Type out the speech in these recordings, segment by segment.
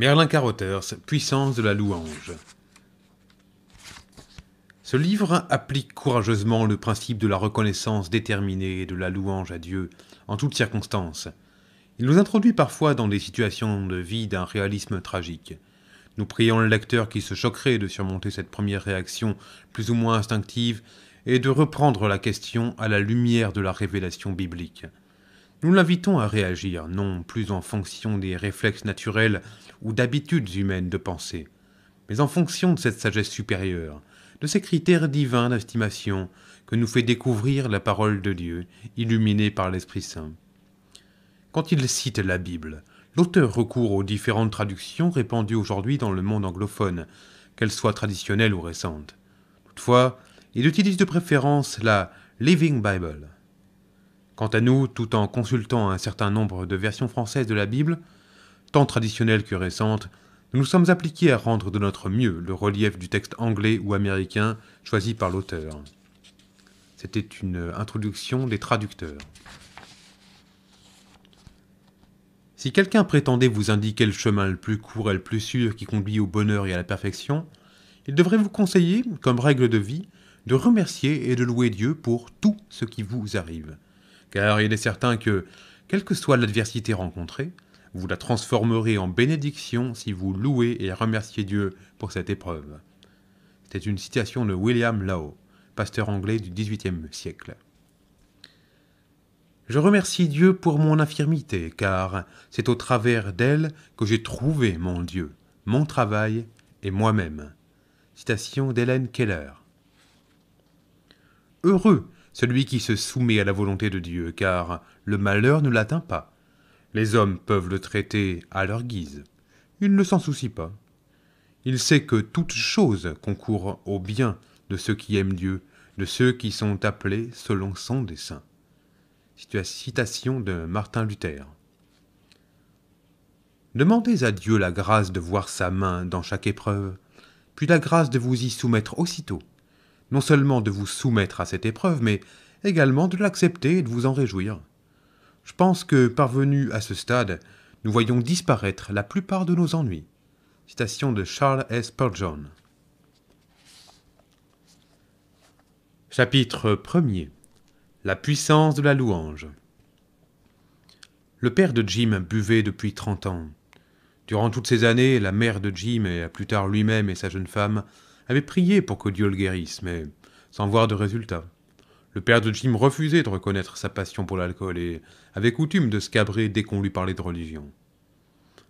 Merlin Carothers, Puissance de la louange. Ce livre applique courageusement le principe de la reconnaissance déterminée et de la louange à Dieu en toutes circonstances. Il nous introduit parfois dans des situations de vie d'un réalisme tragique. Nous prions le lecteur qui se choquerait de surmonter cette première réaction plus ou moins instinctive et de reprendre la question à la lumière de la révélation biblique nous l'invitons à réagir, non plus en fonction des réflexes naturels ou d'habitudes humaines de pensée, mais en fonction de cette sagesse supérieure, de ces critères divins d'estimation que nous fait découvrir la parole de Dieu, illuminée par l'Esprit Saint. Quand il cite la Bible, l'auteur recourt aux différentes traductions répandues aujourd'hui dans le monde anglophone, qu'elles soient traditionnelles ou récentes. Toutefois, il utilise de préférence la Living Bible, Quant à nous, tout en consultant un certain nombre de versions françaises de la Bible, tant traditionnelles que récentes, nous nous sommes appliqués à rendre de notre mieux le relief du texte anglais ou américain choisi par l'auteur. C'était une introduction des traducteurs. Si quelqu'un prétendait vous indiquer le chemin le plus court et le plus sûr qui conduit au bonheur et à la perfection, il devrait vous conseiller, comme règle de vie, de remercier et de louer Dieu pour tout ce qui vous arrive car il est certain que, quelle que soit l'adversité rencontrée, vous la transformerez en bénédiction si vous louez et remerciez Dieu pour cette épreuve. C'était une citation de William Lowe, pasteur anglais du XVIIIe siècle. Je remercie Dieu pour mon infirmité, car c'est au travers d'elle que j'ai trouvé mon Dieu, mon travail et moi-même. Citation d'Hélène Keller. Heureux celui qui se soumet à la volonté de Dieu, car le malheur ne l'atteint pas. Les hommes peuvent le traiter à leur guise. Il ne s'en soucie pas. Il sait que toute chose concourt au bien de ceux qui aiment Dieu, de ceux qui sont appelés selon son dessein. Citation de Martin Luther. Demandez à Dieu la grâce de voir sa main dans chaque épreuve, puis la grâce de vous y soumettre aussitôt non seulement de vous soumettre à cette épreuve, mais également de l'accepter et de vous en réjouir. Je pense que, parvenus à ce stade, nous voyons disparaître la plupart de nos ennuis. Citation de Charles S. Purgeon Chapitre 1 La puissance de la louange. Le père de Jim buvait depuis trente ans. Durant toutes ces années, la mère de Jim, et plus tard lui-même et sa jeune femme, avait prié pour que Dieu le guérisse, mais sans voir de résultat. Le père de Jim refusait de reconnaître sa passion pour l'alcool et avait coutume de se cabrer dès qu'on lui parlait de religion.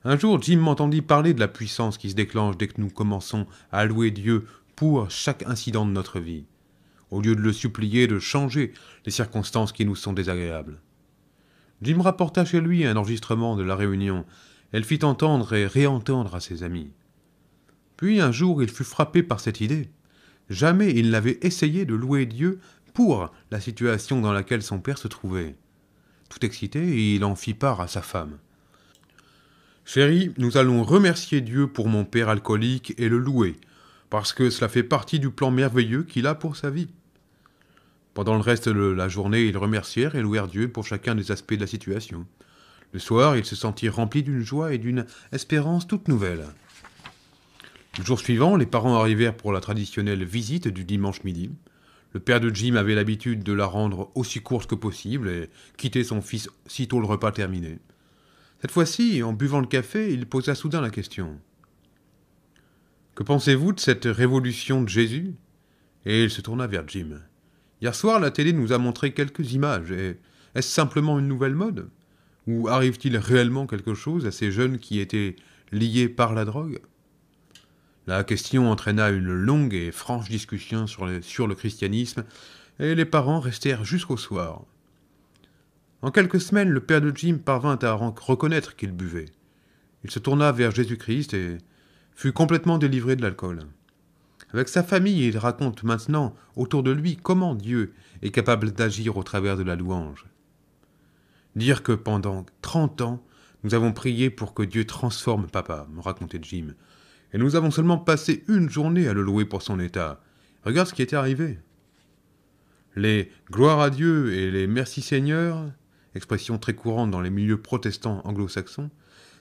Un jour, Jim m'entendit parler de la puissance qui se déclenche dès que nous commençons à louer Dieu pour chaque incident de notre vie, au lieu de le supplier de changer les circonstances qui nous sont désagréables. Jim rapporta chez lui un enregistrement de la réunion. Elle fit entendre et réentendre à ses amis. Puis un jour il fut frappé par cette idée. Jamais il n'avait essayé de louer Dieu pour la situation dans laquelle son père se trouvait. Tout excité, il en fit part à sa femme. Chérie, nous allons remercier Dieu pour mon père alcoolique et le louer, parce que cela fait partie du plan merveilleux qu'il a pour sa vie. Pendant le reste de la journée, ils remercièrent et louèrent Dieu pour chacun des aspects de la situation. Le soir, ils se sentirent remplis d'une joie et d'une espérance toute nouvelle. Le jour suivant, les parents arrivèrent pour la traditionnelle visite du dimanche midi. Le père de Jim avait l'habitude de la rendre aussi courte que possible et quittait son fils sitôt le repas terminé. Cette fois-ci, en buvant le café, il posa soudain la question. Que pensez-vous de cette révolution de Jésus Et il se tourna vers Jim. Hier soir, la télé nous a montré quelques images, et est-ce simplement une nouvelle mode Ou arrive-t-il réellement quelque chose à ces jeunes qui étaient liés par la drogue la question entraîna une longue et franche discussion sur le, christianisme, et les parents restèrent jusqu'au soir. En quelques semaines, le père de Jim parvint à reconnaître qu'il buvait. Il se tourna vers Jésus-Christ et fut complètement délivré de l'alcool. Avec sa famille, il raconte maintenant autour de lui comment Dieu est capable d'agir au travers de la louange. Dire que pendant trente ans, nous avons prié pour que Dieu transforme papa, me racontait Jim et nous avons seulement passé une journée à le louer pour son état. Regarde ce qui était arrivé. Les gloire à Dieu et les merci Seigneur, expressions très courantes dans les milieux protestants anglo-saxons,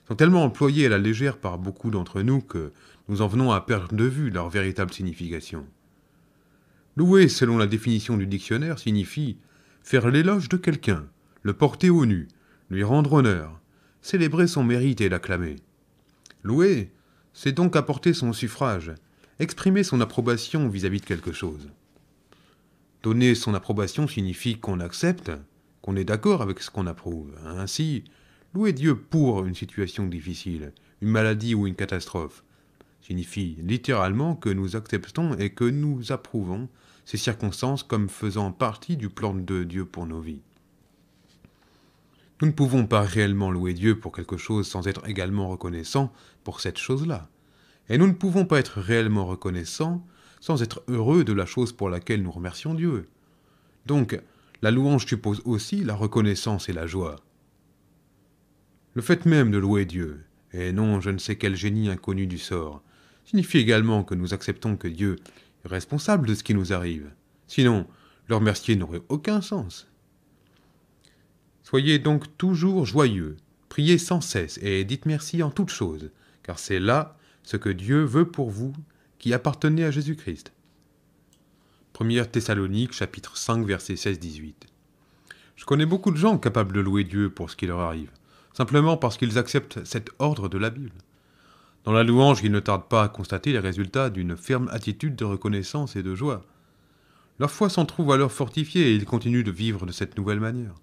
sont tellement employés à la légère par beaucoup d'entre nous que nous en venons à perdre de vue leur véritable signification. Louer, selon la définition du dictionnaire, signifie faire l'éloge de quelqu'un, le porter au nu, lui rendre honneur, célébrer son mérite et l'acclamer. Louer, c'est donc apporter son suffrage, exprimer son approbation vis-à-vis de quelque chose. Donner son approbation signifie qu'on accepte, qu'on est d'accord avec ce qu'on approuve. Ainsi, louer Dieu pour une situation difficile, une maladie ou une catastrophe, signifie littéralement que nous acceptons et que nous approuvons ces circonstances comme faisant partie du plan de Dieu pour nos vies. Nous ne pouvons pas réellement louer Dieu pour quelque chose sans être également reconnaissant pour cette chose-là. Et nous ne pouvons pas être réellement reconnaissants sans être heureux de la chose pour laquelle nous remercions Dieu. Donc, la louange suppose aussi la reconnaissance et la joie. Le fait même de louer Dieu, et non je ne sais quel génie inconnu du sort, signifie également que nous acceptons que Dieu est responsable de ce qui nous arrive. Sinon, le remercier n'aurait aucun sens. Soyez donc toujours joyeux, priez sans cesse et dites merci en toutes choses, car c'est là ce que Dieu veut pour vous qui appartenez à Jésus-Christ. 1 Thessalonique chapitre 5 verset 16-18. Je connais beaucoup de gens capables de louer Dieu pour ce qui leur arrive, simplement parce qu'ils acceptent cet ordre de la Bible. Dans la louange, ils ne tardent pas à constater les résultats d'une ferme attitude de reconnaissance et de joie. Leur foi s'en trouve alors fortifiée et ils continuent de vivre de cette nouvelle manière.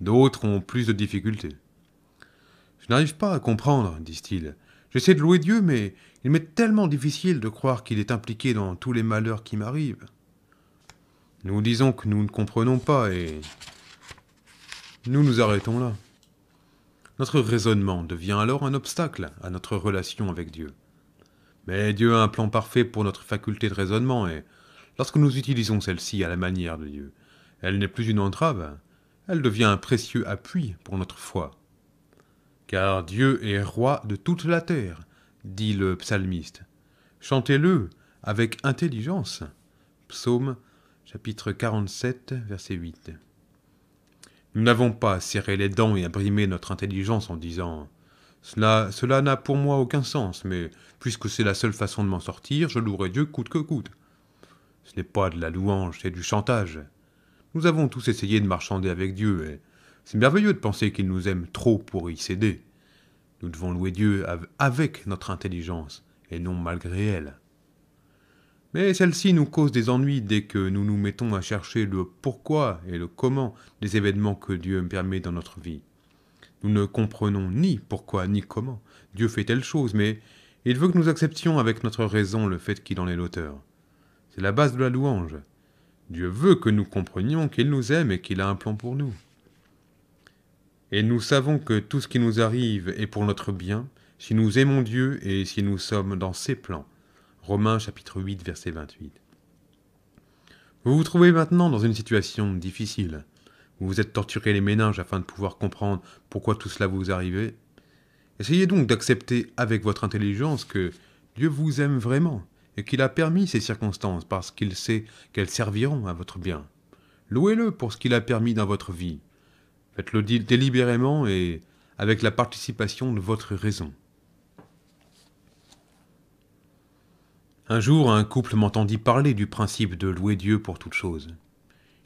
D'autres ont plus de difficultés. Je n'arrive pas à comprendre, disent-ils, J'essaie de louer Dieu, mais il m'est tellement difficile de croire qu'il est impliqué dans tous les malheurs qui m'arrivent. Nous disons que nous ne comprenons pas et nous nous arrêtons là. Notre raisonnement devient alors un obstacle à notre relation avec Dieu. Mais Dieu a un plan parfait pour notre faculté de raisonnement et lorsque nous utilisons celle-ci à la manière de Dieu, elle n'est plus une entrave, elle devient un précieux appui pour notre foi car Dieu est roi de toute la terre, dit le psalmiste. Chantez-le avec intelligence. Psaume chapitre 47, verset 8. Nous n'avons pas serré les dents et imprimé notre intelligence en disant Cela, cela n'a pour moi aucun sens, mais puisque c'est la seule façon de m'en sortir, je louerai Dieu coûte que coûte. Ce n'est pas de la louange, c'est du chantage. Nous avons tous essayé de marchander avec Dieu, et c'est merveilleux de penser qu'il nous aime trop pour y céder. Nous devons louer Dieu avec notre intelligence et non malgré elle. Mais celle-ci nous cause des ennuis dès que nous nous mettons à chercher le pourquoi et le comment des événements que Dieu permet dans notre vie. Nous ne comprenons ni pourquoi ni comment Dieu fait telle chose, mais il veut que nous acceptions avec notre raison le fait qu'il en est l'auteur. C'est la base de la louange. Dieu veut que nous comprenions qu'il nous aime et qu'il a un plan pour nous. Et nous savons que tout ce qui nous arrive est pour notre bien, si nous aimons Dieu et si nous sommes dans ses plans. Romains chapitre 8 verset 28. Vous vous trouvez maintenant dans une situation difficile. Vous vous êtes torturé les ménages afin de pouvoir comprendre pourquoi tout cela vous arrivait. Essayez donc d'accepter avec votre intelligence que Dieu vous aime vraiment et qu'il a permis ces circonstances parce qu'il sait qu'elles serviront à votre bien. Louez-le pour ce qu'il a permis dans votre vie. Faites-le délibérément et avec la participation de votre raison. Un jour, un couple m'entendit parler du principe de louer Dieu pour toutes choses.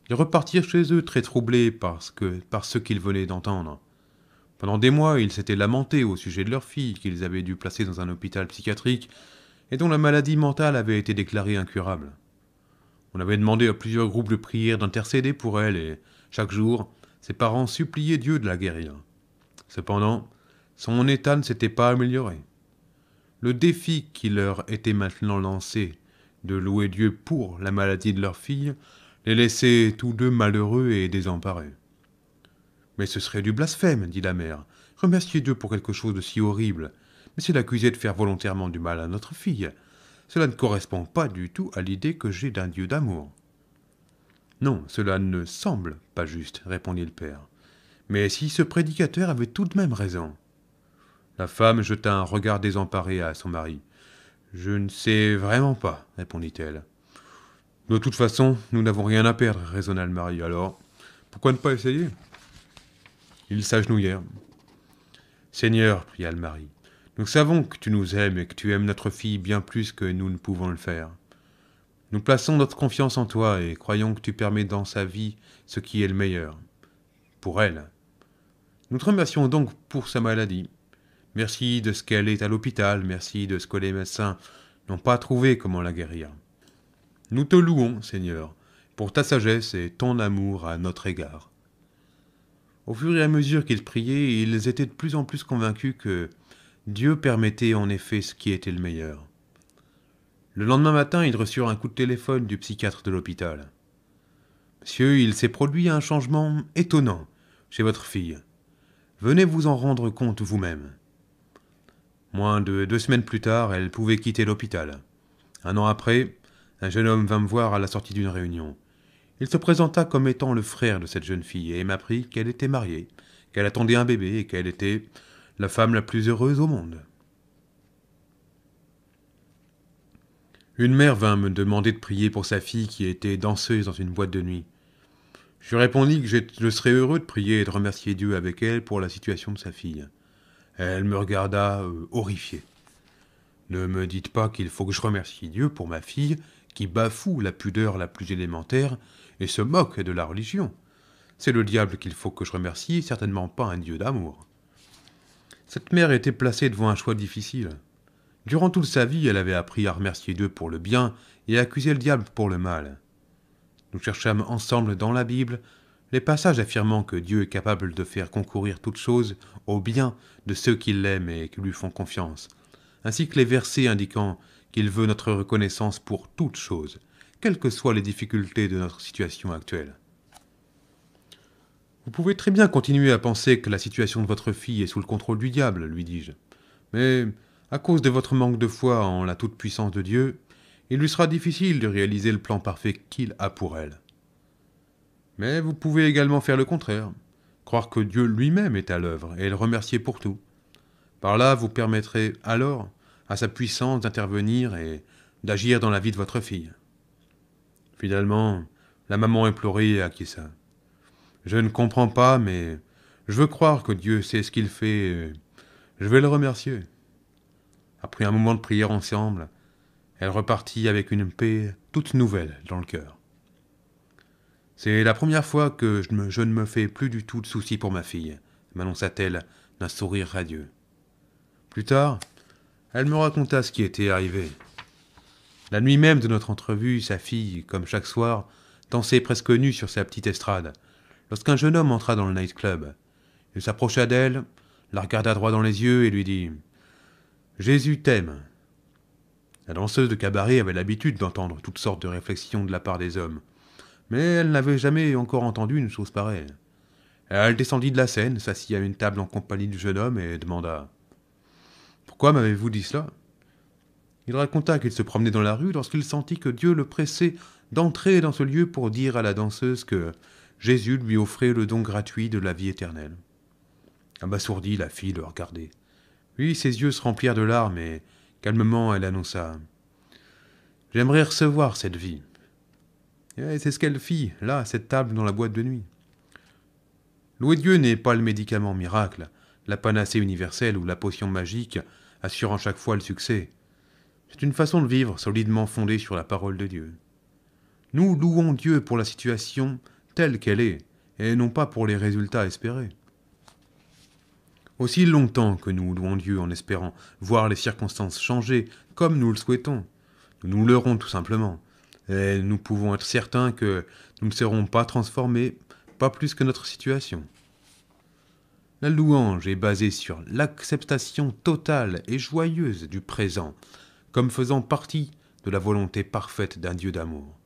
Ils repartirent chez eux très troublés par ce qu'ils venaient d'entendre. Pendant des mois, ils s'étaient lamentés au sujet de leur fille qu'ils avaient dû placer dans un hôpital psychiatrique et dont la maladie mentale avait été déclarée incurable. On avait demandé à plusieurs groupes de prières d'intercéder pour elle et, chaque jour, ses parents suppliaient Dieu de la guérir. Cependant, son état ne s'était pas amélioré. Le défi qui leur était maintenant lancé de louer Dieu pour la maladie de leur fille les laissait tous deux malheureux et désemparés. Mais ce serait du blasphème, dit la mère. Remercier Dieu pour quelque chose de si horrible, mais c'est l'accuser de faire volontairement du mal à notre fille. Cela ne correspond pas du tout à l'idée que j'ai d'un Dieu d'amour. Non, cela ne semble pas juste, répondit le père. Mais si ce prédicateur avait tout de même raison. La femme jeta un regard désemparé à son mari. Je ne sais vraiment pas, répondit-elle. De toute façon, nous n'avons rien à perdre, raisonna le mari. Alors, pourquoi ne pas essayer Ils s'agenouillèrent. Seigneur, pria le mari, nous savons que tu nous aimes et que tu aimes notre fille bien plus que nous ne pouvons le faire. Nous plaçons notre confiance en toi et croyons que tu permets dans sa vie ce qui est le meilleur. Pour elle. Nous te remercions donc pour sa maladie. Merci de ce qu'elle est à l'hôpital, merci de ce que les médecins n'ont pas trouvé comment la guérir. Nous te louons, Seigneur, pour ta sagesse et ton amour à notre égard. Au fur et à mesure qu'ils priaient, ils étaient de plus en plus convaincus que Dieu permettait en effet ce qui était le meilleur. Le lendemain matin, il reçut un coup de téléphone du psychiatre de l'hôpital. Monsieur, il s'est produit un changement étonnant chez votre fille. Venez vous en rendre compte vous-même. Moins de deux semaines plus tard, elle pouvait quitter l'hôpital. Un an après, un jeune homme vint me voir à la sortie d'une réunion. Il se présenta comme étant le frère de cette jeune fille et m'apprit qu'elle était mariée, qu'elle attendait un bébé et qu'elle était la femme la plus heureuse au monde. Une mère vint me demander de prier pour sa fille qui était danseuse dans une boîte de nuit. Je répondis que je serais heureux de prier et de remercier Dieu avec elle pour la situation de sa fille. Elle me regarda euh, horrifiée. Ne me dites pas qu'il faut que je remercie Dieu pour ma fille qui bafoue la pudeur la plus élémentaire et se moque de la religion. C'est le diable qu'il faut que je remercie, certainement pas un Dieu d'amour. Cette mère était placée devant un choix difficile. Durant toute sa vie, elle avait appris à remercier Dieu pour le bien et à accuser le diable pour le mal. Nous cherchâmes ensemble dans la Bible les passages affirmant que Dieu est capable de faire concourir toutes choses au bien de ceux qui l'aiment et qui lui font confiance, ainsi que les versets indiquant qu'il veut notre reconnaissance pour toutes choses, quelles que soient les difficultés de notre situation actuelle. Vous pouvez très bien continuer à penser que la situation de votre fille est sous le contrôle du diable, lui dis-je, mais à cause de votre manque de foi en la toute-puissance de Dieu, il lui sera difficile de réaliser le plan parfait qu'il a pour elle. Mais vous pouvez également faire le contraire, croire que Dieu lui-même est à l'œuvre et le remercier pour tout. Par là, vous permettrez alors à sa puissance d'intervenir et d'agir dans la vie de votre fille. Finalement, la maman implorait à Je ne comprends pas, mais je veux croire que Dieu sait ce qu'il fait. je vais le remercier après un moment de prière ensemble, elle repartit avec une paix toute nouvelle dans le cœur. C'est la première fois que je, ne me fais plus du tout de souci pour ma fille, m'annonça-t-elle d'un sourire radieux. Plus tard, elle me raconta ce qui était arrivé. La nuit même de notre entrevue, sa fille, comme chaque soir, dansait presque nue sur sa petite estrade, lorsqu'un jeune homme entra dans le nightclub. Il s'approcha d'elle, la regarda droit dans les yeux et lui dit Jésus t'aime. La danseuse de cabaret avait l'habitude d'entendre toutes sortes de réflexions de la part des hommes, mais elle n'avait jamais encore entendu une chose pareille. Elle descendit de la scène, s'assit à une table en compagnie du jeune homme et demanda Pourquoi m'avez-vous dit cela Il raconta qu'il se promenait dans la rue lorsqu'il sentit que Dieu le pressait d'entrer dans ce lieu pour dire à la danseuse que Jésus lui offrait le don gratuit de la vie éternelle. Abasourdie, la fille le regardait. Oui, ses yeux se remplirent de larmes et, calmement, elle annonça J'aimerais recevoir cette vie. Et c'est ce qu'elle fit, là, à cette table dans la boîte de nuit. Louer Dieu n'est pas le médicament miracle, la panacée universelle ou la potion magique assurant chaque fois le succès. C'est une façon de vivre solidement fondée sur la parole de Dieu. Nous louons Dieu pour la situation telle qu'elle est, et non pas pour les résultats espérés aussi longtemps que nous louons Dieu en espérant voir les circonstances changer comme nous le souhaitons, nous nous leurrons tout simplement, et nous pouvons être certains que nous ne serons pas transformés, pas plus que notre situation. La louange est basée sur l'acceptation totale et joyeuse du présent, comme faisant partie de la volonté parfaite d'un Dieu d'amour.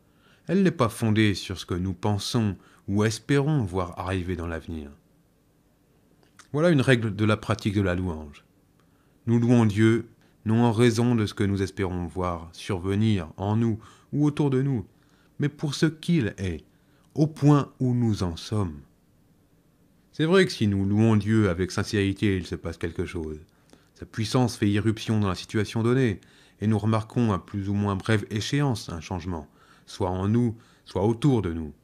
Elle n'est pas fondée sur ce que nous pensons ou espérons voir arriver dans l'avenir. Voilà une règle de la pratique de la louange. Nous louons Dieu non en raison de ce que nous espérons voir survenir en nous ou autour de nous, mais pour ce qu'il est, au point où nous en sommes. C'est vrai que si nous louons Dieu avec sincérité, il se passe quelque chose. Sa puissance fait irruption dans la situation donnée, et nous remarquons à plus ou moins brève échéance un changement, soit en nous, soit autour de nous.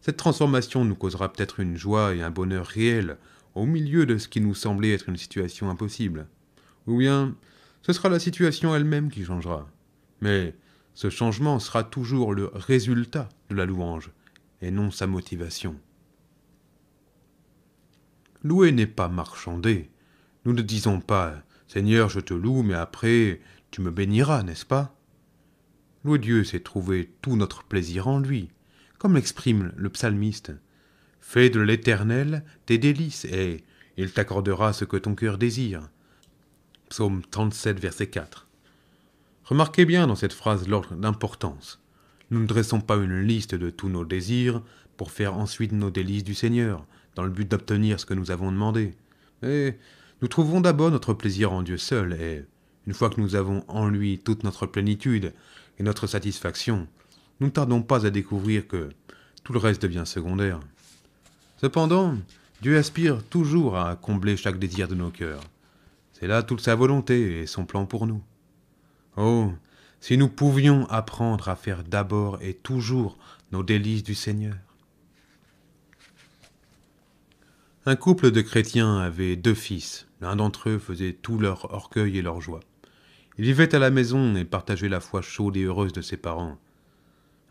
Cette transformation nous causera peut-être une joie et un bonheur réels, au milieu de ce qui nous semblait être une situation impossible. Ou bien, ce sera la situation elle-même qui changera. Mais ce changement sera toujours le résultat de la louange, et non sa motivation. Louer n'est pas marchander. Nous ne disons pas Seigneur, je te loue, mais après, tu me béniras, n'est-ce pas Louer Dieu, c'est trouver tout notre plaisir en lui, comme l'exprime le psalmiste. Fais de l'Éternel tes délices, et il t'accordera ce que ton cœur désire. Psaume 37, verset 4. Remarquez bien dans cette phrase l'ordre d'importance. Nous ne dressons pas une liste de tous nos désirs pour faire ensuite nos délices du Seigneur, dans le but d'obtenir ce que nous avons demandé. Mais nous trouvons d'abord notre plaisir en Dieu seul, et une fois que nous avons en lui toute notre plénitude et notre satisfaction, nous ne tardons pas à découvrir que tout le reste devient secondaire. Cependant, Dieu aspire toujours à combler chaque désir de nos cœurs. C'est là toute sa volonté et son plan pour nous. Oh, si nous pouvions apprendre à faire d'abord et toujours nos délices du Seigneur. Un couple de chrétiens avait deux fils. L'un d'entre eux faisait tout leur orgueil et leur joie. Il vivait à la maison et partageait la foi chaude et heureuse de ses parents.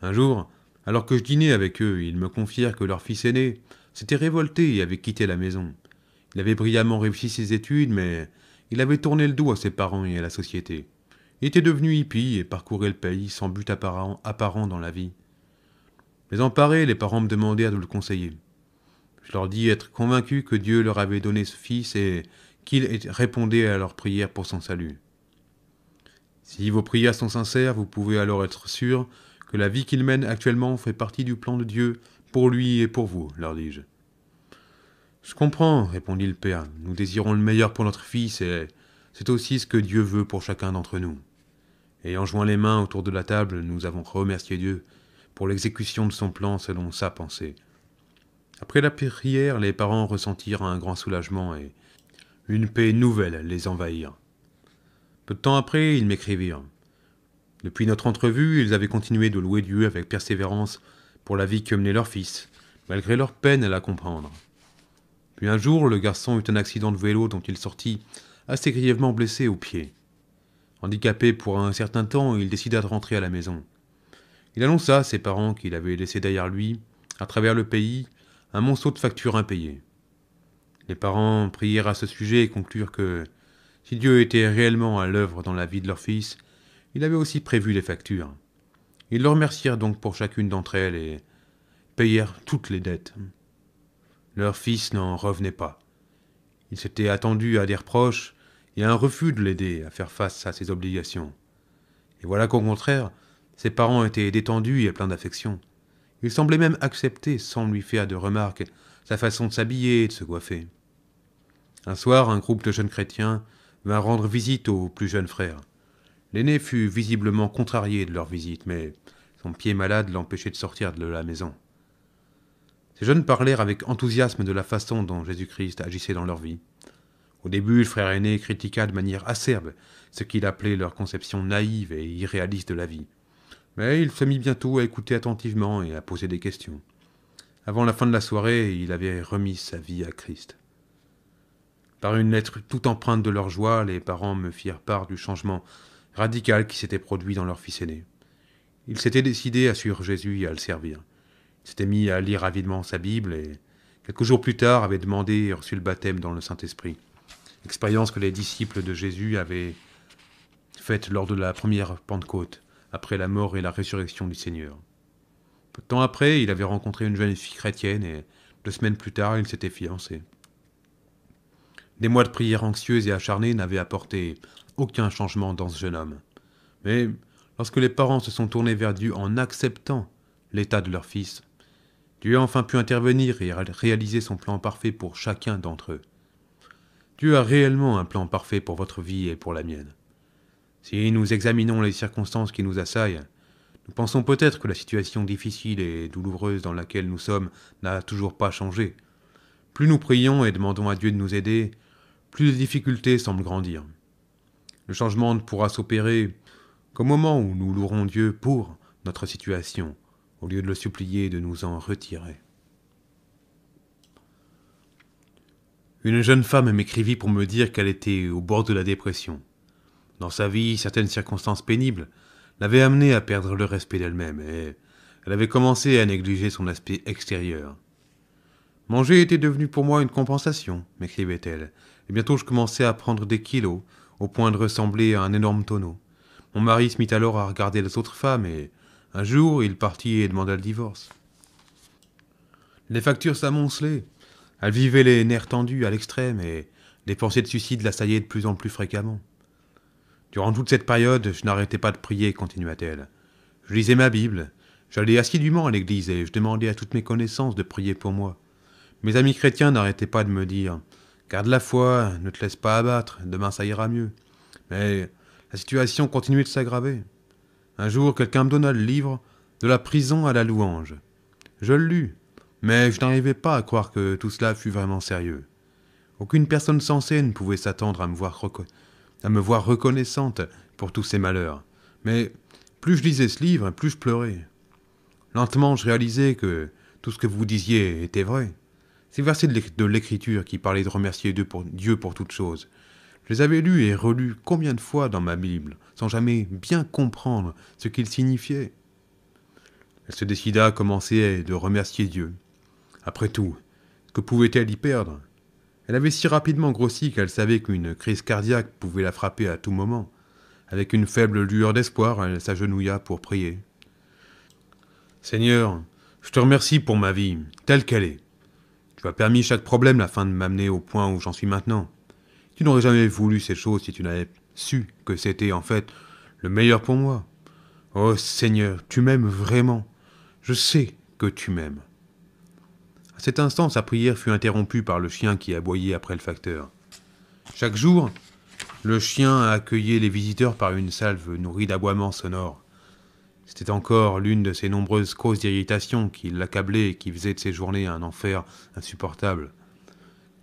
Un jour, alors que je dînais avec eux, ils me confièrent que leur fils aîné s'était révolté et avait quitté la maison. Il avait brillamment réussi ses études, mais il avait tourné le dos à ses parents et à la société. Il était devenu hippie et parcourait le pays sans but apparent, apparent dans la vie. Mais emparés, les parents me demandèrent de le conseiller. Je leur dis être convaincu que Dieu leur avait donné ce fils et qu'il répondait à leurs prières pour son salut. Si vos prières sont sincères, vous pouvez alors être sûr que la vie qu'il mène actuellement fait partie du plan de Dieu pour lui et pour vous, leur dis-je. Je comprends, répondit le père. Nous désirons le meilleur pour notre fils et c'est aussi ce que Dieu veut pour chacun d'entre nous. Ayant joint les mains autour de la table, nous avons remercié Dieu pour l'exécution de son plan selon sa pensée. Après la prière, les parents ressentirent un grand soulagement et une paix nouvelle les envahirent. Peu de temps après, ils m'écrivirent. Depuis notre entrevue, ils avaient continué de louer Dieu avec persévérance pour la vie que menait leur fils, malgré leur peine à la comprendre. Puis un jour, le garçon eut un accident de vélo dont il sortit assez grièvement blessé au pied. Handicapé pour un certain temps, il décida de rentrer à la maison. Il annonça à ses parents qu'il avait laissé derrière lui, à travers le pays, un monceau de factures impayées. Les parents prièrent à ce sujet et conclurent que, si Dieu était réellement à l'œuvre dans la vie de leur fils, il avait aussi prévu les factures. Ils le remercièrent donc pour chacune d'entre elles et payèrent toutes les dettes. Leur fils n'en revenait pas. Il s'était attendu à des reproches et à un refus de l'aider à faire face à ses obligations. Et voilà qu'au contraire, ses parents étaient détendus et pleins d'affection. Ils semblaient même accepter, sans lui faire de remarques, sa façon de s'habiller et de se coiffer. Un soir, un groupe de jeunes chrétiens vint rendre visite au plus jeune frère. L'aîné fut visiblement contrarié de leur visite, mais son pied malade l'empêchait de sortir de la maison. Ces jeunes parlèrent avec enthousiasme de la façon dont Jésus-Christ agissait dans leur vie. Au début, le frère aîné critiqua de manière acerbe ce qu'il appelait leur conception naïve et irréaliste de la vie. Mais il se mit bientôt à écouter attentivement et à poser des questions. Avant la fin de la soirée, il avait remis sa vie à Christ. Par une lettre tout empreinte de leur joie, les parents me firent part du changement radical qui s'était produit dans leur fils aîné. Ils s'étaient décidés à suivre Jésus et à le servir s'était mis à lire avidement sa Bible et, quelques jours plus tard, avait demandé et reçu le baptême dans le Saint-Esprit. Expérience que les disciples de Jésus avaient faite lors de la première Pentecôte, après la mort et la résurrection du Seigneur. Peu de temps après, il avait rencontré une jeune fille chrétienne et deux semaines plus tard, il s'était fiancé. Des mois de prière anxieuse et acharnées n'avaient apporté aucun changement dans ce jeune homme. Mais lorsque les parents se sont tournés vers Dieu en acceptant l'état de leur fils, Dieu a enfin pu intervenir et réaliser son plan parfait pour chacun d'entre eux. Dieu a réellement un plan parfait pour votre vie et pour la mienne. Si nous examinons les circonstances qui nous assaillent, nous pensons peut-être que la situation difficile et douloureuse dans laquelle nous sommes n'a toujours pas changé. Plus nous prions et demandons à Dieu de nous aider, plus les difficultés semblent grandir. Le changement ne pourra s'opérer qu'au moment où nous louerons Dieu pour notre situation, au lieu de le supplier de nous en retirer. Une jeune femme m'écrivit pour me dire qu'elle était au bord de la dépression. Dans sa vie, certaines circonstances pénibles l'avaient amenée à perdre le respect d'elle-même, et elle avait commencé à négliger son aspect extérieur. Manger était devenu pour moi une compensation, m'écrivait-elle, et bientôt je commençais à prendre des kilos, au point de ressembler à un énorme tonneau. Mon mari se mit alors à regarder les autres femmes, et un jour, il partit et demanda le divorce. Les factures s'amoncelaient. Elle vivait les nerfs tendus à l'extrême et les pensées de suicide l'assaillaient de plus en plus fréquemment. Durant toute cette période, je n'arrêtais pas de prier, continua-t-elle. Je lisais ma Bible, j'allais assidûment à l'église et je demandais à toutes mes connaissances de prier pour moi. Mes amis chrétiens n'arrêtaient pas de me dire Garde la foi, ne te laisse pas abattre, demain ça ira mieux. Mais la situation continuait de s'aggraver. Un jour, quelqu'un me donna le livre De la prison à la louange. Je le lus, mais je n'arrivais pas à croire que tout cela fût vraiment sérieux. Aucune personne sensée ne pouvait s'attendre à, me voir reconnaissante pour tous ces malheurs. Mais plus je lisais ce livre, plus je pleurais. Lentement, je réalisais que tout ce que vous disiez était vrai. C'est versets de l'Écriture qui parlait de remercier pour, Dieu pour toutes choses je les avais lus et relus combien de fois dans ma Bible, sans jamais bien comprendre ce qu'ils signifiaient. Elle se décida à commencer de remercier Dieu. Après tout, que pouvait-elle y perdre Elle avait si rapidement grossi qu'elle savait qu'une crise cardiaque pouvait la frapper à tout moment. Avec une faible lueur d'espoir, elle s'agenouilla pour prier. Seigneur, je te remercie pour ma vie, telle qu'elle est. Tu as permis chaque problème afin de m'amener au point où j'en suis maintenant. Tu n'aurais jamais voulu cette chose si tu n'avais su que c'était en fait le meilleur pour moi. Oh Seigneur, tu m'aimes vraiment. Je sais que tu m'aimes. À cet instant, sa prière fut interrompue par le chien qui aboyait après le facteur. Chaque jour, le chien accueillait les visiteurs par une salve nourrie d'aboiements sonores. C'était encore l'une de ces nombreuses causes d'irritation qui l'accablait et qui faisait de ses journées un enfer insupportable.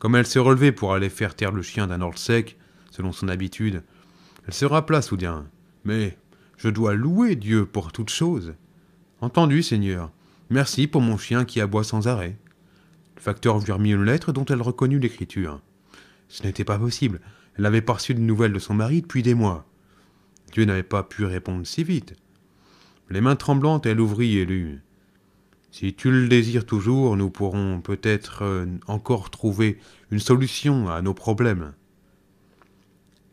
Comme elle se relevait pour aller faire taire le chien d'un or sec, selon son habitude, elle se rappela soudain. Mais je dois louer Dieu pour toute chose. Entendu, Seigneur. Merci pour mon chien qui aboie sans arrêt. Le facteur lui remit une lettre dont elle reconnut l'écriture. Ce n'était pas possible. Elle avait pas reçu de nouvelles de son mari depuis des mois. Dieu n'avait pas pu répondre si vite. Les mains tremblantes, elle ouvrit et lut. Si tu le désires toujours, nous pourrons peut-être euh, encore trouver une solution à nos problèmes.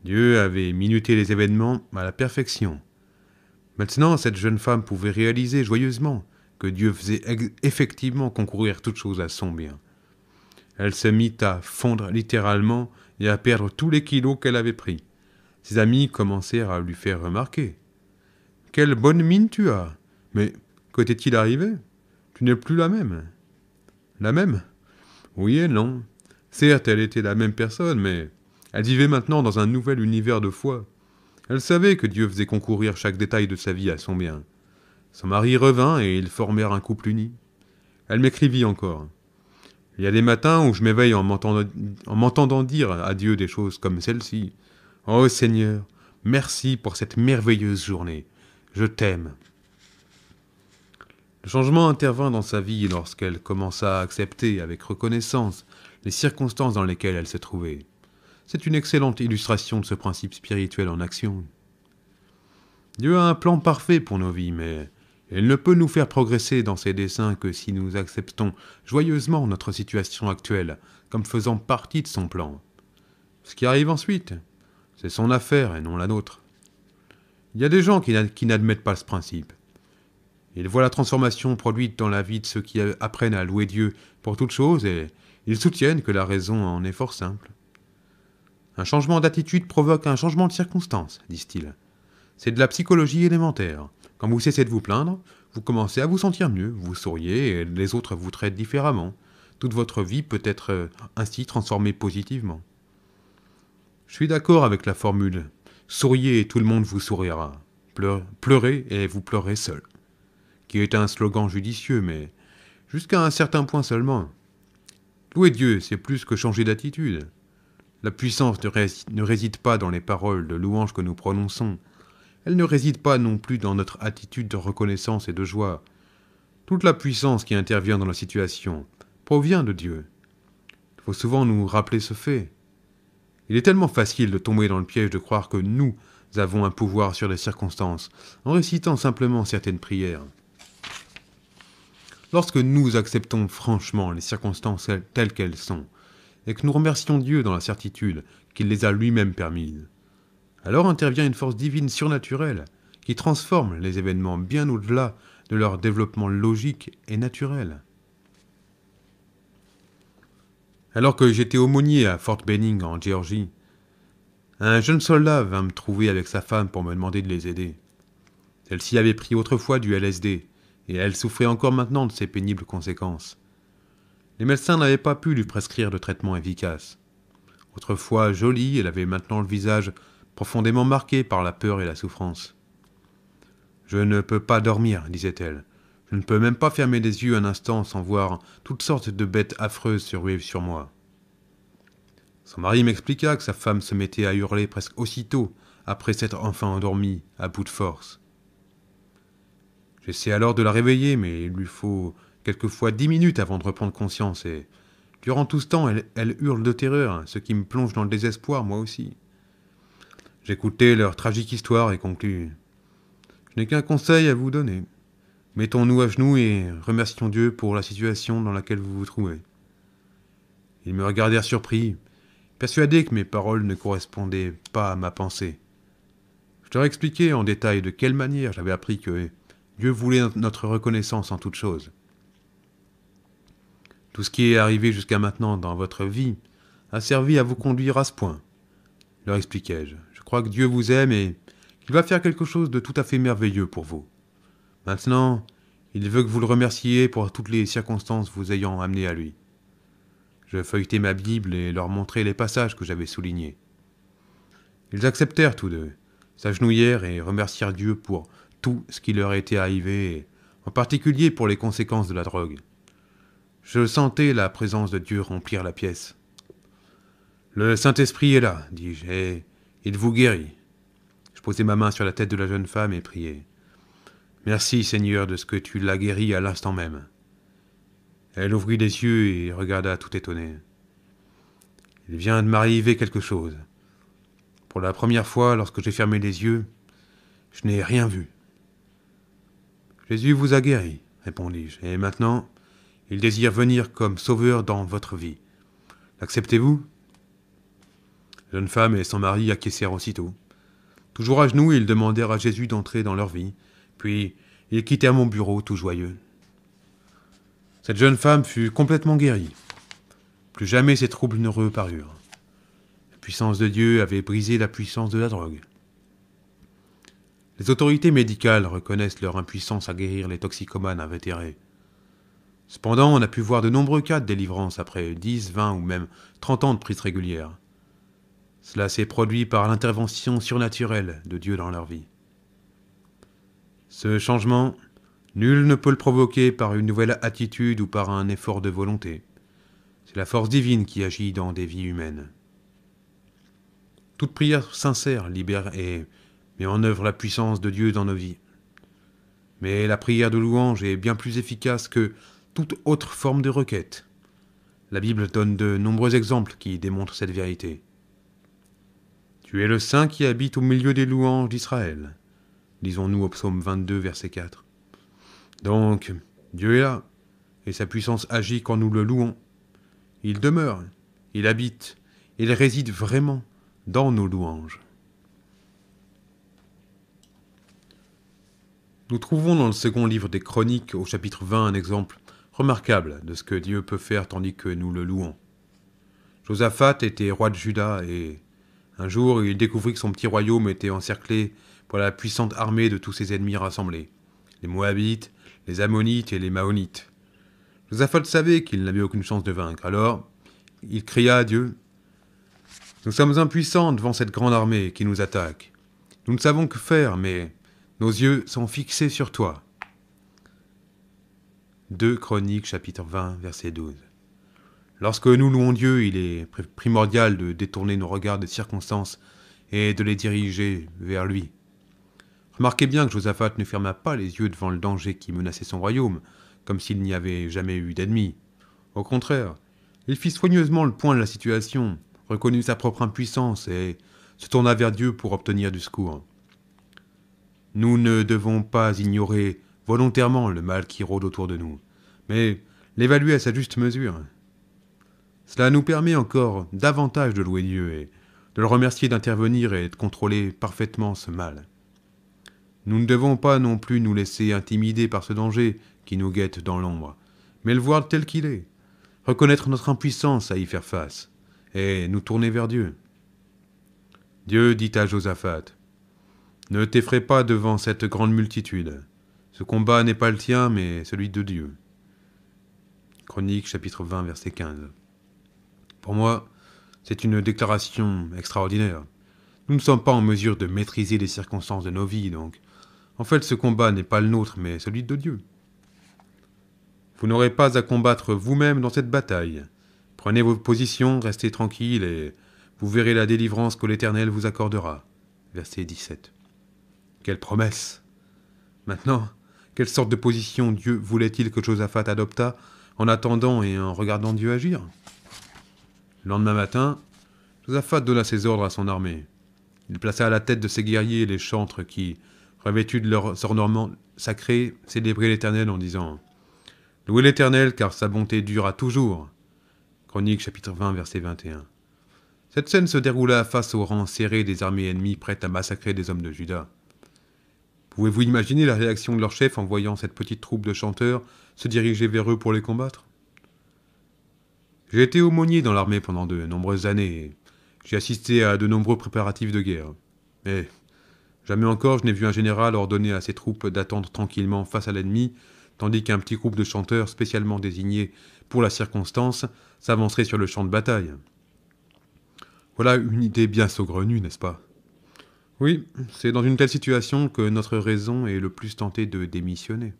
Dieu avait minuté les événements à la perfection. Maintenant, cette jeune femme pouvait réaliser joyeusement que Dieu faisait effectivement concourir toutes choses à son bien. Elle se mit à fondre littéralement et à perdre tous les kilos qu'elle avait pris. Ses amis commencèrent à lui faire remarquer. Quelle bonne mine tu as Mais qu'était-il arrivé n'est plus la même. La même Oui et non. Certes, elle était la même personne, mais elle vivait maintenant dans un nouvel univers de foi. Elle savait que Dieu faisait concourir chaque détail de sa vie à son bien. Son mari revint et ils formèrent un couple uni. Elle m'écrivit encore. Il y a des matins où je m'éveille en m'entendant dire à Dieu des choses comme celle-ci. Oh Seigneur, merci pour cette merveilleuse journée. Je t'aime. Le changement intervint dans sa vie lorsqu'elle commença à accepter avec reconnaissance les circonstances dans lesquelles elle s'est trouvée. C'est une excellente illustration de ce principe spirituel en action. Dieu a un plan parfait pour nos vies, mais il ne peut nous faire progresser dans ses desseins que si nous acceptons joyeusement notre situation actuelle comme faisant partie de son plan. Ce qui arrive ensuite, c'est son affaire et non la nôtre. Il y a des gens qui n'admettent pas ce principe. Ils voient la transformation produite dans la vie de ceux qui apprennent à louer Dieu pour toute chose et ils soutiennent que la raison en est fort simple. Un changement d'attitude provoque un changement de circonstance, disent-ils. C'est de la psychologie élémentaire. Quand vous cessez de vous plaindre, vous commencez à vous sentir mieux, vous souriez et les autres vous traitent différemment. Toute votre vie peut être euh, ainsi transformée positivement. Je suis d'accord avec la formule Souriez et tout le monde vous sourira. Pleurez et vous pleurez seul qui est un slogan judicieux, mais jusqu'à un certain point seulement. Louer Dieu, c'est plus que changer d'attitude. La puissance ne, réside, ne réside pas dans les paroles de louange que nous prononçons, elle ne réside pas non plus dans notre attitude de reconnaissance et de joie. Toute la puissance qui intervient dans la situation provient de Dieu. Il faut souvent nous rappeler ce fait. Il est tellement facile de tomber dans le piège de croire que nous avons un pouvoir sur les circonstances en récitant simplement certaines prières. Lorsque nous acceptons franchement les circonstances telles qu'elles sont, et que nous remercions Dieu dans la certitude qu'il les a lui-même permises, alors intervient une force divine surnaturelle qui transforme les événements bien au-delà de leur développement logique et naturel. Alors que j'étais aumônier à Fort Benning en Géorgie, un jeune soldat vint me trouver avec sa femme pour me demander de les aider. Celle-ci avait pris autrefois du LSD et elle souffrait encore maintenant de ses pénibles conséquences. Les médecins n'avaient pas pu lui prescrire de traitement efficace. Autrefois jolie, elle avait maintenant le visage profondément marqué par la peur et la souffrance. Je ne peux pas dormir, disait-elle. Je ne peux même pas fermer les yeux un instant sans voir toutes sortes de bêtes affreuses se ruer sur moi. Son mari m'expliqua que sa femme se mettait à hurler presque aussitôt après s'être enfin endormie, à bout de force. J'essaie alors de la réveiller, mais il lui faut quelquefois dix minutes avant de reprendre conscience, et durant tout ce temps, elle, hurle de terreur, hein, ce qui me plonge dans le désespoir, moi aussi. J'écoutais leur tragique histoire et conclus. Je n'ai qu'un conseil à vous donner. Mettons-nous à genoux et remercions Dieu pour la situation dans laquelle vous vous trouvez. Ils me regardèrent surpris, persuadés que mes paroles ne correspondaient pas à ma pensée. Je leur expliquais en détail de quelle manière j'avais appris que Dieu voulait notre reconnaissance en toute chose. Tout ce qui est arrivé jusqu'à maintenant dans votre vie a servi à vous conduire à ce point, leur expliquai-je. Je crois que Dieu vous aime et qu'il va faire quelque chose de tout à fait merveilleux pour vous. Maintenant, il veut que vous le remerciez pour toutes les circonstances vous ayant amené à lui. Je feuilletai ma Bible et leur montrai les passages que j'avais soulignés. Ils acceptèrent tous deux, s'agenouillèrent et remercièrent Dieu pour tout ce qui leur était arrivé, en particulier pour les conséquences de la drogue. Je sentais la présence de Dieu remplir la pièce. Le Saint-Esprit est là, dis-je, et il vous guérit. Je posai ma main sur la tête de la jeune femme et priai. Merci Seigneur de ce que tu l'as guéri à l'instant même. Elle ouvrit les yeux et regarda tout étonnée. Il vient de m'arriver quelque chose. Pour la première fois, lorsque j'ai fermé les yeux, je n'ai rien vu. Jésus vous a guéri, répondis-je, et maintenant il désire venir comme sauveur dans votre vie. L'acceptez-vous La jeune femme et son mari acquiescèrent aussitôt. Toujours à genoux, ils demandèrent à Jésus d'entrer dans leur vie, puis ils quittèrent mon bureau tout joyeux. Cette jeune femme fut complètement guérie. Plus jamais ses troubles ne reparurent. La puissance de Dieu avait brisé la puissance de la drogue. Les autorités médicales reconnaissent leur impuissance à guérir les toxicomanes invétérés. Cependant, on a pu voir de nombreux cas de délivrance après 10, 20 ou même 30 ans de prise régulière. Cela s'est produit par l'intervention surnaturelle de Dieu dans leur vie. Ce changement, nul ne peut le provoquer par une nouvelle attitude ou par un effort de volonté. C'est la force divine qui agit dans des vies humaines. Toute prière sincère libère et en œuvre la puissance de Dieu dans nos vies. Mais la prière de louange est bien plus efficace que toute autre forme de requête. La Bible donne de nombreux exemples qui démontrent cette vérité. Tu es le saint qui habite au milieu des louanges d'Israël, disons-nous au psaume 22, verset 4. Donc, Dieu est là, et sa puissance agit quand nous le louons. Il demeure, il habite, il réside vraiment dans nos louanges. Nous trouvons dans le second livre des Chroniques, au chapitre 20, un exemple remarquable de ce que Dieu peut faire tandis que nous le louons. Josaphat était roi de Juda et un jour il découvrit que son petit royaume était encerclé par la puissante armée de tous ses ennemis rassemblés, les Moabites, les Ammonites et les Maonites. Josaphat savait qu'il n'avait aucune chance de vaincre, alors il cria à Dieu Nous sommes impuissants devant cette grande armée qui nous attaque. Nous ne savons que faire, mais nos yeux sont fixés sur toi. 2 Chroniques chapitre 20 verset 12. Lorsque nous louons Dieu, il est primordial de détourner nos regards des circonstances et de les diriger vers lui. Remarquez bien que Josaphat ne ferma pas les yeux devant le danger qui menaçait son royaume, comme s'il n'y avait jamais eu d'ennemi. Au contraire, il fit soigneusement le point de la situation, reconnut sa propre impuissance et se tourna vers Dieu pour obtenir du secours. Nous ne devons pas ignorer volontairement le mal qui rôde autour de nous, mais l'évaluer à sa juste mesure. Cela nous permet encore davantage de louer Dieu et de le remercier d'intervenir et de contrôler parfaitement ce mal. Nous ne devons pas non plus nous laisser intimider par ce danger qui nous guette dans l'ombre, mais le voir tel qu'il est, reconnaître notre impuissance à y faire face, et nous tourner vers Dieu. Dieu dit à Josaphat, ne t'effraie pas devant cette grande multitude. Ce combat n'est pas le tien, mais celui de Dieu. Chronique chapitre 20 verset 15. Pour moi, c'est une déclaration extraordinaire. Nous ne sommes pas en mesure de maîtriser les circonstances de nos vies, donc. En fait, ce combat n'est pas le nôtre, mais celui de Dieu. Vous n'aurez pas à combattre vous-même dans cette bataille. Prenez vos positions, restez tranquilles, et vous verrez la délivrance que l'Éternel vous accordera. Verset 17. Quelle promesse Maintenant, quelle sorte de position Dieu voulait-il que Josaphat adoptât en attendant et en regardant Dieu agir Le lendemain matin, Josaphat donna ses ordres à son armée. Il plaça à la tête de ses guerriers les chantres qui, revêtus de leurs ornements sacrés, célébraient l'Éternel en disant Louez l'Éternel, car sa bonté dure toujours. Chronique chapitre 20, verset 21. Cette scène se déroula face au rang serré des armées ennemies prêtes à massacrer des hommes de Judas. Pouvez-vous imaginer la réaction de leur chef en voyant cette petite troupe de chanteurs se diriger vers eux pour les combattre J'ai été aumônier dans l'armée pendant de nombreuses années. J'ai assisté à de nombreux préparatifs de guerre. Mais jamais encore je n'ai vu un général ordonner à ses troupes d'attendre tranquillement face à l'ennemi, tandis qu'un petit groupe de chanteurs spécialement désignés pour la circonstance s'avancerait sur le champ de bataille. Voilà une idée bien saugrenue, n'est-ce pas oui, c'est dans une telle situation que notre raison est le plus tentée de démissionner.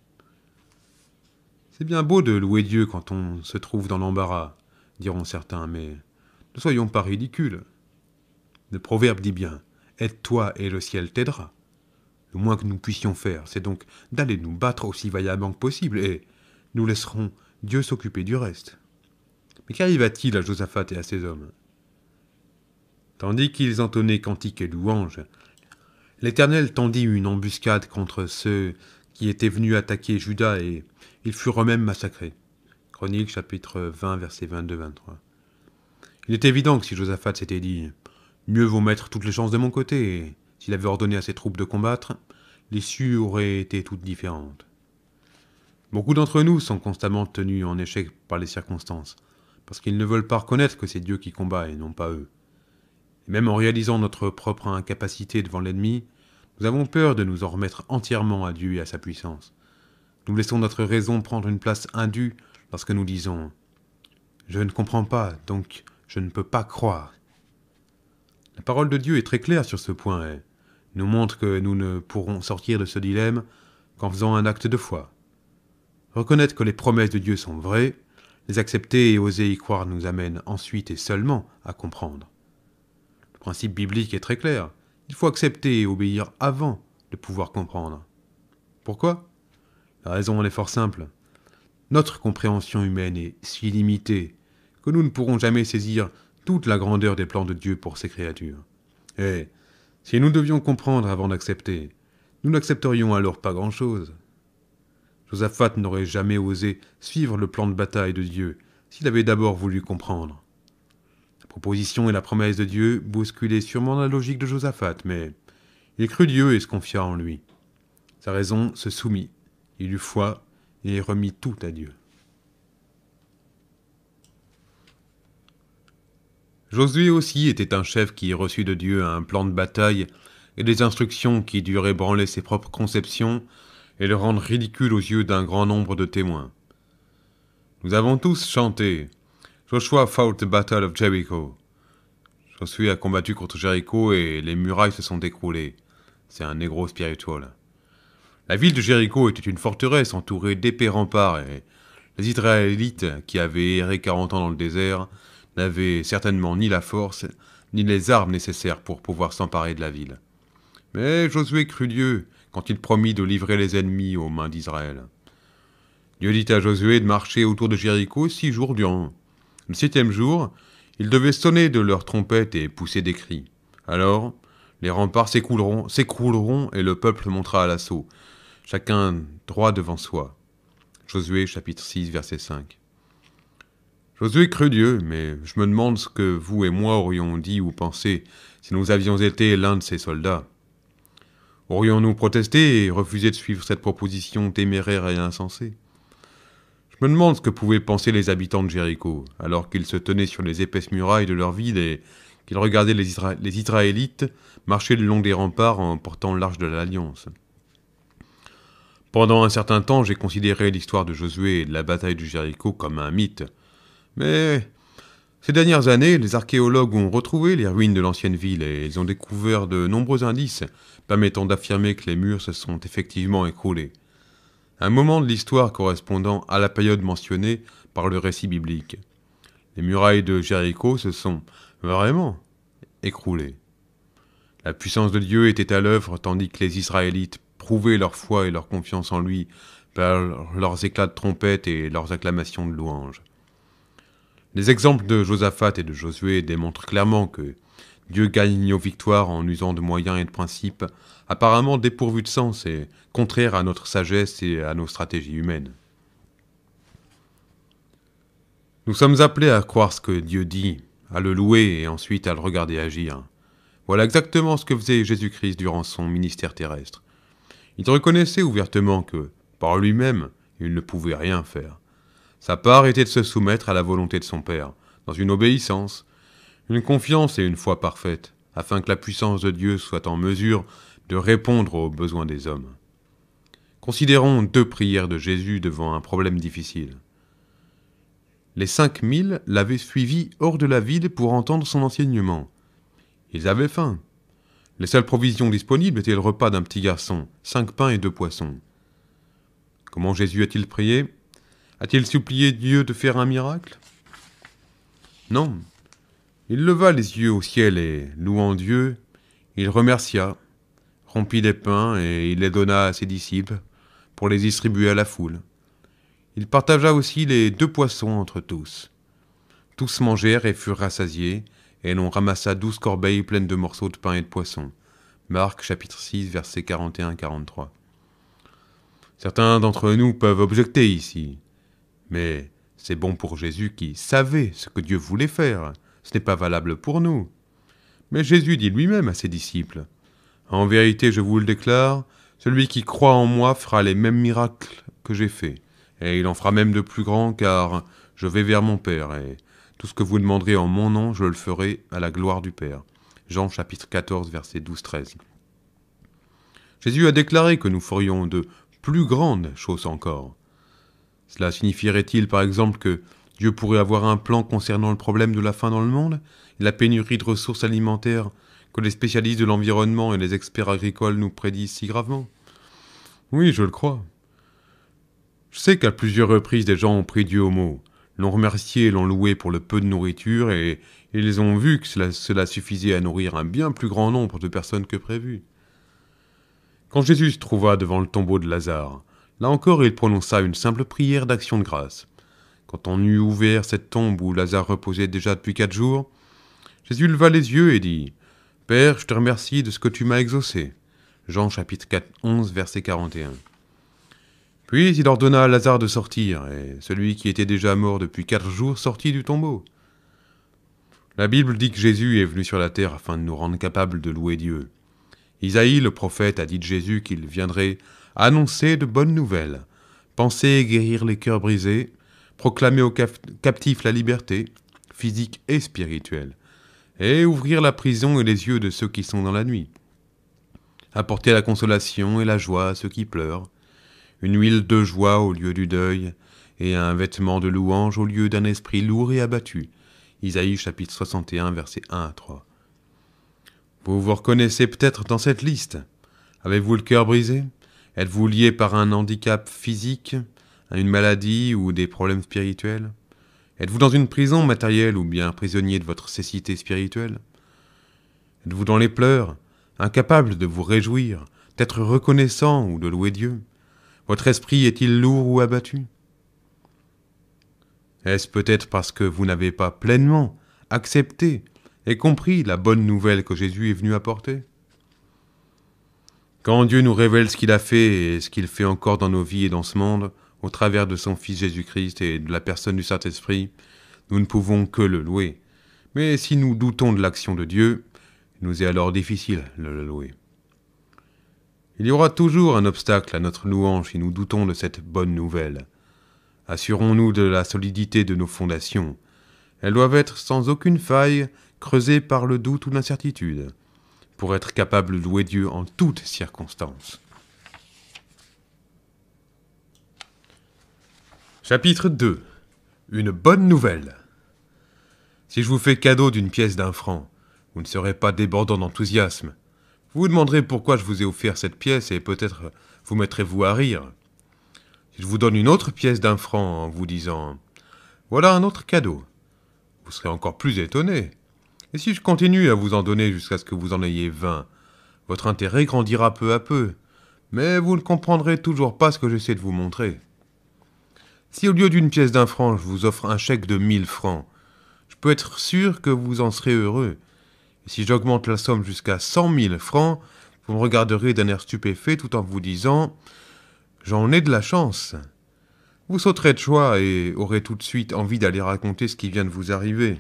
C'est bien beau de louer Dieu quand on se trouve dans l'embarras, diront certains, mais ne soyons pas ridicules. Le proverbe dit bien Aide-toi et le ciel t'aidera. Le moins que nous puissions faire, c'est donc d'aller nous battre aussi vaillamment que possible, et nous laisserons Dieu s'occuper du reste. Mais qu'arriva-t-il à Josaphat et à ses hommes Tandis qu'ils entonnaient cantiques et louanges, L'Éternel tendit une embuscade contre ceux qui étaient venus attaquer Judas et ils furent eux-mêmes massacrés. Chronique chapitre 20 verset 22-23. Il est évident que si Josaphat s'était dit Mieux vaut mettre toutes les chances de mon côté, s'il avait ordonné à ses troupes de combattre, l'issue aurait été toute différente. Beaucoup d'entre nous sont constamment tenus en échec par les circonstances, parce qu'ils ne veulent pas reconnaître que c'est Dieu qui combat et non pas eux même en réalisant notre propre incapacité devant l'ennemi, nous avons peur de nous en remettre entièrement à Dieu et à sa puissance. Nous laissons notre raison prendre une place indue lorsque nous disons ⁇ Je ne comprends pas, donc je ne peux pas croire ⁇ La parole de Dieu est très claire sur ce point et nous montre que nous ne pourrons sortir de ce dilemme qu'en faisant un acte de foi. Reconnaître que les promesses de Dieu sont vraies, les accepter et oser y croire nous amène ensuite et seulement à comprendre principe biblique est très clair. Il faut accepter et obéir avant de pouvoir comprendre. Pourquoi La raison en est fort simple. Notre compréhension humaine est si limitée que nous ne pourrons jamais saisir toute la grandeur des plans de Dieu pour ses créatures. Et eh, si nous devions comprendre avant d'accepter, nous n'accepterions alors pas grand-chose. Josaphat n'aurait jamais osé suivre le plan de bataille de Dieu s'il avait d'abord voulu comprendre proposition et la promesse de Dieu bousculaient sûrement la logique de Josaphat, mais il crut Dieu et se confia en lui. Sa raison se soumit, il eut foi et remit tout à Dieu. Josué aussi était un chef qui reçut de Dieu un plan de bataille et des instructions qui durent ébranler ses propres conceptions et le rendre ridicule aux yeux d'un grand nombre de témoins. Nous avons tous chanté Joshua fought the battle of Jericho. Josué a combattu contre Jéricho et les murailles se sont écroulées. C'est un négro spirituel. La ville de Jéricho était une forteresse entourée d'épais remparts et les Israélites qui avaient erré 40 ans dans le désert n'avaient certainement ni la force ni les armes nécessaires pour pouvoir s'emparer de la ville. Mais Josué crut Dieu quand il promit de livrer les ennemis aux mains d'Israël. Dieu dit à Josué de marcher autour de Jéricho six jours durant. Le septième jour, ils devaient sonner de leurs trompettes et pousser des cris. Alors, les remparts s'écrouleront et le peuple montera à l'assaut, chacun droit devant soi. Josué chapitre 6 verset 5. Josué crut Dieu, mais je me demande ce que vous et moi aurions dit ou pensé si nous avions été l'un de ces soldats. Aurions-nous protesté et refusé de suivre cette proposition téméraire et insensée « Je me demande ce que pouvaient penser les habitants de Jéricho, alors qu'ils se tenaient sur les épaisses murailles de leur ville et qu'ils regardaient les, les Israélites marcher le long des remparts en portant l'arche de l'Alliance. Pendant un certain temps, j'ai considéré l'histoire de Josué et de la bataille de Jéricho comme un mythe. Mais ces dernières années, les archéologues ont retrouvé les ruines de l'ancienne ville et ils ont découvert de nombreux indices permettant d'affirmer que les murs se sont effectivement écroulés un moment de l'histoire correspondant à la période mentionnée par le récit biblique. Les murailles de Jéricho se sont vraiment écroulées. La puissance de Dieu était à l'œuvre tandis que les Israélites prouvaient leur foi et leur confiance en lui par leurs éclats de trompette et leurs acclamations de louanges. Les exemples de Josaphat et de Josué démontrent clairement que Dieu gagne nos victoires en usant de moyens et de principes apparemment dépourvu de sens et contraire à notre sagesse et à nos stratégies humaines. Nous sommes appelés à croire ce que Dieu dit, à le louer et ensuite à le regarder agir. Voilà exactement ce que faisait Jésus-Christ durant son ministère terrestre. Il reconnaissait ouvertement que, par lui-même, il ne pouvait rien faire. Sa part était de se soumettre à la volonté de son Père, dans une obéissance, une confiance et une foi parfaite, afin que la puissance de Dieu soit en mesure de répondre aux besoins des hommes. Considérons deux prières de Jésus devant un problème difficile. Les cinq mille l'avaient suivi hors de la ville pour entendre son enseignement. Ils avaient faim. Les seules provisions disponibles étaient le repas d'un petit garçon, cinq pains et deux poissons. Comment Jésus a-t-il prié A-t-il supplié Dieu de faire un miracle Non. Il leva les yeux au ciel et, louant Dieu, il remercia rompit des pains et il les donna à ses disciples pour les distribuer à la foule. Il partagea aussi les deux poissons entre tous. Tous mangèrent et furent rassasiés, et l'on ramassa douze corbeilles pleines de morceaux de pain et de poisson. Marc chapitre 6 versets 41-43. Certains d'entre nous peuvent objecter ici, mais c'est bon pour Jésus qui savait ce que Dieu voulait faire, ce n'est pas valable pour nous. Mais Jésus dit lui-même à ses disciples, en vérité, je vous le déclare, celui qui croit en moi fera les mêmes miracles que j'ai faits, et il en fera même de plus grands, car je vais vers mon Père, et tout ce que vous demanderez en mon nom, je le ferai à la gloire du Père. Jean chapitre 14, verset 12-13. Jésus a déclaré que nous ferions de plus grandes choses encore. Cela signifierait-il par exemple que Dieu pourrait avoir un plan concernant le problème de la faim dans le monde, la pénurie de ressources alimentaires que les spécialistes de l'environnement et les experts agricoles nous prédisent si gravement Oui, je le crois. Je sais qu'à plusieurs reprises des gens ont pris Dieu au mot, l'ont remercié et l'ont loué pour le peu de nourriture, et ils ont vu que cela, cela suffisait à nourrir un bien plus grand nombre de personnes que prévu. Quand Jésus se trouva devant le tombeau de Lazare, là encore il prononça une simple prière d'action de grâce. Quand on eut ouvert cette tombe où Lazare reposait déjà depuis quatre jours, Jésus leva les yeux et dit Père, je te remercie de ce que tu m'as exaucé. Jean chapitre 4, 11, verset 41. Puis il ordonna à Lazare de sortir, et celui qui était déjà mort depuis quatre jours sortit du tombeau. La Bible dit que Jésus est venu sur la terre afin de nous rendre capables de louer Dieu. Isaïe le prophète a dit de Jésus qu'il viendrait annoncer de bonnes nouvelles, penser et guérir les cœurs brisés, proclamer aux captifs la liberté, physique et spirituelle, et ouvrir la prison et les yeux de ceux qui sont dans la nuit. Apporter la consolation et la joie à ceux qui pleurent, une huile de joie au lieu du deuil, et un vêtement de louange au lieu d'un esprit lourd et abattu. Isaïe chapitre 61 versets 1 à 3. Vous vous reconnaissez peut-être dans cette liste. Avez-vous le cœur brisé Êtes-vous lié par un handicap physique, à une maladie ou des problèmes spirituels Êtes-vous dans une prison matérielle ou bien prisonnier de votre cécité spirituelle Êtes-vous dans les pleurs, incapable de vous réjouir, d'être reconnaissant ou de louer Dieu Votre esprit est-il lourd ou abattu Est-ce peut-être parce que vous n'avez pas pleinement accepté et compris la bonne nouvelle que Jésus est venu apporter Quand Dieu nous révèle ce qu'il a fait et ce qu'il fait encore dans nos vies et dans ce monde, au travers de son Fils Jésus-Christ et de la personne du Saint-Esprit, nous ne pouvons que le louer. Mais si nous doutons de l'action de Dieu, il nous est alors difficile de le louer. Il y aura toujours un obstacle à notre louange si nous doutons de cette bonne nouvelle. Assurons-nous de la solidité de nos fondations. Elles doivent être sans aucune faille creusées par le doute ou l'incertitude, pour être capables de louer Dieu en toutes circonstances. Chapitre 2 Une bonne nouvelle Si je vous fais cadeau d'une pièce d'un franc, vous ne serez pas débordant d'enthousiasme. Vous vous demanderez pourquoi je vous ai offert cette pièce et peut-être vous mettrez-vous à rire. Si je vous donne une autre pièce d'un franc en vous disant Voilà un autre cadeau, vous serez encore plus étonné. Et si je continue à vous en donner jusqu'à ce que vous en ayez vingt, votre intérêt grandira peu à peu, mais vous ne comprendrez toujours pas ce que j'essaie de vous montrer. Si au lieu d'une pièce d'un franc, je vous offre un chèque de mille francs, je peux être sûr que vous en serez heureux. Et si j'augmente la somme jusqu'à cent mille francs, vous me regarderez d'un air stupéfait tout en vous disant J'en ai de la chance. Vous sauterez de joie et aurez tout de suite envie d'aller raconter ce qui vient de vous arriver.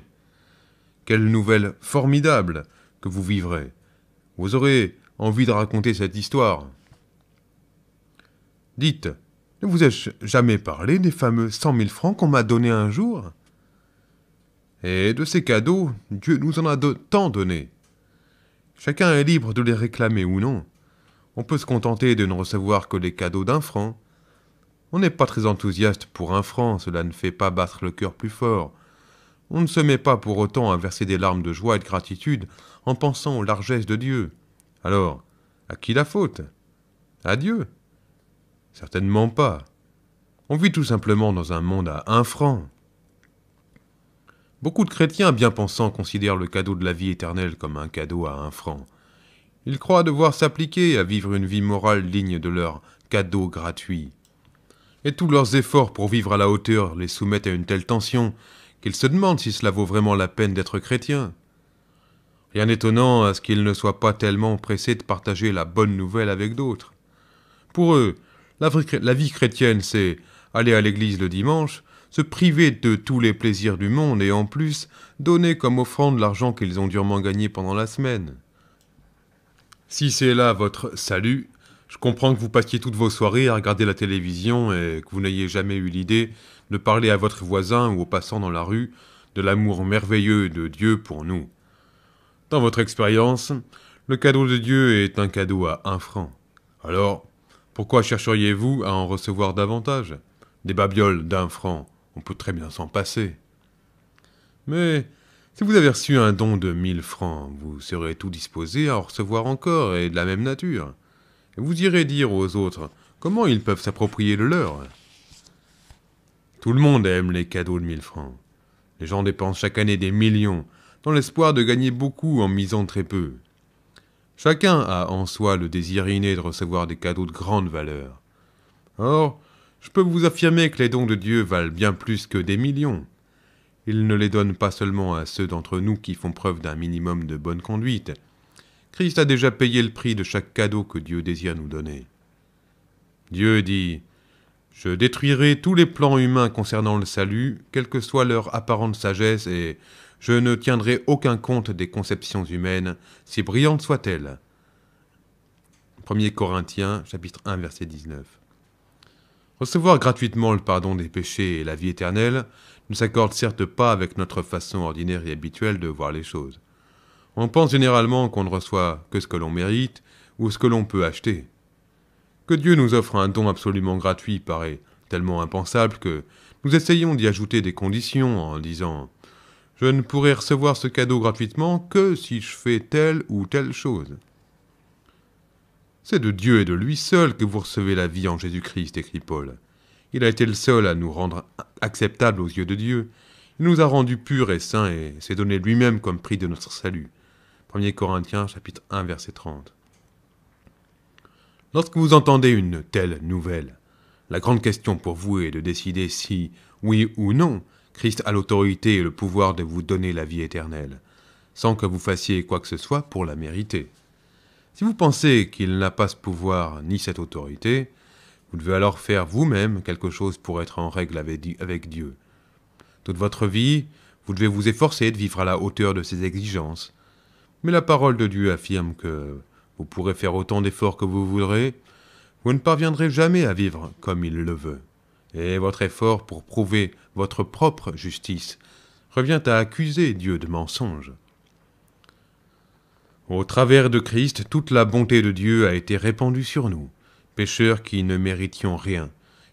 Quelle nouvelle formidable que vous vivrez. Vous aurez envie de raconter cette histoire. Dites, ne vous ai-je jamais parlé des fameux cent mille francs qu'on m'a donnés un jour Et de ces cadeaux, Dieu nous en a tant donné. Chacun est libre de les réclamer ou non. On peut se contenter de ne recevoir que les cadeaux d'un franc. On n'est pas très enthousiaste pour un franc, cela ne fait pas battre le cœur plus fort. On ne se met pas pour autant à verser des larmes de joie et de gratitude en pensant aux largesses de Dieu. Alors, à qui la faute À Dieu Certainement pas. On vit tout simplement dans un monde à un franc. Beaucoup de chrétiens bien pensants considèrent le cadeau de la vie éternelle comme un cadeau à un franc. Ils croient devoir s'appliquer à vivre une vie morale digne de leur cadeau gratuit. Et tous leurs efforts pour vivre à la hauteur les soumettent à une telle tension qu'ils se demandent si cela vaut vraiment la peine d'être chrétien. Rien d'étonnant à ce qu'ils ne soient pas tellement pressés de partager la bonne nouvelle avec d'autres. Pour eux, la vie chrétienne, c'est aller à l'église le dimanche, se priver de tous les plaisirs du monde et en plus donner comme offrande l'argent qu'ils ont durement gagné pendant la semaine. Si c'est là votre salut, je comprends que vous passiez toutes vos soirées à regarder la télévision et que vous n'ayez jamais eu l'idée de parler à votre voisin ou aux passants dans la rue de l'amour merveilleux de Dieu pour nous. Dans votre expérience, le cadeau de Dieu est un cadeau à un franc. Alors, pourquoi chercheriez-vous à en recevoir davantage Des babioles d'un franc, on peut très bien s'en passer. Mais si vous avez reçu un don de mille francs, vous serez tout disposé à en recevoir encore et de la même nature. vous irez dire aux autres comment ils peuvent s'approprier le leur. Tout le monde aime les cadeaux de mille francs. Les gens dépensent chaque année des millions dans l'espoir de gagner beaucoup en misant très peu. Chacun a en soi le désir inné de recevoir des cadeaux de grande valeur. Or, je peux vous affirmer que les dons de Dieu valent bien plus que des millions. Il ne les donne pas seulement à ceux d'entre nous qui font preuve d'un minimum de bonne conduite. Christ a déjà payé le prix de chaque cadeau que Dieu désire nous donner. Dieu dit Je détruirai tous les plans humains concernant le salut, quelle que soit leur apparente sagesse, et je ne tiendrai aucun compte des conceptions humaines, si brillantes soient-elles. 1 Corinthiens, chapitre 1, verset 19. Recevoir gratuitement le pardon des péchés et la vie éternelle ne s'accorde certes pas avec notre façon ordinaire et habituelle de voir les choses. On pense généralement qu'on ne reçoit que ce que l'on mérite ou ce que l'on peut acheter. Que Dieu nous offre un don absolument gratuit paraît tellement impensable que nous essayons d'y ajouter des conditions en disant je ne pourrai recevoir ce cadeau gratuitement que si je fais telle ou telle chose. C'est de Dieu et de lui seul que vous recevez la vie en Jésus-Christ, écrit Paul. Il a été le seul à nous rendre acceptables aux yeux de Dieu. Il nous a rendus purs et saints et s'est donné lui-même comme prix de notre salut. 1 Corinthiens chapitre 1 verset 30. Lorsque vous entendez une telle nouvelle, la grande question pour vous est de décider si, oui ou non, Christ a l'autorité et le pouvoir de vous donner la vie éternelle, sans que vous fassiez quoi que ce soit pour la mériter. Si vous pensez qu'il n'a pas ce pouvoir ni cette autorité, vous devez alors faire vous-même quelque chose pour être en règle avec Dieu. Toute votre vie, vous devez vous efforcer de vivre à la hauteur de ses exigences. Mais la parole de Dieu affirme que vous pourrez faire autant d'efforts que vous voudrez, vous ne parviendrez jamais à vivre comme il le veut. Et votre effort pour prouver votre propre justice, revient à accuser Dieu de mensonge. Au travers de Christ, toute la bonté de Dieu a été répandue sur nous, pécheurs qui ne méritions rien.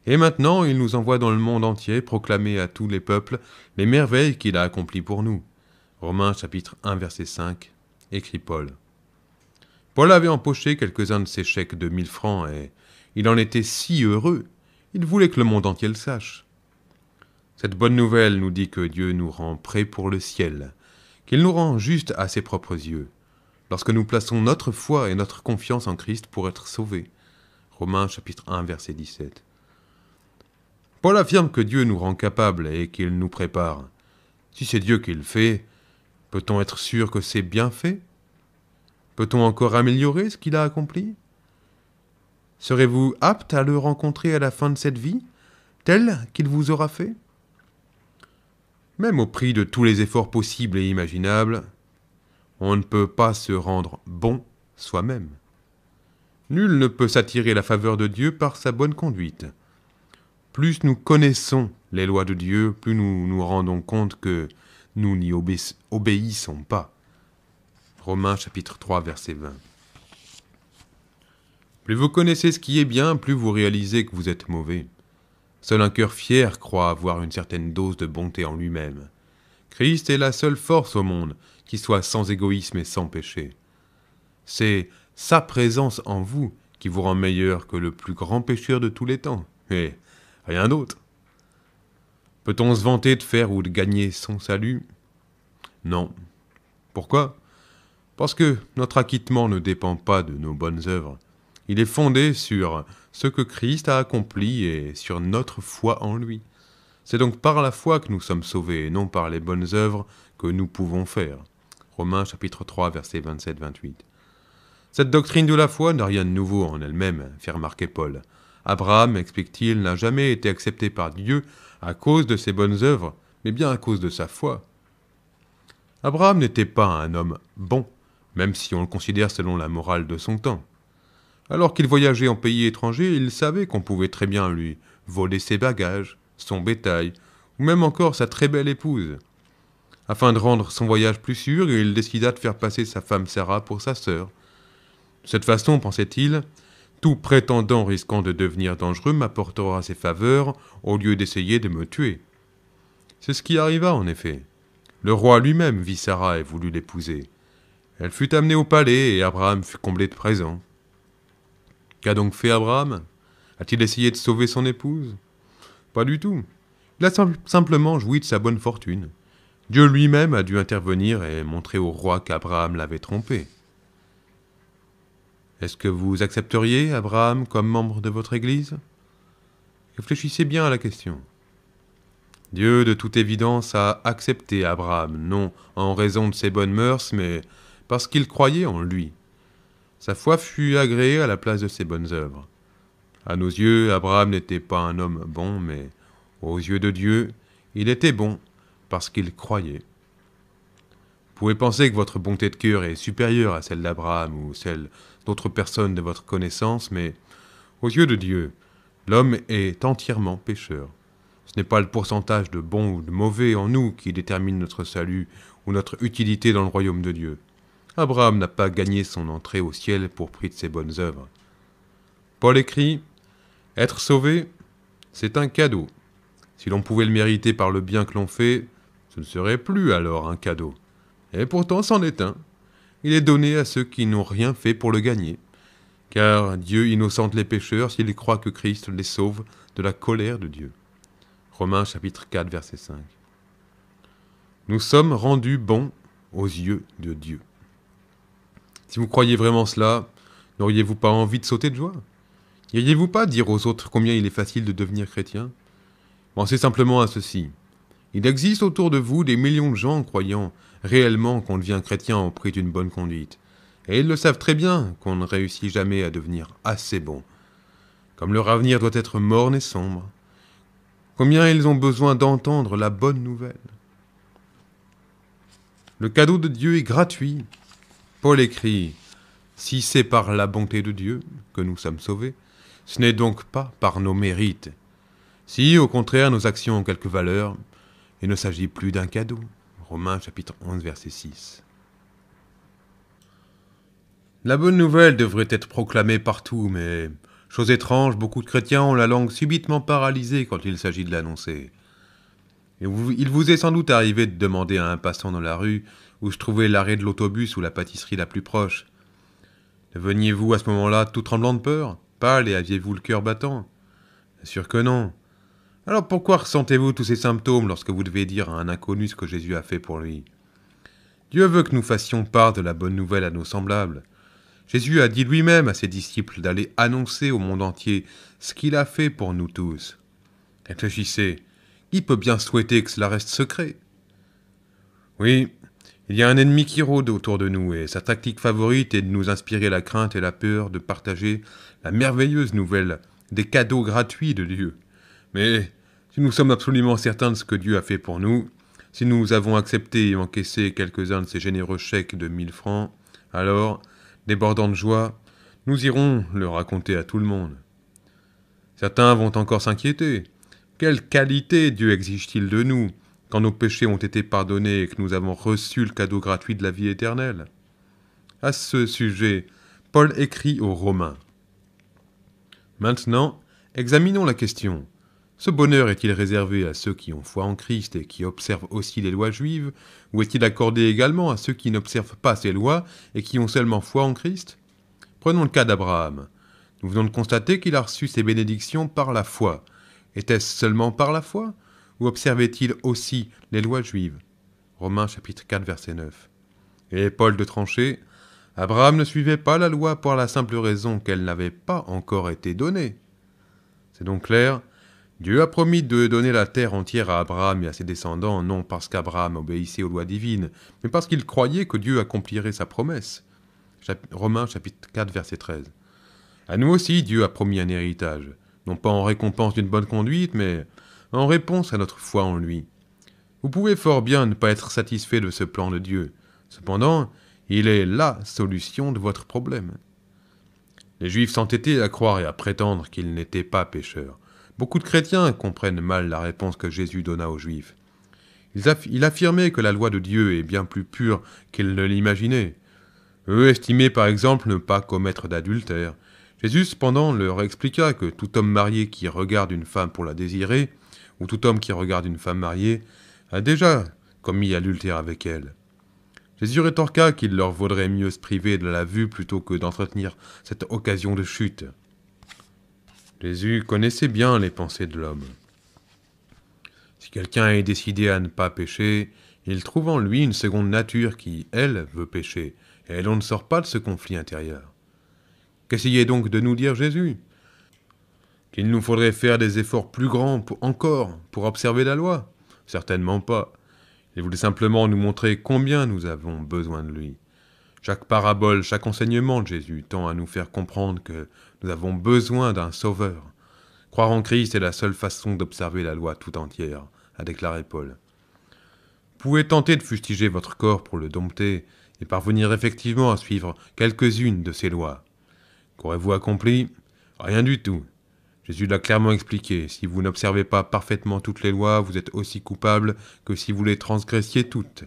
Et maintenant, il nous envoie dans le monde entier proclamer à tous les peuples les merveilles qu'il a accomplies pour nous. Romains chapitre 1 verset 5, écrit Paul. Paul avait empoché quelques-uns de ses chèques de mille francs et il en était si heureux, il voulait que le monde entier le sache. Cette bonne nouvelle nous dit que Dieu nous rend prêts pour le ciel, qu'il nous rend juste à ses propres yeux, lorsque nous plaçons notre foi et notre confiance en Christ pour être sauvés. Romains chapitre verset Paul affirme que Dieu nous rend capables et qu'il nous prépare. Si c'est Dieu qui le fait, peut-on être sûr que c'est bien fait Peut-on encore améliorer ce qu'il a accompli Serez-vous apte à le rencontrer à la fin de cette vie, tel qu'il vous aura fait même au prix de tous les efforts possibles et imaginables, on ne peut pas se rendre bon soi-même. Nul ne peut s'attirer la faveur de Dieu par sa bonne conduite. Plus nous connaissons les lois de Dieu, plus nous nous rendons compte que nous n'y obéissons pas. Romains chapitre 3 verset 20. Plus vous connaissez ce qui est bien, plus vous réalisez que vous êtes mauvais. Seul un cœur fier croit avoir une certaine dose de bonté en lui-même. Christ est la seule force au monde qui soit sans égoïsme et sans péché. C'est sa présence en vous qui vous rend meilleur que le plus grand pécheur de tous les temps, et rien d'autre. Peut-on se vanter de faire ou de gagner son salut Non. Pourquoi Parce que notre acquittement ne dépend pas de nos bonnes œuvres. Il est fondé sur ce que Christ a accompli est sur notre foi en lui. C'est donc par la foi que nous sommes sauvés et non par les bonnes œuvres que nous pouvons faire. Romains chapitre 3 versets 27-28. Cette doctrine de la foi n'a rien de nouveau en elle-même, fait remarquer Paul. Abraham, explique-t-il, n'a jamais été accepté par Dieu à cause de ses bonnes œuvres, mais bien à cause de sa foi. Abraham n'était pas un homme bon, même si on le considère selon la morale de son temps. Alors qu'il voyageait en pays étranger, il savait qu'on pouvait très bien lui voler ses bagages, son bétail, ou même encore sa très belle épouse. Afin de rendre son voyage plus sûr, il décida de faire passer sa femme Sarah pour sa sœur. De cette façon, pensait-il, tout prétendant risquant de devenir dangereux m'apportera ses faveurs au lieu d'essayer de me tuer. C'est ce qui arriva en effet. Le roi lui-même vit Sarah et voulut l'épouser. Elle fut amenée au palais et Abraham fut comblé de présents. Qu'a donc fait Abraham A-t-il essayé de sauver son épouse Pas du tout. Il a simplement joui de sa bonne fortune. Dieu lui-même a dû intervenir et montrer au roi qu'Abraham l'avait trompé. Est-ce que vous accepteriez Abraham comme membre de votre Église Réfléchissez bien à la question. Dieu, de toute évidence, a accepté Abraham, non en raison de ses bonnes mœurs, mais parce qu'il croyait en lui. Sa foi fut agréée à la place de ses bonnes œuvres. À nos yeux, Abraham n'était pas un homme bon, mais aux yeux de Dieu, il était bon parce qu'il croyait. Vous pouvez penser que votre bonté de cœur est supérieure à celle d'Abraham ou celle d'autres personnes de votre connaissance, mais aux yeux de Dieu, l'homme est entièrement pécheur. Ce n'est pas le pourcentage de bon ou de mauvais en nous qui détermine notre salut ou notre utilité dans le royaume de Dieu. Abraham n'a pas gagné son entrée au ciel pour prix de ses bonnes œuvres. Paul écrit Être sauvé, c'est un cadeau. Si l'on pouvait le mériter par le bien que l'on fait, ce ne serait plus alors un cadeau. Et pourtant, c'en est un. Il est donné à ceux qui n'ont rien fait pour le gagner. Car Dieu innocente les pécheurs s'ils croient que Christ les sauve de la colère de Dieu. Romains chapitre 4, verset 5. Nous sommes rendus bons aux yeux de Dieu. Si vous croyez vraiment cela, n'auriez-vous pas envie de sauter de joie nayez vous pas dire aux autres combien il est facile de devenir chrétien Pensez simplement à ceci. Il existe autour de vous des millions de gens croyant réellement qu'on devient chrétien au prix d'une bonne conduite, et ils le savent très bien qu'on ne réussit jamais à devenir assez bon. Comme leur avenir doit être morne et sombre, combien ils ont besoin d'entendre la bonne nouvelle. Le cadeau de Dieu est gratuit, Paul écrit Si c'est par la bonté de Dieu que nous sommes sauvés, ce n'est donc pas par nos mérites. Si, au contraire, nos actions ont quelque valeur, il ne s'agit plus d'un cadeau. Romains chapitre 11, verset 6. La bonne nouvelle devrait être proclamée partout, mais, chose étrange, beaucoup de chrétiens ont la langue subitement paralysée quand il s'agit de l'annoncer. Il vous est sans doute arrivé de demander à un passant dans la rue où je trouvais l'arrêt de l'autobus ou la pâtisserie la plus proche. veniez vous à ce moment-là tout tremblant de peur, pâle et aviez-vous le cœur battant Bien sûr que non. Alors pourquoi ressentez-vous tous ces symptômes lorsque vous devez dire à un inconnu ce que Jésus a fait pour lui Dieu veut que nous fassions part de la bonne nouvelle à nos semblables. Jésus a dit lui-même à ses disciples d'aller annoncer au monde entier ce qu'il a fait pour nous tous. Réfléchissez, qui peut bien souhaiter que cela reste secret Oui, il y a un ennemi qui rôde autour de nous, et sa tactique favorite est de nous inspirer la crainte et la peur de partager la merveilleuse nouvelle des cadeaux gratuits de Dieu. Mais si nous sommes absolument certains de ce que Dieu a fait pour nous, si nous avons accepté et encaissé quelques-uns de ces généreux chèques de mille francs, alors, débordant de joie, nous irons le raconter à tout le monde. Certains vont encore s'inquiéter. Quelle qualité Dieu exige-t-il de nous quand nos péchés ont été pardonnés et que nous avons reçu le cadeau gratuit de la vie éternelle À ce sujet, Paul écrit aux Romains. Maintenant, examinons la question. Ce bonheur est-il réservé à ceux qui ont foi en Christ et qui observent aussi les lois juives, ou est-il accordé également à ceux qui n'observent pas ces lois et qui ont seulement foi en Christ Prenons le cas d'Abraham. Nous venons de constater qu'il a reçu ses bénédictions par la foi. Était-ce seulement par la foi ou observait-il aussi les lois juives Romains chapitre 4 verset 9. Et Paul de Tranchée, Abraham ne suivait pas la loi pour la simple raison qu'elle n'avait pas encore été donnée. C'est donc clair, Dieu a promis de donner la terre entière à Abraham et à ses descendants, non parce qu'Abraham obéissait aux lois divines, mais parce qu'il croyait que Dieu accomplirait sa promesse. Romains chapitre 4 verset 13. À nous aussi, Dieu a promis un héritage, non pas en récompense d'une bonne conduite, mais en réponse à notre foi en lui. Vous pouvez fort bien ne pas être satisfait de ce plan de Dieu. Cependant, il est LA solution de votre problème. Les Juifs s'entêtaient à croire et à prétendre qu'ils n'étaient pas pécheurs. Beaucoup de chrétiens comprennent mal la réponse que Jésus donna aux Juifs. Il affirmait que la loi de Dieu est bien plus pure qu'ils ne l'imaginaient. Eux estimaient par exemple ne pas commettre d'adultère. Jésus cependant leur expliqua que tout homme marié qui regarde une femme pour la désirer ou tout homme qui regarde une femme mariée, a déjà commis adultère avec elle. Jésus rétorqua qu'il leur vaudrait mieux se priver de la vue plutôt que d'entretenir cette occasion de chute. Jésus connaissait bien les pensées de l'homme. Si quelqu'un est décidé à ne pas pécher, il trouve en lui une seconde nature qui, elle, veut pécher, et l'on ne sort pas de ce conflit intérieur. Qu'essayait donc de nous dire Jésus qu'il nous faudrait faire des efforts plus grands encore pour observer la loi Certainement pas. Il voulait simplement nous montrer combien nous avons besoin de lui. Chaque parabole, chaque enseignement de Jésus tend à nous faire comprendre que nous avons besoin d'un sauveur. Croire en Christ est la seule façon d'observer la loi tout entière, a déclaré Paul. Vous pouvez tenter de fustiger votre corps pour le dompter et parvenir effectivement à suivre quelques-unes de ses lois. Qu'aurez-vous accompli Rien du tout. Jésus l'a clairement expliqué, si vous n'observez pas parfaitement toutes les lois, vous êtes aussi coupable que si vous les transgressiez toutes.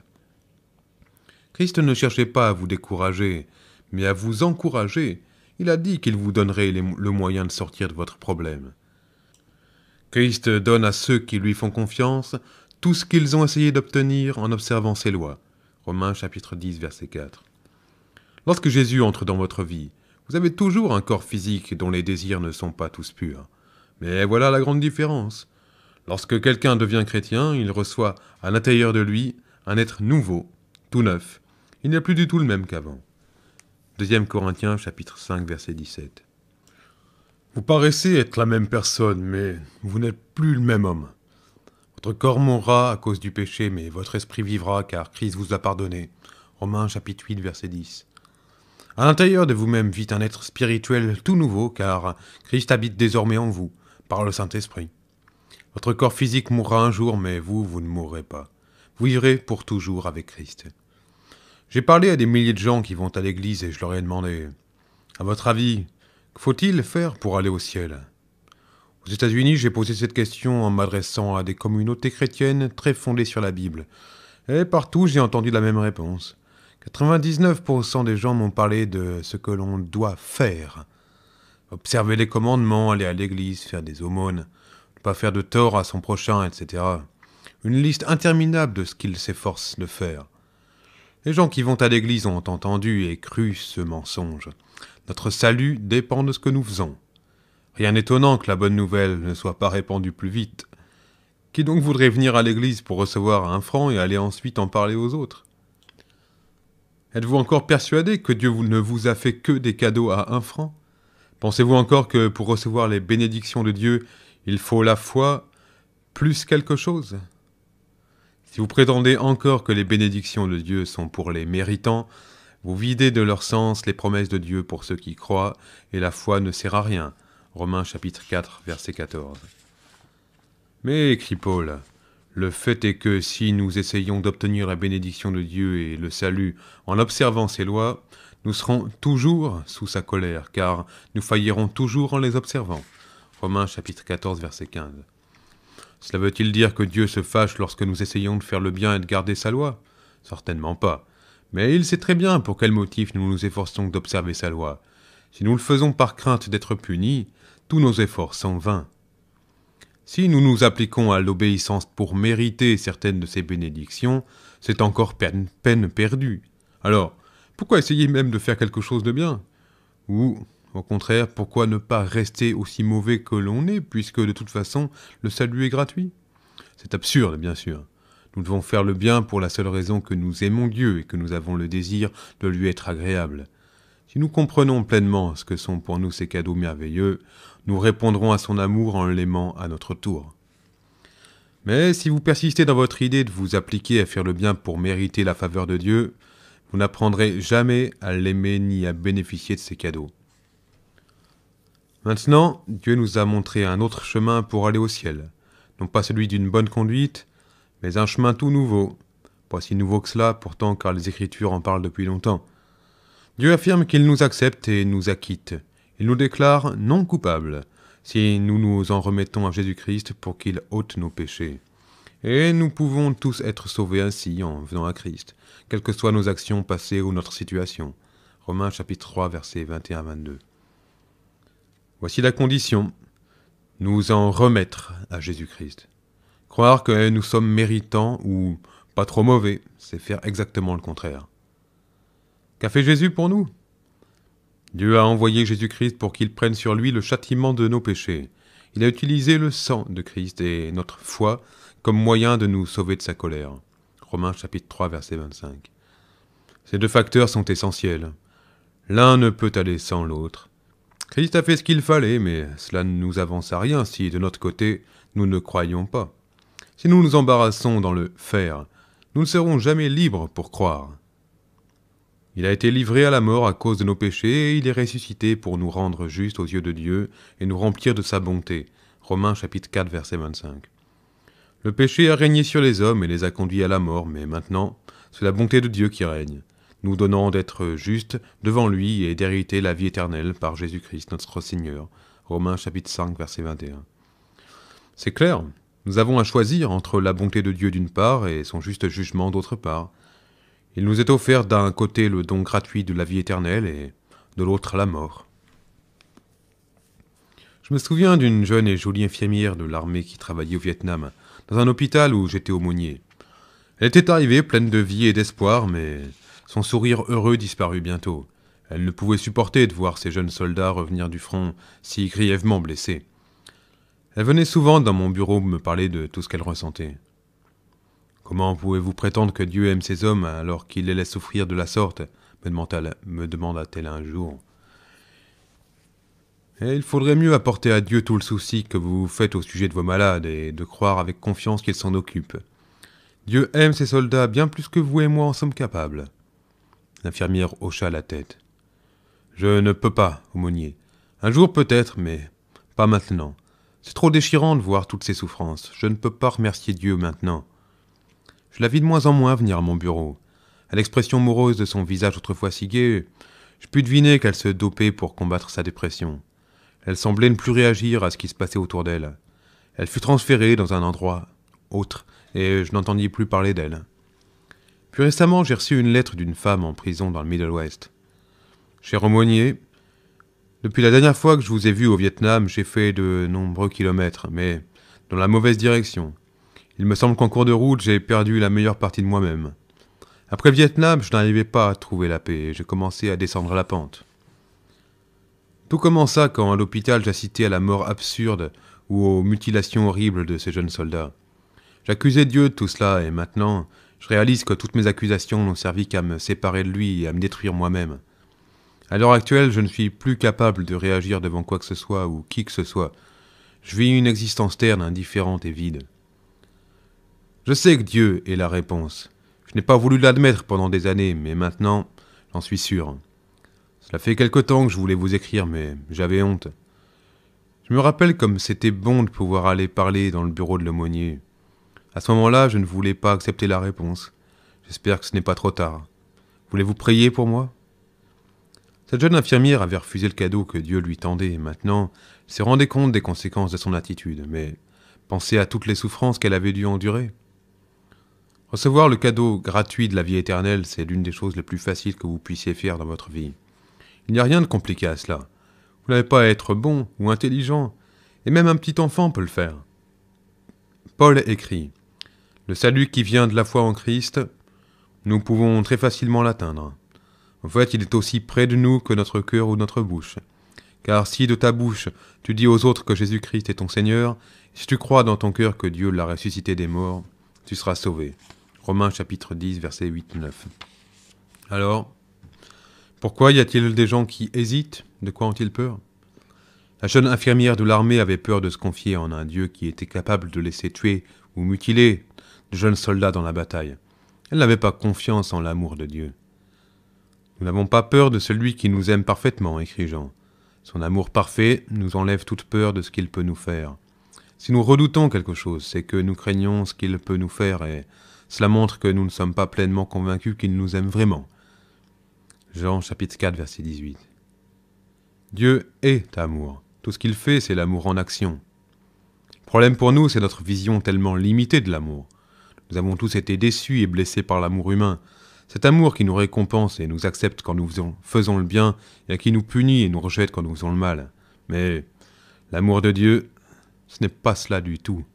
Christ ne cherchait pas à vous décourager, mais à vous encourager. Il a dit qu'il vous donnerait le moyen de sortir de votre problème. Christ donne à ceux qui lui font confiance tout ce qu'ils ont essayé d'obtenir en observant ses lois. Romains chapitre 10 verset 4. Lorsque Jésus entre dans votre vie, vous avez toujours un corps physique dont les désirs ne sont pas tous purs. Mais voilà la grande différence. Lorsque quelqu'un devient chrétien, il reçoit à l'intérieur de lui un être nouveau, tout neuf. Il n'est plus du tout le même qu'avant. 2 Corinthiens chapitre 5 verset 17. Vous paraissez être la même personne, mais vous n'êtes plus le même homme. Votre corps mourra à cause du péché, mais votre esprit vivra car Christ vous a pardonné. Romains chapitre 8 verset 10. À l'intérieur de vous-même vit un être spirituel tout nouveau, car Christ habite désormais en vous, par le Saint-Esprit. Votre corps physique mourra un jour, mais vous, vous ne mourrez pas. Vous vivrez pour toujours avec Christ. J'ai parlé à des milliers de gens qui vont à l'église et je leur ai demandé À votre avis, que faut-il faire pour aller au ciel Aux États-Unis, j'ai posé cette question en m'adressant à des communautés chrétiennes très fondées sur la Bible. Et partout, j'ai entendu la même réponse. 99% des gens m'ont parlé de ce que l'on doit faire. Observer les commandements, aller à l'église, faire des aumônes, ne pas faire de tort à son prochain, etc. Une liste interminable de ce qu'ils s'efforcent de faire. Les gens qui vont à l'église ont entendu et cru ce mensonge. Notre salut dépend de ce que nous faisons. Rien d'étonnant que la bonne nouvelle ne soit pas répandue plus vite. Qui donc voudrait venir à l'église pour recevoir un franc et aller ensuite en parler aux autres Êtes-vous encore persuadé que Dieu ne vous a fait que des cadeaux à un franc Pensez-vous encore que pour recevoir les bénédictions de Dieu, il faut la foi plus quelque chose Si vous prétendez encore que les bénédictions de Dieu sont pour les méritants, vous videz de leur sens les promesses de Dieu pour ceux qui croient, et la foi ne sert à rien. Romains chapitre 4, verset 14. Mais, écrit Paul, le fait est que si nous essayons d'obtenir la bénédiction de Dieu et le salut en observant ses lois, nous serons toujours sous sa colère, car nous faillirons toujours en les observant. Romains chapitre 14, verset 15. Cela veut-il dire que Dieu se fâche lorsque nous essayons de faire le bien et de garder sa loi Certainement pas. Mais il sait très bien pour quel motif nous nous efforçons d'observer sa loi. Si nous le faisons par crainte d'être punis, tous nos efforts sont vains. Si nous nous appliquons à l'obéissance pour mériter certaines de ces bénédictions, c'est encore peine, perdue. Alors, pourquoi essayer même de faire quelque chose de bien Ou, au contraire, pourquoi ne pas rester aussi mauvais que l'on est, puisque de toute façon, le salut est gratuit C'est absurde, bien sûr. Nous devons faire le bien pour la seule raison que nous aimons Dieu et que nous avons le désir de lui être agréable. Si nous comprenons pleinement ce que sont pour nous ces cadeaux merveilleux, nous répondrons à son amour en l'aimant à notre tour. Mais si vous persistez dans votre idée de vous appliquer à faire le bien pour mériter la faveur de Dieu, vous n'apprendrez jamais à l'aimer ni à bénéficier de ses cadeaux. Maintenant, Dieu nous a montré un autre chemin pour aller au ciel, non pas celui d'une bonne conduite, mais un chemin tout nouveau, pas si nouveau que cela pourtant car les Écritures en parlent depuis longtemps. Dieu affirme qu'il nous accepte et nous acquitte il nous déclare non coupables si nous nous en remettons à Jésus-Christ pour qu'il ôte nos péchés. Et nous pouvons tous être sauvés ainsi en venant à Christ, quelles que soient nos actions passées ou notre situation. Romains chapitre 3 versets 21-22. Voici la condition, nous en remettre à Jésus-Christ. Croire que nous sommes méritants ou pas trop mauvais, c'est faire exactement le contraire. Qu'a fait Jésus pour nous Dieu a envoyé Jésus-Christ pour qu'il prenne sur lui le châtiment de nos péchés. Il a utilisé le sang de Christ et notre foi comme moyen de nous sauver de sa colère. Romains chapitre 3 verset 25. Ces deux facteurs sont essentiels. L'un ne peut aller sans l'autre. Christ a fait ce qu'il fallait, mais cela ne nous avance à rien si, de notre côté, nous ne croyons pas. Si nous nous embarrassons dans le faire, nous ne serons jamais libres pour croire. Il a été livré à la mort à cause de nos péchés et il est ressuscité pour nous rendre justes aux yeux de Dieu et nous remplir de sa bonté. Romains chapitre 4 verset 25. Le péché a régné sur les hommes et les a conduits à la mort, mais maintenant, c'est la bonté de Dieu qui règne, nous donnant d'être justes devant lui et d'hériter la vie éternelle par Jésus-Christ notre Seigneur. Romains chapitre 5 verset 21. C'est clair, nous avons à choisir entre la bonté de Dieu d'une part et son juste jugement d'autre part. Il nous est offert d'un côté le don gratuit de la vie éternelle et de l'autre la mort. Je me souviens d'une jeune et jolie infirmière de l'armée qui travaillait au Vietnam, dans un hôpital où j'étais aumônier. Elle était arrivée pleine de vie et d'espoir, mais son sourire heureux disparut bientôt. Elle ne pouvait supporter de voir ces jeunes soldats revenir du front si grièvement blessés. Elle venait souvent dans mon bureau me parler de tout ce qu'elle ressentait. Comment pouvez-vous prétendre que Dieu aime ces hommes alors qu'il les laisse souffrir de la sorte me demanda-t-elle un jour. Eh, il faudrait mieux apporter à Dieu tout le souci que vous faites au sujet de vos malades et de croire avec confiance qu'il s'en occupe. Dieu aime ses soldats bien plus que vous et moi en sommes capables. L'infirmière hocha la tête. Je ne peux pas, aumônier. Un jour peut-être, mais pas maintenant. C'est trop déchirant de voir toutes ces souffrances. Je ne peux pas remercier Dieu maintenant. Je la vis de moins en moins venir à mon bureau. À l'expression morose de son visage autrefois si gai, je pus deviner qu'elle se dopait pour combattre sa dépression. Elle semblait ne plus réagir à ce qui se passait autour d'elle. Elle fut transférée dans un endroit autre, et je n'entendis plus parler d'elle. Puis récemment, j'ai reçu une lettre d'une femme en prison dans le Middle West. Cher aumônier, depuis la dernière fois que je vous ai vu au Vietnam, j'ai fait de nombreux kilomètres, mais dans la mauvaise direction. Il me semble qu'en cours de route, j'ai perdu la meilleure partie de moi-même. Après Vietnam, je n'arrivais pas à trouver la paix et j'ai commencé à descendre la pente. Tout commença quand à l'hôpital j'assistais à la mort absurde ou aux mutilations horribles de ces jeunes soldats. J'accusais Dieu de tout cela et maintenant je réalise que toutes mes accusations n'ont servi qu'à me séparer de lui et à me détruire moi-même. À l'heure actuelle, je ne suis plus capable de réagir devant quoi que ce soit ou qui que ce soit. Je vis une existence terne, indifférente et vide. Je sais que Dieu est la réponse. Je n'ai pas voulu l'admettre pendant des années, mais maintenant, j'en suis sûr. Cela fait quelque temps que je voulais vous écrire, mais j'avais honte. Je me rappelle comme c'était bon de pouvoir aller parler dans le bureau de l'aumônier. À ce moment-là, je ne voulais pas accepter la réponse. J'espère que ce n'est pas trop tard. Voulez-vous prier pour moi Cette jeune infirmière avait refusé le cadeau que Dieu lui tendait, et maintenant, elle s'est rendue compte des conséquences de son attitude, mais pensez à toutes les souffrances qu'elle avait dû endurer. Recevoir le cadeau gratuit de la vie éternelle, c'est l'une des choses les plus faciles que vous puissiez faire dans votre vie. Il n'y a rien de compliqué à cela. Vous n'avez pas à être bon ou intelligent, et même un petit enfant peut le faire. Paul écrit Le salut qui vient de la foi en Christ, nous pouvons très facilement l'atteindre. En fait, il est aussi près de nous que notre cœur ou notre bouche. Car si de ta bouche tu dis aux autres que Jésus-Christ est ton Seigneur, si tu crois dans ton cœur que Dieu l'a ressuscité des morts, tu seras sauvé. Romains chapitre 10, verset 8 9. Alors, pourquoi y a-t-il des gens qui hésitent De quoi ont-ils peur La jeune infirmière de l'armée avait peur de se confier en un Dieu qui était capable de laisser tuer ou mutiler de jeunes soldats dans la bataille. Elle n'avait pas confiance en l'amour de Dieu. Nous n'avons pas peur de celui qui nous aime parfaitement, écrit Jean. Son amour parfait nous enlève toute peur de ce qu'il peut nous faire. Si nous redoutons quelque chose, c'est que nous craignons ce qu'il peut nous faire et cela montre que nous ne sommes pas pleinement convaincus qu'il nous aime vraiment. Jean chapitre 4 verset 18. Dieu est amour. Tout ce qu'il fait, c'est l'amour en action. Le problème pour nous, c'est notre vision tellement limitée de l'amour. Nous avons tous été déçus et blessés par l'amour humain. Cet amour qui nous récompense et nous accepte quand nous faisons le bien et qui nous punit et nous rejette quand nous faisons le mal. Mais l'amour de Dieu, ce n'est pas cela du tout.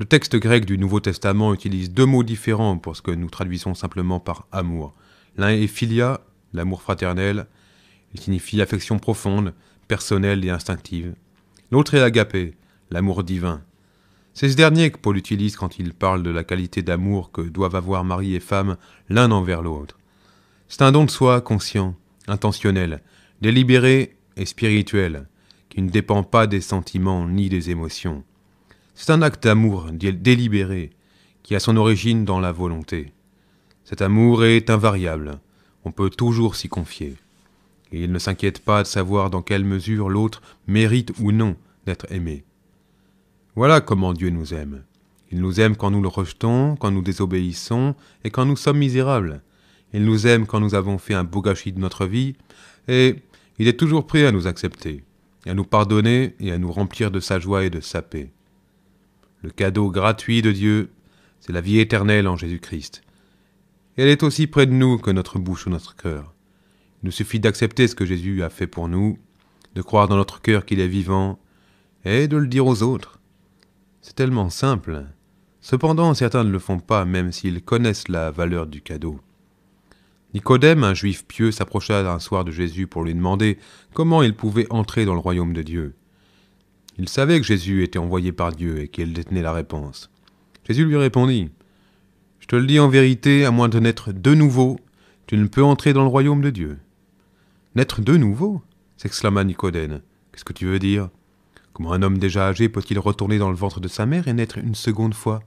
Le texte grec du Nouveau Testament utilise deux mots différents pour ce que nous traduisons simplement par amour. L'un est philia, l'amour fraternel. Il signifie affection profonde, personnelle et instinctive. L'autre est agapé, l'amour divin. C'est ce dernier que Paul utilise quand il parle de la qualité d'amour que doivent avoir mari et femme l'un envers l'autre. C'est un don de soi conscient, intentionnel, délibéré et spirituel, qui ne dépend pas des sentiments ni des émotions. C'est un acte d'amour délibéré qui a son origine dans la volonté. Cet amour est invariable, on peut toujours s'y confier. Et il ne s'inquiète pas de savoir dans quelle mesure l'autre mérite ou non d'être aimé. Voilà comment Dieu nous aime. Il nous aime quand nous le rejetons, quand nous désobéissons et quand nous sommes misérables. Il nous aime quand nous avons fait un beau gâchis de notre vie et il est toujours prêt à nous accepter, à nous pardonner et à nous remplir de sa joie et de sa paix le cadeau gratuit de Dieu, c'est la vie éternelle en Jésus-Christ. Elle est aussi près de nous que notre bouche ou notre cœur. Il nous suffit d'accepter ce que Jésus a fait pour nous, de croire dans notre cœur qu'il est vivant, et de le dire aux autres. C'est tellement simple. Cependant, certains ne le font pas, même s'ils connaissent la valeur du cadeau. Nicodème, un juif pieux, s'approcha un soir de Jésus pour lui demander comment il pouvait entrer dans le royaume de Dieu. Il savait que Jésus était envoyé par Dieu et qu'il détenait la réponse. Jésus lui répondit Je te le dis en vérité, à moins de naître de nouveau, tu ne peux entrer dans le royaume de Dieu. Naître de nouveau s'exclama Nicodème. Qu'est-ce que tu veux dire Comment un homme déjà âgé peut-il retourner dans le ventre de sa mère et naître une seconde fois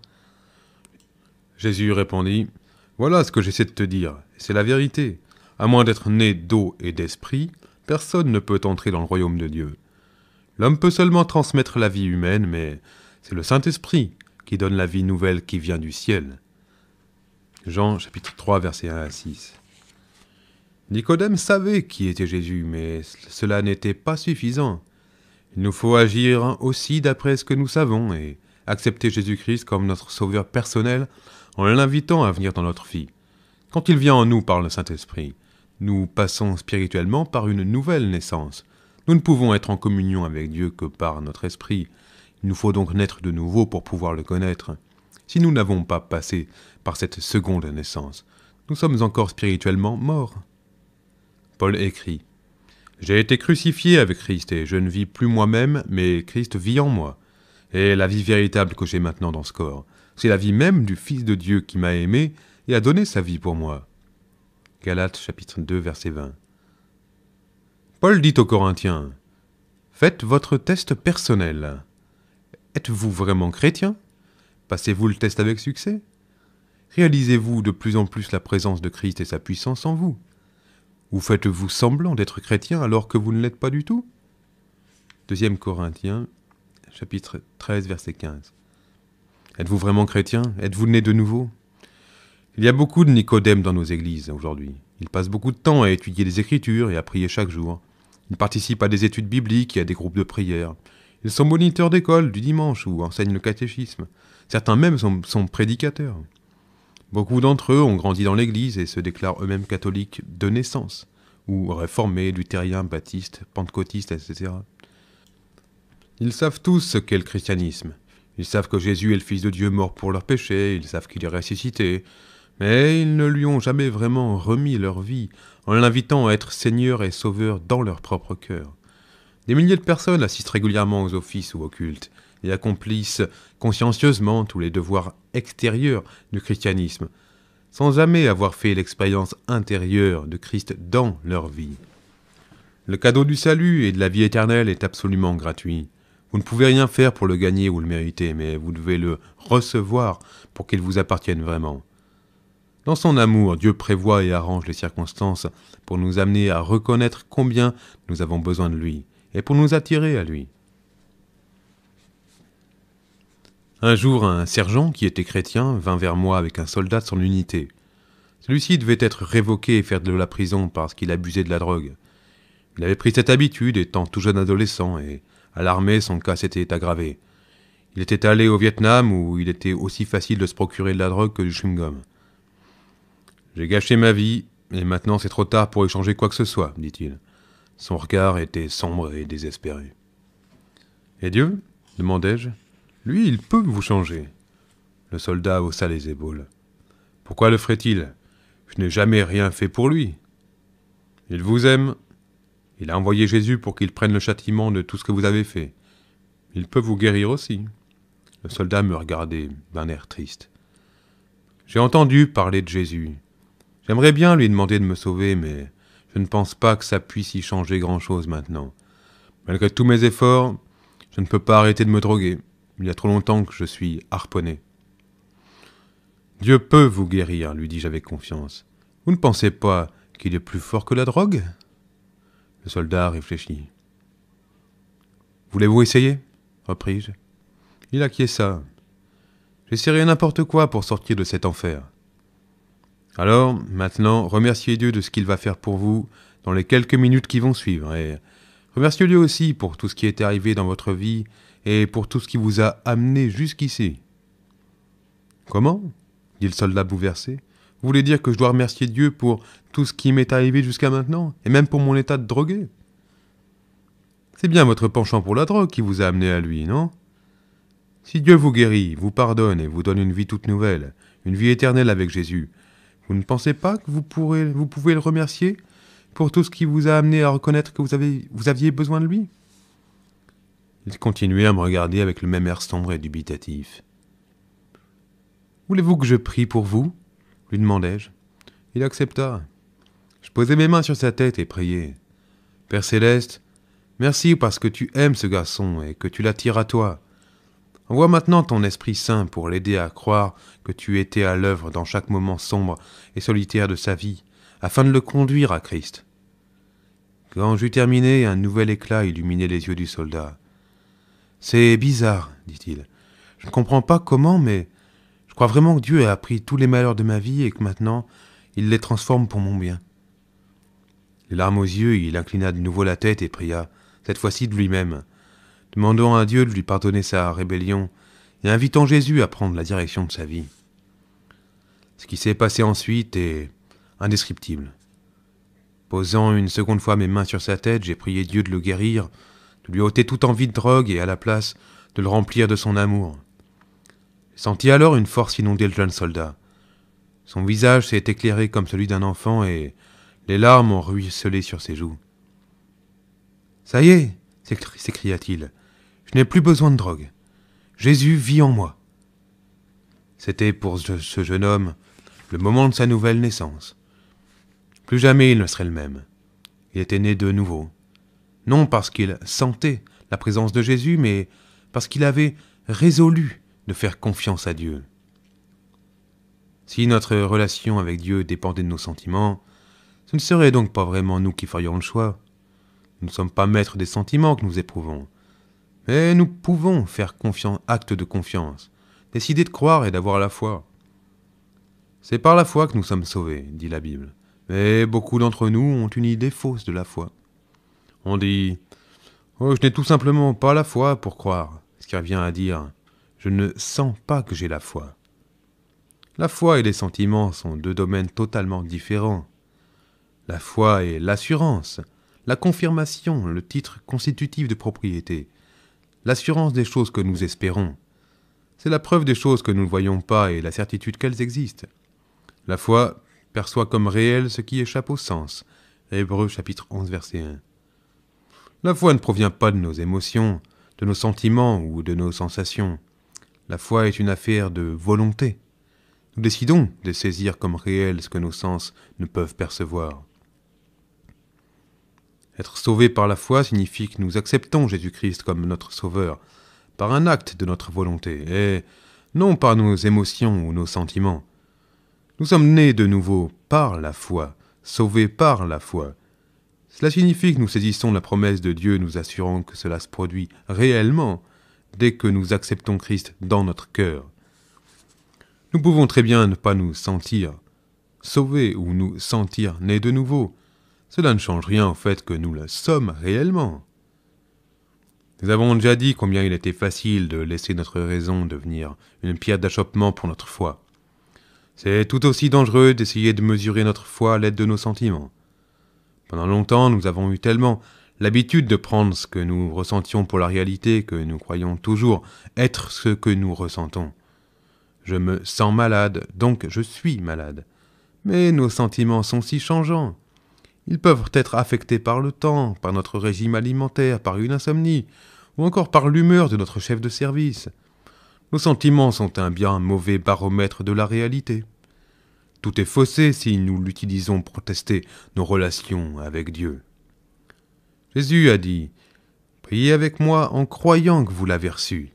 Jésus répondit Voilà ce que j'essaie de te dire, c'est la vérité. À moins d'être né d'eau et d'esprit, personne ne peut entrer dans le royaume de Dieu. L'homme peut seulement transmettre la vie humaine, mais c'est le Saint-Esprit qui donne la vie nouvelle qui vient du ciel. Jean chapitre 3 verset 1 à 6. Nicodème savait qui était Jésus, mais cela n'était pas suffisant. Il nous faut agir aussi d'après ce que nous savons et accepter Jésus-Christ comme notre Sauveur personnel en l'invitant à venir dans notre vie. Quand il vient en nous par le Saint-Esprit, nous passons spirituellement par une nouvelle naissance, nous ne pouvons être en communion avec Dieu que par notre esprit. Il nous faut donc naître de nouveau pour pouvoir le connaître. Si nous n'avons pas passé par cette seconde naissance, nous sommes encore spirituellement morts. Paul écrit J'ai été crucifié avec Christ et je ne vis plus moi-même, mais Christ vit en moi. Et la vie véritable que j'ai maintenant dans ce corps, c'est la vie même du Fils de Dieu qui m'a aimé et a donné sa vie pour moi. Galates chapitre 2 verset 20. Paul dit aux Corinthiens, Faites votre test personnel. Êtes-vous vraiment chrétien Passez-vous le test avec succès Réalisez-vous de plus en plus la présence de Christ et sa puissance en vous Ou faites-vous semblant d'être chrétien alors que vous ne l'êtes pas du tout 2 Corinthiens, chapitre 13, verset 15. Êtes-vous vraiment chrétien Êtes-vous né de nouveau Il y a beaucoup de Nicodème dans nos églises aujourd'hui. Ils passent beaucoup de temps à étudier les Écritures et à prier chaque jour. Ils participent à des études bibliques et à des groupes de prière. Ils sont moniteurs d'école du dimanche ou enseignent le catéchisme. Certains même sont, sont prédicateurs. Beaucoup d'entre eux ont grandi dans l'Église et se déclarent eux-mêmes catholiques de naissance, ou réformés, luthériens, baptistes, pentecôtistes, etc. Ils savent tous ce qu'est le christianisme. Ils savent que Jésus est le Fils de Dieu mort pour leurs péchés, ils savent qu'il est ressuscité, mais ils ne lui ont jamais vraiment remis leur vie en l'invitant à être Seigneur et Sauveur dans leur propre cœur. Des milliers de personnes assistent régulièrement aux offices ou aux cultes et accomplissent consciencieusement tous les devoirs extérieurs du christianisme, sans jamais avoir fait l'expérience intérieure de Christ dans leur vie. Le cadeau du salut et de la vie éternelle est absolument gratuit. Vous ne pouvez rien faire pour le gagner ou le mériter, mais vous devez le recevoir pour qu'il vous appartienne vraiment. Dans son amour, Dieu prévoit et arrange les circonstances pour nous amener à reconnaître combien nous avons besoin de lui et pour nous attirer à lui. Un jour, un sergent qui était chrétien vint vers moi avec un soldat de son unité. Celui-ci devait être révoqué et faire de la prison parce qu'il abusait de la drogue. Il avait pris cette habitude étant tout jeune adolescent et à l'armée son cas s'était aggravé. Il était allé au Vietnam où il était aussi facile de se procurer de la drogue que du chewing-gum. J'ai gâché ma vie, et maintenant c'est trop tard pour échanger quoi que ce soit, dit-il. Son regard était sombre et désespéré. Et Dieu demandai-je. Lui, il peut vous changer. Le soldat haussa les épaules. Pourquoi le ferait-il Je n'ai jamais rien fait pour lui. Il vous aime. Il a envoyé Jésus pour qu'il prenne le châtiment de tout ce que vous avez fait. Il peut vous guérir aussi. Le soldat me regardait d'un air triste. J'ai entendu parler de Jésus. J'aimerais bien lui demander de me sauver, mais je ne pense pas que ça puisse y changer grand-chose maintenant. Malgré tous mes efforts, je ne peux pas arrêter de me droguer. Il y a trop longtemps que je suis harponné. Dieu peut vous guérir, lui dis-je avec confiance. Vous ne pensez pas qu'il est plus fort que la drogue Le soldat réfléchit. Voulez-vous essayer repris-je. Il acquiesça. J'essaierai n'importe quoi pour sortir de cet enfer. Alors, maintenant, remerciez Dieu de ce qu'il va faire pour vous dans les quelques minutes qui vont suivre, et remerciez Dieu aussi pour tout ce qui est arrivé dans votre vie et pour tout ce qui vous a amené jusqu'ici. Comment dit le soldat bouleversé. Vous voulez dire que je dois remercier Dieu pour tout ce qui m'est arrivé jusqu'à maintenant, et même pour mon état de drogué C'est bien votre penchant pour la drogue qui vous a amené à lui, non Si Dieu vous guérit, vous pardonne et vous donne une vie toute nouvelle, une vie éternelle avec Jésus, vous ne pensez pas que vous, pourrez, vous pouvez le remercier pour tout ce qui vous a amené à reconnaître que vous, avez, vous aviez besoin de lui Il continuait à me regarder avec le même air sombre et dubitatif. Voulez-vous que je prie pour vous lui demandai-je. Il accepta. Je posai mes mains sur sa tête et priai. Père céleste, merci parce que tu aimes ce garçon et que tu l'attires à toi. Envoie maintenant ton Esprit Saint pour l'aider à croire que tu étais à l'œuvre dans chaque moment sombre et solitaire de sa vie, afin de le conduire à Christ. Quand j'eus terminé, un nouvel éclat illuminait les yeux du soldat. C'est bizarre, dit-il. Je ne comprends pas comment, mais je crois vraiment que Dieu a appris tous les malheurs de ma vie et que maintenant il les transforme pour mon bien. Les larmes aux yeux, il inclina de nouveau la tête et pria, cette fois-ci de lui-même demandant à Dieu de lui pardonner sa rébellion et invitant Jésus à prendre la direction de sa vie. Ce qui s'est passé ensuite est indescriptible. Posant une seconde fois mes mains sur sa tête, j'ai prié Dieu de le guérir, de lui ôter toute envie de drogue et à la place de le remplir de son amour. J'ai senti alors une force inonder le jeune soldat. Son visage s'est éclairé comme celui d'un enfant et les larmes ont ruisselé sur ses joues. Ça y est s'écria-t-il. Je n'ai plus besoin de drogue. Jésus vit en moi. C'était pour ce jeune homme le moment de sa nouvelle naissance. Plus jamais il ne serait le même. Il était né de nouveau. Non parce qu'il sentait la présence de Jésus, mais parce qu'il avait résolu de faire confiance à Dieu. Si notre relation avec Dieu dépendait de nos sentiments, ce ne serait donc pas vraiment nous qui ferions le choix. Nous ne sommes pas maîtres des sentiments que nous éprouvons. Mais eh, nous pouvons faire confiance, acte de confiance, décider de croire et d'avoir la foi. C'est par la foi que nous sommes sauvés, dit la Bible. Mais beaucoup d'entre nous ont une idée fausse de la foi. On dit oh, je n'ai tout simplement pas la foi pour croire, ce qui revient à dire Je ne sens pas que j'ai la foi. La foi et les sentiments sont deux domaines totalement différents. La foi est l'assurance, la confirmation, le titre constitutif de propriété, l'assurance des choses que nous espérons. C'est la preuve des choses que nous ne voyons pas et la certitude qu'elles existent. La foi perçoit comme réel ce qui échappe au sens. Hébreu chapitre 11 verset 1. La foi ne provient pas de nos émotions, de nos sentiments ou de nos sensations. La foi est une affaire de volonté. Nous décidons de saisir comme réel ce que nos sens ne peuvent percevoir. Être sauvé par la foi signifie que nous acceptons Jésus-Christ comme notre Sauveur, par un acte de notre volonté, et non par nos émotions ou nos sentiments. Nous sommes nés de nouveau par la foi, sauvés par la foi. Cela signifie que nous saisissons la promesse de Dieu, nous assurant que cela se produit réellement dès que nous acceptons Christ dans notre cœur. Nous pouvons très bien ne pas nous sentir sauvés ou nous sentir nés de nouveau, cela ne change rien au fait que nous le sommes réellement. Nous avons déjà dit combien il était facile de laisser notre raison devenir une pierre d'achoppement pour notre foi. C'est tout aussi dangereux d'essayer de mesurer notre foi à l'aide de nos sentiments. Pendant longtemps, nous avons eu tellement l'habitude de prendre ce que nous ressentions pour la réalité que nous croyons toujours être ce que nous ressentons. Je me sens malade, donc je suis malade. Mais nos sentiments sont si changeants. Ils peuvent être affectés par le temps, par notre régime alimentaire, par une insomnie, ou encore par l'humeur de notre chef de service. Nos sentiments sont un bien mauvais baromètre de la réalité. Tout est faussé si nous l'utilisons pour tester nos relations avec Dieu. Jésus a dit Priez avec moi en croyant que vous l'avez reçu.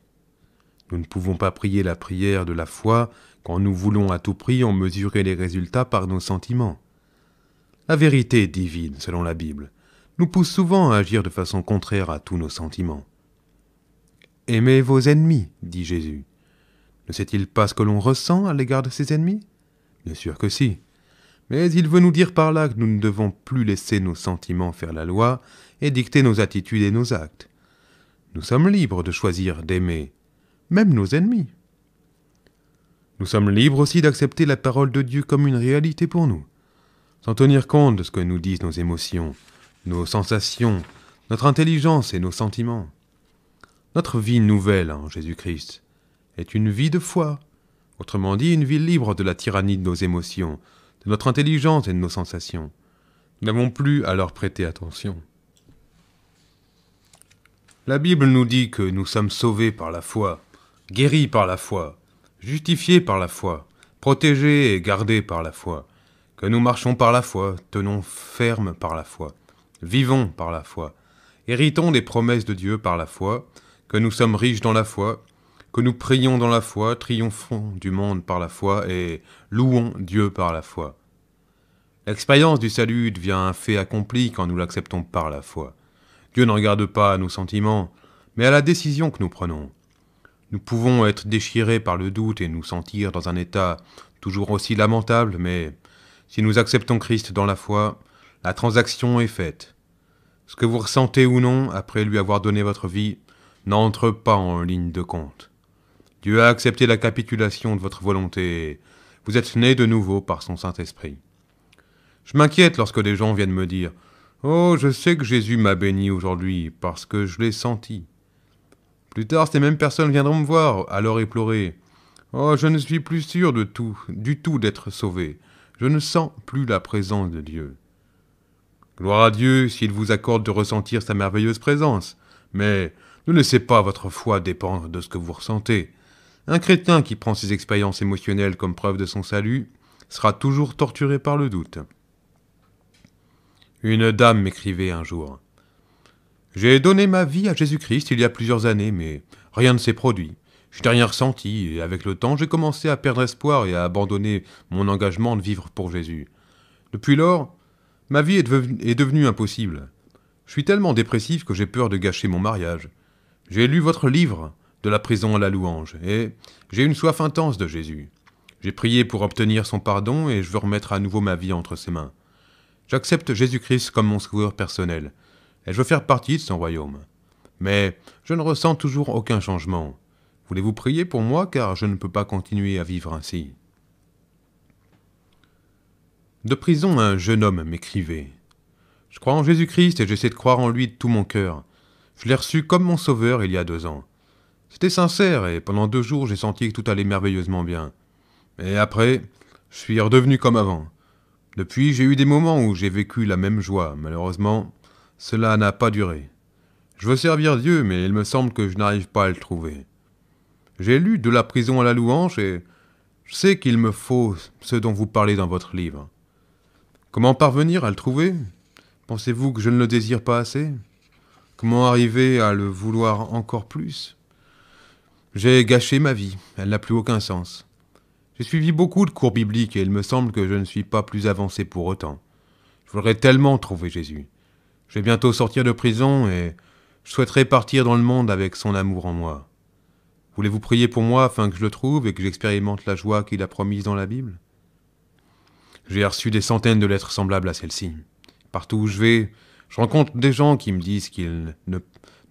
Nous ne pouvons pas prier la prière de la foi quand nous voulons à tout prix en mesurer les résultats par nos sentiments. La vérité divine, selon la Bible, nous pousse souvent à agir de façon contraire à tous nos sentiments. Aimez vos ennemis, dit Jésus. Ne sait-il pas ce que l'on ressent à l'égard de ses ennemis Bien sûr que si. Mais il veut nous dire par là que nous ne devons plus laisser nos sentiments faire la loi et dicter nos attitudes et nos actes. Nous sommes libres de choisir d'aimer, même nos ennemis. Nous sommes libres aussi d'accepter la parole de Dieu comme une réalité pour nous sans tenir compte de ce que nous disent nos émotions, nos sensations, notre intelligence et nos sentiments. Notre vie nouvelle en Jésus-Christ est une vie de foi, autrement dit une vie libre de la tyrannie de nos émotions, de notre intelligence et de nos sensations. Nous n'avons plus à leur prêter attention. La Bible nous dit que nous sommes sauvés par la foi, guéris par la foi, justifiés par la foi, protégés et gardés par la foi que nous marchons par la foi, tenons ferme par la foi, vivons par la foi, héritons des promesses de Dieu par la foi, que nous sommes riches dans la foi, que nous prions dans la foi, triomphons du monde par la foi et louons Dieu par la foi. L'expérience du salut devient un fait accompli quand nous l'acceptons par la foi. Dieu ne regarde pas à nos sentiments, mais à la décision que nous prenons. Nous pouvons être déchirés par le doute et nous sentir dans un état toujours aussi lamentable, mais si nous acceptons Christ dans la foi, la transaction est faite. Ce que vous ressentez ou non, après lui avoir donné votre vie, n'entre pas en ligne de compte. Dieu a accepté la capitulation de votre volonté. Vous êtes né de nouveau par son Saint-Esprit. Je m'inquiète lorsque des gens viennent me dire Oh, je sais que Jésus m'a béni aujourd'hui parce que je l'ai senti. Plus tard, ces mêmes personnes viendront me voir, alors éplorer. Oh, je ne suis plus sûr de tout, du tout d'être sauvé. Je ne sens plus la présence de Dieu. Gloire à Dieu s'il vous accorde de ressentir sa merveilleuse présence, mais ne laissez pas votre foi dépendre de ce que vous ressentez. Un chrétien qui prend ses expériences émotionnelles comme preuve de son salut sera toujours torturé par le doute. Une dame m'écrivait un jour. J'ai donné ma vie à Jésus-Christ il y a plusieurs années, mais rien ne s'est produit. Je n'ai rien ressenti, et avec le temps, j'ai commencé à perdre espoir et à abandonner mon engagement de vivre pour Jésus. Depuis lors, ma vie est, devenue, impossible. Je suis tellement dépressif que j'ai peur de gâcher mon mariage. J'ai lu votre livre, De la prison à la louange, et j'ai une soif intense de Jésus. J'ai prié pour obtenir son pardon et je veux remettre à nouveau ma vie entre ses mains. J'accepte Jésus-Christ comme mon sauveur personnel, et je veux faire partie de son royaume. Mais je ne ressens toujours aucun changement. Voulez-vous prier pour moi car je ne peux pas continuer à vivre ainsi De prison, un jeune homme m'écrivait. Je crois en Jésus-Christ et j'essaie de croire en lui de tout mon cœur. Je l'ai reçu comme mon sauveur il y a deux ans. C'était sincère et pendant deux jours j'ai senti que tout allait merveilleusement bien. Mais après, je suis redevenu comme avant. Depuis, j'ai eu des moments où j'ai vécu la même joie. Malheureusement, cela n'a pas duré. Je veux servir Dieu, mais il me semble que je n'arrive pas à le trouver. J'ai lu De la prison à la louange et je sais qu'il me faut ce dont vous parlez dans votre livre. Comment parvenir à le trouver Pensez-vous que je ne le désire pas assez Comment arriver à le vouloir encore plus J'ai gâché ma vie, elle n'a plus aucun sens. J'ai suivi beaucoup de cours bibliques et il me semble que je ne suis pas plus avancé pour autant. Je voudrais tellement trouver Jésus. Je vais bientôt sortir de prison et je souhaiterais partir dans le monde avec son amour en moi. Voulez-vous prier pour moi afin que je le trouve et que j'expérimente la joie qu'il a promise dans la Bible J'ai reçu des centaines de lettres semblables à celle-ci. Partout où je vais, je rencontre des gens qui me disent qu'ils ne,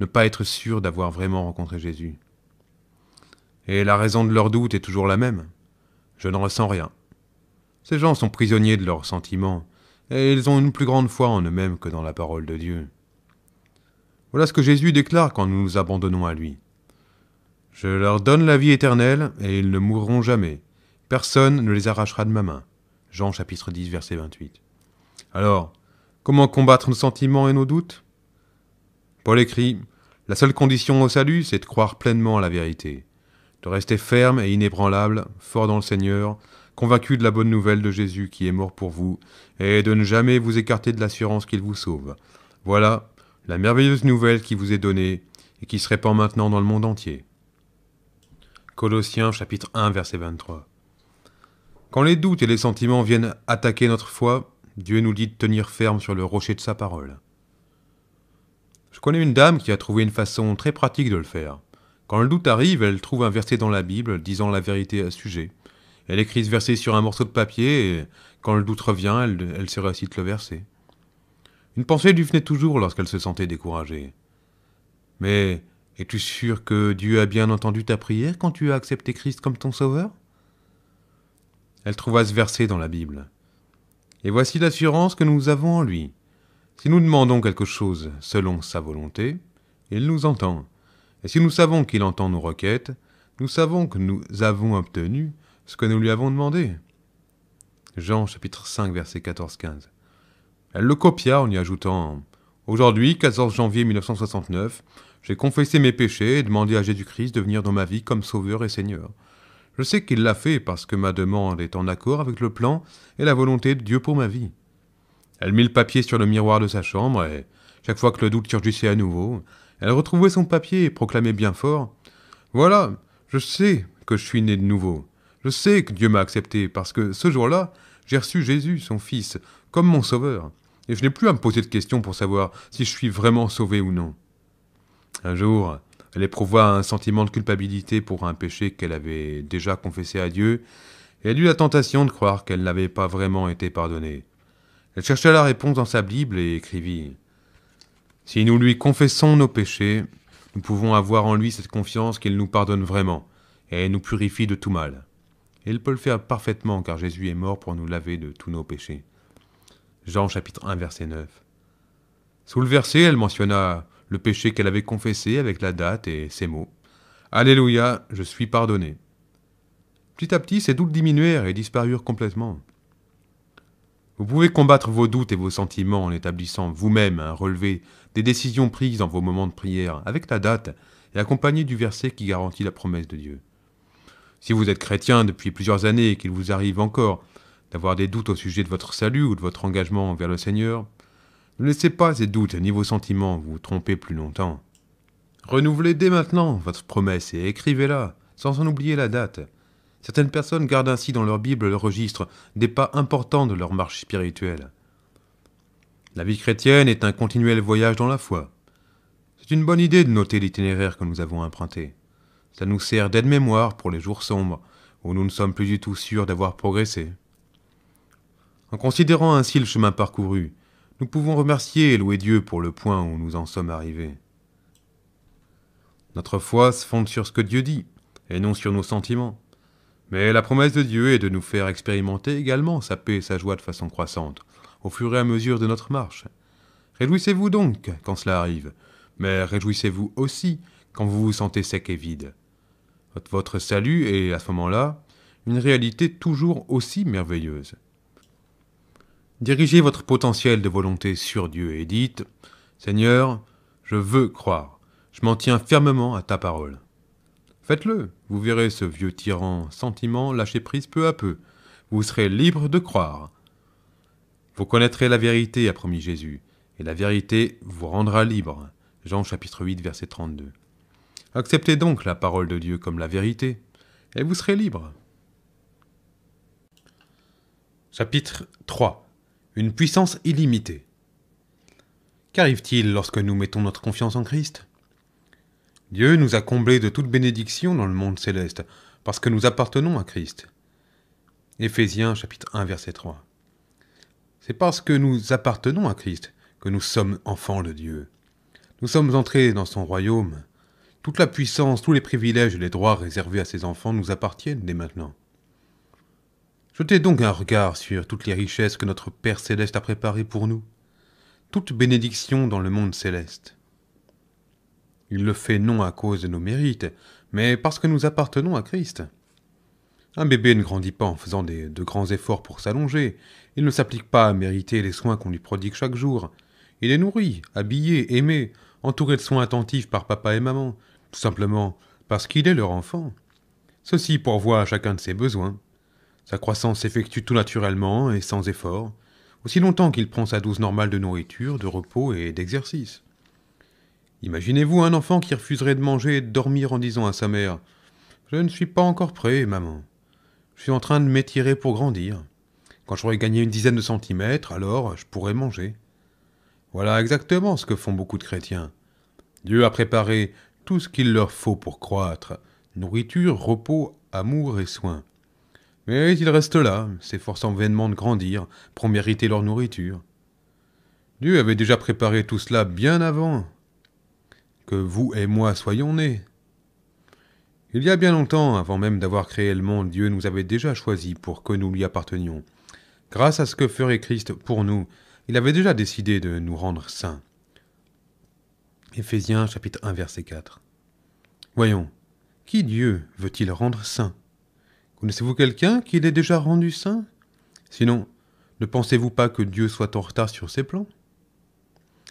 ne pas être sûrs d'avoir vraiment rencontré Jésus. Et la raison de leur doute est toujours la même. Je n'en ressens rien. Ces gens sont prisonniers de leurs sentiments, et ils ont une plus grande foi en eux-mêmes que dans la parole de Dieu. Voilà ce que Jésus déclare quand nous nous abandonnons à lui. Je leur donne la vie éternelle, et ils ne mourront jamais. Personne ne les arrachera de ma main. Jean chapitre 10, verset 28. Alors, comment combattre nos sentiments et nos doutes Paul écrit La seule condition au salut, c'est de croire pleinement à la vérité, de rester ferme et inébranlable, fort dans le Seigneur, convaincu de la bonne nouvelle de Jésus qui est mort pour vous, et de ne jamais vous écarter de l'assurance qu'il vous sauve. Voilà la merveilleuse nouvelle qui vous est donnée et qui se répand maintenant dans le monde entier. Colossiens chapitre 1 verset 23. Quand les doutes et les sentiments viennent attaquer notre foi, Dieu nous dit de tenir ferme sur le rocher de sa parole. Je connais une dame qui a trouvé une façon très pratique de le faire. Quand le doute arrive, elle trouve un verset dans la Bible disant la vérité à ce sujet. Elle écrit ce verset sur un morceau de papier et quand le doute revient, elle, elle se récite le verset. Une pensée lui venait toujours lorsqu'elle se sentait découragée. Mais es-tu sûr que Dieu a bien entendu ta prière quand tu as accepté Christ comme ton sauveur Elle trouva ce verset dans la Bible. Et voici l'assurance que nous avons en lui. Si nous demandons quelque chose selon sa volonté, il nous entend. Et si nous savons qu'il entend nos requêtes, nous savons que nous avons obtenu ce que nous lui avons demandé. Jean chapitre 5 verset 14-15. Elle le copia en y ajoutant Aujourd'hui, 14 janvier 1969, j'ai confessé mes péchés et demandé à Jésus-Christ de venir dans ma vie comme Sauveur et Seigneur. Je sais qu'il l'a fait parce que ma demande est en accord avec le plan et la volonté de Dieu pour ma vie. Elle mit le papier sur le miroir de sa chambre et, chaque fois que le doute surgissait à nouveau, elle retrouvait son papier et proclamait bien fort Voilà, je sais que je suis né de nouveau. Je sais que Dieu m'a accepté parce que ce jour-là, j'ai reçu Jésus, son Fils, comme mon sauveur. Et je n'ai plus à me poser de questions pour savoir si je suis vraiment sauvé ou non. Un jour, elle éprouva un sentiment de culpabilité pour un péché qu'elle avait déjà confessé à Dieu, et elle eut la tentation de croire qu'elle n'avait pas vraiment été pardonnée. Elle chercha la réponse dans sa Bible et écrivit Si nous lui confessons nos péchés, nous pouvons avoir en lui cette confiance qu'il nous pardonne vraiment et nous purifie de tout mal. il peut le faire parfaitement car Jésus est mort pour nous laver de tous nos péchés. Jean chapitre 1 verset 9. Sous le verset, elle mentionna le péché qu'elle avait confessé avec la date et ses mots. Alléluia, je suis pardonné. Petit à petit, ces doutes diminuèrent et disparurent complètement. Vous pouvez combattre vos doutes et vos sentiments en établissant vous-même un relevé des décisions prises dans vos moments de prière, avec la date et accompagné du verset qui garantit la promesse de Dieu. Si vous êtes chrétien depuis plusieurs années et qu'il vous arrive encore d'avoir des doutes au sujet de votre salut ou de votre engagement envers le Seigneur, ne laissez pas ces doutes ni vos sentiments vous tromper plus longtemps. Renouvelez dès maintenant votre promesse et écrivez-la, sans en oublier la date. Certaines personnes gardent ainsi dans leur Bible le registre des pas importants de leur marche spirituelle. La vie chrétienne est un continuel voyage dans la foi. C'est une bonne idée de noter l'itinéraire que nous avons emprunté. Ça nous sert d'aide-mémoire pour les jours sombres, où nous ne sommes plus du tout sûrs d'avoir progressé. En considérant ainsi le chemin parcouru, nous pouvons remercier et louer Dieu pour le point où nous en sommes arrivés. Notre foi se fonde sur ce que Dieu dit, et non sur nos sentiments. Mais la promesse de Dieu est de nous faire expérimenter également sa paix et sa joie de façon croissante, au fur et à mesure de notre marche. Réjouissez-vous donc quand cela arrive, mais réjouissez-vous aussi quand vous vous sentez sec et vide. Votre salut est, à ce moment-là, une réalité toujours aussi merveilleuse. Dirigez votre potentiel de volonté sur Dieu et dites Seigneur, je veux croire, je m'en tiens fermement à ta parole. Faites-le, vous verrez ce vieux tyran sentiment lâcher prise peu à peu. Vous serez libre de croire. Vous connaîtrez la vérité, a promis Jésus, et la vérité vous rendra libre. Jean chapitre 8, verset 32. Acceptez donc la parole de Dieu comme la vérité, et vous serez libre. Chapitre 3 une puissance illimitée. Qu'arrive-t-il lorsque nous mettons notre confiance en Christ Dieu nous a comblés de toute bénédiction dans le monde céleste, parce que nous appartenons à Christ. Éphésiens chapitre 1 verset 3. C'est parce que nous appartenons à Christ que nous sommes enfants de Dieu. Nous sommes entrés dans son royaume. Toute la puissance, tous les privilèges et les droits réservés à ses enfants nous appartiennent dès maintenant. Jetez donc un regard sur toutes les richesses que notre Père céleste a préparées pour nous, toute bénédiction dans le monde céleste. Il le fait non à cause de nos mérites, mais parce que nous appartenons à Christ. Un bébé ne grandit pas en faisant de grands efforts pour s'allonger, il ne s'applique pas à mériter les soins qu'on lui prodigue chaque jour. Il est nourri, habillé, aimé, entouré de soins attentifs par papa et maman, tout simplement parce qu'il est leur enfant. Ceci pourvoit à chacun de ses besoins. Sa croissance s'effectue tout naturellement et sans effort, aussi longtemps qu'il prend sa dose normale de nourriture, de repos et d'exercice. Imaginez-vous un enfant qui refuserait de manger et de dormir en disant à sa mère Je ne suis pas encore prêt, maman. Je suis en train de m'étirer pour grandir. Quand j'aurai gagné une dizaine de centimètres, alors je pourrai manger. Voilà exactement ce que font beaucoup de chrétiens. Dieu a préparé tout ce qu'il leur faut pour croître nourriture, repos, amour et soins. Mais ils restent là, s'efforçant vainement de grandir pour mériter leur nourriture. Dieu avait déjà préparé tout cela bien avant que vous et moi soyons nés. Il y a bien longtemps, avant même d'avoir créé le monde, Dieu nous avait déjà choisis pour que nous lui appartenions. Grâce à ce que ferait Christ pour nous, il avait déjà décidé de nous rendre saints. Éphésiens chapitre 1 verset 4. Voyons, qui Dieu veut-il rendre saint Connaissez-vous quelqu'un qui l'ait déjà rendu saint Sinon, ne pensez-vous pas que Dieu soit en retard sur ses plans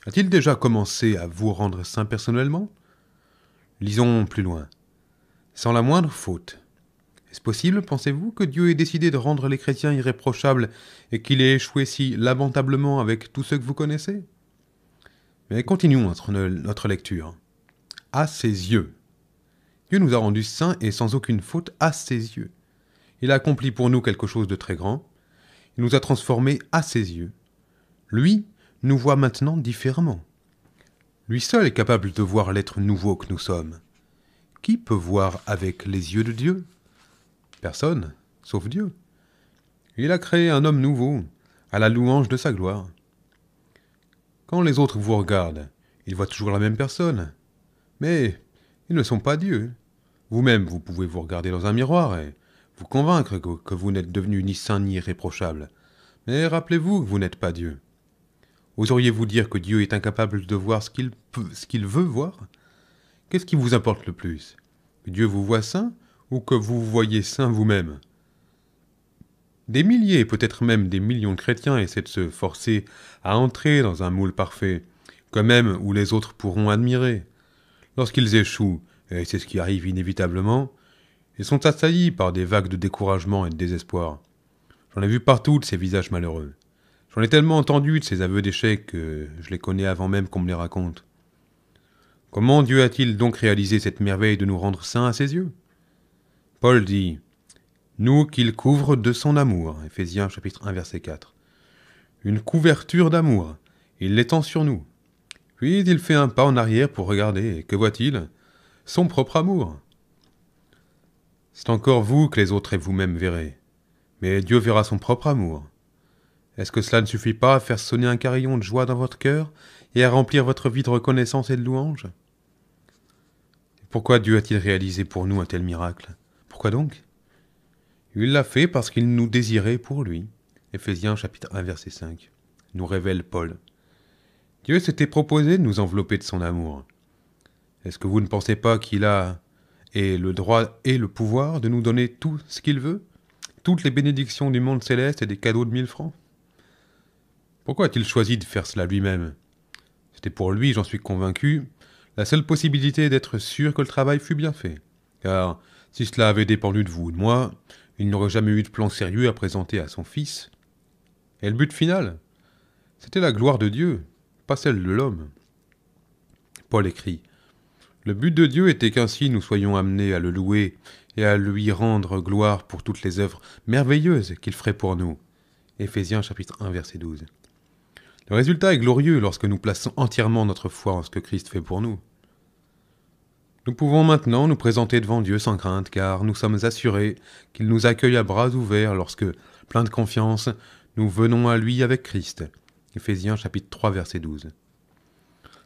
A-t-il déjà commencé à vous rendre saint personnellement Lisons plus loin. Sans la moindre faute. Est-ce possible, pensez-vous, que Dieu ait décidé de rendre les chrétiens irréprochables et qu'il ait échoué si lamentablement avec tous ceux que vous connaissez Mais continuons notre, lecture. À ses yeux. Dieu nous a rendus saints et sans aucune faute à ses yeux il a accompli pour nous quelque chose de très grand, il nous a transformés à ses yeux. Lui nous voit maintenant différemment. Lui seul est capable de voir l'être nouveau que nous sommes. Qui peut voir avec les yeux de Dieu Personne, sauf Dieu. Il a créé un homme nouveau, à la louange de sa gloire. Quand les autres vous regardent, ils voient toujours la même personne. Mais ils ne sont pas Dieu. Vous-même, vous pouvez vous regarder dans un miroir et vous convaincre que, vous n'êtes devenu ni saint ni irréprochable. Mais rappelez-vous que vous n'êtes pas Dieu. Oseriez-vous dire que Dieu est incapable de voir ce qu'il, ce qu'il veut voir Qu'est-ce qui vous importe le plus Que Dieu vous voit saint ou que vous vous voyez saint vous-même Des milliers, peut-être même des millions de chrétiens essaient de se forcer à entrer dans un moule parfait, quand même où les autres pourront admirer. Lorsqu'ils échouent, et c'est ce qui arrive inévitablement, ils sont assaillis par des vagues de découragement et de désespoir. J'en ai vu partout de ces visages malheureux. J'en ai tellement entendu de ces aveux d'échec que je les connais avant même qu'on me les raconte. Comment Dieu a-t-il donc réalisé cette merveille de nous rendre saints à ses yeux Paul dit Nous qu'il couvre de son amour. Ephésiens chapitre 1 verset 4. Une couverture d'amour. Il l'étend sur nous. Puis il fait un pas en arrière pour regarder, et que voit-il Son propre amour. C'est encore vous que les autres et vous-même verrez. Mais Dieu verra son propre amour. Est-ce que cela ne suffit pas à faire sonner un carillon de joie dans votre cœur et à remplir votre vie de reconnaissance et de louange Pourquoi Dieu a-t-il réalisé pour nous un tel miracle Pourquoi donc Il l'a fait parce qu'il nous désirait pour lui. Ephésiens chapitre 1 verset 5 nous révèle Paul. Dieu s'était proposé de nous envelopper de son amour. Est-ce que vous ne pensez pas qu'il a et le droit et le pouvoir de nous donner tout ce qu'il veut, toutes les bénédictions du monde céleste et des cadeaux de mille francs Pourquoi a-t-il choisi de faire cela lui-même C'était pour lui, j'en suis convaincu, la seule possibilité d'être sûr que le travail fut bien fait. Car si cela avait dépendu de vous ou de moi, il n'aurait jamais eu de plan sérieux à présenter à son fils. Et le but final C'était la gloire de Dieu, pas celle de l'homme. Paul écrit le but de Dieu était qu'ainsi nous soyons amenés à le louer et à lui rendre gloire pour toutes les œuvres merveilleuses qu'il ferait pour nous. Éphésiens chapitre 1 verset 12. Le résultat est glorieux lorsque nous plaçons entièrement notre foi en ce que Christ fait pour nous. Nous pouvons maintenant nous présenter devant Dieu sans crainte car nous sommes assurés qu'il nous accueille à bras ouverts lorsque, plein de confiance, nous venons à lui avec Christ. Éphésiens chapitre 3 verset 12.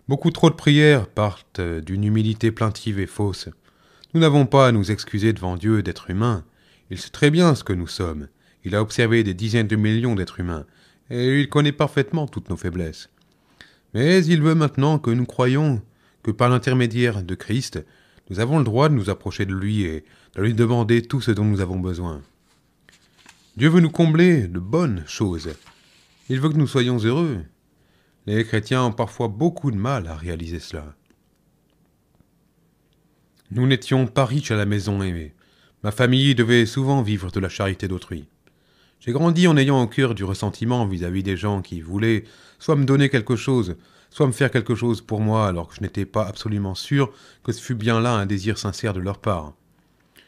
Beaucoup trop de prières partent euh, d'une humilité plaintive et fausse. Nous n'avons pas à nous excuser devant Dieu d'être humains. Il sait très bien ce que nous sommes. Il a observé des dizaines de millions d'êtres humains, et il connaît parfaitement toutes nos faiblesses. Mais il veut maintenant que nous croyions que par l'intermédiaire de Christ, nous avons le droit de nous approcher de lui et de lui demander tout ce dont nous avons besoin. Dieu veut nous combler de bonnes choses. Il veut que nous soyons heureux. Les chrétiens ont parfois beaucoup de mal à réaliser cela. Nous n'étions pas riches à la maison aimée. Ma famille devait souvent vivre de la charité d'autrui. J'ai grandi en ayant au cœur du ressentiment vis-à-vis des gens qui voulaient soit me donner quelque chose, soit me faire quelque chose pour moi alors que je n'étais pas absolument sûr que ce fût bien là un désir sincère de leur part.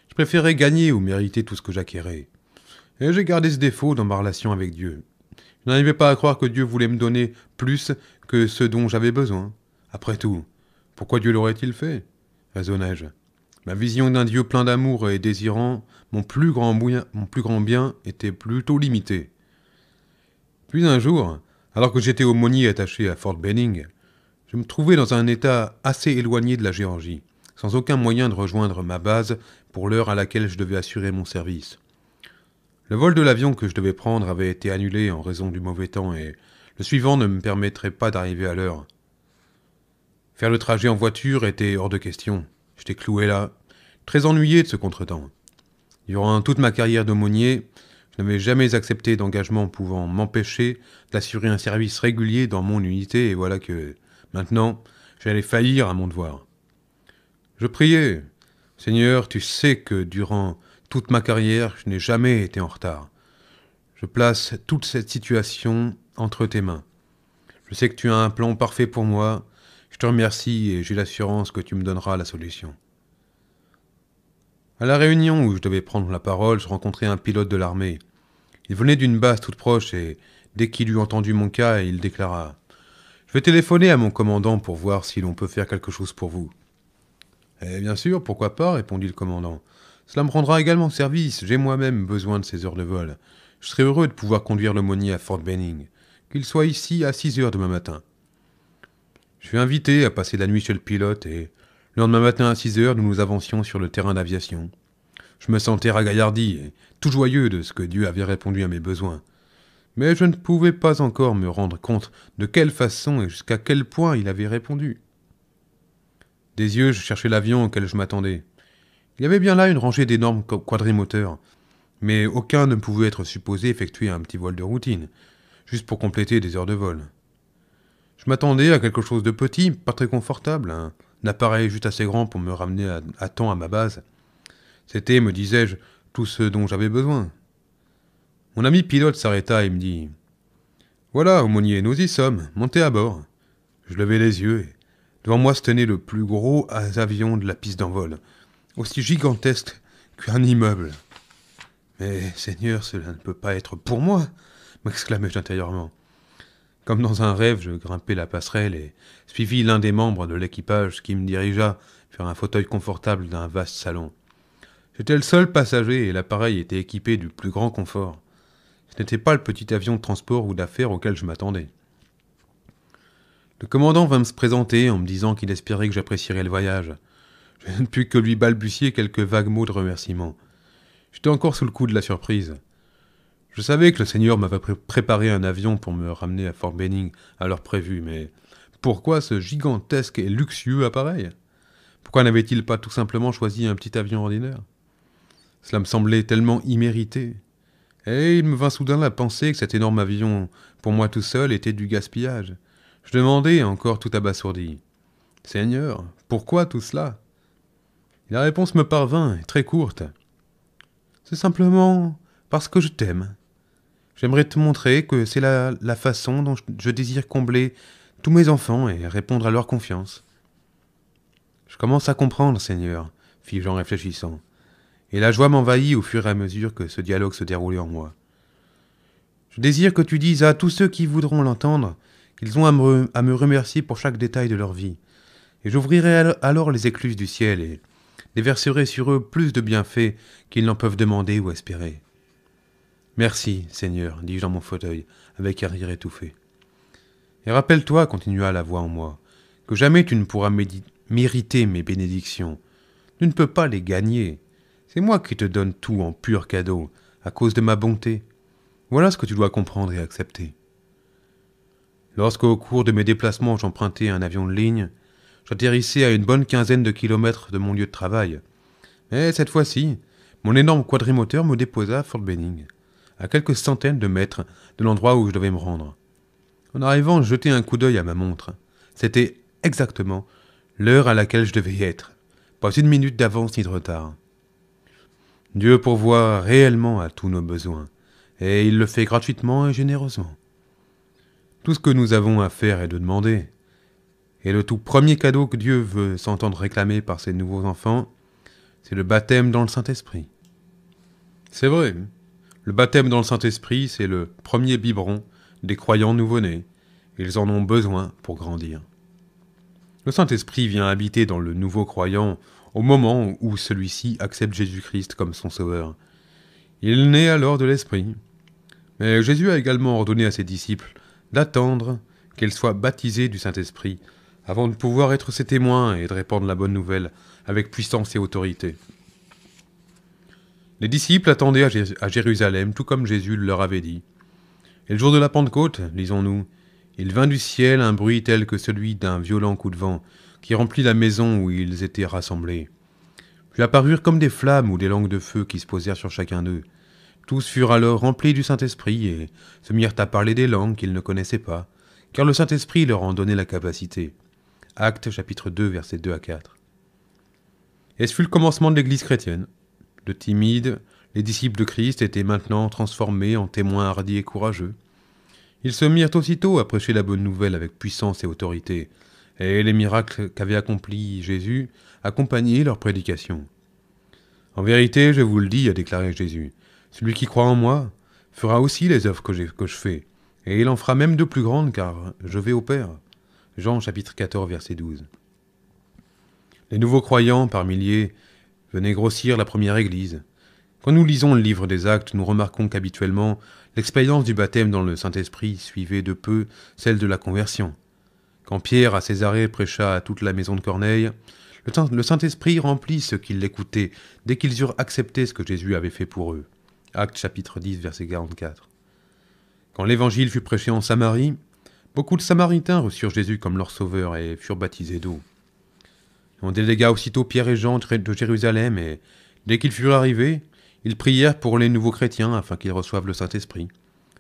Je préférais gagner ou mériter tout ce que j'acquérais. Et j'ai gardé ce défaut dans ma relation avec Dieu. Je n'arrivais pas à croire que Dieu voulait me donner plus que ce dont j'avais besoin. Après tout, pourquoi Dieu l'aurait-il fait Raisonnais-je. Ma vision d'un Dieu plein d'amour et désirant mon plus, grand mon plus grand bien était plutôt limitée. Puis un jour, alors que j'étais aumônier attaché à Fort Benning, je me trouvais dans un état assez éloigné de la Géorgie, sans aucun moyen de rejoindre ma base pour l'heure à laquelle je devais assurer mon service. Le vol de l'avion que je devais prendre avait été annulé en raison du mauvais temps et le suivant ne me permettrait pas d'arriver à l'heure. Faire le trajet en voiture était hors de question. J'étais cloué là, très ennuyé de ce contretemps. Durant toute ma carrière d'aumônier, je n'avais jamais accepté d'engagement pouvant m'empêcher d'assurer un service régulier dans mon unité et voilà que, maintenant, j'allais faillir à mon devoir. Je priais. Seigneur, tu sais que durant toute ma carrière, je n'ai jamais été en retard. Je place toute cette situation entre tes mains. Je sais que tu as un plan parfait pour moi. Je te remercie et j'ai l'assurance que tu me donneras la solution. À la réunion où je devais prendre la parole, je rencontrais un pilote de l'armée. Il venait d'une base toute proche et, dès qu'il eut entendu mon cas, il déclara Je vais téléphoner à mon commandant pour voir si l'on peut faire quelque chose pour vous. Eh bien sûr, pourquoi pas, répondit le commandant. Cela me rendra également service, j'ai moi-même besoin de ces heures de vol. Je serai heureux de pouvoir conduire l'aumônier à Fort Benning, qu'il soit ici à 6 heures demain matin. Je suis invité à passer la nuit chez le pilote et, le lendemain matin à 6 heures, nous nous avancions sur le terrain d'aviation. Je me sentais ragaillardi et tout joyeux de ce que Dieu avait répondu à mes besoins. Mais je ne pouvais pas encore me rendre compte de quelle façon et jusqu'à quel point il avait répondu. Des yeux, je cherchais l'avion auquel je m'attendais. Il y avait bien là une rangée d'énormes quadrimoteurs, mais aucun ne pouvait être supposé effectuer un petit vol de routine, juste pour compléter des heures de vol. Je m'attendais à quelque chose de petit, pas très confortable, hein. un appareil juste assez grand pour me ramener à, temps à ma base. C'était, me disais-je, tout ce dont j'avais besoin. Mon ami pilote s'arrêta et me dit Voilà, aumônier, nous y sommes, montez à bord. Je levai les yeux et devant moi se tenait le plus gros avion de la piste d'envol aussi gigantesque qu'un immeuble. Mais, Seigneur, cela ne peut pas être pour moi m'exclamai-je intérieurement. Comme dans un rêve, je grimpai la passerelle et suivis l'un des membres de l'équipage qui me dirigea vers un fauteuil confortable d'un vaste salon. J'étais le seul passager et l'appareil était équipé du plus grand confort. Ce n'était pas le petit avion de transport ou d'affaires auquel je m'attendais. Le commandant vint me se présenter en me disant qu'il espérait que j'apprécierais le voyage. Je ne puis que lui balbutier quelques vagues mots de remerciement. J'étais encore sous le coup de la surprise. Je savais que le Seigneur m'avait préparé un avion pour me ramener à Fort Benning à l'heure prévue, mais pourquoi ce gigantesque et luxueux appareil Pourquoi n'avait-il pas tout simplement choisi un petit avion ordinaire Cela me semblait tellement immérité. Et il me vint soudain la pensée que cet énorme avion, pour moi tout seul, était du gaspillage. Je demandais, encore tout abasourdi Seigneur, pourquoi tout cela la réponse me parvint, très courte. C'est simplement parce que je t'aime. J'aimerais te montrer que c'est la, la, façon dont je, désire combler tous mes enfants et répondre à leur confiance. Je commence à comprendre, Seigneur, fis-je en réfléchissant, et la joie m'envahit au fur et à mesure que ce dialogue se déroulait en moi. Je désire que tu dises à tous ceux qui voudront l'entendre qu'ils ont à me, à me remercier pour chaque détail de leur vie, et j'ouvrirai alors les écluses du ciel et verserai sur eux plus de bienfaits qu'ils n'en peuvent demander ou espérer. Merci, Seigneur, dis-je dans mon fauteuil, avec un rire étouffé. Et rappelle-toi, continua la voix en moi, que jamais tu ne pourras mériter mes bénédictions. Tu ne peux pas les gagner. C'est moi qui te donne tout en pur cadeau, à cause de ma bonté. Voilà ce que tu dois comprendre et accepter. Lorsque, au cours de mes déplacements, j'empruntais un avion de ligne, J'atterrissais à une bonne quinzaine de kilomètres de mon lieu de travail. Mais cette fois-ci, mon énorme quadrimoteur me déposa à Fort Benning, à quelques centaines de mètres de l'endroit où je devais me rendre. En arrivant, je un coup d'œil à ma montre. C'était exactement l'heure à laquelle je devais y être. Pas une minute d'avance ni de retard. Dieu pourvoit réellement à tous nos besoins, et il le fait gratuitement et généreusement. Tout ce que nous avons à faire est de demander, et le tout premier cadeau que Dieu veut s'entendre réclamer par ses nouveaux enfants, c'est le baptême dans le Saint-Esprit. C'est vrai, le baptême dans le Saint-Esprit, c'est le premier biberon des croyants nouveau-nés. Ils en ont besoin pour grandir. Le Saint-Esprit vient habiter dans le nouveau croyant au moment où celui-ci accepte Jésus-Christ comme son sauveur. Il naît alors de l'Esprit. Mais Jésus a également ordonné à ses disciples d'attendre qu'ils soient baptisés du Saint-Esprit avant de pouvoir être ses témoins et de répandre la bonne nouvelle avec puissance et autorité. Les disciples attendaient à Jérusalem, tout comme Jésus leur avait dit. Et le jour de la Pentecôte, disons-nous, il vint du ciel un bruit tel que celui d'un violent coup de vent, qui remplit la maison où ils étaient rassemblés. Puis apparurent comme des flammes ou des langues de feu qui se posèrent sur chacun d'eux. Tous furent alors remplis du Saint-Esprit et se mirent à parler des langues qu'ils ne connaissaient pas, car le Saint-Esprit leur en donnait la capacité. Actes chapitre 2 versets 2 à 4. Et ce fut le commencement de l'Église chrétienne. De timides, les disciples de Christ étaient maintenant transformés en témoins hardis et courageux. Ils se mirent aussitôt à prêcher la bonne nouvelle avec puissance et autorité, et les miracles qu'avait accomplis Jésus accompagnaient leur prédication. En vérité, je vous le dis, a déclaré Jésus, celui qui croit en moi fera aussi les œuvres que, que je fais, et il en fera même de plus grandes, car je vais au Père. Jean chapitre 14 verset 12. Les nouveaux croyants, par milliers, venaient grossir la première Église. Quand nous lisons le livre des actes, nous remarquons qu'habituellement, l'expérience du baptême dans le Saint-Esprit suivait de peu celle de la conversion. Quand Pierre à Césarée prêcha à toute la maison de Corneille, le Saint-Esprit remplit ceux qui l'écoutaient dès qu'ils eurent accepté ce que Jésus avait fait pour eux. Actes chapitre 10, verset 44. Quand l'évangile fut prêché en Samarie, Beaucoup de Samaritains reçurent Jésus comme leur sauveur et furent baptisés d'eau. On délégua aussitôt Pierre et Jean de Jérusalem, et dès qu'ils furent arrivés, ils prièrent pour les nouveaux chrétiens afin qu'ils reçoivent le Saint-Esprit.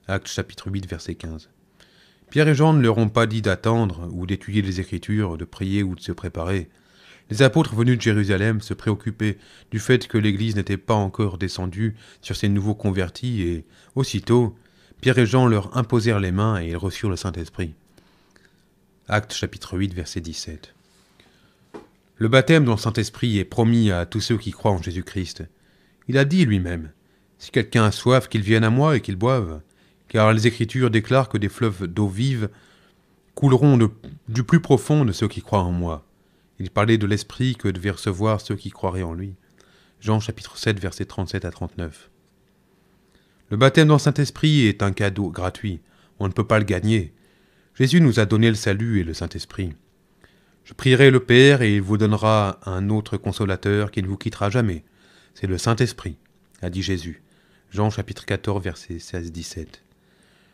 Acte chapitre 8, verset 15. Pierre et Jean ne leur ont pas dit d'attendre ou d'étudier les Écritures, de prier ou de se préparer. Les apôtres venus de Jérusalem se préoccupaient du fait que l'Église n'était pas encore descendue sur ces nouveaux convertis et, aussitôt, Pierre et Jean leur imposèrent les mains et ils reçurent le Saint-Esprit. Acte chapitre 8, verset 17. Le baptême dans le Saint-Esprit est promis à tous ceux qui croient en Jésus-Christ. Il a dit lui-même Si quelqu'un a soif, qu'il vienne à moi et qu'il boive, car les Écritures déclarent que des fleuves d'eau vive couleront du plus profond de ceux qui croient en moi. Il parlait de l'Esprit que devaient recevoir ceux qui croiraient en lui. Jean chapitre 7, verset 37 à 39. Le baptême dans le Saint-Esprit est un cadeau gratuit. On ne peut pas le gagner. Jésus nous a donné le salut et le Saint-Esprit. Je prierai le Père et il vous donnera un autre consolateur qui ne vous quittera jamais. C'est le Saint-Esprit, a dit Jésus. Jean chapitre 14 verset 16-17.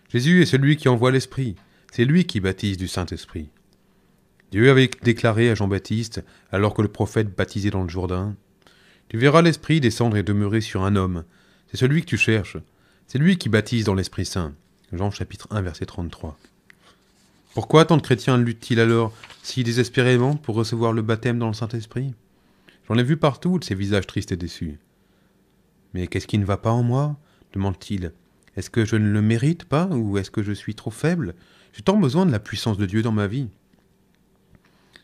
Jésus est celui qui envoie l'Esprit. C'est lui qui baptise du Saint-Esprit. Dieu avait déclaré à Jean-Baptiste, alors que le prophète baptisait dans le Jourdain, Tu verras l'Esprit descendre et demeurer sur un homme. C'est celui que tu cherches, c'est lui qui baptise dans l'Esprit Saint. Jean chapitre 1 verset 33. Pourquoi tant de chrétiens luttent-ils alors si désespérément pour recevoir le baptême dans le Saint-Esprit J'en ai vu partout de ces visages tristes et déçus. Mais qu'est-ce qui ne va pas en moi demande-t-il. Est-ce que je ne le mérite pas ou est-ce que je suis trop faible J'ai tant besoin de la puissance de Dieu dans ma vie.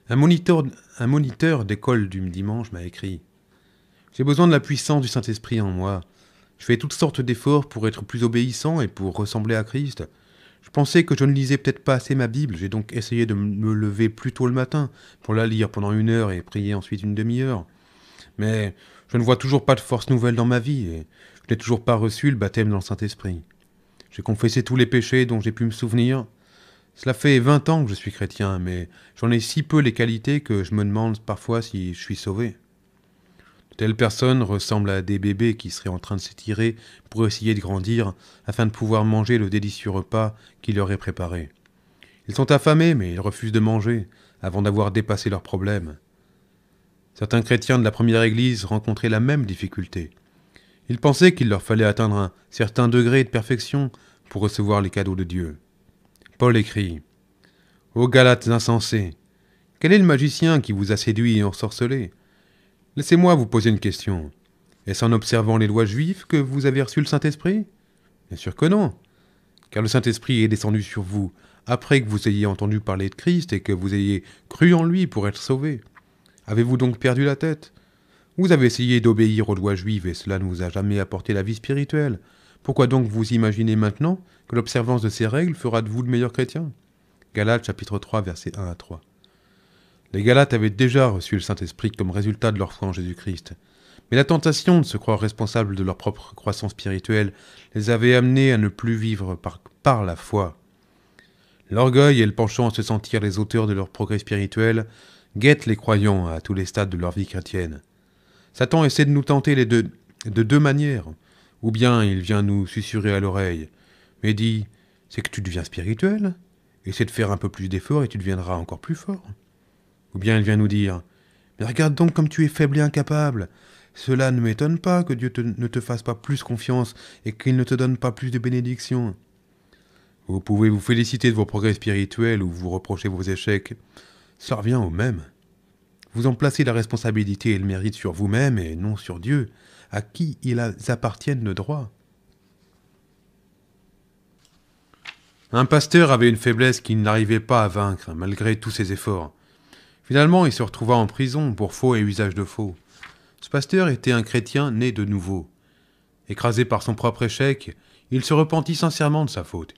Un moniteur, un moniteur d'école du dimanche m'a écrit J'ai besoin de la puissance du Saint-Esprit en moi je fais toutes sortes d'efforts pour être plus obéissant et pour ressembler à Christ. Je pensais que je ne lisais peut-être pas assez ma Bible, j'ai donc essayé de me lever plus tôt le matin pour la lire pendant une heure et prier ensuite une demi-heure. Mais je ne vois toujours pas de force nouvelle dans ma vie et je n'ai toujours pas reçu le baptême dans le Saint-Esprit. J'ai confessé tous les péchés dont j'ai pu me souvenir. Cela fait vingt ans que je suis chrétien, mais j'en ai si peu les qualités que je me demande parfois si je suis sauvé. Telle personne ressemble à des bébés qui seraient en train de s'étirer pour essayer de grandir afin de pouvoir manger le délicieux repas qui leur est préparé. Ils sont affamés, mais ils refusent de manger avant d'avoir dépassé leurs problèmes. Certains chrétiens de la première Église rencontraient la même difficulté. Ils pensaient qu'il leur fallait atteindre un certain degré de perfection pour recevoir les cadeaux de Dieu. Paul écrit Ô Galates insensés, quel est le magicien qui vous a séduit et ensorcelé Laissez-moi vous poser une question. Est-ce en observant les lois juives que vous avez reçu le Saint-Esprit Bien sûr que non. Car le Saint-Esprit est descendu sur vous après que vous ayez entendu parler de Christ et que vous ayez cru en lui pour être sauvé. Avez-vous donc perdu la tête Vous avez essayé d'obéir aux lois juives et cela ne vous a jamais apporté la vie spirituelle. Pourquoi donc vous imaginez maintenant que l'observance de ces règles fera de vous le meilleur chrétien Galates chapitre 3 verset 1 à 3. Les Galates avaient déjà reçu le Saint-Esprit comme résultat de leur foi en Jésus-Christ. Mais la tentation de se croire responsable de leur propre croissance spirituelle les avait amenés à ne plus vivre par, la foi. L'orgueil et le penchant à se sentir les auteurs de leur progrès spirituel guettent les croyants à tous les stades de leur vie chrétienne. Satan essaie de nous tenter les deux, de deux manières. Ou bien il vient nous susurrer à l'oreille, mais dit C'est que tu deviens spirituel, essaie de faire un peu plus d'efforts et tu deviendras encore plus fort. Ou bien il vient nous dire Mais regarde donc comme tu es faible et incapable. Cela ne m'étonne pas que Dieu ne te fasse pas plus confiance et qu'il ne te donne pas plus de bénédictions. Vous pouvez vous féliciter de vos progrès spirituels ou vous reprocher vos échecs. Ça revient au même. Vous en placez la responsabilité et le mérite sur vous-même et non sur Dieu, à qui ils appartiennent le droit. Un pasteur avait une faiblesse qu'il n'arrivait pas à vaincre, malgré tous ses efforts. Finalement, il se retrouva en prison pour faux et usage de faux. Ce pasteur était un chrétien né de nouveau. Écrasé par son propre échec, il se repentit sincèrement de sa faute.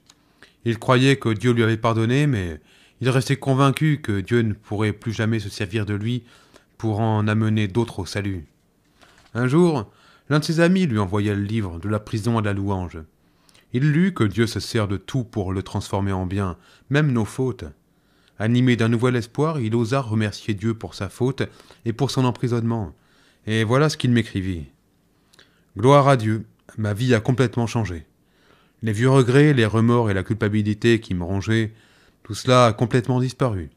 Il croyait que Dieu lui avait pardonné, mais il restait convaincu que Dieu ne pourrait plus jamais se servir de lui pour en amener d'autres au salut. Un jour, l'un de ses amis lui envoya le livre de la prison à la louange. Il lut que Dieu se sert de tout pour le transformer en bien, même nos fautes. Animé d'un nouvel espoir, il osa remercier Dieu pour sa faute et pour son emprisonnement. Et voilà ce qu'il m'écrivit. Gloire à Dieu, ma vie a complètement changé. Les vieux regrets, les remords et la culpabilité qui me rongeaient, tout cela a complètement disparu.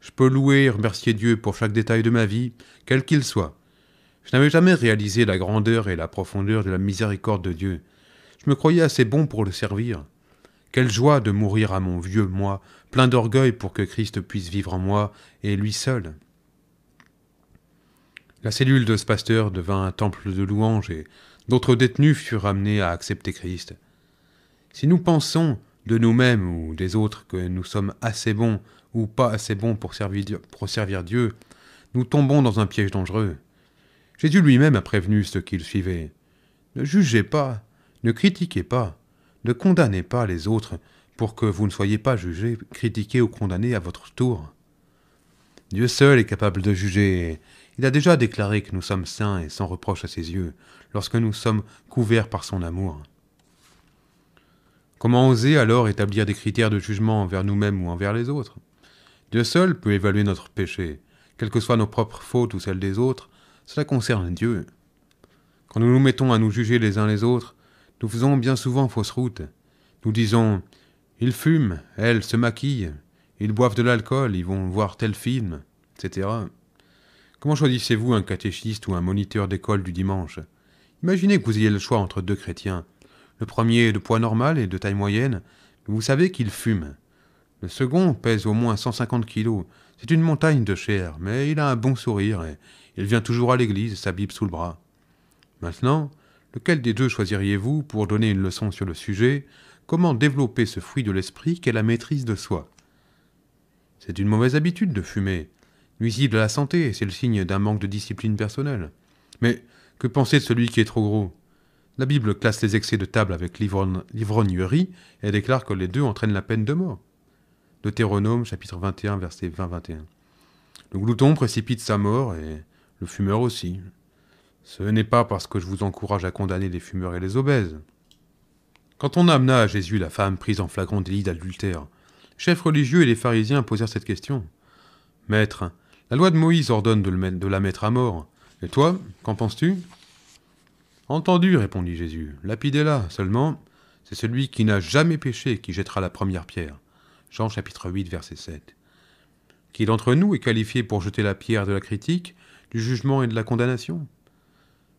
Je peux louer et remercier Dieu pour chaque détail de ma vie, quel qu'il soit. Je n'avais jamais réalisé la grandeur et la profondeur de la miséricorde de Dieu. Je me croyais assez bon pour le servir. Quelle joie de mourir à mon vieux moi, plein d'orgueil pour que Christ puisse vivre en moi et lui seul. La cellule de ce pasteur devint un temple de louanges et d'autres détenus furent amenés à accepter Christ. Si nous pensons de nous-mêmes ou des autres que nous sommes assez bons ou pas assez bons pour servir, pour servir Dieu, nous tombons dans un piège dangereux. Jésus lui-même a prévenu ce qu'il suivait. Ne jugez pas, ne critiquez pas, ne condamnez pas les autres pour que vous ne soyez pas jugés, critiqués ou condamnés à votre tour. Dieu seul est capable de juger. Il a déjà déclaré que nous sommes saints et sans reproche à ses yeux, lorsque nous sommes couverts par son amour. Comment oser alors établir des critères de jugement envers nous-mêmes ou envers les autres Dieu seul peut évaluer notre péché, quelles que soient nos propres fautes ou celles des autres, cela concerne Dieu. Quand nous nous mettons à nous juger les uns les autres, nous faisons bien souvent fausse route. Nous disons Ils fument, elles se maquillent, ils boivent de l'alcool, ils vont voir tel film, etc. Comment choisissez-vous un catéchiste ou un moniteur d'école du dimanche Imaginez que vous ayez le choix entre deux chrétiens. Le premier est de poids normal et de taille moyenne, vous savez qu'il fume. Le second pèse au moins 150 kilos. C'est une montagne de chair, mais il a un bon sourire et il vient toujours à l'église, sa Bible sous le bras. Maintenant, Lequel des deux choisiriez-vous pour donner une leçon sur le sujet Comment développer ce fruit de l'esprit qu'est la maîtrise de soi C'est une mauvaise habitude de fumer, nuisible à la santé, c'est le signe d'un manque de discipline personnelle. Mais que penser de celui qui est trop gros La Bible classe les excès de table avec l'ivrognerie et déclare que les deux entraînent la peine de mort. chapitre 21 verset 20-21. Le glouton précipite sa mort et le fumeur aussi. Ce n'est pas parce que je vous encourage à condamner les fumeurs et les obèses. Quand on amena à Jésus la femme prise en flagrant délit d'adultère, chefs religieux et les pharisiens posèrent cette question. Maître, la loi de Moïse ordonne de, de la mettre à mort. Et toi, qu'en penses-tu Entendu, répondit Jésus. Lapidez-la, seulement, c'est celui qui n'a jamais péché qui jettera la première pierre. Jean chapitre 8, verset 7. Qui d'entre nous est qualifié pour jeter la pierre de la critique, du jugement et de la condamnation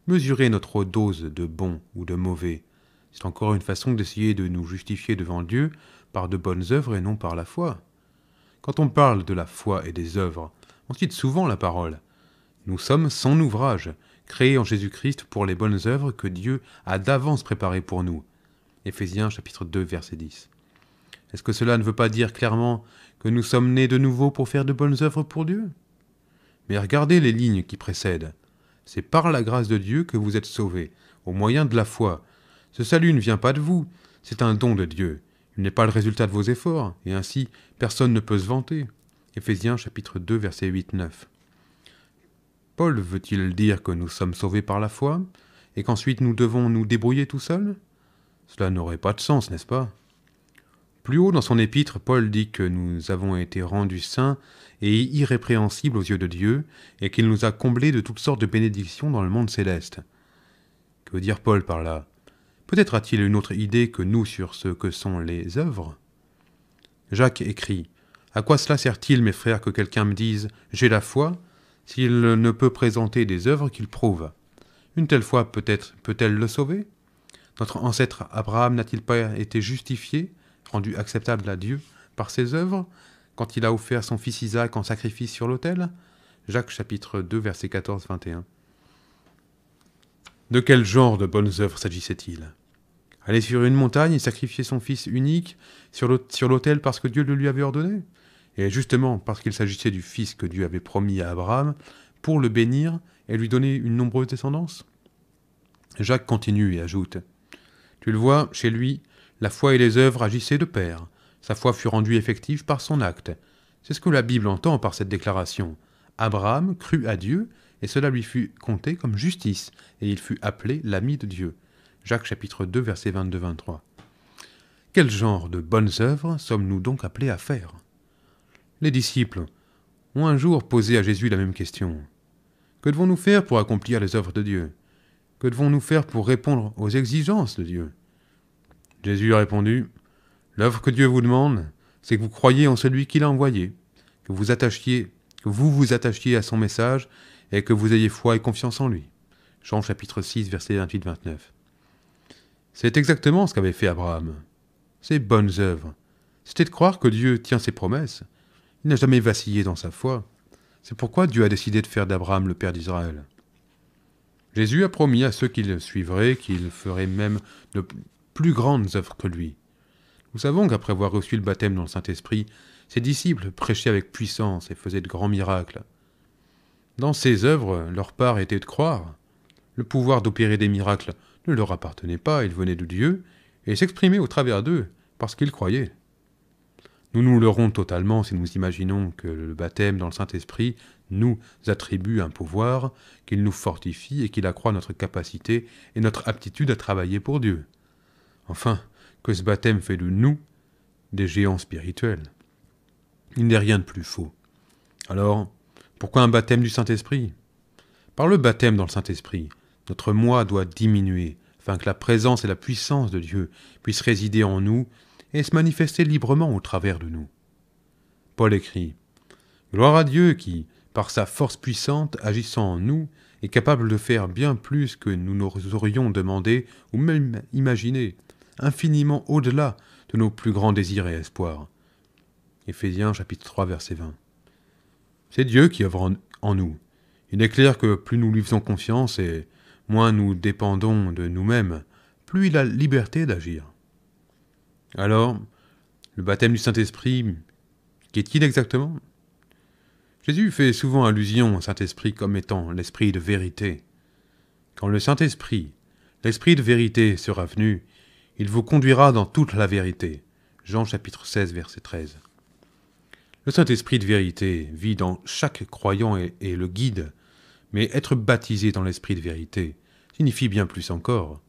Mesurer notre dose de bon ou de mauvais, c'est encore une façon d'essayer de nous justifier devant Dieu par de bonnes œuvres et non par la foi. Quand on parle de la foi et des œuvres, on cite souvent la parole. Nous sommes son ouvrage, créés en Jésus-Christ pour les bonnes œuvres que Dieu a d'avance préparées pour nous. Éphésiens chapitre 2 verset 10. Est-ce que cela ne veut pas dire clairement que nous sommes nés de nouveau pour faire de bonnes œuvres pour Dieu Mais regardez les lignes qui précèdent. C'est par la grâce de Dieu que vous êtes sauvés, au moyen de la foi. Ce salut ne vient pas de vous, c'est un don de Dieu. Il n'est pas le résultat de vos efforts, et ainsi personne ne peut se vanter. Ephésiens chapitre 2 verset 8-9. Paul veut-il dire que nous sommes sauvés par la foi, et qu'ensuite nous devons nous débrouiller tout seuls Cela n'aurait pas de sens, n'est-ce pas plus haut dans son épître, Paul dit que nous avons été rendus saints et irrépréhensibles aux yeux de Dieu, et qu'il nous a comblés de toutes sortes de bénédictions dans le monde céleste. Que veut dire Paul par là Peut-être a-t-il une autre idée que nous sur ce que sont les œuvres Jacques écrit À quoi cela sert-il, mes frères, que quelqu'un me dise J'ai la foi s'il ne peut présenter des œuvres qu'il prouve Une telle foi peut-être peut-elle le sauver Notre ancêtre Abraham n'a-t-il pas été justifié rendu acceptable à Dieu par ses œuvres, quand il a offert son fils Isaac en sacrifice sur l'autel Jacques chapitre 2 verset 14-21. De quel genre de bonnes œuvres s'agissait-il Aller sur une montagne et sacrifier son fils unique sur l'autel parce que Dieu le lui avait ordonné Et justement parce qu'il s'agissait du fils que Dieu avait promis à Abraham pour le bénir et lui donner une nombreuse descendance Jacques continue et ajoute Tu le vois, chez lui, la foi et les œuvres agissaient de pair. Sa foi fut rendue effective par son acte. C'est ce que la Bible entend par cette déclaration. Abraham crut à Dieu, et cela lui fut compté comme justice, et il fut appelé l'ami de Dieu. Jacques chapitre 2 verset 22-23. Quel genre de bonnes œuvres sommes-nous donc appelés à faire Les disciples ont un jour posé à Jésus la même question. Que devons-nous faire pour accomplir les œuvres de Dieu Que devons-nous faire pour répondre aux exigences de Dieu Jésus a répondu L'œuvre que Dieu vous demande, c'est que vous croyiez en celui qu'il a envoyé, que vous attachiez, que vous vous attachiez à son message et que vous ayez foi et confiance en lui. Jean chapitre 6, versets 28-29. C'est exactement ce qu'avait fait Abraham. Ses bonnes œuvres. C'était de croire que Dieu tient ses promesses. Il n'a jamais vacillé dans sa foi. C'est pourquoi Dieu a décidé de faire d'Abraham le père d'Israël. Jésus a promis à ceux qui le suivraient qu'il ferait même de, plus grandes œuvres que lui. Nous savons qu'après avoir reçu le baptême dans le Saint-Esprit, ses disciples prêchaient avec puissance et faisaient de grands miracles. Dans ces œuvres, leur part était de croire. Le pouvoir d'opérer des miracles ne leur appartenait pas, il venait de Dieu, et s'exprimait au travers d'eux, parce qu'ils croyaient. Nous nous leurrons totalement si nous imaginons que le baptême dans le Saint-Esprit nous attribue un pouvoir, qu'il nous fortifie et qu'il accroît notre capacité et notre aptitude à travailler pour Dieu. Enfin, que ce baptême fait de nous des géants spirituels. Il n'est rien de plus faux. Alors, pourquoi un baptême du Saint-Esprit Par le baptême dans le Saint-Esprit, notre moi doit diminuer, afin que la présence et la puissance de Dieu puissent résider en nous et se manifester librement au travers de nous. Paul écrit Gloire à Dieu qui, par sa force puissante agissant en nous, est capable de faire bien plus que nous nous aurions demandé ou même imaginé, infiniment au-delà de nos plus grands désirs et espoirs. Éphésiens chapitre 3 verset 20. C'est Dieu qui œuvre en, nous. Il est clair que plus nous lui faisons confiance et moins nous dépendons de nous-mêmes, plus il a liberté d'agir. Alors, le baptême du Saint-Esprit, qu'est-il exactement Jésus fait souvent allusion au Saint-Esprit comme étant l'Esprit de vérité. Quand le Saint-Esprit, l'Esprit de vérité, sera venu, il vous conduira dans toute la vérité. Jean chapitre 16, verset 13. Le Saint-Esprit de vérité vit dans chaque croyant et, le guide, mais être baptisé dans l'Esprit de vérité signifie bien plus encore.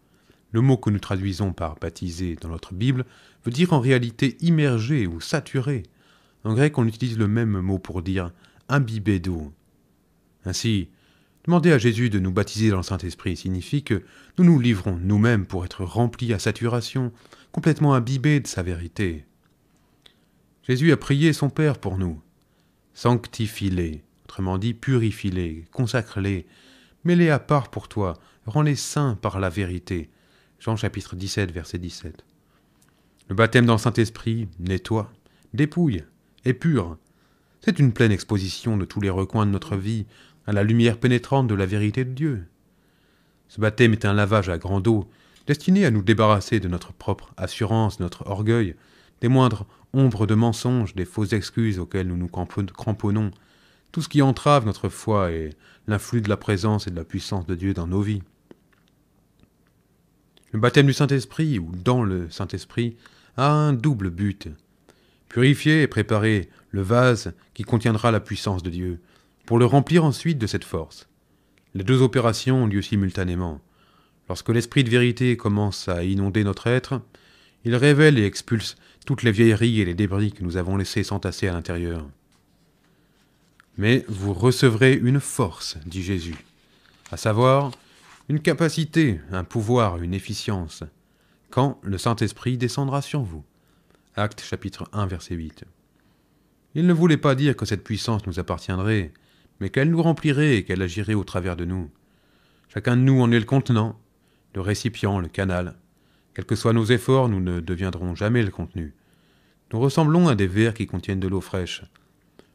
Le mot que nous traduisons par baptisé dans notre Bible veut dire en réalité immergé ou saturé. En grec, on utilise le même mot pour dire imbibé d'eau. Ainsi, Demander à Jésus de nous baptiser dans le Saint-Esprit signifie que nous nous livrons nous-mêmes pour être remplis à saturation, complètement imbibés de sa vérité. Jésus a prié son Père pour nous. Sanctifie-les, autrement dit purifie-les, consacre-les, mets-les à part pour toi, rends-les saints par la vérité. Jean chapitre 17, verset 17. Le baptême dans le Saint-Esprit nettoie, dépouille, épure. C'est une pleine exposition de tous les recoins de notre vie, à la lumière pénétrante de la vérité de Dieu. Ce baptême est un lavage à grande eau, destiné à nous débarrasser de notre propre assurance, notre orgueil, des moindres ombres de mensonges, des fausses excuses auxquelles nous nous cramponnons, tout ce qui entrave notre foi et l'influx de la présence et de la puissance de Dieu dans nos vies. Le baptême du Saint-Esprit, ou dans le Saint-Esprit, a un double but. Purifier et préparer le vase qui contiendra la puissance de Dieu, pour le remplir ensuite de cette force. Les deux opérations ont lieu simultanément. Lorsque l'esprit de vérité commence à inonder notre être, il révèle et expulse toutes les vieilleries et les débris que nous avons laissés s'entasser à l'intérieur. Mais vous recevrez une force, dit Jésus, à savoir une capacité, un pouvoir, une efficience, quand le Saint-Esprit descendra sur vous. Acte chapitre 1 verset 8. Il ne voulait pas dire que cette puissance nous appartiendrait, mais qu'elle nous remplirait et qu'elle agirait au travers de nous. Chacun de nous en est le contenant, le récipient, le canal. Quels que soient nos efforts, nous ne deviendrons jamais le contenu. Nous ressemblons à des verres qui contiennent de l'eau fraîche.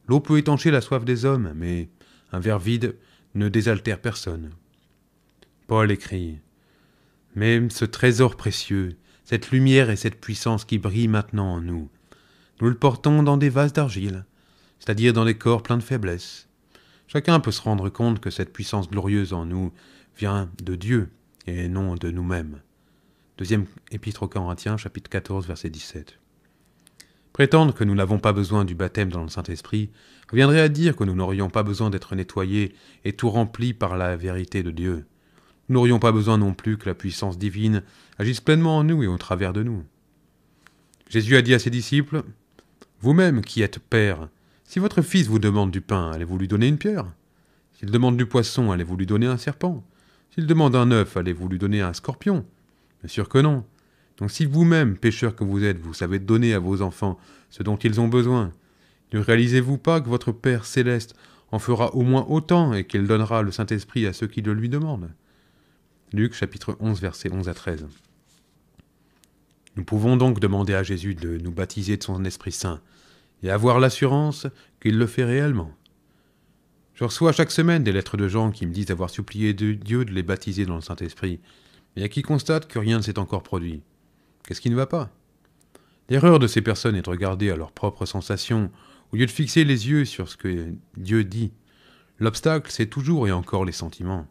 L'eau peut étancher la soif des hommes, mais un verre vide ne désaltère personne. Paul écrit Même ce trésor précieux, cette lumière et cette puissance qui brillent maintenant en nous, nous le portons dans des vases d'argile, c'est-à-dire dans des corps pleins de faiblesses. Chacun peut se rendre compte que cette puissance glorieuse en nous vient de Dieu et non de nous-mêmes. Deuxième épître aux Corinthiens, chapitre 14, verset 17. Prétendre que nous n'avons pas besoin du baptême dans le Saint-Esprit reviendrait à dire que nous n'aurions pas besoin d'être nettoyés et tout remplis par la vérité de Dieu. Nous n'aurions pas besoin non plus que la puissance divine agisse pleinement en nous et au travers de nous. Jésus a dit à ses disciples Vous-même qui êtes Père, si votre fils vous demande du pain, allez-vous lui donner une pierre S'il demande du poisson, allez-vous lui donner un serpent S'il demande un œuf, allez-vous lui donner un scorpion Bien sûr que non. Donc si vous-même, pécheur que vous êtes, vous savez donner à vos enfants ce dont ils ont besoin, ne réalisez-vous pas que votre Père céleste en fera au moins autant et qu'il donnera le Saint-Esprit à ceux qui le lui demandent Luc chapitre 11 versets 11 à 13. Nous pouvons donc demander à Jésus de nous baptiser de son Esprit Saint, et avoir l'assurance qu'il le fait réellement. Je reçois chaque semaine des lettres de gens qui me disent avoir supplié de Dieu de les baptiser dans le Saint-Esprit, mais à qui constate que rien ne s'est encore produit. Qu'est-ce qui ne va pas L'erreur de ces personnes est de regarder à leurs propres sensations, au lieu de fixer les yeux sur ce que Dieu dit. L'obstacle, c'est toujours et encore les sentiments.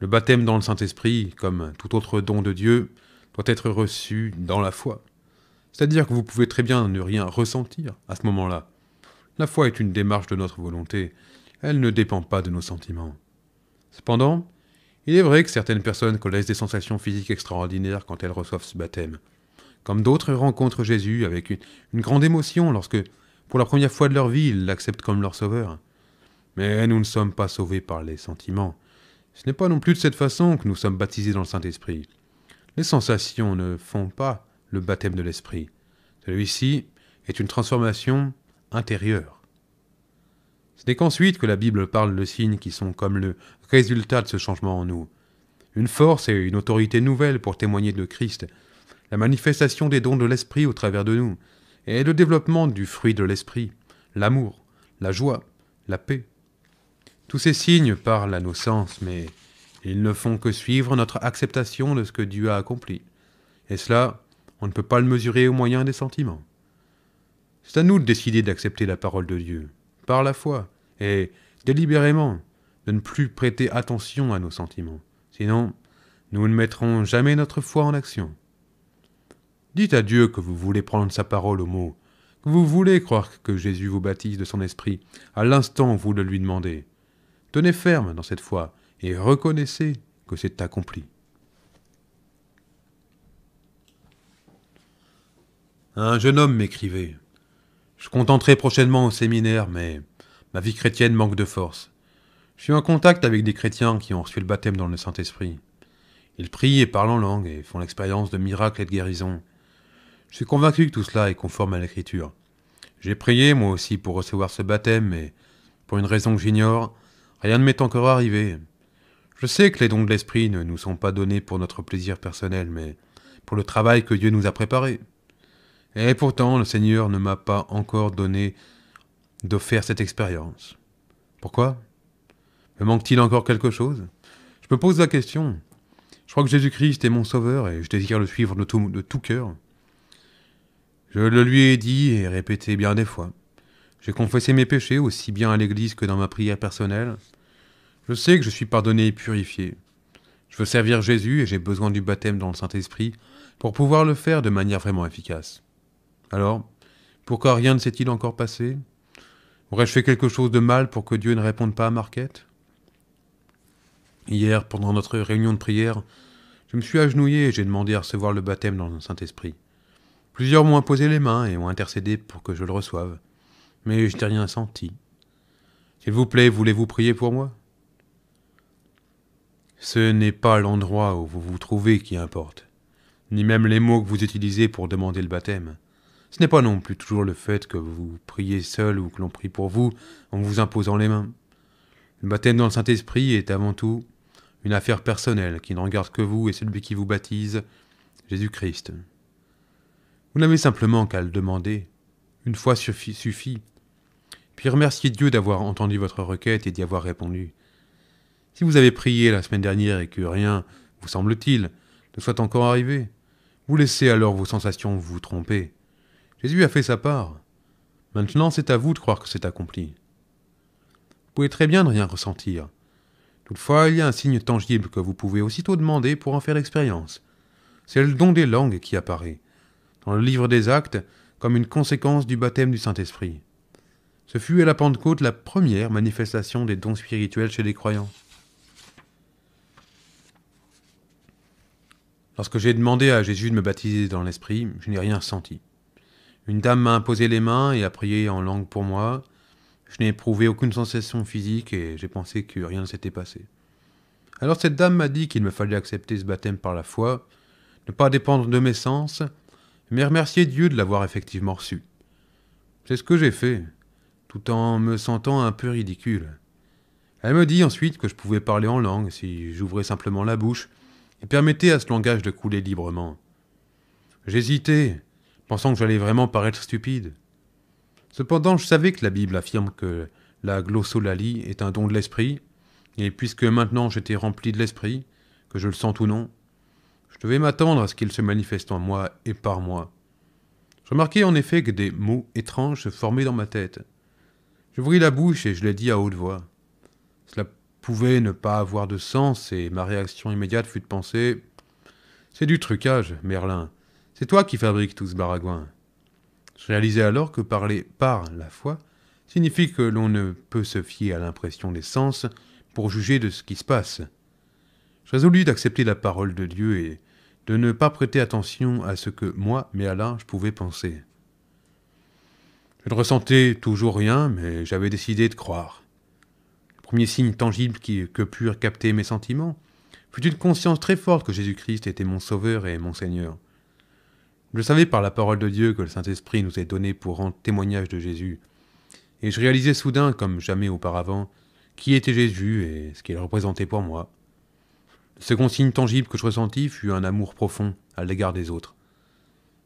Le baptême dans le Saint-Esprit, comme tout autre don de Dieu, doit être reçu dans la foi. C'est-à-dire que vous pouvez très bien ne rien ressentir à ce moment-là. La foi est une démarche de notre volonté, elle ne dépend pas de nos sentiments. Cependant, il est vrai que certaines personnes connaissent des sensations physiques extraordinaires quand elles reçoivent ce baptême, comme d'autres rencontrent Jésus avec une, grande émotion lorsque, pour la première fois de leur vie, ils l'acceptent comme leur sauveur. Mais nous ne sommes pas sauvés par les sentiments. Ce n'est pas non plus de cette façon que nous sommes baptisés dans le Saint-Esprit. Les sensations ne font pas le baptême de l'esprit. Celui-ci est une transformation intérieure. Ce n'est qu'ensuite que la Bible parle de signes qui sont comme le résultat de ce changement en nous. Une force et une autorité nouvelle pour témoigner de Christ, la manifestation des dons de l'esprit au travers de nous, et le développement du fruit de l'esprit, l'amour, la joie, la paix. Tous ces signes parlent à nos sens, mais ils ne font que suivre notre acceptation de ce que Dieu a accompli. Et cela on ne peut pas le mesurer au moyen des sentiments. C'est à nous de décider d'accepter la parole de Dieu, par la foi, et délibérément, de ne plus prêter attention à nos sentiments. Sinon, nous ne mettrons jamais notre foi en action. Dites à Dieu que vous voulez prendre sa parole au mot, que vous voulez croire que Jésus vous baptise de son esprit à l'instant où vous le lui demandez. Tenez ferme dans cette foi et reconnaissez que c'est accompli. Un jeune homme m'écrivait. Je contenterai prochainement au séminaire, mais ma vie chrétienne manque de force. Je suis en contact avec des chrétiens qui ont reçu le baptême dans le Saint-Esprit. Ils prient et parlent en langue et font l'expérience de miracles et de guérisons. Je suis convaincu que tout cela est conforme à l'Écriture. J'ai prié, moi aussi, pour recevoir ce baptême, mais pour une raison que j'ignore, rien ne m'est encore arrivé. Je sais que les dons de l'Esprit ne nous sont pas donnés pour notre plaisir personnel, mais pour le travail que Dieu nous a préparé. Et pourtant, le Seigneur ne m'a pas encore donné de faire cette expérience. Pourquoi Me manque-t-il encore quelque chose Je me pose la question. Je crois que Jésus-Christ est mon sauveur et je désire le suivre de tout, de tout cœur. Je le lui ai dit et répété bien des fois. J'ai confessé mes péchés aussi bien à l'Église que dans ma prière personnelle. Je sais que je suis pardonné et purifié. Je veux servir Jésus et j'ai besoin du baptême dans le Saint-Esprit pour pouvoir le faire de manière vraiment efficace. Alors, pourquoi rien ne s'est-il encore passé Aurais-je fait quelque chose de mal pour que Dieu ne réponde pas à Marquette Hier, pendant notre réunion de prière, je me suis agenouillé et j'ai demandé à recevoir le baptême dans le Saint-Esprit. Plusieurs m'ont imposé les mains et ont intercédé pour que je le reçoive, mais je n'ai rien senti. S'il vous plaît, voulez-vous prier pour moi Ce n'est pas l'endroit où vous vous trouvez qui importe, ni même les mots que vous utilisez pour demander le baptême. Ce n'est pas non plus toujours le fait que vous priez seul ou que l'on prie pour vous en vous imposant les mains. Le baptême dans le Saint-Esprit est avant tout une affaire personnelle qui ne regarde que vous et celui qui vous baptise, Jésus-Christ. Vous n'avez simplement qu'à le demander. Une fois suffit. Puis remerciez Dieu d'avoir entendu votre requête et d'y avoir répondu. Si vous avez prié la semaine dernière et que rien, vous semble-t-il, ne soit encore arrivé, vous laissez alors vos sensations vous tromper. Jésus a fait sa part. Maintenant, c'est à vous de croire que c'est accompli. Vous pouvez très bien ne rien ressentir. Toutefois, il y a un signe tangible que vous pouvez aussitôt demander pour en faire l'expérience. C'est le don des langues qui apparaît, dans le livre des actes, comme une conséquence du baptême du Saint-Esprit. Ce fut à la Pentecôte la première manifestation des dons spirituels chez les croyants. Lorsque j'ai demandé à Jésus de me baptiser dans l'Esprit, je n'ai rien senti. Une dame m'a imposé les mains et a prié en langue pour moi. Je n'ai éprouvé aucune sensation physique et j'ai pensé que rien ne s'était passé. Alors cette dame m'a dit qu'il me fallait accepter ce baptême par la foi, ne pas dépendre de mes sens, mais remercier Dieu de l'avoir effectivement reçu. C'est ce que j'ai fait, tout en me sentant un peu ridicule. Elle me dit ensuite que je pouvais parler en langue si j'ouvrais simplement la bouche et permettais à ce langage de couler librement. J'hésitais, pensant que j'allais vraiment paraître stupide. Cependant, je savais que la Bible affirme que la glossolalie est un don de l'esprit, et puisque maintenant j'étais rempli de l'esprit, que je le sente ou non, je devais m'attendre à ce qu'il se manifeste en moi et par moi. Je remarquai en effet que des mots étranges se formaient dans ma tête. J'ouvris la bouche et je l'ai dit à haute voix. Cela pouvait ne pas avoir de sens, et ma réaction immédiate fut de penser C'est du trucage, Merlin. C'est toi qui fabriques tout ce baragouin. Je réalisais alors que parler par la foi signifie que l'on ne peut se fier à l'impression des sens pour juger de ce qui se passe. Je résolus d'accepter la parole de Dieu et de ne pas prêter attention à ce que moi, mais à je pouvais penser. Je ne ressentais toujours rien, mais j'avais décidé de croire. Le premier signe tangible qui, que purent capter mes sentiments fut une conscience très forte que Jésus-Christ était mon Sauveur et mon Seigneur. Je savais par la parole de Dieu que le Saint-Esprit nous est donné pour rendre témoignage de Jésus, et je réalisais soudain, comme jamais auparavant, qui était Jésus et ce qu'il représentait pour moi. Le second signe tangible que je ressentis fut un amour profond à l'égard des autres.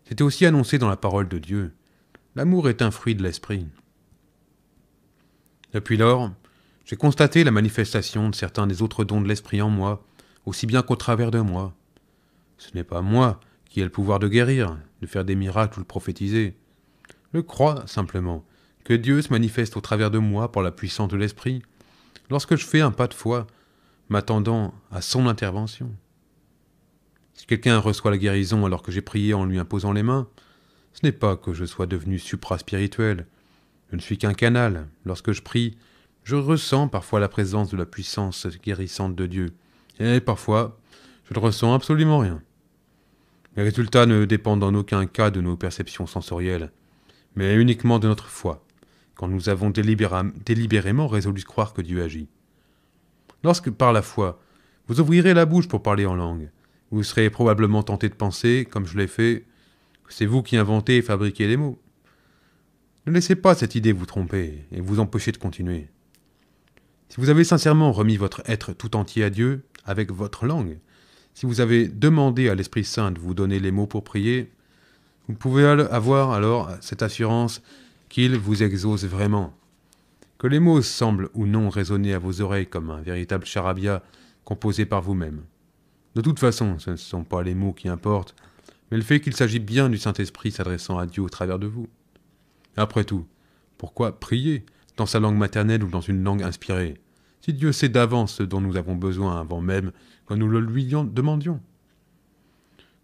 C'était aussi annoncé dans la parole de Dieu. L'amour est un fruit de l'esprit. Depuis lors, j'ai constaté la manifestation de certains des autres dons de l'esprit en moi, aussi bien qu'au travers de moi. Ce n'est pas moi qui a le pouvoir de guérir, de faire des miracles ou de prophétiser. Je crois, simplement, que Dieu se manifeste au travers de moi par la puissance de l'Esprit, lorsque je fais un pas de foi, m'attendant à son intervention. Si quelqu'un reçoit la guérison alors que j'ai prié en lui imposant les mains, ce n'est pas que je sois devenu supraspirituel. Je ne suis qu'un canal. Lorsque je prie, je ressens parfois la présence de la puissance guérissante de Dieu, et parfois je ne ressens absolument rien. Les résultats ne dépendent en aucun cas de nos perceptions sensorielles, mais uniquement de notre foi, quand nous avons délibérément résolu de croire que Dieu agit. Lorsque, par la foi, vous ouvrirez la bouche pour parler en langue, vous serez probablement tenté de penser, comme je l'ai fait, que c'est vous qui inventez et fabriquez les mots. Ne laissez pas cette idée vous tromper et vous empêcher de continuer. Si vous avez sincèrement remis votre être tout entier à Dieu avec votre langue, si vous avez demandé à l'Esprit Saint de vous donner les mots pour prier, vous pouvez avoir alors cette assurance qu'il vous exauce vraiment. Que les mots semblent ou non résonner à vos oreilles comme un véritable charabia composé par vous-même. De toute façon, ce ne sont pas les mots qui importent, mais le fait qu'il s'agit bien du Saint-Esprit s'adressant à Dieu au travers de vous. Après tout, pourquoi prier dans sa langue maternelle ou dans une langue inspirée Si Dieu sait d'avance ce dont nous avons besoin avant même quand nous le lui demandions.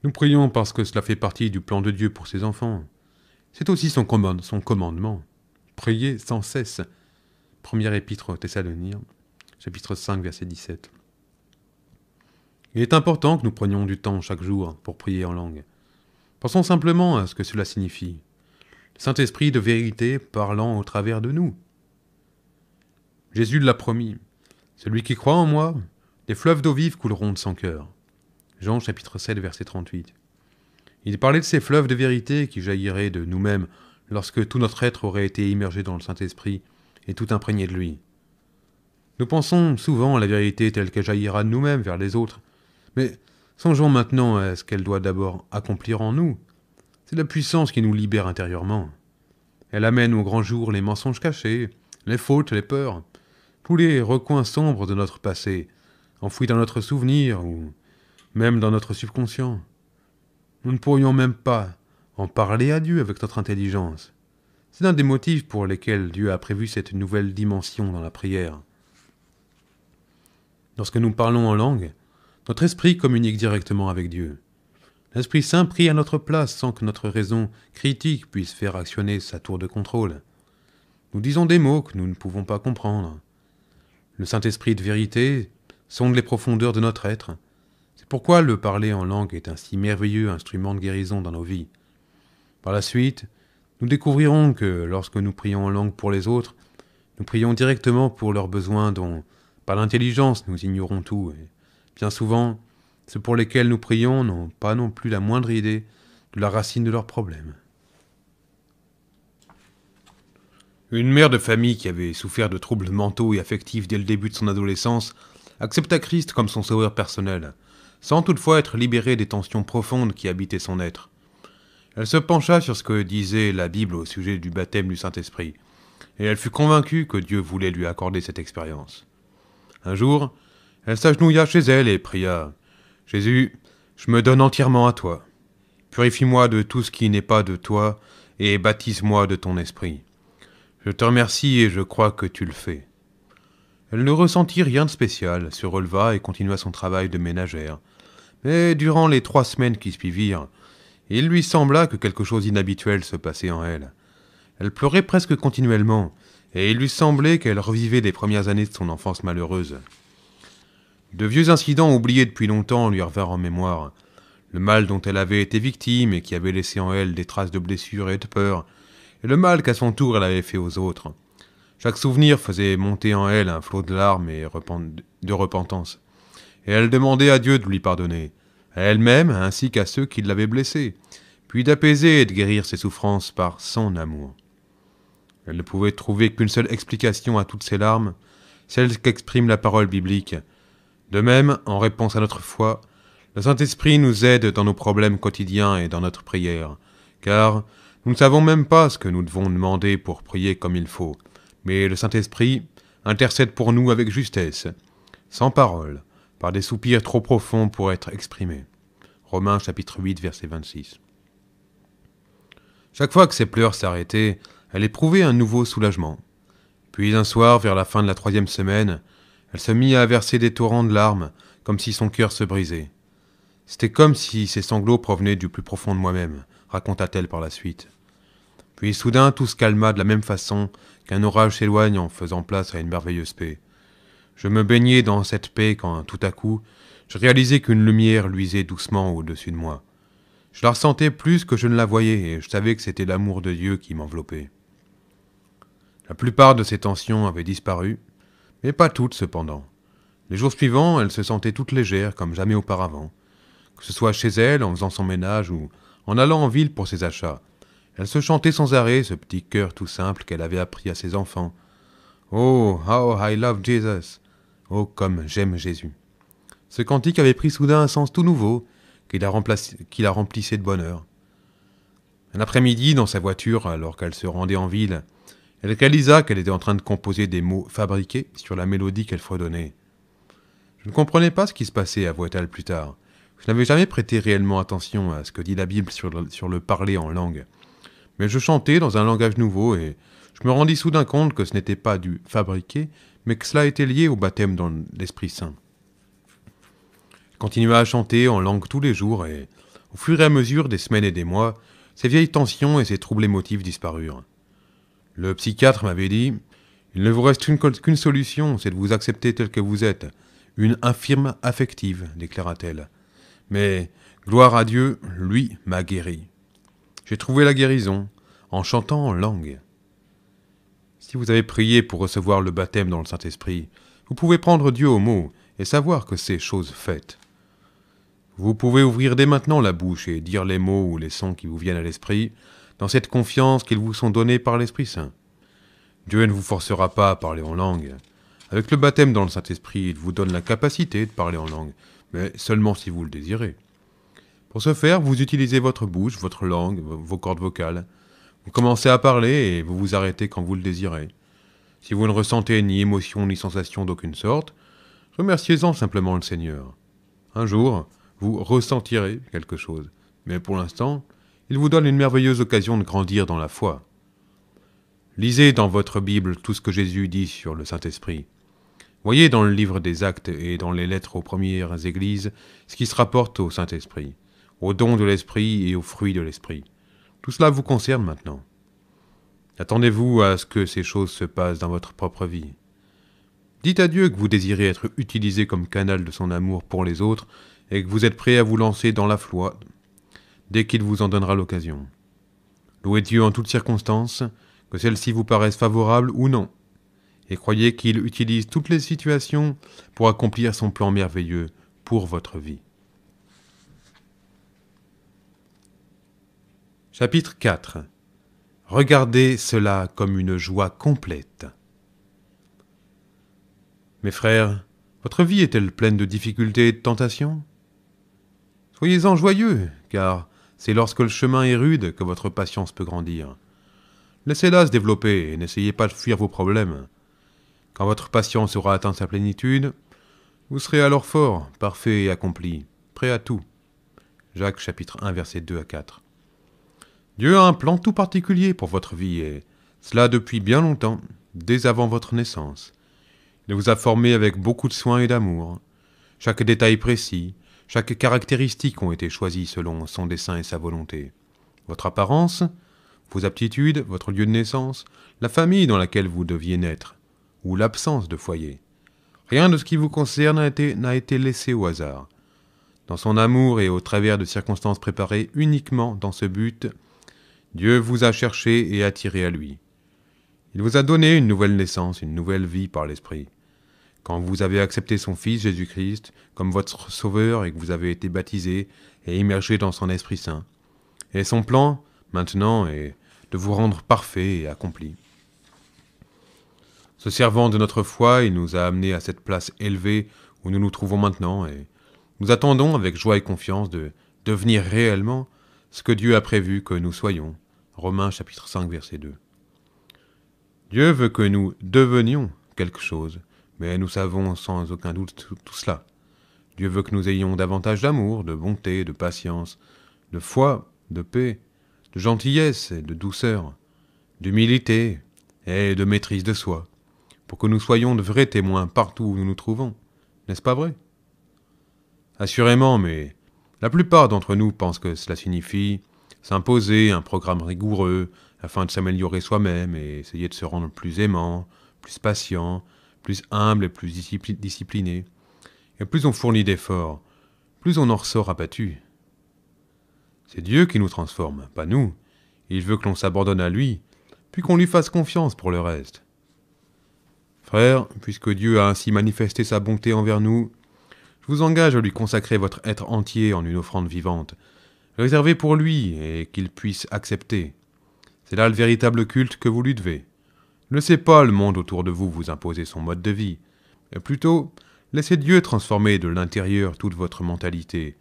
Nous prions parce que cela fait partie du plan de Dieu pour ses enfants. C'est aussi son, commande, son commandement. Priez sans cesse. Premier épître aux chapitre 5, verset 17. Il est important que nous prenions du temps chaque jour pour prier en langue. Pensons simplement à ce que cela signifie. Le Saint-Esprit de vérité parlant au travers de nous. Jésus l'a promis. Celui qui croit en moi, « Les fleuves d'eau vive couleront de son cœur. Jean chapitre 7 verset 38. Il parlait de ces fleuves de vérité qui jailliraient de nous-mêmes lorsque tout notre être aurait été immergé dans le Saint-Esprit et tout imprégné de lui. Nous pensons souvent à la vérité telle qu'elle jaillira de nous-mêmes vers les autres, mais songeons maintenant à ce qu'elle doit d'abord accomplir en nous. C'est la puissance qui nous libère intérieurement. Elle amène au grand jour les mensonges cachés, les fautes, les peurs, tous les recoins sombres de notre passé, enfouis dans notre souvenir ou même dans notre subconscient. Nous ne pourrions même pas en parler à Dieu avec notre intelligence. C'est l'un des motifs pour lesquels Dieu a prévu cette nouvelle dimension dans la prière. Lorsque nous parlons en langue, notre esprit communique directement avec Dieu. L'Esprit Saint prie à notre place sans que notre raison critique puisse faire actionner sa tour de contrôle. Nous disons des mots que nous ne pouvons pas comprendre. Le Saint-Esprit de vérité sonde les profondeurs de notre être. C'est pourquoi le parler en langue est un si merveilleux instrument de guérison dans nos vies. Par la suite, nous découvrirons que lorsque nous prions en langue pour les autres, nous prions directement pour leurs besoins dont, par l'intelligence, nous ignorons tout, et bien souvent, ceux pour lesquels nous prions n'ont pas non plus la moindre idée de la racine de leurs problèmes. Une mère de famille qui avait souffert de troubles mentaux et affectifs dès le début de son adolescence accepta Christ comme son sauveur personnel, sans toutefois être libérée des tensions profondes qui habitaient son être. Elle se pencha sur ce que disait la Bible au sujet du baptême du Saint-Esprit, et elle fut convaincue que Dieu voulait lui accorder cette expérience. Un jour, elle s'agenouilla chez elle et pria Jésus, je me donne entièrement à toi. Purifie-moi de tout ce qui n'est pas de toi, et baptise-moi de ton esprit. Je te remercie et je crois que tu le fais. Elle ne ressentit rien de spécial, se releva et continua son travail de ménagère. Mais durant les trois semaines qui suivirent, il lui sembla que quelque chose d'inhabituel se passait en elle. Elle pleurait presque continuellement, et il lui semblait qu'elle revivait des premières années de son enfance malheureuse. De vieux incidents oubliés depuis longtemps lui revinrent en mémoire. Le mal dont elle avait été victime et qui avait laissé en elle des traces de blessures et de peur, et le mal qu'à son tour elle avait fait aux autres. Chaque souvenir faisait monter en elle un flot de larmes et de repentance. Et elle demandait à Dieu de lui pardonner, à elle-même ainsi qu'à ceux qui l'avaient blessée, puis d'apaiser et de guérir ses souffrances par son amour. Elle ne pouvait trouver qu'une seule explication à toutes ces larmes, celle qu'exprime la parole biblique. De même, en réponse à notre foi, le Saint-Esprit nous aide dans nos problèmes quotidiens et dans notre prière, car nous ne savons même pas ce que nous devons demander pour prier comme il faut. Mais le Saint-Esprit intercède pour nous avec justesse, sans parole, par des soupirs trop profonds pour être exprimés. Romains chapitre 8, verset 26. Chaque fois que ses pleurs s'arrêtaient, elle éprouvait un nouveau soulagement. Puis un soir, vers la fin de la troisième semaine, elle se mit à verser des torrents de larmes, comme si son cœur se brisait. C'était comme si ses sanglots provenaient du plus profond de moi-même, raconta-t-elle par la suite. Puis soudain tout se calma de la même façon qu'un orage s'éloigne en faisant place à une merveilleuse paix. Je me baignais dans cette paix quand, tout à coup, je réalisais qu'une lumière luisait doucement au-dessus de moi. Je la ressentais plus que je ne la voyais, et je savais que c'était l'amour de Dieu qui m'enveloppait. La plupart de ces tensions avaient disparu, mais pas toutes cependant. Les jours suivants, elle se sentait toute légère comme jamais auparavant, que ce soit chez elle en faisant son ménage ou en allant en ville pour ses achats. Elle se chantait sans arrêt ce petit cœur tout simple qu'elle avait appris à ses enfants. Oh, how I love Jesus! Oh, comme j'aime Jésus! Ce cantique avait pris soudain un sens tout nouveau, qui la, remplissait de bonheur. Un après-midi, dans sa voiture, alors qu'elle se rendait en ville, elle réalisa qu'elle était en train de composer des mots fabriqués sur la mélodie qu'elle fredonnait. Je ne comprenais pas ce qui se passait, avoua-t-elle plus tard. Je n'avais jamais prêté réellement attention à ce que dit la Bible sur le parler en langue. Mais je chantais dans un langage nouveau et je me rendis soudain compte que ce n'était pas du fabriqué, mais que cela était lié au baptême dans l'Esprit Saint. Je continua à chanter en langue tous les jours et, au fur et à mesure des semaines et des mois, ces vieilles tensions et ces troubles émotifs disparurent. Le psychiatre m'avait dit Il ne vous reste qu'une solution, c'est de vous accepter tel que vous êtes. Une infirme affective, déclara-t-elle. Mais, gloire à Dieu, lui m'a guéri. J'ai trouvé la guérison en chantant en langue. Si vous avez prié pour recevoir le baptême dans le Saint-Esprit, vous pouvez prendre Dieu au mot et savoir que c'est chose faite. Vous pouvez ouvrir dès maintenant la bouche et dire les mots ou les sons qui vous viennent à l'esprit, dans cette confiance qu'ils vous sont donnés par l'Esprit Saint. Dieu ne vous forcera pas à parler en langue. Avec le baptême dans le Saint-Esprit, il vous donne la capacité de parler en langue, mais seulement si vous le désirez. Pour ce faire, vous utilisez votre bouche, votre langue, vos cordes vocales. Vous commencez à parler et vous vous arrêtez quand vous le désirez. Si vous ne ressentez ni émotion ni sensation d'aucune sorte, remerciez-en simplement le Seigneur. Un jour, vous ressentirez quelque chose, mais pour l'instant, il vous donne une merveilleuse occasion de grandir dans la foi. Lisez dans votre Bible tout ce que Jésus dit sur le Saint-Esprit. Voyez dans le livre des actes et dans les lettres aux premières églises ce qui se rapporte au Saint-Esprit. Au don de l'esprit et aux fruits de l'esprit. Tout cela vous concerne maintenant. Attendez-vous à ce que ces choses se passent dans votre propre vie. Dites à Dieu que vous désirez être utilisé comme canal de son amour pour les autres et que vous êtes prêt à vous lancer dans la foi dès qu'il vous en donnera l'occasion. Louez Dieu en toutes circonstances, que celles-ci vous paraissent favorables ou non, et croyez qu'il utilise toutes les situations pour accomplir son plan merveilleux pour votre vie. Chapitre 4 Regardez cela comme une joie complète. Mes frères, votre vie est-elle pleine de difficultés et de tentations Soyez-en joyeux, car c'est lorsque le chemin est rude que votre patience peut grandir. Laissez-la se développer et n'essayez pas de fuir vos problèmes. Quand votre patience aura atteint sa plénitude, vous serez alors fort, parfait et accompli, prêt à tout. Jacques chapitre 1 verset 2 à 4. Dieu a un plan tout particulier pour votre vie, et cela depuis bien longtemps, dès avant votre naissance. Il vous a formé avec beaucoup de soin et d'amour. Chaque détail précis, chaque caractéristique ont été choisis selon son dessein et sa volonté. Votre apparence, vos aptitudes, votre lieu de naissance, la famille dans laquelle vous deviez naître, ou l'absence de foyer. Rien de ce qui vous concerne n'a été, été, laissé au hasard. Dans son amour et au travers de circonstances préparées uniquement dans ce but, Dieu vous a cherché et attiré à lui. Il vous a donné une nouvelle naissance, une nouvelle vie par l'Esprit. Quand vous avez accepté son Fils Jésus-Christ comme votre Sauveur et que vous avez été baptisé et immergé dans son Esprit Saint. Et son plan, maintenant, est de vous rendre parfait et accompli. Se servant de notre foi, il nous a amenés à cette place élevée où nous nous trouvons maintenant et nous attendons avec joie et confiance de devenir réellement ce que Dieu a prévu que nous soyons. Romains chapitre 5 verset 2. Dieu veut que nous devenions quelque chose, mais nous savons sans aucun doute tout, cela. Dieu veut que nous ayons davantage d'amour, de bonté, de patience, de foi, de paix, de gentillesse et de douceur, d'humilité et de maîtrise de soi, pour que nous soyons de vrais témoins partout où nous nous trouvons. N'est-ce pas vrai Assurément, mais la plupart d'entre nous pensent que cela signifie s'imposer un programme rigoureux afin de s'améliorer soi-même et essayer de se rendre plus aimant, plus patient, plus humble et plus discipliné. Et plus on fournit d'efforts, plus on en ressort abattu. C'est Dieu qui nous transforme, pas nous. Il veut que l'on s'abandonne à lui, puis qu'on lui fasse confiance pour le reste. Frères, puisque Dieu a ainsi manifesté sa bonté envers nous, vous engage à lui consacrer votre être entier en une offrande vivante, réservée pour lui et qu'il puisse accepter. C'est là le véritable culte que vous lui devez. Ne laissez pas le monde autour de vous vous imposer son mode de vie, mais plutôt laissez Dieu transformer de l'intérieur toute votre mentalité,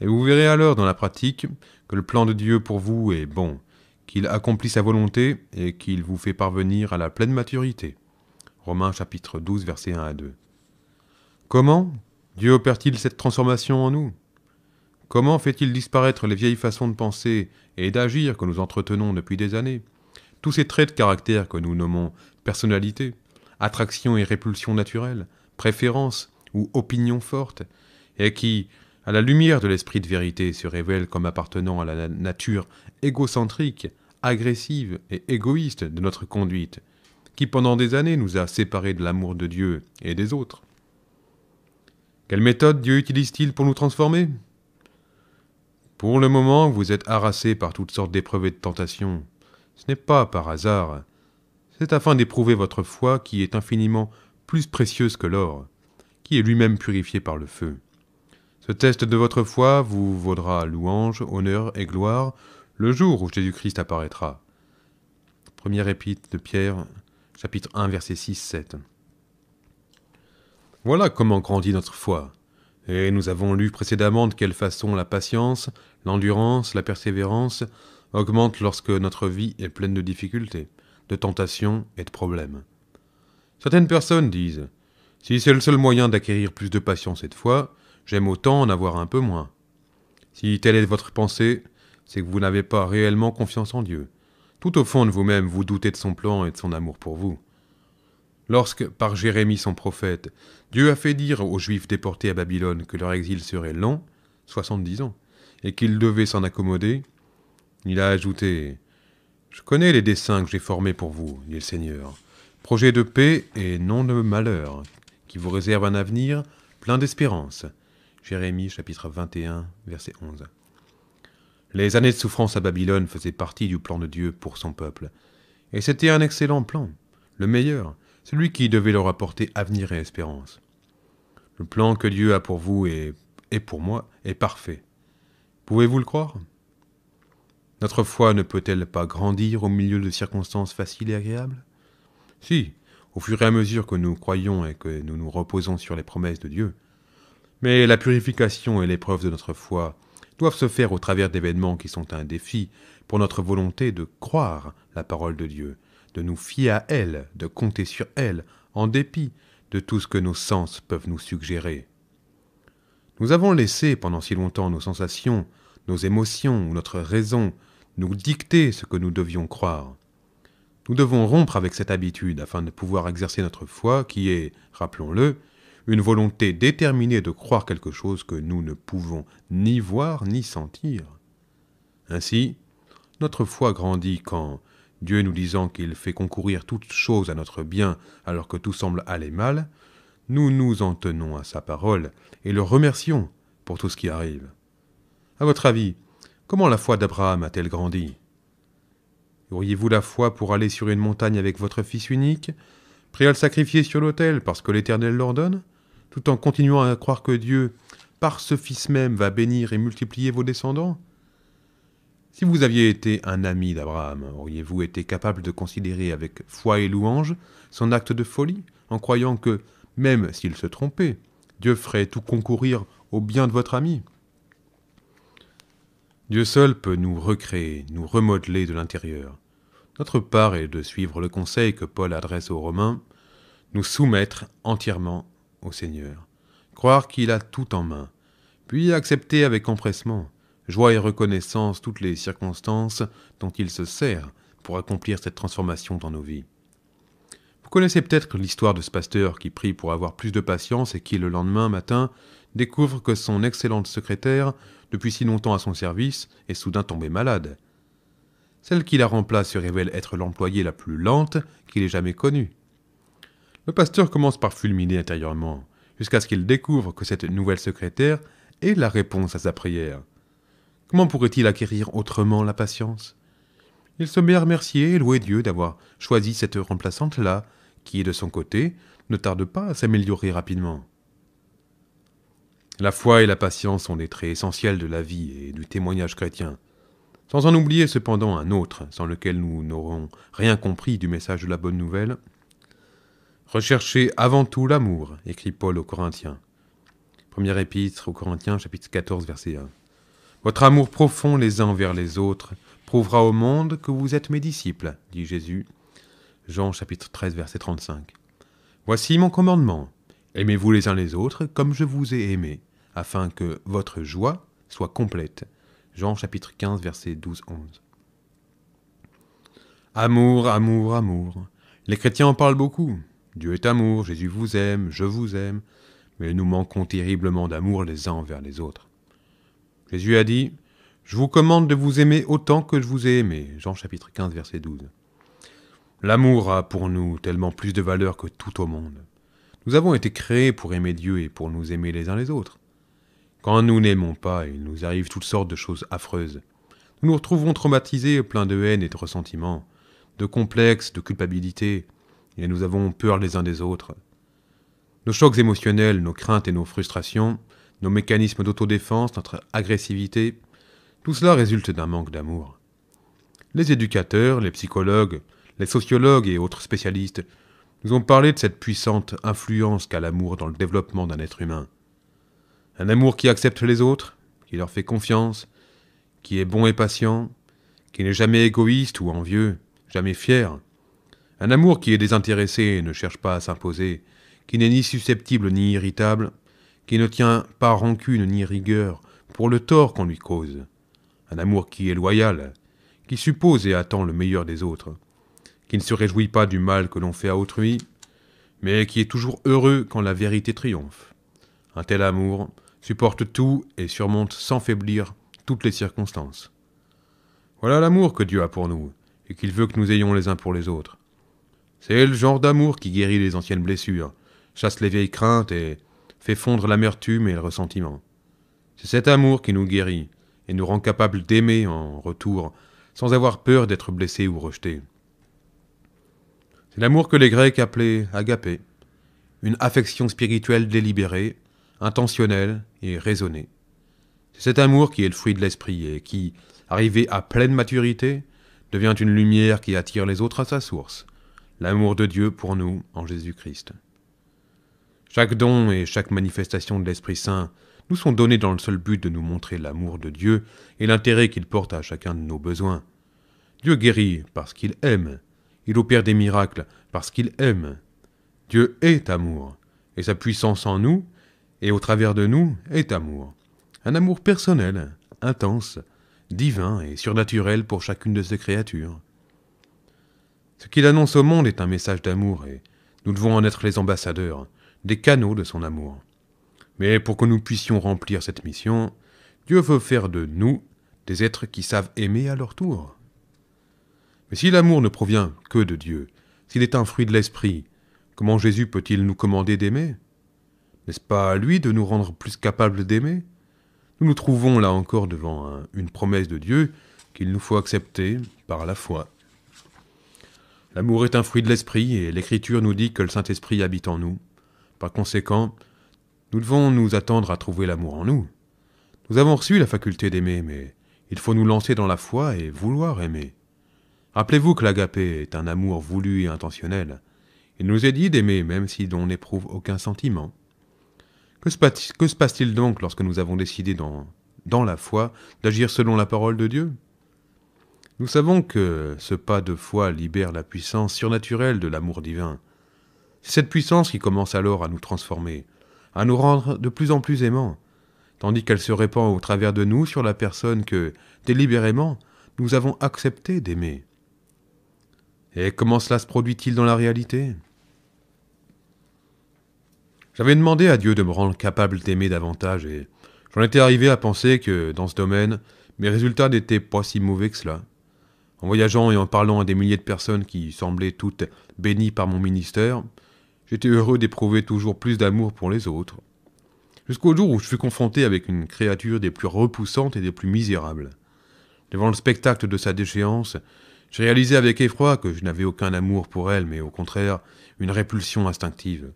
et vous verrez alors dans la pratique que le plan de Dieu pour vous est bon, qu'il accomplit sa volonté et qu'il vous fait parvenir à la pleine maturité. Romains chapitre 12 verset 1 à 2. Comment Dieu opère-t-il cette transformation en nous Comment fait-il disparaître les vieilles façons de penser et d'agir que nous entretenons depuis des années Tous ces traits de caractère que nous nommons personnalité, attraction et répulsion naturelle, préférence ou opinion forte, et qui, à la lumière de l'esprit de vérité, se révèlent comme appartenant à la nature égocentrique, agressive et égoïste de notre conduite, qui pendant des années nous a séparés de l'amour de Dieu et des autres. Quelle méthode Dieu utilise-t-il pour nous transformer Pour le moment, vous êtes harassés par toutes sortes d'épreuves et de tentations. Ce n'est pas par hasard. C'est afin d'éprouver votre foi qui est infiniment plus précieuse que l'or, qui est lui-même purifié par le feu. Ce test de votre foi vous vaudra louange, honneur et gloire le jour où Jésus-Christ apparaîtra. Premier épître de Pierre, chapitre 1, verset 6-7. Voilà comment grandit notre foi. Et nous avons lu précédemment de quelle façon la patience, l'endurance, la persévérance augmentent lorsque notre vie est pleine de difficultés, de tentations et de problèmes. Certaines personnes disent Si c'est le seul moyen d'acquérir plus de patience cette fois, j'aime autant en avoir un peu moins. Si telle est votre pensée, c'est que vous n'avez pas réellement confiance en Dieu. Tout au fond de vous-même, vous doutez de son plan et de son amour pour vous. Lorsque, par Jérémie son prophète, Dieu a fait dire aux Juifs déportés à Babylone que leur exil serait long, 70 ans, et qu'ils devaient s'en accommoder. Il a ajouté Je connais les desseins que j'ai formés pour vous, dit le Seigneur, projet de paix et non de malheur, qui vous réserve un avenir plein d'espérance. Jérémie chapitre 21, verset 11. Les années de souffrance à Babylone faisaient partie du plan de Dieu pour son peuple. Et c'était un excellent plan, le meilleur, celui qui devait leur apporter avenir et espérance. Le plan que Dieu a pour vous et, et pour moi est parfait. Pouvez-vous le croire Notre foi ne peut-elle pas grandir au milieu de circonstances faciles et agréables Si, au fur et à mesure que nous croyons et que nous nous reposons sur les promesses de Dieu. Mais la purification et l'épreuve de notre foi doivent se faire au travers d'événements qui sont un défi pour notre volonté de croire la parole de Dieu de nous fier à elle, de compter sur elle, en dépit de tout ce que nos sens peuvent nous suggérer. Nous avons laissé pendant si longtemps nos sensations, nos émotions ou notre raison nous dicter ce que nous devions croire. Nous devons rompre avec cette habitude afin de pouvoir exercer notre foi qui est, rappelons-le, une volonté déterminée de croire quelque chose que nous ne pouvons ni voir ni sentir. Ainsi, notre foi grandit quand, Dieu nous disant qu'il fait concourir toutes choses à notre bien alors que tout semble aller mal, nous nous en tenons à sa parole et le remercions pour tout ce qui arrive. À votre avis, comment la foi d'Abraham a-t-elle grandi Auriez-vous la foi pour aller sur une montagne avec votre fils unique, prêt à le sacrifier sur l'autel parce que l'Éternel l'ordonne, tout en continuant à croire que Dieu, par ce fils même, va bénir et multiplier vos descendants si vous aviez été un ami d'Abraham, auriez-vous été capable de considérer avec foi et louange son acte de folie, en croyant que, même s'il se trompait, Dieu ferait tout concourir au bien de votre ami Dieu seul peut nous recréer, nous remodeler de l'intérieur. Notre part est de suivre le conseil que Paul adresse aux Romains, nous soumettre entièrement au Seigneur, croire qu'il a tout en main, puis accepter avec empressement, joie et reconnaissance toutes les circonstances dont il se sert pour accomplir cette transformation dans nos vies. Vous connaissez peut-être l'histoire de ce pasteur qui prie pour avoir plus de patience et qui, le lendemain matin, découvre que son excellente secrétaire, depuis si longtemps à son service, est soudain tombée malade. Celle qui la remplace se révèle être l'employée la plus lente qu'il ait jamais connue. Le pasteur commence par fulminer intérieurement, jusqu'à ce qu'il découvre que cette nouvelle secrétaire est la réponse à sa prière. Comment pourrait-il acquérir autrement la patience Il se met à remercier et louer Dieu d'avoir choisi cette remplaçante-là, qui, de son côté, ne tarde pas à s'améliorer rapidement. La foi et la patience sont des traits essentiels de la vie et du témoignage chrétien, sans en oublier cependant un autre, sans lequel nous n'aurons rien compris du message de la bonne nouvelle. Recherchez avant tout l'amour, écrit Paul aux Corinthiens. Première épître aux Corinthiens, chapitre 14, verset 1. Votre amour profond les uns vers les autres prouvera au monde que vous êtes mes disciples, dit Jésus. Jean chapitre 13 verset 35. Voici mon commandement. Aimez-vous les uns les autres comme je vous ai aimé, afin que votre joie soit complète. Jean chapitre 15 verset 12-11. Amour, amour, amour. Les chrétiens en parlent beaucoup. Dieu est amour, Jésus vous aime, je vous aime, mais nous manquons terriblement d'amour les uns envers les autres. Jésus a dit Je vous commande de vous aimer autant que je vous ai aimé. Jean chapitre 15, verset 12. L'amour a pour nous tellement plus de valeur que tout au monde. Nous avons été créés pour aimer Dieu et pour nous aimer les uns les autres. Quand nous n'aimons pas, il nous arrive toutes sortes de choses affreuses. Nous nous retrouvons traumatisés, pleins de haine et de ressentiment, de complexes, de culpabilité, et nous avons peur les uns des autres. Nos chocs émotionnels, nos craintes et nos frustrations nos mécanismes d'autodéfense, notre agressivité, tout cela résulte d'un manque d'amour. Les éducateurs, les psychologues, les sociologues et autres spécialistes nous ont parlé de cette puissante influence qu'a l'amour dans le développement d'un être humain. Un amour qui accepte les autres, qui leur fait confiance, qui est bon et patient, qui n'est jamais égoïste ou envieux, jamais fier. Un amour qui est désintéressé et ne cherche pas à s'imposer, qui n'est ni susceptible ni irritable, qui ne tient pas rancune ni rigueur pour le tort qu'on lui cause, un amour qui est loyal, qui suppose et attend le meilleur des autres, qui ne se réjouit pas du mal que l'on fait à autrui, mais qui est toujours heureux quand la vérité triomphe. Un tel amour supporte tout et surmonte sans faiblir toutes les circonstances. Voilà l'amour que Dieu a pour nous, et qu'il veut que nous ayons les uns pour les autres. C'est le genre d'amour qui guérit les anciennes blessures, chasse les vieilles craintes et fait fondre l'amertume et le ressentiment. C'est cet amour qui nous guérit et nous rend capables d'aimer en retour, sans avoir peur d'être blessé ou rejeté. C'est l'amour que les Grecs appelaient agapé, une affection spirituelle délibérée, intentionnelle et raisonnée. C'est cet amour qui est le fruit de l'esprit et qui, arrivé à pleine maturité, devient une lumière qui attire les autres à sa source, l'amour de Dieu pour nous en Jésus-Christ. Chaque don et chaque manifestation de l'Esprit Saint nous sont donnés dans le seul but de nous montrer l'amour de Dieu et l'intérêt qu'il porte à chacun de nos besoins. Dieu guérit parce qu'il aime. Il opère des miracles parce qu'il aime. Dieu est amour, et sa puissance en nous, et au travers de nous, est amour. Un amour personnel, intense, divin et surnaturel pour chacune de ses créatures. Ce qu'il annonce au monde est un message d'amour, et nous devons en être les ambassadeurs des canaux de son amour. Mais pour que nous puissions remplir cette mission, Dieu veut faire de nous des êtres qui savent aimer à leur tour. Mais si l'amour ne provient que de Dieu, s'il est un fruit de l'Esprit, comment Jésus peut-il nous commander d'aimer N'est-ce pas à lui de nous rendre plus capables d'aimer Nous nous trouvons là encore devant une promesse de Dieu qu'il nous faut accepter par la foi. L'amour est un fruit de l'Esprit et l'Écriture nous dit que le Saint-Esprit habite en nous. Par conséquent, nous devons nous attendre à trouver l'amour en nous. Nous avons reçu la faculté d'aimer, mais il faut nous lancer dans la foi et vouloir aimer. Rappelez-vous que l'agapé est un amour voulu et intentionnel. Il nous est dit d'aimer même si l'on n'éprouve aucun sentiment. Que se passe-t-il donc lorsque nous avons décidé dans, dans la foi d'agir selon la parole de Dieu Nous savons que ce pas de foi libère la puissance surnaturelle de l'amour divin, c'est cette puissance qui commence alors à nous transformer, à nous rendre de plus en plus aimants, tandis qu'elle se répand au travers de nous sur la personne que, délibérément, nous avons accepté d'aimer. Et comment cela se produit-il dans la réalité J'avais demandé à Dieu de me rendre capable d'aimer davantage et j'en étais arrivé à penser que, dans ce domaine, mes résultats n'étaient pas si mauvais que cela. En voyageant et en parlant à des milliers de personnes qui semblaient toutes bénies par mon ministère, J'étais heureux d'éprouver toujours plus d'amour pour les autres. Jusqu'au jour où je fus confronté avec une créature des plus repoussantes et des plus misérables. Devant le spectacle de sa déchéance, je réalisé avec effroi que je n'avais aucun amour pour elle, mais au contraire, une répulsion instinctive.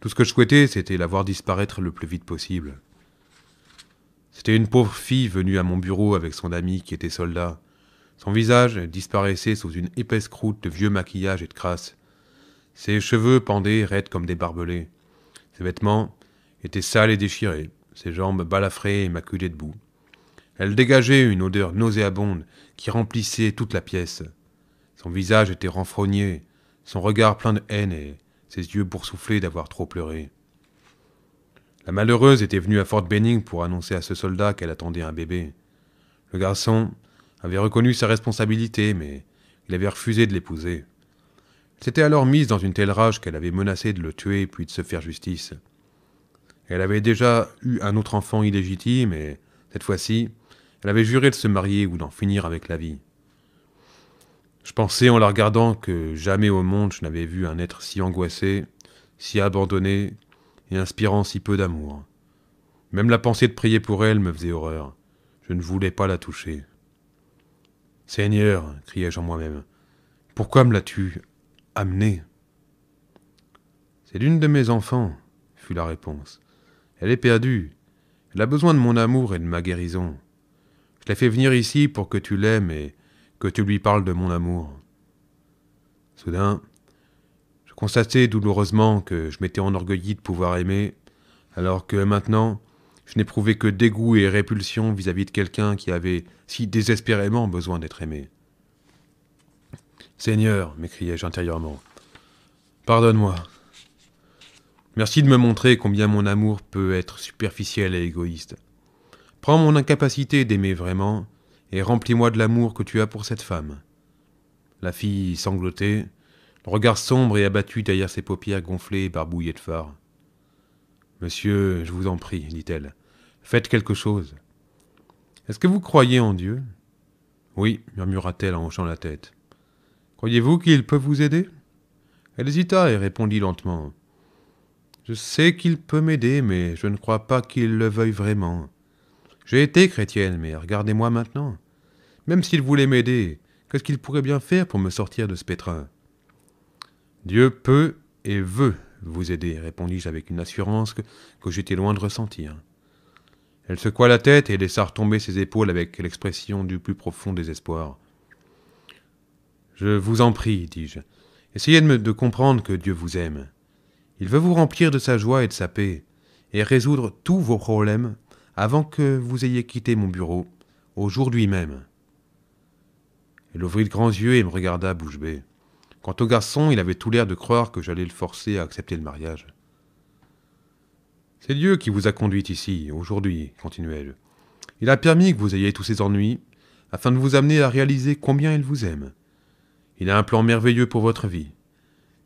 Tout ce que je souhaitais, c'était la voir disparaître le plus vite possible. C'était une pauvre fille venue à mon bureau avec son ami qui était soldat. Son visage disparaissait sous une épaisse croûte de vieux maquillage et de crasse. Ses cheveux pendaient raides comme des barbelés. Ses vêtements étaient sales et déchirés, ses jambes balafrées et maculées de boue. Elle dégageait une odeur nauséabonde qui remplissait toute la pièce. Son visage était renfrogné, son regard plein de haine et ses yeux boursouflés d'avoir trop pleuré. La malheureuse était venue à Fort Benning pour annoncer à ce soldat qu'elle attendait un bébé. Le garçon avait reconnu sa responsabilité, mais il avait refusé de l'épouser s'était alors mise dans une telle rage qu'elle avait menacé de le tuer puis de se faire justice. Elle avait déjà eu un autre enfant illégitime et, cette fois-ci, elle avait juré de se marier ou d'en finir avec la vie. Je pensais en la regardant que jamais au monde je n'avais vu un être si angoissé, si abandonné et inspirant si peu d'amour. Même la pensée de prier pour elle me faisait horreur. Je ne voulais pas la toucher. Seigneur, criai-je en moi-même, pourquoi me l'as-tu c'est l'une de mes enfants, fut la réponse. Elle est perdue. Elle a besoin de mon amour et de ma guérison. Je l'ai fait venir ici pour que tu l'aimes et que tu lui parles de mon amour. Soudain, je constatais douloureusement que je m'étais enorgueilli de pouvoir aimer, alors que maintenant, je n'éprouvais que dégoût et répulsion vis à -vis de quelqu'un qui avait si désespérément besoin d'être aimé. Seigneur, m'écriai-je intérieurement, pardonne-moi. Merci de me montrer combien mon amour peut être superficiel et égoïste. Prends mon incapacité d'aimer vraiment et remplis-moi de l'amour que tu as pour cette femme. La fille sanglotait, le regard sombre et abattu derrière ses paupières gonflées et barbouillées de phare. Monsieur, je vous en prie, dit-elle, faites quelque chose. Est-ce que vous croyez en Dieu Oui, murmura-t-elle en hochant la tête. Croyez-vous qu'il peut vous aider Elle hésita et répondit lentement. Je sais qu'il peut m'aider, mais je ne crois pas qu'il le veuille vraiment. J'ai été chrétienne, mais regardez-moi maintenant. Même s'il voulait m'aider, qu'est-ce qu'il pourrait bien faire pour me sortir de ce pétrin Dieu peut et veut vous aider, répondis-je avec une assurance que, j'étais loin de ressentir. Elle secoua la tête et laissa retomber ses épaules avec l'expression du plus profond désespoir. Je vous en prie, dis-je, essayez de, comprendre que Dieu vous aime. Il veut vous remplir de sa joie et de sa paix, et résoudre tous vos problèmes avant que vous ayez quitté mon bureau, aujourd'hui même. Elle ouvrit de grands yeux et me regarda bouche bée. Quant au garçon, il avait tout l'air de croire que j'allais le forcer à accepter le mariage. C'est Dieu qui vous a conduite ici, aujourd'hui, continuai-je. Il a permis que vous ayez tous ces ennuis, afin de vous amener à réaliser combien il vous aime. Il a un plan merveilleux pour votre vie.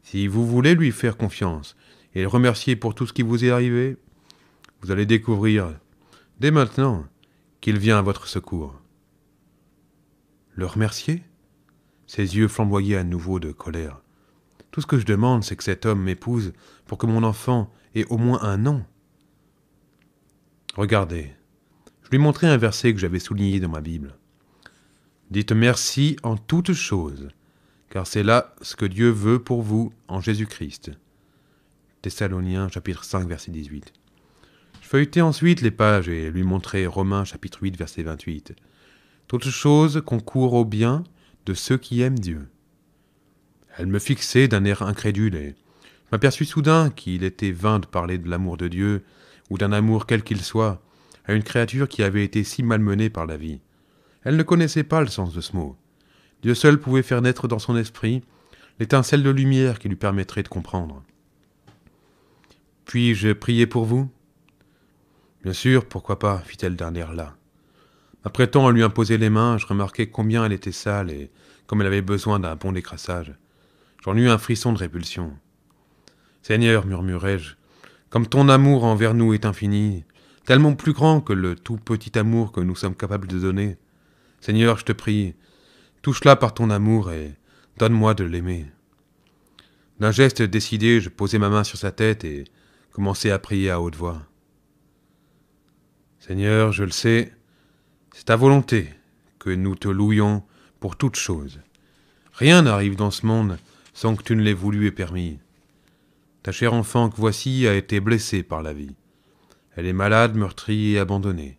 Si vous voulez lui faire confiance et le remercier pour tout ce qui vous est arrivé, vous allez découvrir, dès maintenant, qu'il vient à votre secours. Le remercier Ses yeux flamboyaient à nouveau de colère. Tout ce que je demande, c'est que cet homme m'épouse pour que mon enfant ait au moins un nom. » Regardez, je lui montrai un verset que j'avais souligné dans ma Bible. Dites merci en toutes choses, car c'est là ce que Dieu veut pour vous en Jésus-Christ. Thessaloniens chapitre 5 verset 18. Je feuilletai ensuite les pages et lui montrai Romains chapitre 8 verset 28. Toute chose concourent au bien de ceux qui aiment Dieu. Elle me fixait d'un air incrédule et m'aperçut soudain qu'il était vain de parler de l'amour de Dieu ou d'un amour quel qu'il soit à une créature qui avait été si malmenée par la vie. Elle ne connaissait pas le sens de ce mot. Dieu seul pouvait faire naître dans son esprit l'étincelle de lumière qui lui permettrait de comprendre. Puis-je prier pour vous Bien sûr, pourquoi pas, fit-elle d'un air là. M'apprêtant à lui imposer les mains, je remarquai combien elle était sale et comme elle avait besoin d'un bon décrassage. J'en eus un frisson de répulsion. Seigneur, murmurai-je, comme ton amour envers nous est infini, tellement plus grand que le tout petit amour que nous sommes capables de donner. Seigneur, je te prie, Touche-la par ton amour et donne-moi de l'aimer. D'un geste décidé, je posai ma main sur sa tête et commençai à prier à haute voix. Seigneur, je le sais, c'est ta volonté que nous te louions pour toutes choses. Rien n'arrive dans ce monde sans que tu ne l'aies voulu et permis. Ta chère enfant que voici a été blessée par la vie. Elle est malade, meurtrie et abandonnée.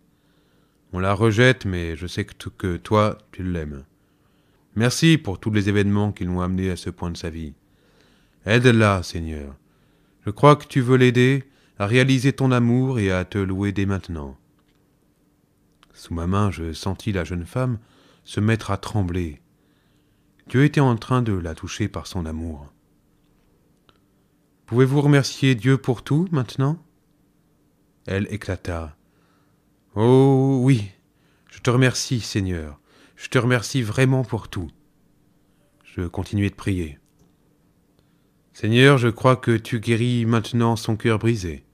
On la rejette, mais je sais que toi, tu l'aimes. Merci pour tous les événements qui l'ont amené à ce point de sa vie. Aide-la, Seigneur. Je crois que tu veux l'aider à réaliser ton amour et à te louer dès maintenant. Sous ma main, je sentis la jeune femme se mettre à trembler. Dieu était en train de la toucher par son amour. Pouvez-vous remercier Dieu pour tout maintenant Elle éclata. Oh oui, je te remercie, Seigneur, je te remercie vraiment pour tout. Je continuai de prier. Seigneur, je crois que tu guéris maintenant son cœur brisé.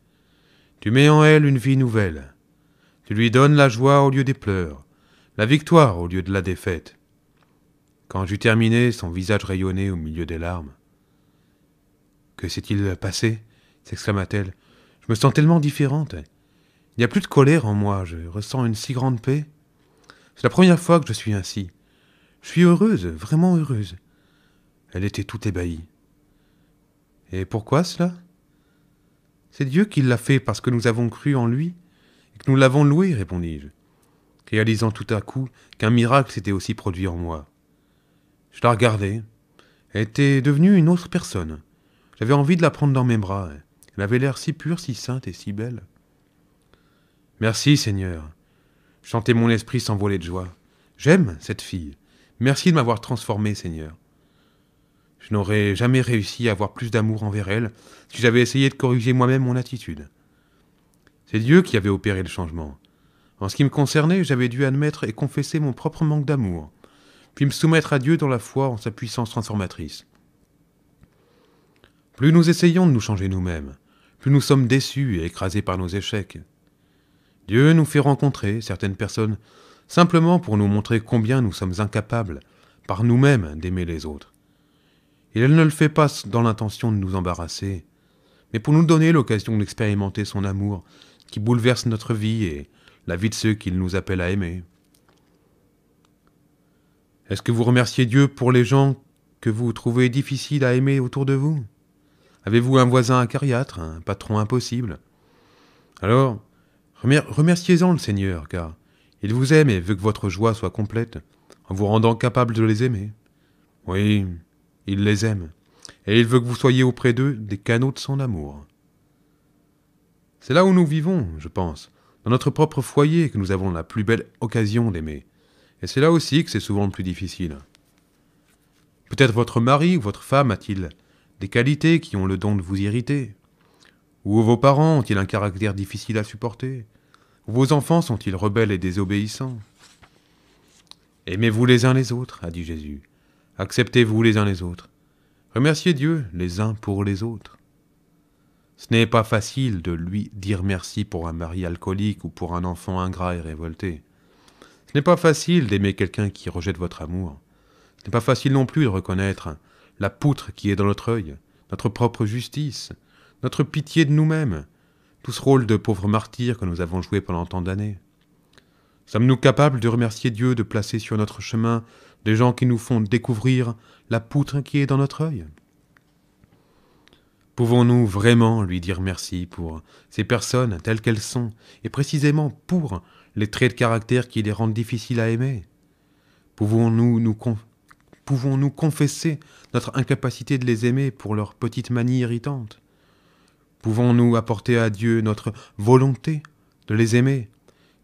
Tu mets en elle une vie nouvelle. Tu lui donnes la joie au lieu des pleurs, la victoire au lieu de la défaite. Quand j'eus terminé, son visage rayonnait au milieu des larmes. Que s'est-il passé s'exclama-t-elle. Je me sens tellement différente. Il n'y a plus de colère en moi, je ressens une si grande paix. C'est la première fois que je suis ainsi. Je suis heureuse, vraiment heureuse. Elle était tout ébahie. Et pourquoi cela C'est Dieu qui l'a fait parce que nous avons cru en lui et que nous l'avons loué, répondis-je, réalisant tout à coup qu'un miracle s'était aussi produit en moi. Je la regardais. Elle était devenue une autre personne. J'avais envie de la prendre dans mes bras. Elle avait l'air si pure, si sainte et si belle. Merci, Seigneur, Chanter mon esprit s'envoler de joie. J'aime cette fille. Merci de m'avoir transformé, Seigneur. Je n'aurais jamais réussi à avoir plus d'amour envers elle si j'avais essayé de corriger moi-même mon attitude. C'est Dieu qui avait opéré le changement. En ce qui me concernait, j'avais dû admettre et confesser mon propre manque d'amour, puis me soumettre à Dieu dans la foi en sa puissance transformatrice. Plus nous essayons de nous changer nous-mêmes, plus nous sommes déçus et écrasés par nos échecs. Dieu nous fait rencontrer certaines personnes simplement pour nous montrer combien nous sommes incapables, par nous-mêmes, d'aimer les autres. Et elle ne le fait pas dans l'intention de nous embarrasser, mais pour nous donner l'occasion d'expérimenter son amour qui bouleverse notre vie et la vie de ceux qu'il nous appelle à aimer. Est-ce que vous remerciez Dieu pour les gens que vous trouvez difficiles à aimer autour de vous Avez-vous un voisin acariâtre, un patron impossible Alors, Remerciez-en le Seigneur, car il vous aime et veut que votre joie soit complète, en vous rendant capable de les aimer. Oui, il les aime, et il veut que vous soyez auprès d'eux des canaux de son amour. C'est là où nous vivons, je pense, dans notre propre foyer, que nous avons la plus belle occasion d'aimer. Et c'est là aussi que c'est souvent le plus difficile. Peut-être votre mari ou votre femme a-t-il des qualités qui ont le don de vous irriter Ou vos parents ont-ils un caractère difficile à supporter vos enfants sont-ils rebelles et désobéissants Aimez-vous les uns les autres, a dit Jésus. Acceptez-vous les uns les autres. Remerciez Dieu les uns pour les autres. Ce n'est pas facile de lui dire merci pour un mari alcoolique ou pour un enfant ingrat et révolté. Ce n'est pas facile d'aimer quelqu'un qui rejette votre amour. Ce n'est pas facile non plus de reconnaître la poutre qui est dans notre œil, notre propre justice, notre pitié de nous-mêmes, tout ce rôle de pauvre martyr que nous avons joué pendant tant d'années Sommes-nous capables de remercier Dieu de placer sur notre chemin des gens qui nous font découvrir la poutre qui est dans notre œil Pouvons-nous vraiment lui dire merci pour ces personnes telles qu'elles sont, et précisément pour les traits de caractère qui les rendent difficiles à aimer Pouvons-nous nous, pouvons -nous confesser notre incapacité de les aimer pour leurs petites manies irritantes Pouvons-nous apporter à Dieu notre volonté de les aimer,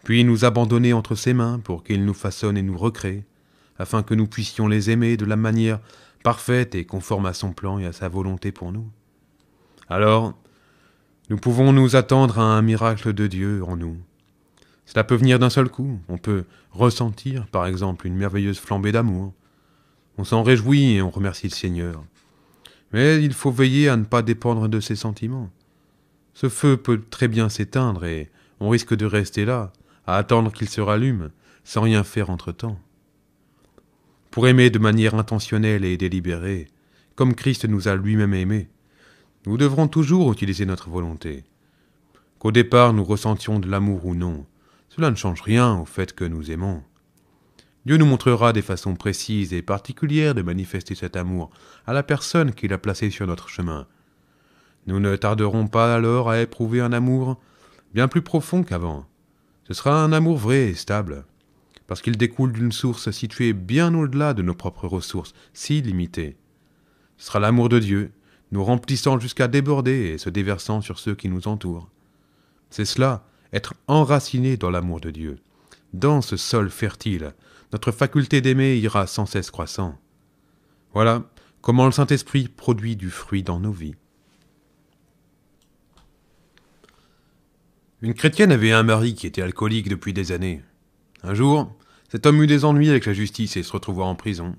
puis nous abandonner entre ses mains pour qu'il nous façonne et nous recrée, afin que nous puissions les aimer de la manière parfaite et conforme à son plan et à sa volonté pour nous Alors, nous pouvons nous attendre à un miracle de Dieu en nous. Cela peut venir d'un seul coup. On peut ressentir, par exemple, une merveilleuse flambée d'amour. On s'en réjouit et on remercie le Seigneur. Mais il faut veiller à ne pas dépendre de ses sentiments. Ce feu peut très bien s'éteindre et on risque de rester là, à attendre qu'il se rallume, sans rien faire entre-temps. Pour aimer de manière intentionnelle et délibérée, comme Christ nous a lui-même aimés, nous devrons toujours utiliser notre volonté. Qu'au départ nous ressentions de l'amour ou non, cela ne change rien au fait que nous aimons. Dieu nous montrera des façons précises et particulières de manifester cet amour à la personne qu'il a placée sur notre chemin, nous ne tarderons pas alors à éprouver un amour bien plus profond qu'avant. Ce sera un amour vrai et stable, parce qu'il découle d'une source située bien au-delà de nos propres ressources, si limitées. Ce sera l'amour de Dieu, nous remplissant jusqu'à déborder et se déversant sur ceux qui nous entourent. C'est cela, être enraciné dans l'amour de Dieu. Dans ce sol fertile, notre faculté d'aimer ira sans cesse croissant. Voilà comment le Saint-Esprit produit du fruit dans nos vies. Une chrétienne avait un mari qui était alcoolique depuis des années. Un jour, cet homme eut des ennuis avec la justice et se retrouva en prison.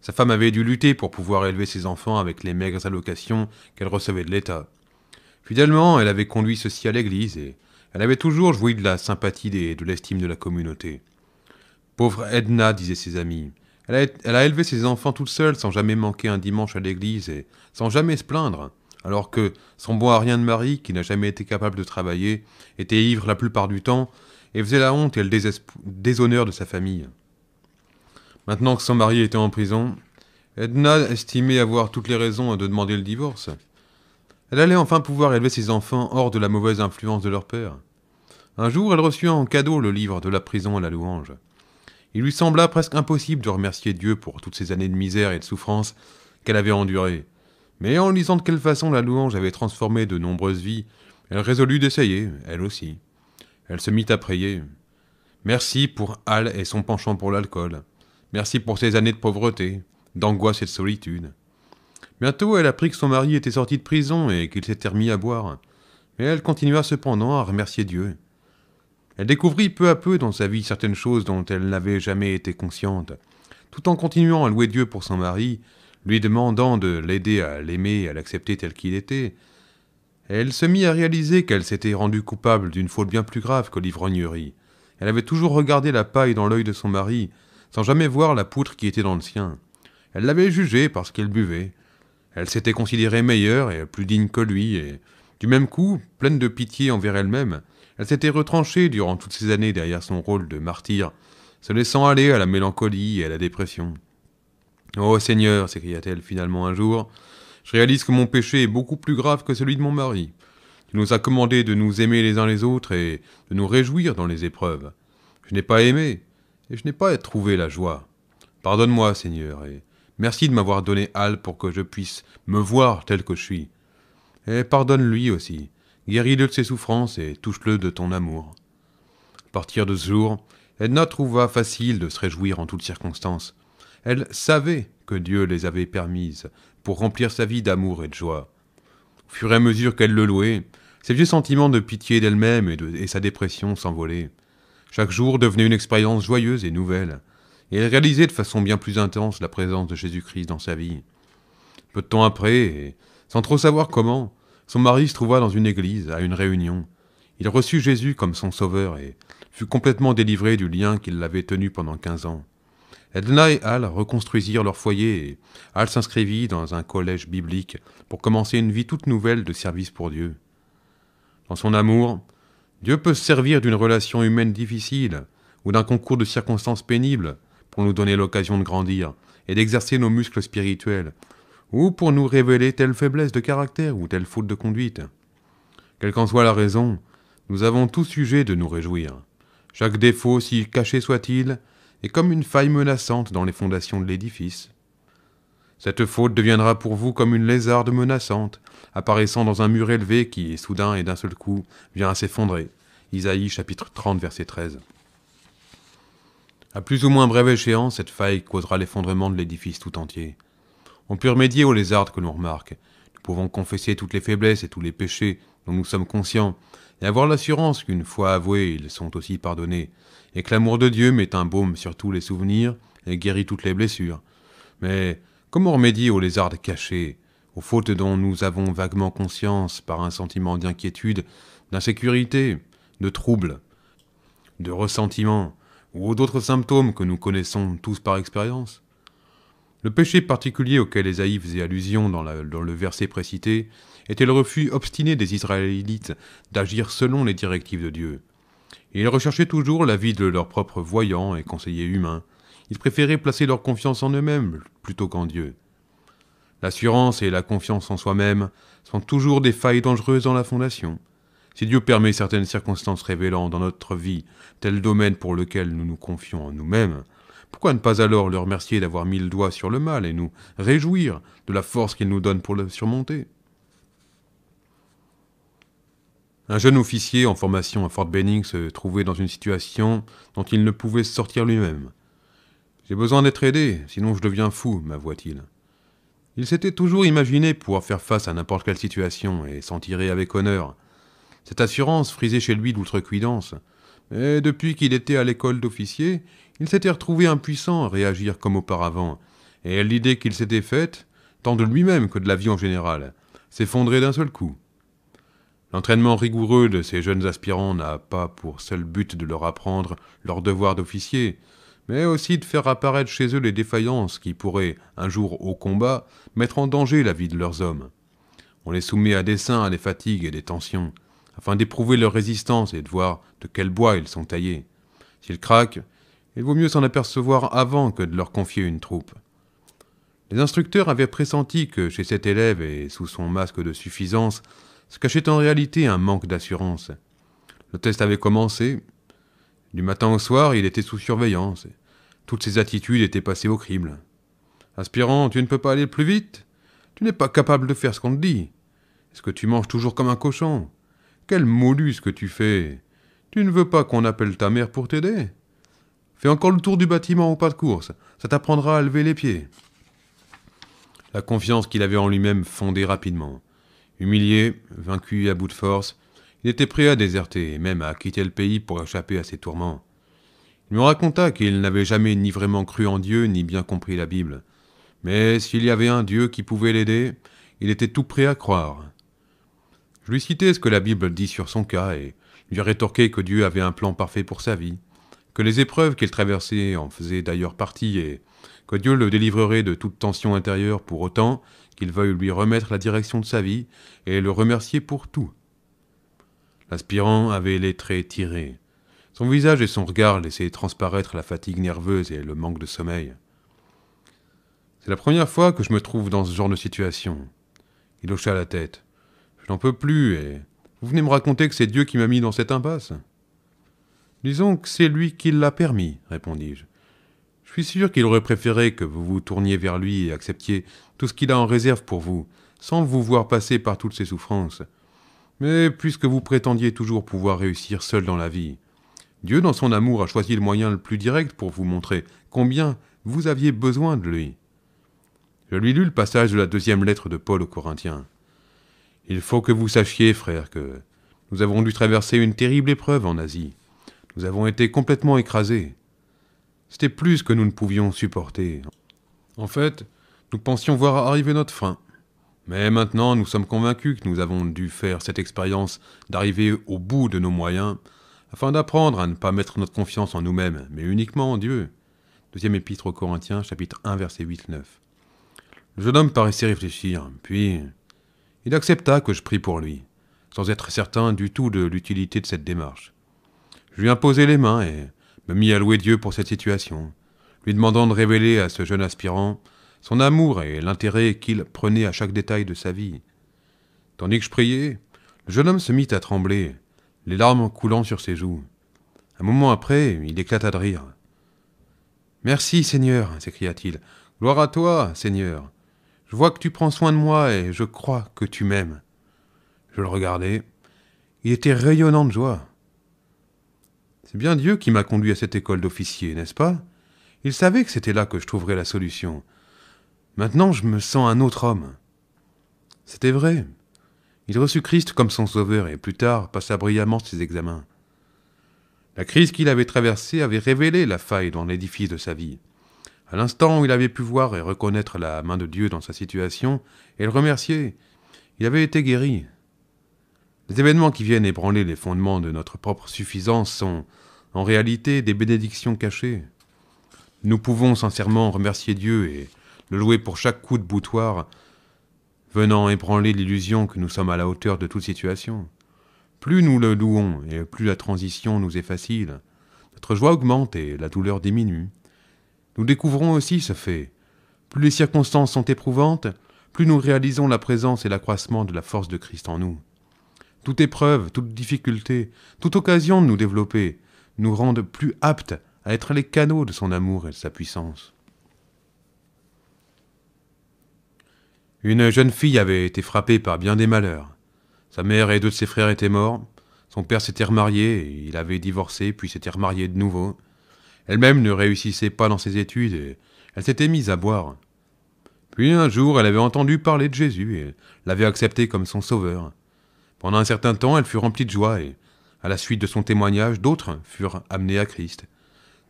Sa femme avait dû lutter pour pouvoir élever ses enfants avec les maigres allocations qu'elle recevait de l'État. Fidèlement, elle avait conduit ceci à l'église et elle avait toujours joui de la sympathie et de l'estime de la communauté. Pauvre Edna, disaient ses amis. Elle a, elle a élevé ses enfants toute seule sans jamais manquer un dimanche à l'église et sans jamais se plaindre alors que son bon à rien de mari, qui n'a jamais été capable de travailler, était ivre la plupart du temps, et faisait la honte et le déshonneur de sa famille. Maintenant que son mari était en prison, Edna estimait avoir toutes les raisons de demander le divorce. Elle allait enfin pouvoir élever ses enfants hors de la mauvaise influence de leur père. Un jour, elle reçut en cadeau le livre de la prison à la louange. Il lui sembla presque impossible de remercier Dieu pour toutes ces années de misère et de souffrance qu'elle avait endurées, mais en lisant de quelle façon la louange avait transformé de nombreuses vies, elle résolut d'essayer, elle aussi. Elle se mit à prier. Merci pour Hal et son penchant pour l'alcool. Merci pour ses années de pauvreté, d'angoisse et de solitude. Bientôt, elle apprit que son mari était sorti de prison et qu'il s'était remis à boire. Mais elle continua cependant à remercier Dieu. Elle découvrit peu à peu dans sa vie certaines choses dont elle n'avait jamais été consciente, tout en continuant à louer Dieu pour son mari lui demandant de l'aider à l'aimer et à l'accepter tel qu'il était, elle se mit à réaliser qu'elle s'était rendue coupable d'une faute bien plus grave que l'ivrognerie. Elle avait toujours regardé la paille dans l'œil de son mari, sans jamais voir la poutre qui était dans le sien. Elle l'avait jugé parce qu'elle buvait. Elle s'était considérée meilleure et plus digne que lui, et, du même coup, pleine de pitié envers elle-même, elle, elle s'était retranchée durant toutes ces années derrière son rôle de martyr, se laissant aller à la mélancolie et à la dépression. Oh Seigneur, s'écria-t-elle finalement un jour, je réalise que mon péché est beaucoup plus grave que celui de mon mari. Tu nous as commandé de nous aimer les uns les autres et de nous réjouir dans les épreuves. Je n'ai pas aimé, et je n'ai pas trouvé la joie. Pardonne-moi, Seigneur, et merci de m'avoir donné hale pour que je puisse me voir tel que je suis. Et pardonne-lui aussi, guéris-le de ses souffrances et touche-le de ton amour. À partir de ce jour, Edna trouva facile de se réjouir en toutes circonstances. Elle savait que Dieu les avait permises pour remplir sa vie d'amour et de joie. Au fur et à mesure qu'elle le louait, ses vieux sentiments de pitié d'elle-même et, sa dépression s'envolaient. Chaque jour devenait une expérience joyeuse et nouvelle, et elle réalisait de façon bien plus intense la présence de Jésus-Christ dans sa vie. Peu de temps après, et sans trop savoir comment, son mari se trouva dans une église, à une réunion. Il reçut Jésus comme son sauveur et fut complètement délivré du lien qui l'avait tenu pendant quinze ans. Edna et Al reconstruisirent leur foyer et Al s'inscrivit dans un collège biblique pour commencer une vie toute nouvelle de service pour Dieu. Dans son amour, Dieu peut se servir d'une relation humaine difficile ou d'un concours de circonstances pénibles pour nous donner l'occasion de grandir et d'exercer nos muscles spirituels, ou pour nous révéler telle faiblesse de caractère ou telle faute de conduite. Quelle qu'en soit la raison, nous avons tout sujet de nous réjouir. Chaque défaut, si caché soit-il, et comme une faille menaçante dans les fondations de l'édifice. Cette faute deviendra pour vous comme une lézarde menaçante, apparaissant dans un mur élevé qui, soudain et d'un seul coup, vient à s'effondrer. Isaïe chapitre 30, verset 13. À plus ou moins brève échéance, cette faille causera l'effondrement de l'édifice tout entier. On peut remédier aux lézardes que l'on remarque. Nous pouvons confesser toutes les faiblesses et tous les péchés dont nous sommes conscients, et avoir l'assurance qu'une fois avoués, ils sont aussi pardonnés, et que l'amour de Dieu met un baume sur tous les souvenirs et guérit toutes les blessures. Mais comment remédier aux lézards cachés, aux fautes dont nous avons vaguement conscience par un sentiment d'inquiétude, d'insécurité, de trouble, de ressentiment, ou aux d'autres symptômes que nous connaissons tous par expérience le péché particulier auquel les faisait allusion dans, le verset précité était le refus obstiné des Israélites d'agir selon les directives de Dieu ils recherchaient toujours vie de leurs propres voyants et conseillers humains. Ils préféraient placer leur confiance en eux-mêmes plutôt qu'en Dieu. L'assurance et la confiance en soi-même sont toujours des failles dangereuses dans la fondation. Si Dieu permet certaines circonstances révélant dans notre vie tel domaine pour lequel nous nous confions en nous-mêmes, pourquoi ne pas alors le remercier d'avoir mis le doigt sur le mal et nous réjouir de la force qu'il nous donne pour le surmonter Un jeune officier en formation à Fort Benning se trouvait dans une situation dont il ne pouvait sortir lui-même. J'ai besoin d'être aidé, sinon je deviens fou, m'avoua-t-il. Il s'était toujours imaginé pouvoir faire face à n'importe quelle situation et s'en tirer avec honneur. Cette assurance frisait chez lui d'outrecuidance. Mais depuis qu'il était à l'école d'officier, il s'était retrouvé impuissant à réagir comme auparavant, et l'idée qu'il s'était faite, tant de lui-même que de la vie en général, s'effondrait d'un seul coup. L'entraînement rigoureux de ces jeunes aspirants n'a pas pour seul but de leur apprendre leur devoir d'officier, mais aussi de faire apparaître chez eux les défaillances qui pourraient, un jour au combat, mettre en danger la vie de leurs hommes. On les soumet à dessein à des fatigues et des tensions, afin d'éprouver leur résistance et de voir de quel bois ils sont taillés. S'ils craquent, il vaut mieux s'en apercevoir avant que de leur confier une troupe. Les instructeurs avaient pressenti que chez cet élève et sous son masque de suffisance, se cachait en réalité un manque d'assurance. Le test avait commencé. Du matin au soir, il était sous surveillance. Toutes ses attitudes étaient passées au crible. Aspirant, tu ne peux pas aller plus vite Tu n'es pas capable de faire ce qu'on te dit. Est-ce que tu manges toujours comme un cochon Quel que tu fais Tu ne veux pas qu'on appelle ta mère pour t'aider Fais encore le tour du bâtiment au pas de course. Ça t'apprendra à lever les pieds. La confiance qu'il avait en lui-même fondait rapidement. Humilié, vaincu à bout de force, il était prêt à déserter et même à quitter le pays pour échapper à ses tourments. Il me raconta qu'il n'avait jamais ni vraiment cru en Dieu ni bien compris la Bible. Mais s'il y avait un Dieu qui pouvait l'aider, il était tout prêt à croire. Je lui citai ce que la Bible dit sur son cas et lui rétorquai que Dieu avait un plan parfait pour sa vie, que les épreuves qu'il traversait en faisaient d'ailleurs partie et que Dieu le délivrerait de toute tension intérieure pour autant qu'il veuille lui remettre la direction de sa vie et le remercier pour tout. L'aspirant avait les traits tirés. Son visage et son regard laissaient transparaître la fatigue nerveuse et le manque de sommeil. C'est la première fois que je me trouve dans ce genre de situation. Il hocha la tête. Je n'en peux plus et vous venez me raconter que c'est Dieu qui m'a mis dans cette impasse. Disons que c'est lui qui l'a permis, répondis-je. Je suis sûr qu'il aurait préféré que vous vous tourniez vers lui et acceptiez tout ce qu'il a en réserve pour vous, sans vous voir passer par toutes ces souffrances. Mais puisque vous prétendiez toujours pouvoir réussir seul dans la vie, Dieu dans son amour a choisi le moyen le plus direct pour vous montrer combien vous aviez besoin de lui. Je lui lus le passage de la deuxième lettre de Paul aux Corinthiens. Il faut que vous sachiez, frère, que nous avons dû traverser une terrible épreuve en Asie. Nous avons été complètement écrasés. C'était plus que nous ne pouvions supporter. En fait, nous pensions voir arriver notre fin. Mais maintenant, nous sommes convaincus que nous avons dû faire cette expérience d'arriver au bout de nos moyens, afin d'apprendre à ne pas mettre notre confiance en nous-mêmes, mais uniquement en Dieu. Deuxième épître aux Corinthiens, chapitre 1, verset 8-9. Le jeune homme paraissait réfléchir, puis il accepta que je prie pour lui, sans être certain du tout de l'utilité de cette démarche. Je lui imposai les mains et me mis à louer Dieu pour cette situation, lui demandant de révéler à ce jeune aspirant son amour et l'intérêt qu'il prenait à chaque détail de sa vie. Tandis que je priais, le jeune homme se mit à trembler, les larmes coulant sur ses joues. Un moment après, il éclata de rire. Merci, Seigneur, s'écria-t-il. Gloire à toi, Seigneur. Je vois que tu prends soin de moi et je crois que tu m'aimes. Je le regardai. Il était rayonnant de joie. C'est bien Dieu qui m'a conduit à cette école d'officier, n'est-ce pas Il savait que c'était là que je trouverais la solution. Maintenant je me sens un autre homme. C'était vrai. Il reçut Christ comme son sauveur et plus tard passa brillamment ses examens. La crise qu'il avait traversée avait révélé la faille dans l'édifice de sa vie. À l'instant où il avait pu voir et reconnaître la main de Dieu dans sa situation et le remercier, il avait été guéri. Les événements qui viennent ébranler les fondements de notre propre suffisance sont, en réalité, des bénédictions cachées. Nous pouvons sincèrement remercier Dieu et le louer pour chaque coup de boutoir, venant ébranler l'illusion que nous sommes à la hauteur de toute situation. Plus nous le louons et plus la transition nous est facile, notre joie augmente et la douleur diminue. Nous découvrons aussi ce fait. Plus les circonstances sont éprouvantes, plus nous réalisons la présence et l'accroissement de la force de Christ en nous. Toute épreuve, toute difficulté, toute occasion de nous développer nous rendent plus aptes à être les canaux de son amour et de sa puissance. Une jeune fille avait été frappée par bien des malheurs. Sa mère et deux de ses frères étaient morts, son père s'était remarié, et il avait divorcé puis s'était remarié de nouveau. Elle-même ne réussissait pas dans ses études et elle s'était mise à boire. Puis un jour, elle avait entendu parler de Jésus et l'avait accepté comme son sauveur. Pendant un certain temps, elle fut remplie de joie et, à la suite de son témoignage, d'autres furent amenés à Christ.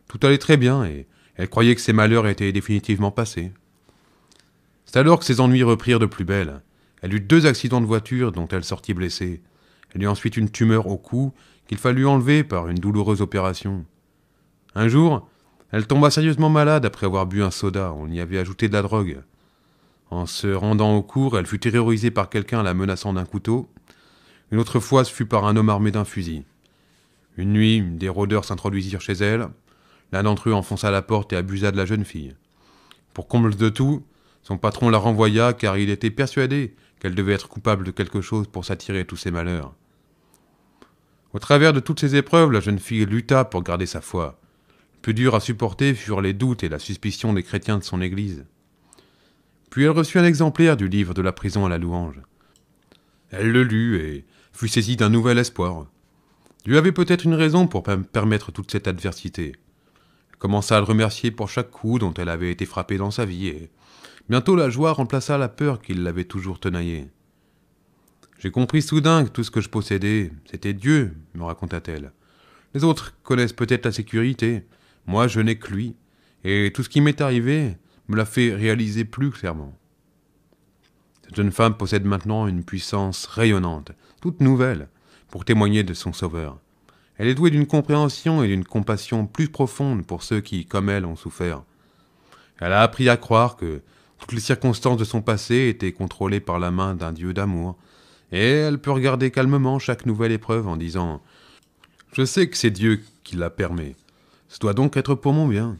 Tout allait très bien et elle croyait que ses malheurs étaient définitivement passés. C'est alors que ses ennuis reprirent de plus belle. Elle eut deux accidents de voiture dont elle sortit blessée. Elle eut ensuite une tumeur au cou qu'il fallut enlever par une douloureuse opération. Un jour, elle tomba sérieusement malade après avoir bu un soda, on y avait ajouté de la drogue. En se rendant au cours, elle fut terrorisée par quelqu'un la menaçant d'un couteau. Une autre fois, ce fut par un homme armé d'un fusil. Une nuit, des rôdeurs s'introduisirent chez elle. L'un d'entre eux enfonça la porte et abusa de la jeune fille. Pour comble de tout, son patron la renvoya car il était persuadé qu'elle devait être coupable de quelque chose pour s'attirer tous ses malheurs. Au travers de toutes ces épreuves, la jeune fille lutta pour garder sa foi. plus dur à supporter furent les doutes et la suspicion des chrétiens de son Église. Puis elle reçut un exemplaire du livre de la prison à la louange. Elle le lut et fut saisie d'un nouvel espoir. Dieu avait peut-être une raison pour permettre toute cette adversité. Elle commença à le remercier pour chaque coup dont elle avait été frappée dans sa vie et Bientôt la joie remplaça la peur qui l'avait toujours tenaillée. J'ai compris soudain que tout ce que je possédais, c'était Dieu, me raconta-t-elle. Les autres connaissent peut-être la sécurité, moi je n'ai que lui, et tout ce qui m'est arrivé me l'a fait réaliser plus clairement. Cette jeune femme possède maintenant une puissance rayonnante, toute nouvelle, pour témoigner de son Sauveur. Elle est douée d'une compréhension et d'une compassion plus profonde pour ceux qui, comme elle, ont souffert. Elle a appris à croire que toutes les circonstances de son passé étaient contrôlées par la main d'un Dieu d'amour, et elle peut regarder calmement chaque nouvelle épreuve en disant Je sais que c'est Dieu qui la permet. Ce doit donc être pour mon bien.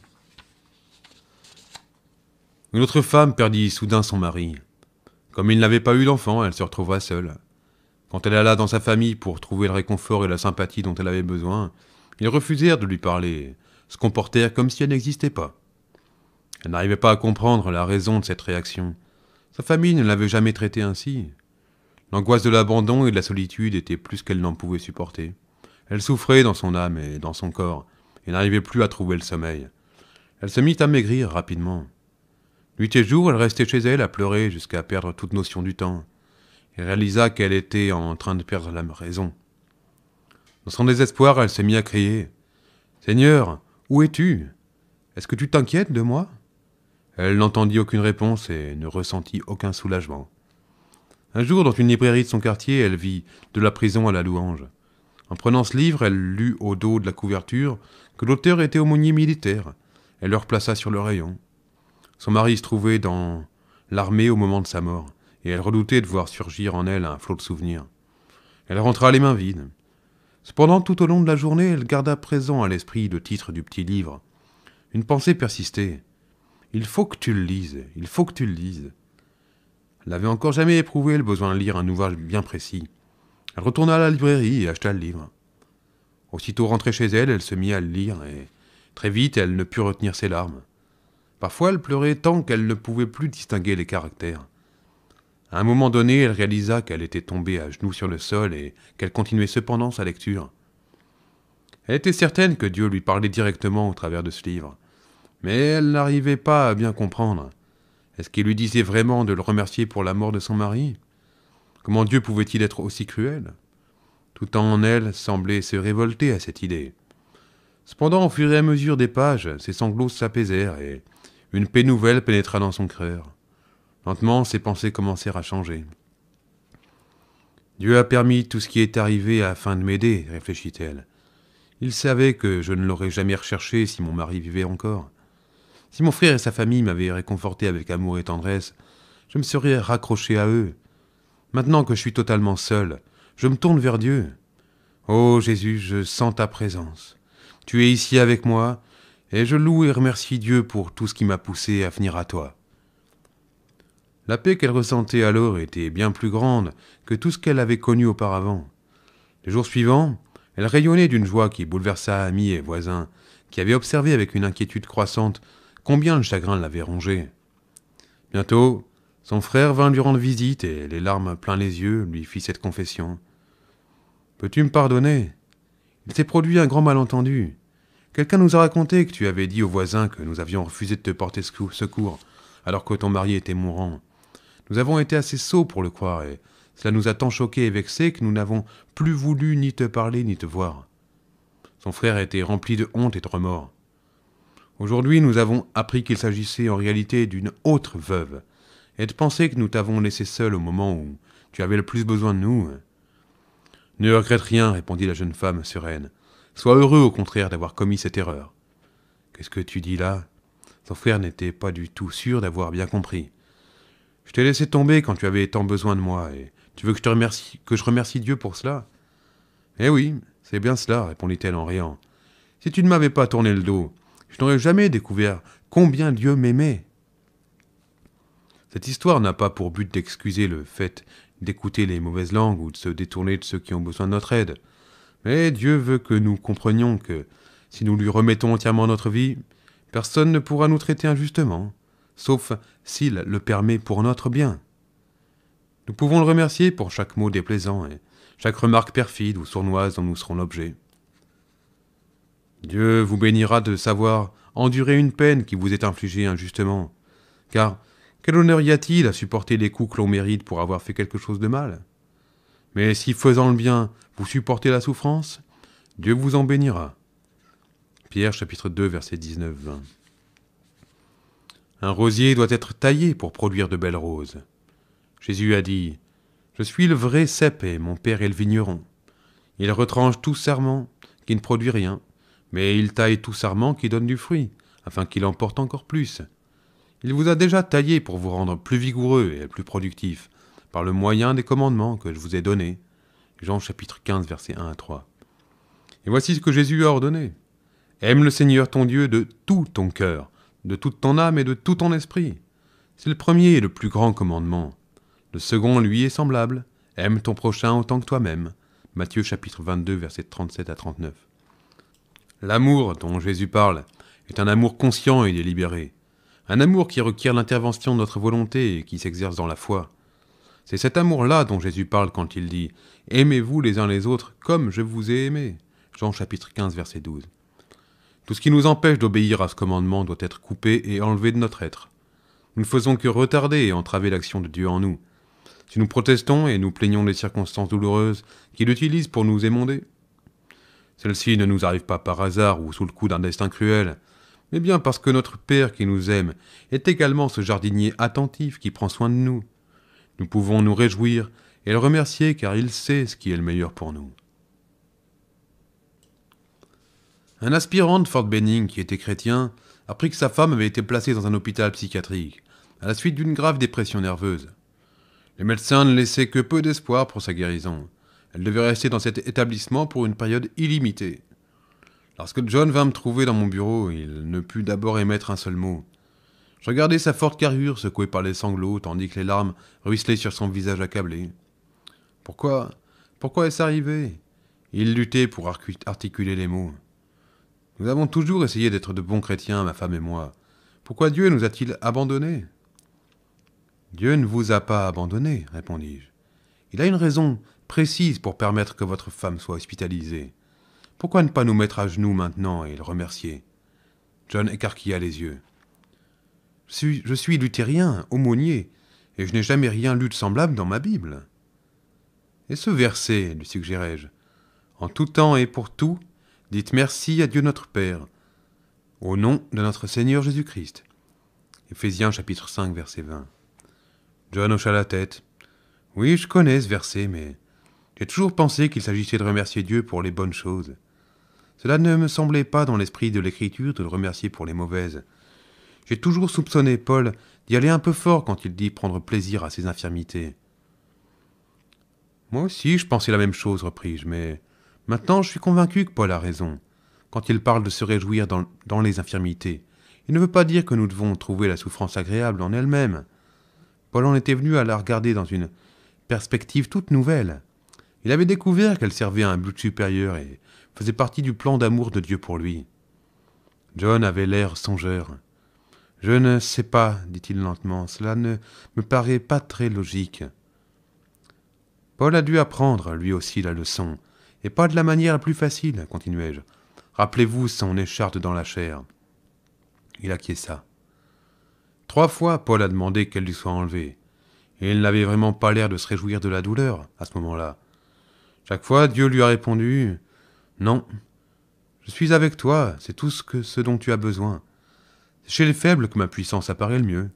Une autre femme perdit soudain son mari. Comme il n'avait pas eu d'enfant, elle se retrouva seule. Quand elle alla dans sa famille pour trouver le réconfort et la sympathie dont elle avait besoin, ils refusèrent de lui parler, se comportèrent comme si elle n'existait pas. Elle n'arrivait pas à comprendre la raison de cette réaction. Sa famille ne l'avait jamais traitée ainsi. L'angoisse de l'abandon et de la solitude était plus qu'elle n'en pouvait supporter. Elle souffrait dans son âme et dans son corps, et n'arrivait plus à trouver le sommeil. Elle se mit à maigrir rapidement. Nuit et jour, elle restait chez elle à pleurer jusqu'à perdre toute notion du temps. Elle réalisa qu'elle était en train de perdre la raison. Dans son désespoir, elle s'est mit à crier. Seigneur, où es-tu Est-ce que tu t'inquiètes de moi elle n'entendit aucune réponse et ne ressentit aucun soulagement. Un jour, dans une librairie de son quartier, elle vit De la prison à la louange. En prenant ce livre, elle lut au dos de la couverture que l'auteur était aumônier militaire. Elle le replaça sur le rayon. Son mari se trouvait dans l'armée au moment de sa mort, et elle redoutait de voir surgir en elle un flot de souvenirs. Elle rentra les mains vides. Cependant, tout au long de la journée, elle garda présent à l'esprit le titre du petit livre. Une pensée persistait. Il faut que tu le lises, il faut que tu le lises. Elle n'avait encore jamais éprouvé le besoin de lire un ouvrage bien précis. Elle retourna à la librairie et acheta le livre. Aussitôt rentrée chez elle, elle se mit à le lire et très vite elle ne put retenir ses larmes. Parfois elle pleurait tant qu'elle ne pouvait plus distinguer les caractères. À un moment donné, elle réalisa qu'elle était tombée à genoux sur le sol et qu'elle continuait cependant sa lecture. Elle était certaine que Dieu lui parlait directement au travers de ce livre mais elle n'arrivait pas à bien comprendre. Est-ce qu'il lui disait vraiment de le remercier pour la mort de son mari Comment Dieu pouvait-il être aussi cruel Tout en elle semblait se révolter à cette idée. Cependant, au fur et à mesure des pages, ses sanglots s'apaisèrent et une paix nouvelle pénétra dans son cœur. Lentement, ses pensées commencèrent à changer. Dieu a permis tout ce qui est arrivé afin de m'aider, réfléchit-elle. Il savait que je ne l'aurais jamais recherché si mon mari vivait encore. Si mon frère et sa famille m'avaient réconforté avec amour et tendresse, je me serais raccroché à eux. Maintenant que je suis totalement seul, je me tourne vers Dieu. Ô Jésus, je sens ta présence. Tu es ici avec moi, et je loue et remercie Dieu pour tout ce qui m'a poussé à venir à toi. La paix qu'elle ressentait alors était bien plus grande que tout ce qu'elle avait connu auparavant. Les jours suivants, elle rayonnait d'une joie qui bouleversa amis et voisins, qui avaient observé avec une inquiétude croissante Combien le chagrin l'avait rongé Bientôt, son frère vint lui rendre visite et les larmes plein les yeux lui fit cette confession. Peux-tu me pardonner Il s'est produit un grand malentendu. Quelqu'un nous a raconté que tu avais dit aux voisins que nous avions refusé de te porter secours alors que ton mari était mourant. Nous avons été assez sots pour le croire et cela nous a tant choqués et vexés que nous n'avons plus voulu ni te parler ni te voir. Son frère était rempli de honte et de remords. Aujourd'hui, nous avons appris qu'il s'agissait en réalité d'une autre veuve, et de penser que nous t'avons laissé seule au moment où tu avais le plus besoin de nous. Ne regrette rien, répondit la jeune femme sereine. Sois heureux au contraire d'avoir commis cette erreur. Qu'est-ce que tu dis là Son frère n'était pas du tout sûr d'avoir bien compris. Je t'ai laissé tomber quand tu avais tant besoin de moi, et tu veux que je te remercie, que je remercie Dieu pour cela Eh oui, c'est bien cela, répondit-elle en riant. Si tu ne m'avais pas tourné le dos, je n'aurais jamais découvert combien Dieu m'aimait. Cette histoire n'a pas pour but d'excuser le fait d'écouter les mauvaises langues ou de se détourner de ceux qui ont besoin de notre aide. Mais Dieu veut que nous comprenions que, si nous lui remettons entièrement notre vie, personne ne pourra nous traiter injustement, sauf s'il le permet pour notre bien. Nous pouvons le remercier pour chaque mot déplaisant et chaque remarque perfide ou sournoise dont nous serons l'objet. Dieu vous bénira de savoir endurer une peine qui vous est infligée injustement, car quel honneur y a-t-il à supporter les coups que l'on mérite pour avoir fait quelque chose de mal Mais si faisant le bien, vous supportez la souffrance, Dieu vous en bénira. Pierre chapitre 2 verset 19-20. Un rosier doit être taillé pour produire de belles roses. Jésus a dit Je suis le vrai cep mon Père est le vigneron. Il retranche tout serment qui ne produit rien mais il taille tout sarment qui donne du fruit, afin qu'il en porte encore plus. Il vous a déjà taillé pour vous rendre plus vigoureux et plus productif, par le moyen des commandements que je vous ai donnés. Jean chapitre 15, versets 1 à 3. Et voici ce que Jésus a ordonné. Aime le Seigneur ton Dieu de tout ton cœur, de toute ton âme et de tout ton esprit. C'est le premier et le plus grand commandement. Le second lui est semblable. Aime ton prochain autant que toi-même. Matthieu chapitre 22, versets 37 à 39. L'amour dont Jésus parle est un amour conscient et délibéré, un amour qui requiert l'intervention de notre volonté et qui s'exerce dans la foi. C'est cet amour-là dont Jésus parle quand il dit ⁇ Aimez-vous les uns les autres comme je vous ai aimé ⁇ Jean chapitre 15 verset 12. Tout ce qui nous empêche d'obéir à ce commandement doit être coupé et enlevé de notre être. Nous ne faisons que retarder et entraver l'action de Dieu en nous. Si nous protestons et nous plaignons des circonstances douloureuses qu'il utilise pour nous émonder, celle-ci ne nous arrive pas par hasard ou sous le coup d'un destin cruel, mais bien parce que notre Père qui nous aime est également ce jardinier attentif qui prend soin de nous. Nous pouvons nous réjouir et le remercier car il sait ce qui est le meilleur pour nous. Un aspirant de Fort Benning qui était chrétien apprit que sa femme avait été placée dans un hôpital psychiatrique à la suite d'une grave dépression nerveuse. Les médecins ne laissaient que peu d'espoir pour sa guérison. Il devait rester dans cet établissement pour une période illimitée. Lorsque John vint me trouver dans mon bureau, il ne put d'abord émettre un seul mot. Je regardais sa forte carrure secouée par les sanglots, tandis que les larmes ruisselaient sur son visage accablé. Pourquoi Pourquoi est-ce arrivé Il luttait pour articuler les mots. Nous avons toujours essayé d'être de bons chrétiens, ma femme et moi. Pourquoi Dieu nous a-t-il abandonnés Dieu ne vous a pas abandonnés, répondis-je. Il a une raison précise pour permettre que votre femme soit hospitalisée. Pourquoi ne pas nous mettre à genoux maintenant et le remercier John écarquilla les yeux. Je suis, luthérien, aumônier, et je n'ai jamais rien lu de semblable dans ma Bible. Et ce verset, lui suggérais je en tout temps et pour tout, dites merci à Dieu notre Père, au nom de notre Seigneur Jésus-Christ. Éphésiens chapitre 5, verset 20. John hocha la tête. Oui, je connais ce verset, mais j'ai toujours pensé qu'il s'agissait de remercier Dieu pour les bonnes choses. Cela ne me semblait pas dans l'esprit de l'Écriture de le remercier pour les mauvaises. J'ai toujours soupçonné Paul d'y aller un peu fort quand il dit prendre plaisir à ses infirmités. Moi aussi, je pensais la même chose, repris-je, mais maintenant je suis convaincu que Paul a raison. Quand il parle de se réjouir dans, dans les infirmités, il ne veut pas dire que nous devons trouver la souffrance agréable en elle-même. Paul en était venu à la regarder dans une perspective toute nouvelle. Il avait découvert qu'elle servait à un but supérieur et faisait partie du plan d'amour de Dieu pour lui. John avait l'air songeur. Je ne sais pas, dit-il lentement, cela ne me paraît pas très logique. Paul a dû apprendre, lui aussi, la leçon, et pas de la manière la plus facile, continuai-je. Rappelez-vous son écharpe dans la chair. Il acquiesça. Trois fois, Paul a demandé qu'elle lui soit enlevée, et il n'avait vraiment pas l'air de se réjouir de la douleur, à ce moment-là. Chaque fois, Dieu lui a répondu Non, je suis avec toi, c'est tout ce, que, ce dont tu as besoin. C'est chez les faibles que ma puissance apparaît le mieux.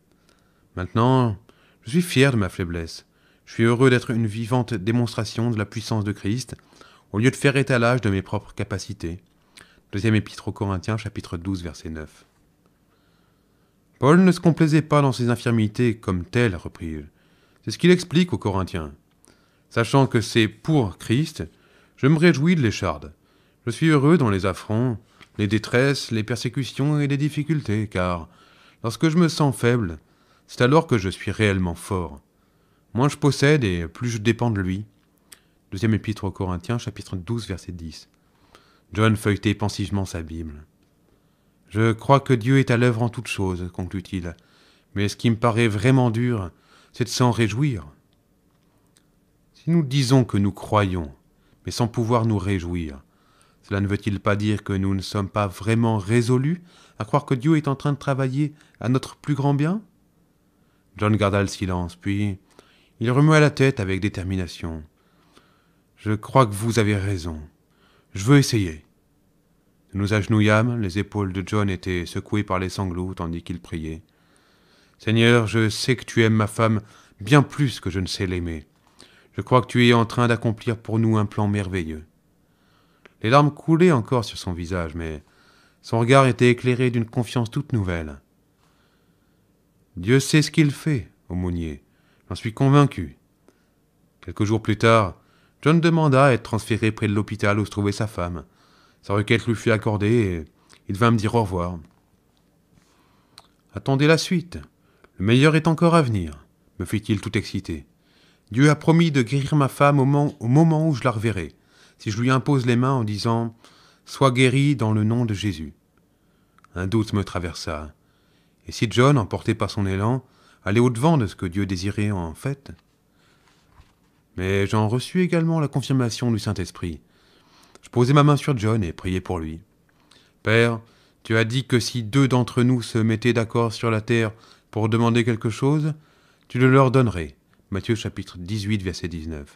Maintenant, je suis fier de ma faiblesse. Je suis heureux d'être une vivante démonstration de la puissance de Christ, au lieu de faire étalage de mes propres capacités. Deuxième épître aux Corinthiens, chapitre 12, verset 9. Paul ne se complaisait pas dans ses infirmités comme telles, reprit-il. C'est ce qu'il explique aux Corinthiens. Sachant que c'est pour Christ, je me réjouis de l'écharde. Je suis heureux dans les affronts, les détresses, les persécutions et les difficultés, car lorsque je me sens faible, c'est alors que je suis réellement fort. Moins je possède et plus je dépends de lui. Deuxième épître aux Corinthiens, chapitre 12, verset 10. John feuilletait pensivement sa Bible. Je crois que Dieu est à l'œuvre en toutes choses, conclut-il, mais ce qui me paraît vraiment dur, c'est de s'en réjouir. Si nous disons que nous croyons, mais sans pouvoir nous réjouir, cela ne veut-il pas dire que nous ne sommes pas vraiment résolus à croire que Dieu est en train de travailler à notre plus grand bien John garda le silence, puis il remua la tête avec détermination. Je crois que vous avez raison. Je veux essayer. Nous nous agenouillâmes, les épaules de John étaient secouées par les sanglots tandis qu'il priait. Seigneur, je sais que tu aimes ma femme bien plus que je ne sais l'aimer. Je crois que tu es en train d'accomplir pour nous un plan merveilleux. Les larmes coulaient encore sur son visage, mais son regard était éclairé d'une confiance toute nouvelle. Dieu sait ce qu'il fait, aumônier, j'en suis convaincu. Quelques jours plus tard, John demanda à être transféré près de l'hôpital où se trouvait sa femme. Sa requête lui fut accordée et il vint me dire au revoir. Attendez la suite. Le meilleur est encore à venir, me fit-il tout excité. Dieu a promis de guérir ma femme au moment, où je la reverrai, si je lui impose les mains en disant Sois guéri dans le nom de Jésus. Un doute me traversa. Et si John, emporté par son élan, allait au-devant de ce que Dieu désirait en fait Mais j'en reçus également la confirmation du Saint-Esprit. Je posai ma main sur John et priai pour lui. Père, tu as dit que si deux d'entre nous se mettaient d'accord sur la terre pour demander quelque chose, tu le leur donnerais. Matthieu chapitre 18, verset 19.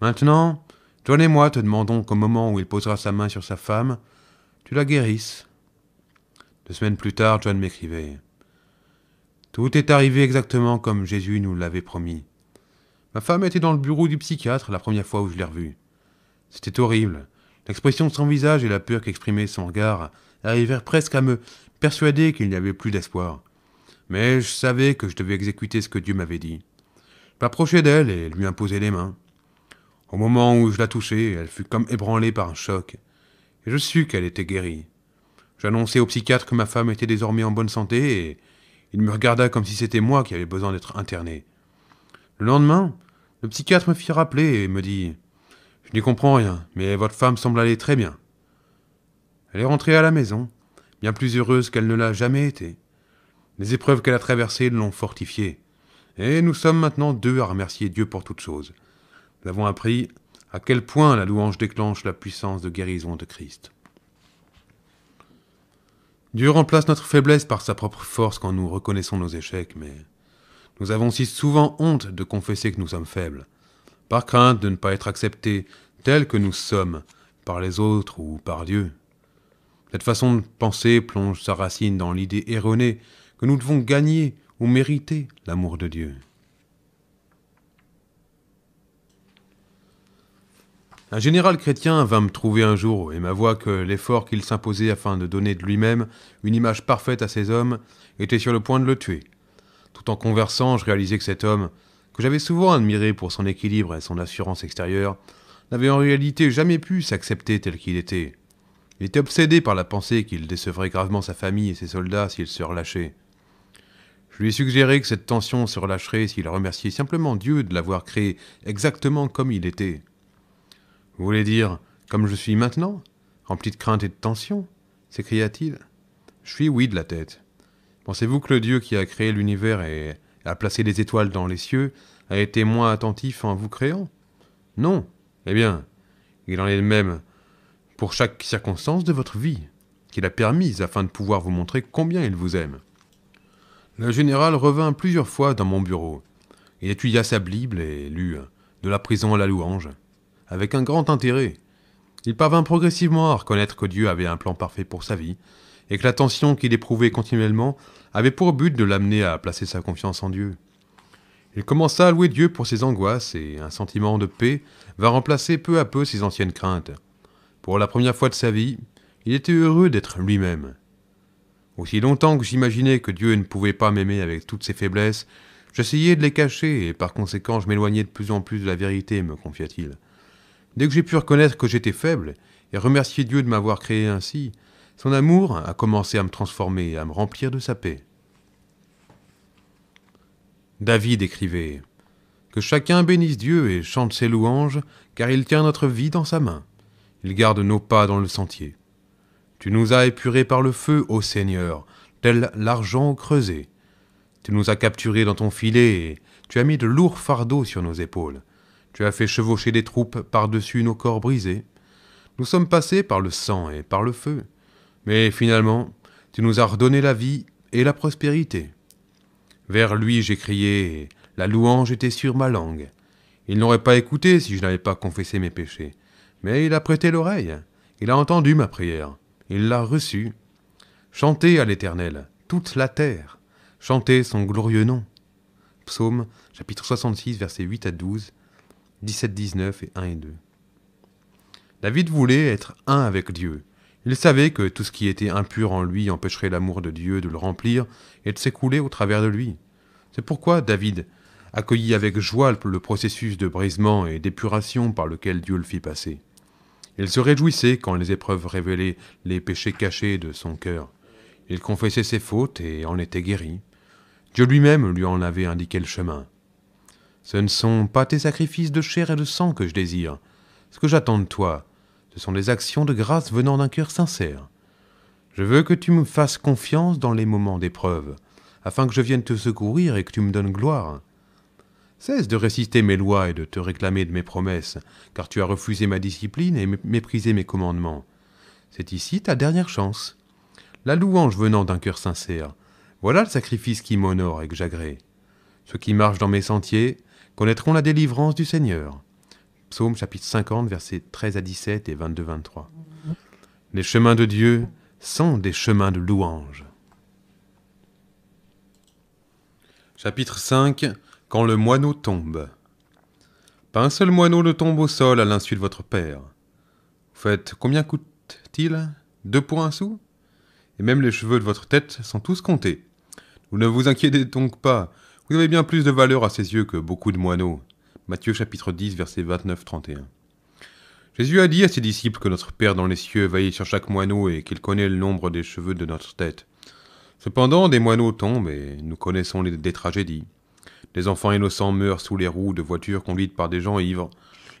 Maintenant, John et moi te demandons qu'au moment où il posera sa main sur sa femme, tu la guérisses. Deux semaines plus tard, John m'écrivait. Tout est arrivé exactement comme Jésus nous l'avait promis. Ma femme était dans le bureau du psychiatre la première fois où je l'ai revue. C'était horrible. L'expression de son visage et la peur qu'exprimait son regard arrivèrent presque à me persuader qu'il n'y avait plus d'espoir. Mais je savais que je devais exécuter ce que Dieu m'avait dit m'approchais d'elle et lui imposai les mains. Au moment où je la touchais, elle fut comme ébranlée par un choc, et je sus qu'elle était guérie. J'annonçai au psychiatre que ma femme était désormais en bonne santé, et il me regarda comme si c'était moi qui avais besoin d'être interné. Le lendemain, le psychiatre me fit rappeler et me dit Je n'y comprends rien, mais votre femme semble aller très bien. Elle est rentrée à la maison, bien plus heureuse qu'elle ne l'a jamais été. Les épreuves qu'elle a traversées l'ont fortifiée et nous sommes maintenant deux à remercier Dieu pour toutes choses. Nous avons appris à quel point la louange déclenche la puissance de guérison de Christ. Dieu remplace notre faiblesse par sa propre force quand nous reconnaissons nos échecs, mais nous avons si souvent honte de confesser que nous sommes faibles, par crainte de ne pas être acceptés tels que nous sommes par les autres ou par Dieu. Cette façon de penser plonge sa racine dans l'idée erronée que nous devons gagner ou mériter l'amour de Dieu. Un général chrétien vint me trouver un jour et m'avoua que l'effort qu'il s'imposait afin de donner de lui-même une image parfaite à ses hommes était sur le point de le tuer. Tout en conversant, je réalisais que cet homme, que j'avais souvent admiré pour son équilibre et son assurance extérieure, n'avait en réalité jamais pu s'accepter tel qu'il était. Il était obsédé par la pensée qu'il décevrait gravement sa famille et ses soldats s'il se relâchait. Je lui ai suggéré que cette tension se relâcherait s'il remerciait simplement Dieu de l'avoir créé exactement comme il était. Vous voulez dire comme je suis maintenant, rempli de crainte et de tension s'écria-t-il. Je suis oui de la tête. Pensez-vous que le Dieu qui a créé l'univers et a placé les étoiles dans les cieux a été moins attentif en vous créant Non. Eh bien, il en est de même pour chaque circonstance de votre vie, qu'il a permise afin de pouvoir vous montrer combien il vous aime. Le général revint plusieurs fois dans mon bureau. Il étudia sa Bible et lut euh, De la prison à la louange, avec un grand intérêt. Il parvint progressivement à reconnaître que Dieu avait un plan parfait pour sa vie, et que la tension qu'il éprouvait continuellement avait pour but de l'amener à placer sa confiance en Dieu. Il commença à louer Dieu pour ses angoisses, et un sentiment de paix va remplacer peu à peu ses anciennes craintes. Pour la première fois de sa vie, il était heureux d'être lui-même. Aussi longtemps que j'imaginais que Dieu ne pouvait pas m'aimer avec toutes ses faiblesses, j'essayais de les cacher et par conséquent je m'éloignais de plus en plus de la vérité, me confia-t-il. Dès que j'ai pu reconnaître que j'étais faible et remercier Dieu de m'avoir créé ainsi, son amour a commencé à me transformer, et à me remplir de sa paix. David écrivait Que chacun bénisse Dieu et chante ses louanges, car il tient notre vie dans sa main. Il garde nos pas dans le sentier. Tu nous as épurés par le feu, ô Seigneur, tel l'argent creusé. Tu nous as capturés dans ton filet, tu as mis de lourds fardeaux sur nos épaules. Tu as fait chevaucher des troupes par-dessus nos corps brisés. Nous sommes passés par le sang et par le feu. Mais finalement, tu nous as redonné la vie et la prospérité. Vers lui j'ai crié, la louange était sur ma langue. Il n'aurait pas écouté si je n'avais pas confessé mes péchés. Mais il a prêté l'oreille, il a entendu ma prière il l'a reçu. Chantez à l'Éternel, toute la terre, chantez son glorieux nom. Psaume chapitre 66 versets 8 à 12, 17, 19 et 1 et 2. David voulait être un avec Dieu. Il savait que tout ce qui était impur en lui empêcherait l'amour de Dieu de le remplir et de s'écouler au travers de lui. C'est pourquoi David accueillit avec joie le processus de brisement et d'épuration par lequel Dieu le fit passer. Il se réjouissait quand les épreuves révélaient les péchés cachés de son cœur. Il confessait ses fautes et en était guéri. Dieu lui-même lui en avait indiqué le chemin. Ce ne sont pas tes sacrifices de chair et de sang que je désire. Ce que j'attends de toi, ce sont des actions de grâce venant d'un cœur sincère. Je veux que tu me fasses confiance dans les moments d'épreuve, afin que je vienne te secourir et que tu me donnes gloire. Cesse de résister mes lois et de te réclamer de mes promesses, car tu as refusé ma discipline et méprisé mes commandements. C'est ici ta dernière chance. La louange venant d'un cœur sincère, voilà le sacrifice qui m'honore et que j'agrée. Ceux qui marchent dans mes sentiers connaîtront la délivrance du Seigneur. Psaume chapitre 50, versets 13 à 17 et 22-23. Les chemins de Dieu sont des chemins de louange. Chapitre 5 quand le moineau tombe. Pas un seul moineau ne tombe au sol à l'insu de votre père. Vous faites combien coûte-t-il Deux pour un sou Et même les cheveux de votre tête sont tous comptés. Vous ne vous inquiétez donc pas, vous avez bien plus de valeur à ses yeux que beaucoup de moineaux. Matthieu chapitre 10 verset 29-31. Jésus a dit à ses disciples que notre Père dans les cieux veillait sur chaque moineau et qu'il connaît le nombre des cheveux de notre tête. Cependant, des moineaux tombent et nous connaissons les, des tragédies. Des enfants innocents meurent sous les roues de voitures conduites par des gens ivres.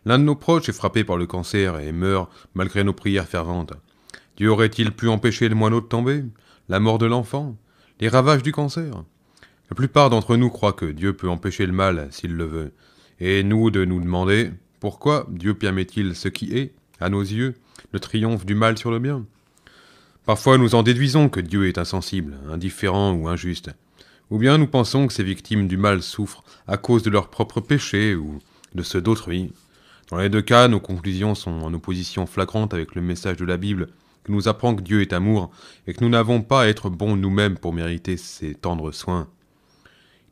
L'un de nos proches est frappé par le cancer et meurt malgré nos prières ferventes. Dieu aurait-il pu empêcher le moineau de tomber La mort de l'enfant Les ravages du cancer La plupart d'entre nous croient que Dieu peut empêcher le mal s'il le veut. Et nous de nous demander pourquoi Dieu permet-il ce qui est, à nos yeux, le triomphe du mal sur le bien Parfois nous en déduisons que Dieu est insensible, indifférent ou injuste. Ou bien nous pensons que ces victimes du mal souffrent à cause de leurs propres péchés ou de ceux d'autrui. Dans les deux cas, nos conclusions sont en opposition flagrante avec le message de la Bible qui nous apprend que Dieu est amour et que nous n'avons pas à être bons nous-mêmes pour mériter ses tendres soins.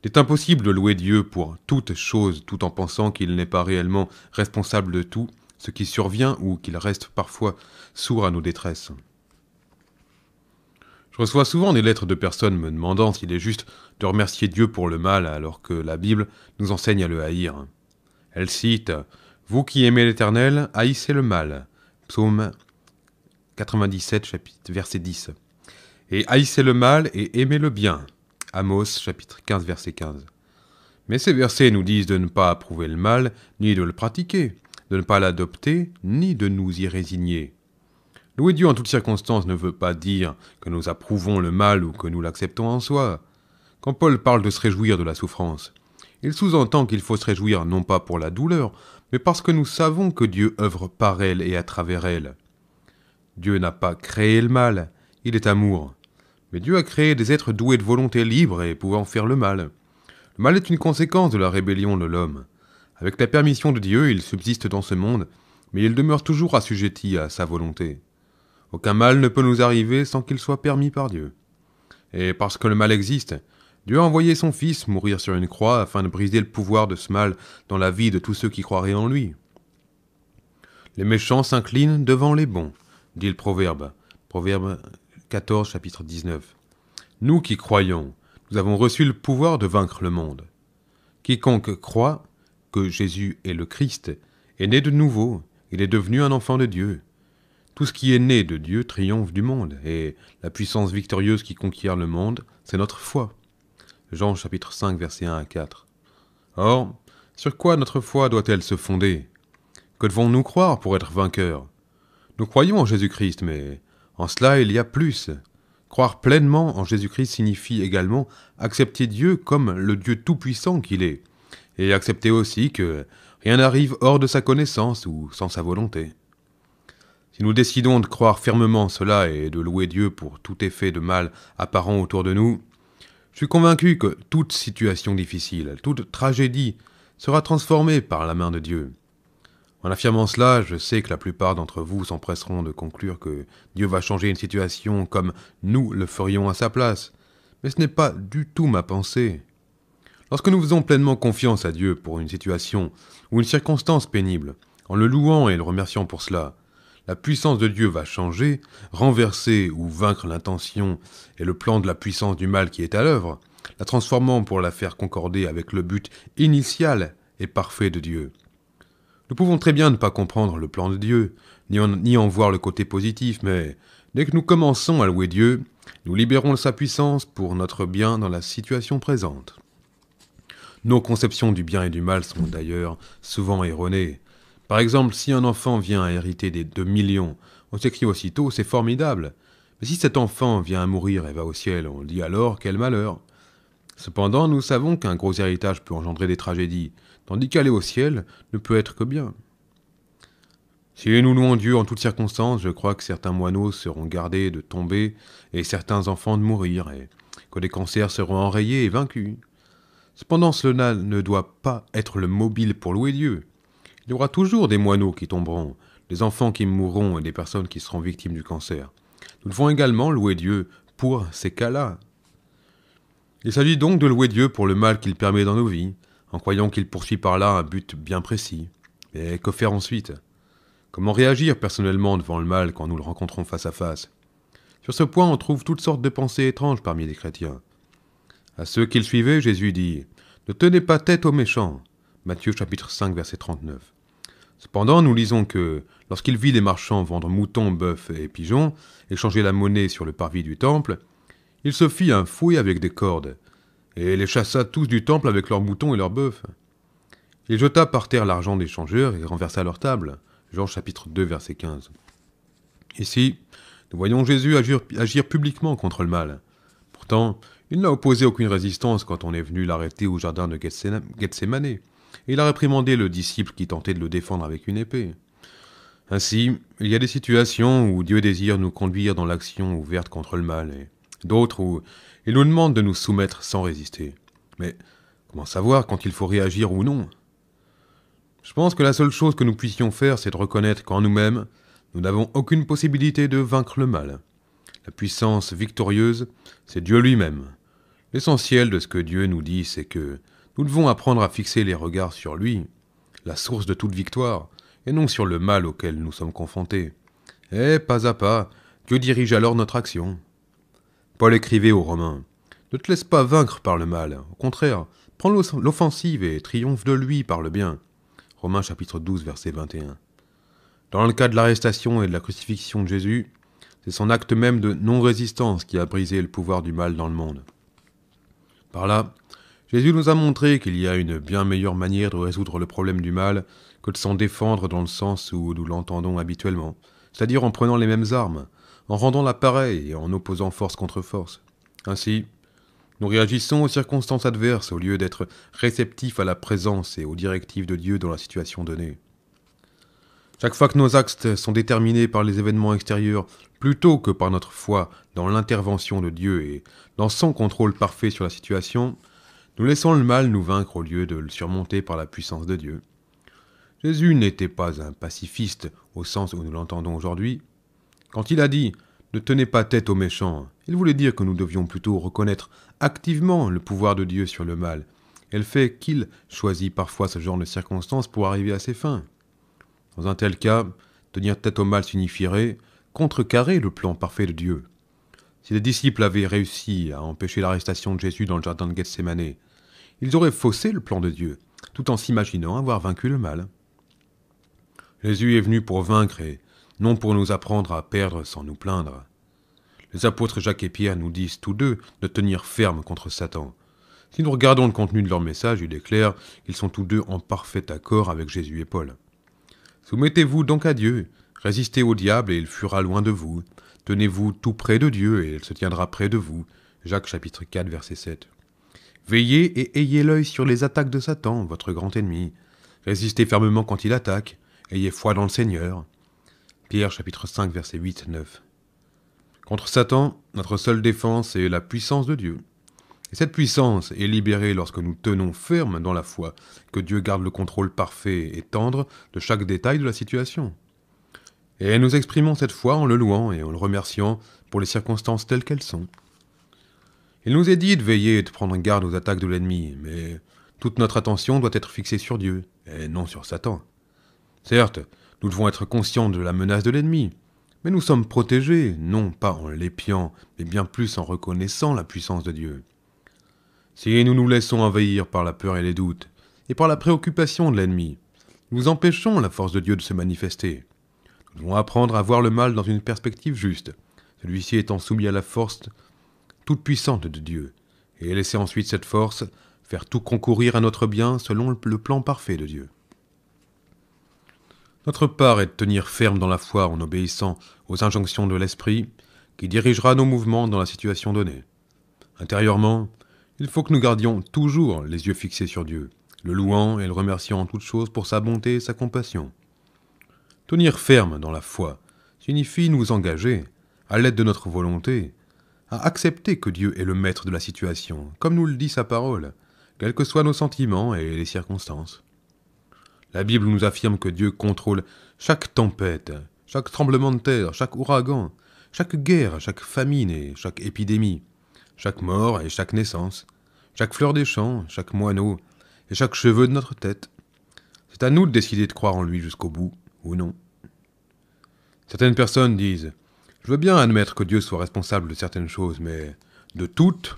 Il est impossible de louer Dieu pour toute chose tout en pensant qu'il n'est pas réellement responsable de tout ce qui survient ou qu'il reste parfois sourd à nos détresses. Je reçois souvent des lettres de personnes me demandant s'il est juste de remercier Dieu pour le mal alors que la Bible nous enseigne à le haïr. Elle cite Vous qui aimez l'Éternel, haïssez le mal. Psaume 97, chapitre, verset 10. Et haïssez le mal et aimez le bien. Amos, chapitre 15, verset 15. Mais ces versets nous disent de ne pas approuver le mal, ni de le pratiquer, de ne pas l'adopter, ni de nous y résigner. Louer Dieu en toutes circonstances ne veut pas dire que nous approuvons le mal ou que nous l'acceptons en soi. Quand Paul parle de se réjouir de la souffrance, il sous-entend qu'il faut se réjouir non pas pour la douleur, mais parce que nous savons que Dieu œuvre par elle et à travers elle. Dieu n'a pas créé le mal, il est amour. Mais Dieu a créé des êtres doués de volonté libre et pouvant faire le mal. Le mal est une conséquence de la rébellion de l'homme. Avec la permission de Dieu, il subsiste dans ce monde, mais il demeure toujours assujetti à sa volonté. Aucun mal ne peut nous arriver sans qu'il soit permis par Dieu. Et parce que le mal existe, Dieu a envoyé son Fils mourir sur une croix afin de briser le pouvoir de ce mal dans la vie de tous ceux qui croiraient en lui. Les méchants s'inclinent devant les bons, dit le proverbe. Proverbe 14, chapitre 19. Nous qui croyons, nous avons reçu le pouvoir de vaincre le monde. Quiconque croit que Jésus est le Christ est né de nouveau, il est devenu un enfant de Dieu. Tout ce qui est né de Dieu triomphe du monde, et la puissance victorieuse qui conquiert le monde, c'est notre foi. Jean chapitre 5 verset 1 à 4. Or, sur quoi notre foi doit-elle se fonder Que devons-nous croire pour être vainqueurs Nous croyons en Jésus-Christ, mais en cela il y a plus. Croire pleinement en Jésus-Christ signifie également accepter Dieu comme le Dieu tout-puissant qu'il est, et accepter aussi que rien n'arrive hors de sa connaissance ou sans sa volonté. Si nous décidons de croire fermement cela et de louer Dieu pour tout effet de mal apparent autour de nous, je suis convaincu que toute situation difficile, toute tragédie sera transformée par la main de Dieu. En affirmant cela, je sais que la plupart d'entre vous s'empresseront de conclure que Dieu va changer une situation comme nous le ferions à sa place, mais ce n'est pas du tout ma pensée. Lorsque nous faisons pleinement confiance à Dieu pour une situation ou une circonstance pénible, en le louant et le remerciant pour cela, la puissance de Dieu va changer, renverser ou vaincre l'intention et le plan de la puissance du mal qui est à l'œuvre, la transformant pour la faire concorder avec le but initial et parfait de Dieu. Nous pouvons très bien ne pas comprendre le plan de Dieu, ni en, voir le côté positif, mais dès que nous commençons à louer Dieu, nous libérons sa puissance pour notre bien dans la situation présente. Nos conceptions du bien et du mal sont d'ailleurs souvent erronées. Par exemple, si un enfant vient à hériter des 2 millions, on s'écrie aussitôt c'est formidable. Mais si cet enfant vient à mourir et va au ciel, on dit alors quel malheur. Cependant, nous savons qu'un gros héritage peut engendrer des tragédies, tandis qu'aller au ciel ne peut être que bien. Si nous louons Dieu en toutes circonstances, je crois que certains moineaux seront gardés de tomber et certains enfants de mourir, et que les cancers seront enrayés et vaincus. Cependant, cela ne doit pas être le mobile pour louer Dieu. Il y aura toujours des moineaux qui tomberont, des enfants qui mourront et des personnes qui seront victimes du cancer. Nous devons également louer Dieu pour ces cas-là. Il s'agit donc de louer Dieu pour le mal qu'il permet dans nos vies, en croyant qu'il poursuit par là un but bien précis. Mais que faire ensuite Comment réagir personnellement devant le mal quand nous le rencontrons face à face Sur ce point, on trouve toutes sortes de pensées étranges parmi les chrétiens. À ceux qui le suivaient, Jésus dit Ne tenez pas tête aux méchants. Matthieu chapitre 5, verset 39. Cependant, nous lisons que lorsqu'il vit des marchands vendre moutons, bœufs et pigeons, échanger la monnaie sur le parvis du temple, il se fit un fouet avec des cordes, et les chassa tous du temple avec leurs moutons et leurs bœufs. Il jeta par terre l'argent des changeurs et renversa leur table. Jean chapitre 2 verset 15. Ici, nous voyons Jésus agir, agir publiquement contre le mal. Pourtant, il n'a opposé aucune résistance quand on est venu l'arrêter au jardin de Gethsemane il a réprimandé le disciple qui tentait de le défendre avec une épée. Ainsi, il y a des situations où Dieu désire nous conduire dans l'action ouverte contre le mal, et d'autres où il nous demande de nous soumettre sans résister. Mais comment savoir quand il faut réagir ou non Je pense que la seule chose que nous puissions faire, c'est de reconnaître qu'en nous-mêmes, nous n'avons aucune possibilité de vaincre le mal. La puissance victorieuse, c'est Dieu lui-même. L'essentiel de ce que Dieu nous dit, c'est que nous devons apprendre à fixer les regards sur lui, la source de toute victoire, et non sur le mal auquel nous sommes confrontés. Et eh, pas à pas, Dieu dirige alors notre action. Paul écrivait aux Romains Ne te laisse pas vaincre par le mal, au contraire, prends l'offensive et triomphe de lui par le bien. Romains chapitre 12, verset 21. Dans le cas de l'arrestation et de la crucifixion de Jésus, c'est son acte même de non-résistance qui a brisé le pouvoir du mal dans le monde. Par là, Jésus nous a montré qu'il y a une bien meilleure manière de résoudre le problème du mal que de s'en défendre dans le sens où nous l'entendons habituellement, c'est-à-dire en prenant les mêmes armes, en rendant l'appareil et en opposant force contre force. Ainsi, nous réagissons aux circonstances adverses au lieu d'être réceptifs à la présence et aux directives de Dieu dans la situation donnée. Chaque fois que nos actes sont déterminés par les événements extérieurs plutôt que par notre foi dans l'intervention de Dieu et dans son contrôle parfait sur la situation, nous laissons le mal nous vaincre au lieu de le surmonter par la puissance de Dieu. Jésus n'était pas un pacifiste au sens où nous l'entendons aujourd'hui. Quand il a dit Ne tenez pas tête aux méchants, il voulait dire que nous devions plutôt reconnaître activement le pouvoir de Dieu sur le mal, et le fait qu'il choisit parfois ce genre de circonstances pour arriver à ses fins. Dans un tel cas, tenir tête au mal signifierait contrecarrer le plan parfait de Dieu. Si les disciples avaient réussi à empêcher l'arrestation de Jésus dans le jardin de Gethsemane, ils auraient faussé le plan de Dieu, tout en s'imaginant avoir vaincu le mal. Jésus est venu pour vaincre et non pour nous apprendre à perdre sans nous plaindre. Les apôtres Jacques et Pierre nous disent tous deux de tenir ferme contre Satan. Si nous regardons le contenu de leur message, il est clair qu'ils sont tous deux en parfait accord avec Jésus et Paul. Soumettez-vous donc à Dieu, résistez au diable et il fuira loin de vous. Tenez-vous tout près de Dieu et il se tiendra près de vous. Jacques chapitre 4 verset 7. Veillez et ayez l'œil sur les attaques de Satan, votre grand ennemi. Résistez fermement quand il attaque. Ayez foi dans le Seigneur. Pierre chapitre 5 verset 8 9. Contre Satan, notre seule défense est la puissance de Dieu. Et cette puissance est libérée lorsque nous tenons ferme dans la foi que Dieu garde le contrôle parfait et tendre de chaque détail de la situation. Et nous exprimons cette foi en le louant et en le remerciant pour les circonstances telles qu'elles sont. Il nous est dit de veiller et de prendre garde aux attaques de l'ennemi, mais toute notre attention doit être fixée sur Dieu, et non sur Satan. Certes, nous devons être conscients de la menace de l'ennemi, mais nous sommes protégés, non pas en l'épiant, mais bien plus en reconnaissant la puissance de Dieu. Si nous nous laissons envahir par la peur et les doutes, et par la préoccupation de l'ennemi, nous empêchons la force de Dieu de se manifester. Nous devons apprendre à voir le mal dans une perspective juste, celui-ci étant soumis à la force toute puissante de Dieu, et laisser ensuite cette force faire tout concourir à notre bien selon le plan parfait de Dieu. Notre part est de tenir ferme dans la foi en obéissant aux injonctions de l'Esprit qui dirigera nos mouvements dans la situation donnée. Intérieurement, il faut que nous gardions toujours les yeux fixés sur Dieu, le louant et le remerciant en toutes choses pour sa bonté et sa compassion. Tenir ferme dans la foi signifie nous engager, à l'aide de notre volonté, à accepter que Dieu est le maître de la situation, comme nous le dit sa parole, quels que soient nos sentiments et les circonstances. La Bible nous affirme que Dieu contrôle chaque tempête, chaque tremblement de terre, chaque ouragan, chaque guerre, chaque famine et chaque épidémie, chaque mort et chaque naissance, chaque fleur des champs, chaque moineau et chaque cheveu de notre tête. C'est à nous de décider de croire en lui jusqu'au bout, ou non. Certaines personnes disent je veux bien admettre que Dieu soit responsable de certaines choses, mais de toutes,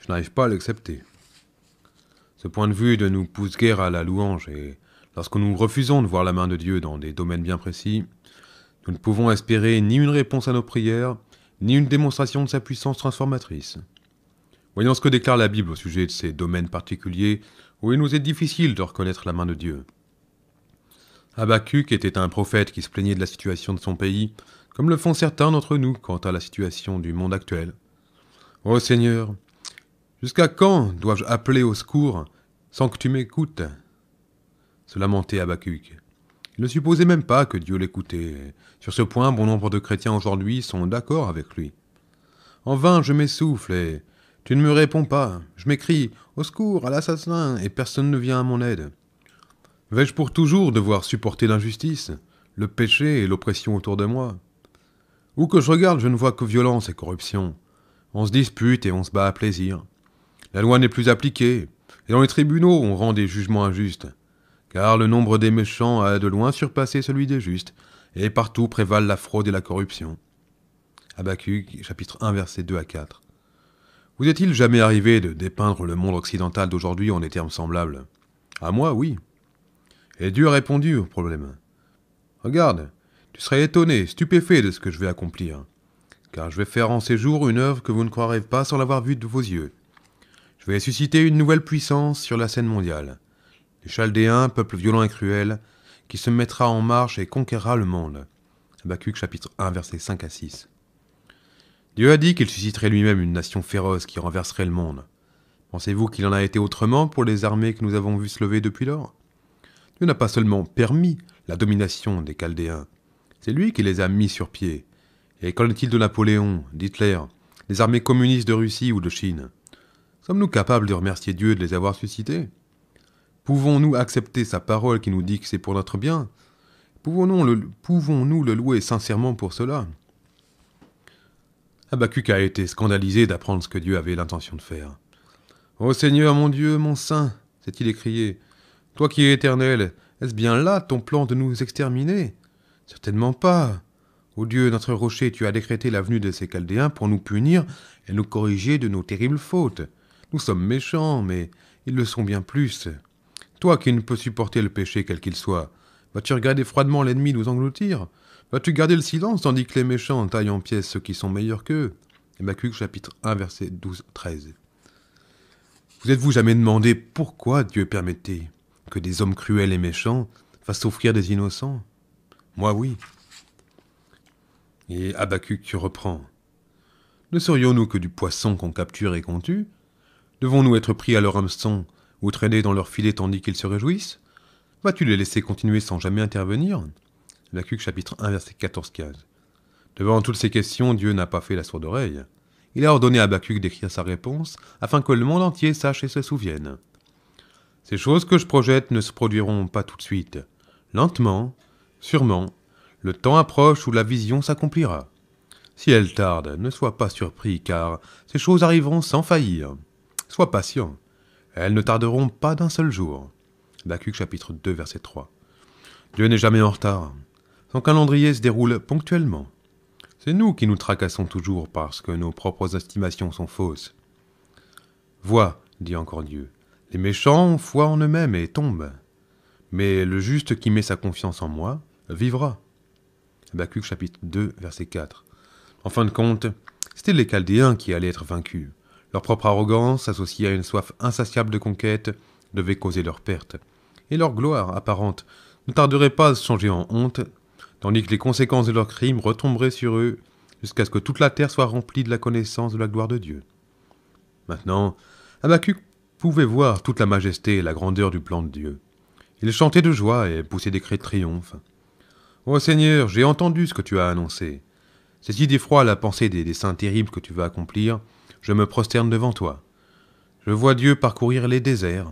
je n'arrive pas à l'accepter. Ce point de vue ne nous pousse guère à la louange, et lorsque nous refusons de voir la main de Dieu dans des domaines bien précis, nous ne pouvons espérer ni une réponse à nos prières, ni une démonstration de sa puissance transformatrice. Voyons ce que déclare la Bible au sujet de ces domaines particuliers où il nous est difficile de reconnaître la main de Dieu. Habakkuk était un prophète qui se plaignait de la situation de son pays comme le font certains d'entre nous quant à la situation du monde actuel. Ô Seigneur, jusqu'à quand dois-je appeler au secours sans que tu m'écoutes Se lamentait Abacuc. Il ne supposait même pas que Dieu l'écoutait. Sur ce point, bon nombre de chrétiens aujourd'hui sont d'accord avec lui. En vain je m'essouffle et tu ne me réponds pas. Je m'écris au secours à l'assassin et personne ne vient à mon aide. Vais-je pour toujours devoir supporter l'injustice, le péché et l'oppression autour de moi où que je regarde, je ne vois que violence et corruption. On se dispute et on se bat à plaisir. La loi n'est plus appliquée, et dans les tribunaux on rend des jugements injustes, car le nombre des méchants a de loin surpassé celui des justes, et partout prévalent la fraude et la corruption. Abacuc, chapitre 1, verset 2 à 4. Vous est-il jamais arrivé de dépeindre le monde occidental d'aujourd'hui en des termes semblables À moi, oui. Et Dieu a répondu au problème. Regarde, tu serais étonné, stupéfait de ce que je vais accomplir, car je vais faire en ces jours une œuvre que vous ne croirez pas sans l'avoir vue de vos yeux. Je vais susciter une nouvelle puissance sur la scène mondiale. Les Chaldéens, peuple violent et cruel, qui se mettra en marche et conquérera le monde. Habacuc chapitre 1 versets 5 à 6. Dieu a dit qu'il susciterait lui-même une nation féroce qui renverserait le monde. Pensez-vous qu'il en a été autrement pour les armées que nous avons vues se lever depuis lors Dieu n'a pas seulement permis la domination des Chaldéens, c'est lui qui les a mis sur pied. Et qu'en est-il de Napoléon, d'Hitler, des armées communistes de Russie ou de Chine Sommes-nous capables de remercier Dieu de les avoir suscités Pouvons-nous accepter sa parole qui nous dit que c'est pour notre bien Pouvons-nous le, louer sincèrement pour cela Abakuk a été scandalisé d'apprendre ce que Dieu avait l'intention de faire. Ô Seigneur mon Dieu, mon Saint, s'est-il écrié, toi qui es éternel, est-ce bien là ton plan de nous exterminer Certainement pas. Ô Dieu, notre rocher, tu as décrété la venue de ces Chaldéens pour nous punir et nous corriger de nos terribles fautes. Nous sommes méchants, mais ils le sont bien plus. Toi qui ne peux supporter le péché quel qu'il soit, vas-tu regarder froidement l'ennemi nous engloutir Vas-tu garder le silence tandis que les méchants taillent en pièces ceux qui sont meilleurs qu'eux Habacuc chapitre 1 verset 12-13. Vous êtes-vous jamais demandé pourquoi Dieu permettait que des hommes cruels et méchants fassent souffrir des innocents moi oui. Et Abacuc reprend. Ne serions-nous que du poisson qu'on capture et qu'on tue Devons-nous être pris à leur hameçon ou traînés dans leur filet tandis qu'ils se réjouissent Vas-tu les laisser continuer sans jamais intervenir Abacuc chapitre 1 verset 14-15. Devant toutes ces questions, Dieu n'a pas fait la sourde oreille. Il a ordonné à Abacuc d'écrire sa réponse afin que le monde entier sache et se souvienne. Ces choses que je projette ne se produiront pas tout de suite. Lentement, Sûrement, le temps approche où la vision s'accomplira. Si elle tarde, ne sois pas surpris, car ces choses arriveront sans faillir. Sois patient, elles ne tarderont pas d'un seul jour. chapitre 2 verset 3. Dieu n'est jamais en retard. Son calendrier se déroule ponctuellement. C'est nous qui nous tracassons toujours parce que nos propres estimations sont fausses. Vois, dit encore Dieu, les méchants ont foi en eux-mêmes et tombent. Mais le juste qui met sa confiance en moi, vivra. Habacuc chapitre 2, verset 4. En fin de compte, c'était les Chaldéens qui allaient être vaincus. Leur propre arrogance, associée à une soif insatiable de conquête, devait causer leur perte. Et leur gloire apparente ne tarderait pas à se changer en honte, tandis que les conséquences de leurs crimes retomberaient sur eux jusqu'à ce que toute la terre soit remplie de la connaissance de la gloire de Dieu. Maintenant, Habacuc pouvait voir toute la majesté et la grandeur du plan de Dieu. Il chantait de joie et poussait des cris de triomphe. Ô oh, Seigneur, j'ai entendu ce que tu as annoncé. si d'effroi la pensée des desseins terribles que tu vas accomplir, je me prosterne devant toi. Je vois Dieu parcourir les déserts.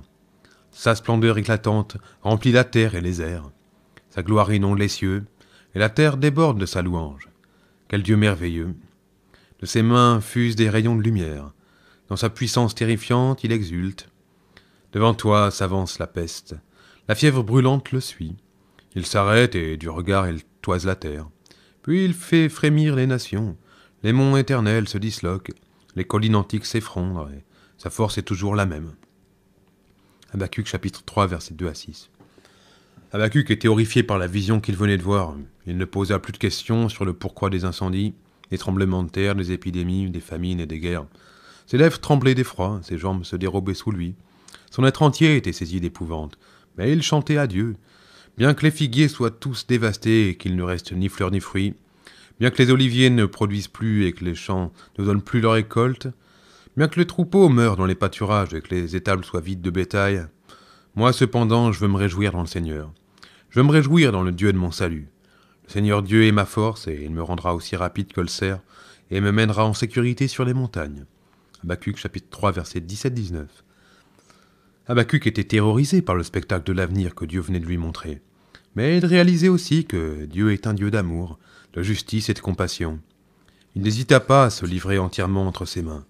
Sa splendeur éclatante remplit la terre et les airs. Sa gloire inonde les cieux, et la terre déborde de sa louange. Quel Dieu merveilleux De ses mains fusent des rayons de lumière. Dans sa puissance terrifiante, il exulte. Devant toi s'avance la peste. La fièvre brûlante le suit. Il s'arrête et du regard il toise la terre. Puis il fait frémir les nations. Les monts éternels se disloquent, les collines antiques s'effondrent, et sa force est toujours la même. Habacuc chapitre 3 versets 2 à 6. Habacuc était horrifié par la vision qu'il venait de voir. Il ne posa plus de questions sur le pourquoi des incendies, des tremblements de terre, des épidémies, des famines et des guerres. Ses lèvres tremblaient d'effroi, ses jambes se dérobaient sous lui. Son être entier était saisi d'épouvante, mais il chantait à Dieu, Bien que les figuiers soient tous dévastés et qu'il ne reste ni fleurs ni fruits, bien que les oliviers ne produisent plus et que les champs ne donnent plus leur récolte, bien que les troupeaux meurent dans les pâturages et que les étables soient vides de bétail, moi cependant je veux me réjouir dans le Seigneur. Je veux me réjouir dans le Dieu de mon salut. Le Seigneur Dieu est ma force, et il me rendra aussi rapide que le cerf, et me mènera en sécurité sur les montagnes. Habacuc chapitre 3 verset 17-19. Habacuc était terrorisé par le spectacle de l'avenir que Dieu venait de lui montrer mais de réaliser aussi que Dieu est un Dieu d'amour, de justice et de compassion. Il n'hésita pas à se livrer entièrement entre ses mains,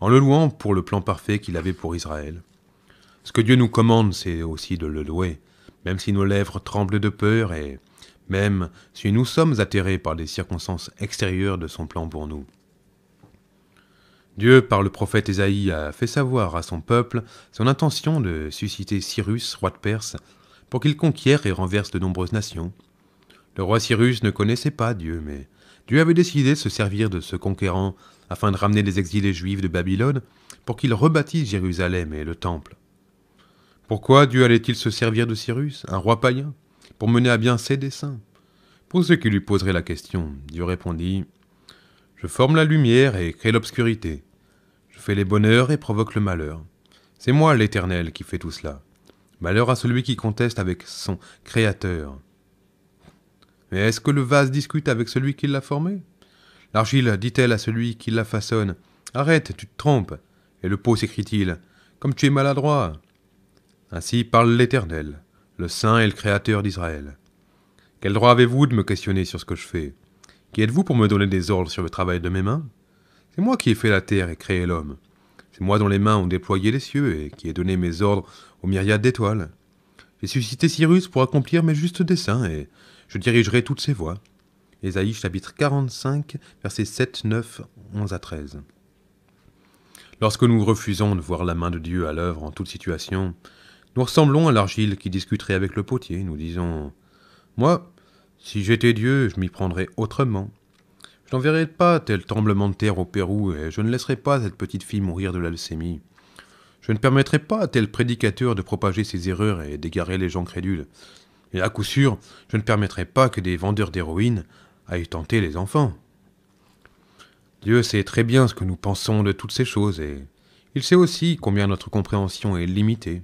en le louant pour le plan parfait qu'il avait pour Israël. Ce que Dieu nous commande, c'est aussi de le louer, même si nos lèvres tremblent de peur et même si nous sommes atterrés par des circonstances extérieures de son plan pour nous. Dieu, par le prophète Ésaïe, a fait savoir à son peuple son intention de susciter Cyrus, roi de Perse, pour qu'il conquiert et renverse de nombreuses nations. Le roi Cyrus ne connaissait pas Dieu, mais Dieu avait décidé de se servir de ce conquérant afin de ramener les exilés juifs de Babylone pour qu'ils rebâtissent Jérusalem et le temple. Pourquoi Dieu allait-il se servir de Cyrus, un roi païen, pour mener à bien ses desseins Pour ceux qui lui poseraient la question, Dieu répondit Je forme la lumière et crée l'obscurité. Je fais les bonheurs et provoque le malheur. C'est moi l'Éternel qui fais tout cela. Malheur à celui qui conteste avec son Créateur. Mais est-ce que le vase discute avec celui qui l'a formé L'argile dit-elle à celui qui la façonne Arrête, tu te trompes. Et le pot s'écrie-t-il Comme tu es maladroit. Ainsi parle l'Éternel, le Saint et le Créateur d'Israël. Quel droit avez-vous de me questionner sur ce que je fais Qui êtes-vous pour me donner des ordres sur le travail de mes mains C'est moi qui ai fait la terre et créé l'homme. C'est moi dont les mains ont déployé les cieux et qui ai donné mes ordres myriades d'étoiles. J'ai suscité Cyrus pour accomplir mes justes desseins, et je dirigerai toutes ses voies. Ésaïe chapitre 45, versets 7, 9, 11 à 13. Lorsque nous refusons de voir la main de Dieu à l'œuvre en toute situation, nous ressemblons à l'argile qui discuterait avec le potier. Nous disons Moi, si j'étais Dieu, je m'y prendrais autrement. Je n'enverrais pas tel tremblement de terre au Pérou et je ne laisserais pas cette petite fille mourir de l'alcémie. » Je ne permettrai pas à tel prédicateur de propager ses erreurs et d'égarer les gens crédules. Et à coup sûr, je ne permettrai pas que des vendeurs d'héroïnes aillent tenter les enfants. Dieu sait très bien ce que nous pensons de toutes ces choses, et il sait aussi combien notre compréhension est limitée.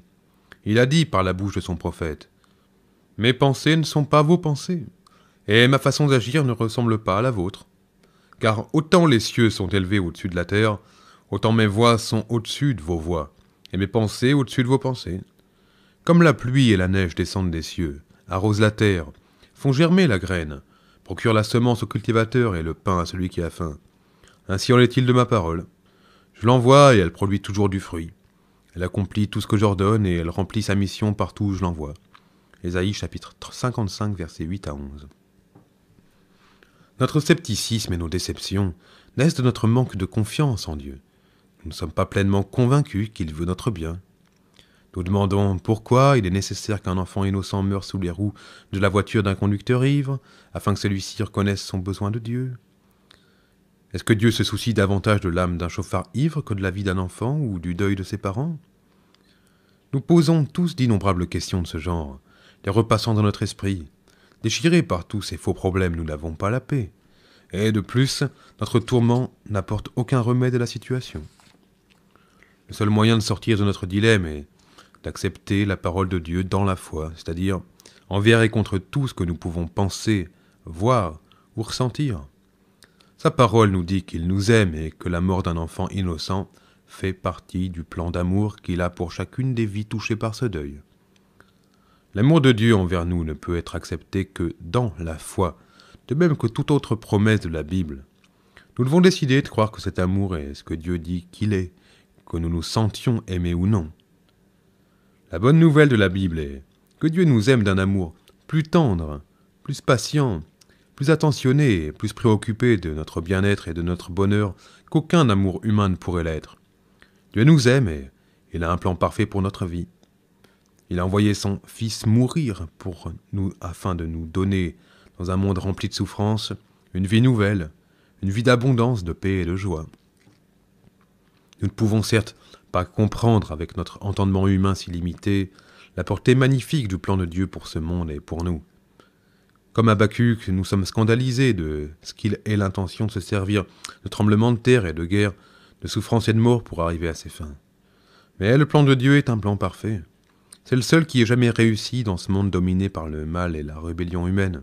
Il a dit par la bouche de son prophète Mes pensées ne sont pas vos pensées, et ma façon d'agir ne ressemble pas à la vôtre. Car autant les cieux sont élevés au-dessus de la terre, autant mes voix sont au-dessus de vos voix, et mes pensées au-dessus de vos pensées. Comme la pluie et la neige descendent des cieux, arrosent la terre, font germer la graine, procurent la semence au cultivateur et le pain à celui qui a faim. Ainsi en est-il de ma parole. Je l'envoie et elle produit toujours du fruit. Elle accomplit tout ce que j'ordonne et elle remplit sa mission partout où je l'envoie. Ésaïe chapitre 55 versets 8 à 11. Notre scepticisme et nos déceptions naissent de notre manque de confiance en Dieu. Nous ne sommes pas pleinement convaincus qu'il veut notre bien. Nous demandons pourquoi il est nécessaire qu'un enfant innocent meure sous les roues de la voiture d'un conducteur ivre, afin que celui-ci reconnaisse son besoin de Dieu. Est-ce que Dieu se soucie davantage de l'âme d'un chauffard ivre que de la vie d'un enfant ou du deuil de ses parents Nous posons tous d'innombrables questions de ce genre, les repassant dans notre esprit. Déchirés par tous ces faux problèmes, nous n'avons pas la paix. Et de plus, notre tourment n'apporte aucun remède à la situation. Le seul moyen de sortir de notre dilemme est d'accepter la parole de Dieu dans la foi, c'est-à-dire envers et contre tout ce que nous pouvons penser, voir ou ressentir. Sa parole nous dit qu'il nous aime et que la mort d'un enfant innocent fait partie du plan d'amour qu'il a pour chacune des vies touchées par ce deuil. L'amour de Dieu envers nous ne peut être accepté que dans la foi, de même que toute autre promesse de la Bible. Nous devons décider de croire que cet amour est ce que Dieu dit qu'il est, que nous nous sentions aimés ou non. La bonne nouvelle de la Bible est que Dieu nous aime d'un amour plus tendre, plus patient, plus attentionné, plus préoccupé de notre bien-être et de notre bonheur qu'aucun amour humain ne pourrait l'être. Dieu nous aime et il a un plan parfait pour notre vie. Il a envoyé son Fils mourir pour nous afin de nous donner, dans un monde rempli de souffrances, une vie nouvelle, une vie d'abondance, de paix et de joie. Nous ne pouvons certes pas comprendre avec notre entendement humain si limité la portée magnifique du plan de Dieu pour ce monde et pour nous. Comme Abacuc, nous sommes scandalisés de ce qu'il ait l'intention de se servir de tremblements de terre et de guerre, de souffrances et de mort pour arriver à ses fins. Mais le plan de Dieu est un plan parfait. C'est le seul qui ait jamais réussi dans ce monde dominé par le mal et la rébellion humaine.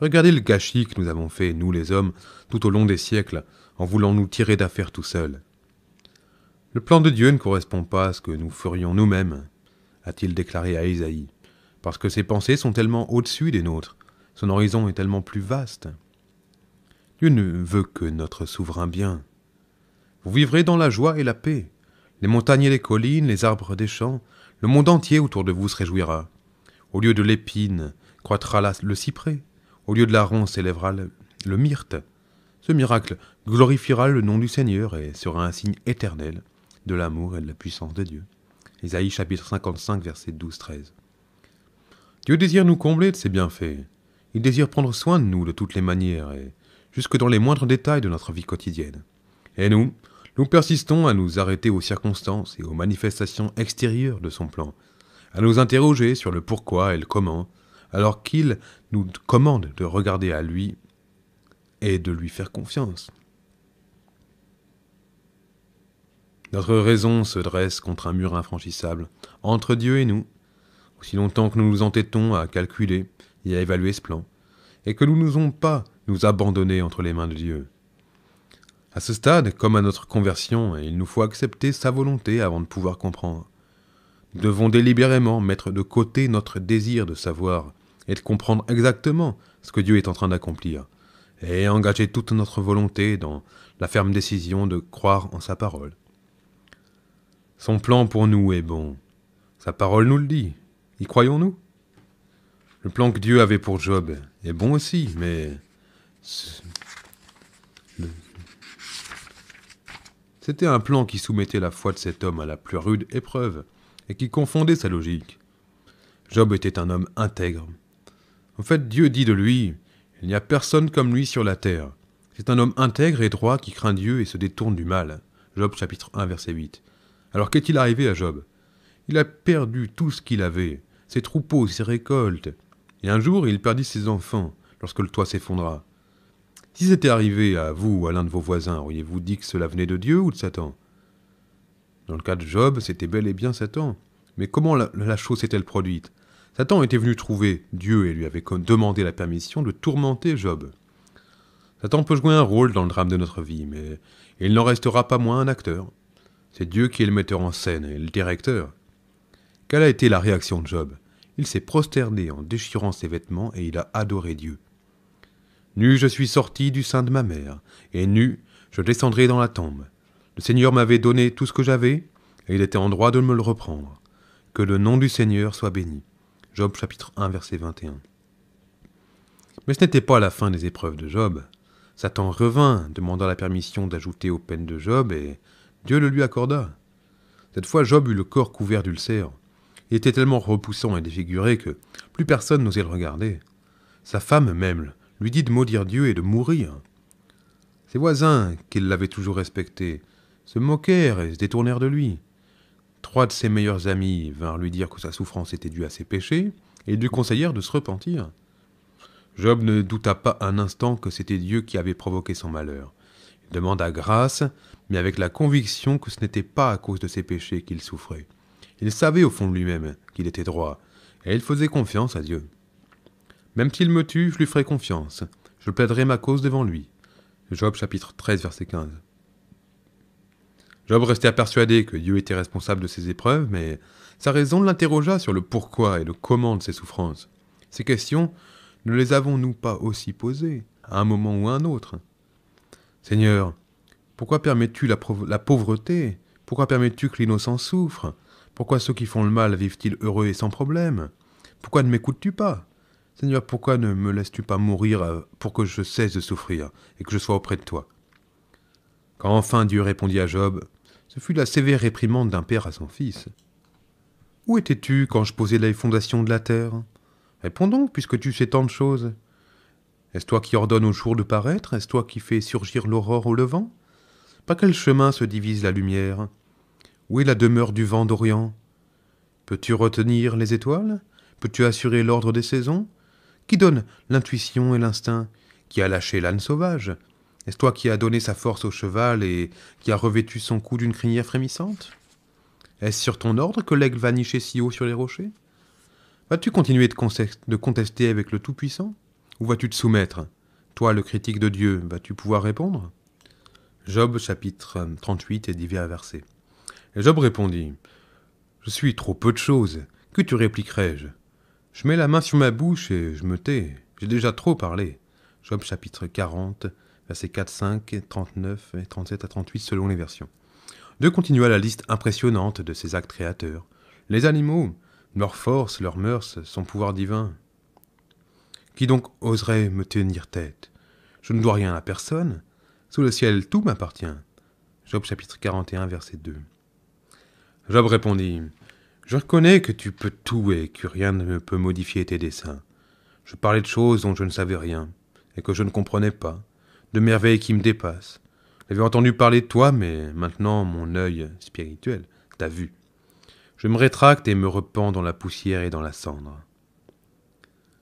Regardez le gâchis que nous avons fait, nous les hommes, tout au long des siècles, en voulant nous tirer d'affaire tout seuls. Le plan de Dieu ne correspond pas à ce que nous ferions nous-mêmes, a-t-il déclaré à Isaïe, parce que ses pensées sont tellement au-dessus des nôtres, son horizon est tellement plus vaste. Dieu ne veut que notre souverain bien. Vous vivrez dans la joie et la paix. Les montagnes et les collines, les arbres des champs, le monde entier autour de vous se réjouira. Au lieu de l'épine, croîtra le cyprès. Au lieu de la ronce, s'élèvera le, le myrte. Ce miracle glorifiera le nom du Seigneur et sera un signe éternel de l'amour et de la puissance de Dieu. Isaïe chapitre 55, verset 12-13. Dieu désire nous combler de ses bienfaits. Il désire prendre soin de nous de toutes les manières et jusque dans les moindres détails de notre vie quotidienne. Et nous, nous persistons à nous arrêter aux circonstances et aux manifestations extérieures de son plan, à nous interroger sur le pourquoi et le comment, alors qu'il nous commande de regarder à lui et de lui faire confiance. Notre raison se dresse contre un mur infranchissable, entre Dieu et nous. Aussi longtemps que nous nous entêtons à calculer et à évaluer ce plan, et que nous n'osons pas nous abandonner entre les mains de Dieu. À ce stade, comme à notre conversion, il nous faut accepter sa volonté avant de pouvoir comprendre. Nous devons délibérément mettre de côté notre désir de savoir et de comprendre exactement ce que Dieu est en train d'accomplir, et engager toute notre volonté dans la ferme décision de croire en sa parole son plan pour nous est bon. Sa parole nous le dit. Y croyons-nous Le plan que Dieu avait pour Job est bon aussi, mais... C'était un plan qui soumettait la foi de cet homme à la plus rude épreuve et qui confondait sa logique. Job était un homme intègre. En fait, Dieu dit de lui, Il n'y a personne comme lui sur la terre. C'est un homme intègre et droit qui craint Dieu et se détourne du mal. Job chapitre 1 verset 8. Alors qu'est-il arrivé à Job Il a perdu tout ce qu'il avait, ses troupeaux, ses récoltes, et un jour il perdit ses enfants, lorsque le toit s'effondra. Si c'était arrivé à vous ou à l'un de vos voisins, auriez-vous dit que cela venait de Dieu ou de Satan Dans le cas de Job, c'était bel et bien Satan. Mais comment la, la chose s'est-elle produite Satan était venu trouver Dieu et lui avait demandé la permission de tourmenter Job. Satan peut jouer un rôle dans le drame de notre vie, mais il n'en restera pas moins un acteur. C'est Dieu qui est le metteur en scène et le directeur. Quelle a été la réaction de Job Il s'est prosterné en déchirant ses vêtements et il a adoré Dieu. Nu je suis sorti du sein de ma mère, et nu je descendrai dans la tombe. Le Seigneur m'avait donné tout ce que j'avais, et il était en droit de me le reprendre. Que le nom du Seigneur soit béni. Job chapitre 1 verset 21. Mais ce n'était pas la fin des épreuves de Job. Satan revint, demandant la permission d'ajouter aux peines de Job, et Dieu le lui accorda. Cette fois, Job eut le corps couvert d'ulcères. Il était tellement repoussant et défiguré que plus personne n'osait le regarder. Sa femme même lui dit de maudire Dieu et de mourir. Ses voisins, qui l'avaient toujours respecté, se moquèrent et se détournèrent de lui. Trois de ses meilleurs amis vinrent lui dire que sa souffrance était due à ses péchés et lui conseillèrent de se repentir. Job ne douta pas un instant que c'était Dieu qui avait provoqué son malheur. Il demanda grâce mais avec la conviction que ce n'était pas à cause de ses péchés qu'il souffrait. Il savait au fond de lui-même qu'il était droit, et il faisait confiance à Dieu. Même s'il me tue, je lui ferai confiance. Je plaiderai ma cause devant lui. Job chapitre 13, verset 15. Job restait persuadé que Dieu était responsable de ses épreuves, mais sa raison l'interrogea sur le pourquoi et le comment de ses souffrances. Ces questions, ne les avons-nous pas aussi posées, à un moment ou à un autre Seigneur, pourquoi permets-tu la, pauvreté Pourquoi permets-tu que l'innocent souffre Pourquoi ceux qui font le mal vivent-ils heureux et sans problème Pourquoi ne m'écoutes-tu pas Seigneur, pourquoi ne me laisses-tu pas mourir euh, pour que je cesse de souffrir et que je sois auprès de toi Quand enfin Dieu répondit à Job, ce fut la sévère réprimande d'un père à son fils. Où étais-tu quand je posais les fondations de la terre Réponds donc, puisque tu sais tant de choses. Est-ce toi qui ordonnes au jour de paraître Est-ce toi qui fais surgir l'aurore au levant par quel chemin se divise la lumière Où est la demeure du vent d'Orient Peux-tu retenir les étoiles Peux-tu assurer l'ordre des saisons Qui donne l'intuition et l'instinct Qui a lâché l'âne sauvage Est-ce toi qui as donné sa force au cheval et qui a revêtu son cou d'une crinière frémissante Est-ce sur ton ordre que l'aigle va nicher si haut sur les rochers Vas-tu continuer de contester avec le Tout-Puissant Ou vas-tu te soumettre Toi, le critique de Dieu, vas-tu pouvoir répondre Job chapitre 38 euh, et divers versets. Et Job répondit Je suis trop peu de choses, que tu répliquerais-je Je mets la main sur ma bouche et je me tais, j'ai déjà trop parlé. Job chapitre 40, versets 4, 5, 39 et 37 à 38 selon les versions. Deux continua la liste impressionnante de ses actes créateurs. Les animaux, leur force, leurs mœurs, son pouvoir divin. Qui donc oserait me tenir tête Je ne dois rien à personne, sous le ciel, tout m'appartient. Job chapitre 41, verset 2. Job répondit Je reconnais que tu peux tout et que rien ne peut modifier tes desseins. Je parlais de choses dont je ne savais rien et que je ne comprenais pas, de merveilles qui me dépassent. J'avais entendu parler de toi, mais maintenant mon œil spirituel t'a vu. Je me rétracte et me repens dans la poussière et dans la cendre.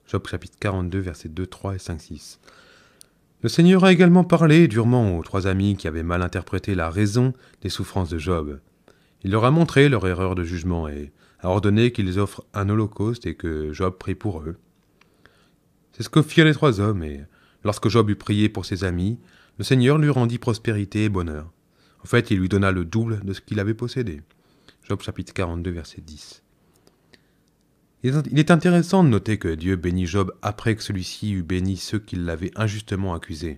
Job chapitre 42, versets 2, 3 et 5, 6. Le Seigneur a également parlé durement aux trois amis qui avaient mal interprété la raison des souffrances de Job. Il leur a montré leur erreur de jugement et a ordonné qu'ils offrent un holocauste et que Job prie pour eux. C'est ce que firent les trois hommes, et lorsque Job eut prié pour ses amis, le Seigneur lui rendit prospérité et bonheur. En fait, il lui donna le double de ce qu'il avait possédé. Job chapitre 42, verset 10. Il est intéressant de noter que Dieu bénit Job après que celui-ci eut béni ceux qui l'avaient injustement accusé.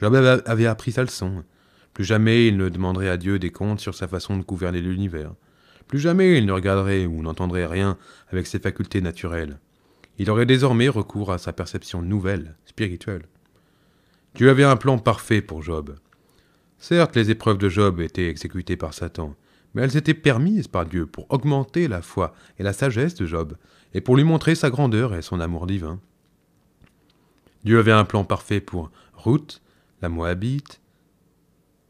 Job avait appris sa leçon. Plus jamais il ne demanderait à Dieu des comptes sur sa façon de gouverner l'univers. Plus jamais il ne regarderait ou n'entendrait rien avec ses facultés naturelles. Il aurait désormais recours à sa perception nouvelle, spirituelle. Dieu avait un plan parfait pour Job. Certes, les épreuves de Job étaient exécutées par Satan, mais elles étaient permises par Dieu pour augmenter la foi et la sagesse de Job, et pour lui montrer sa grandeur et son amour divin. Dieu avait un plan parfait pour Ruth, la Moabite.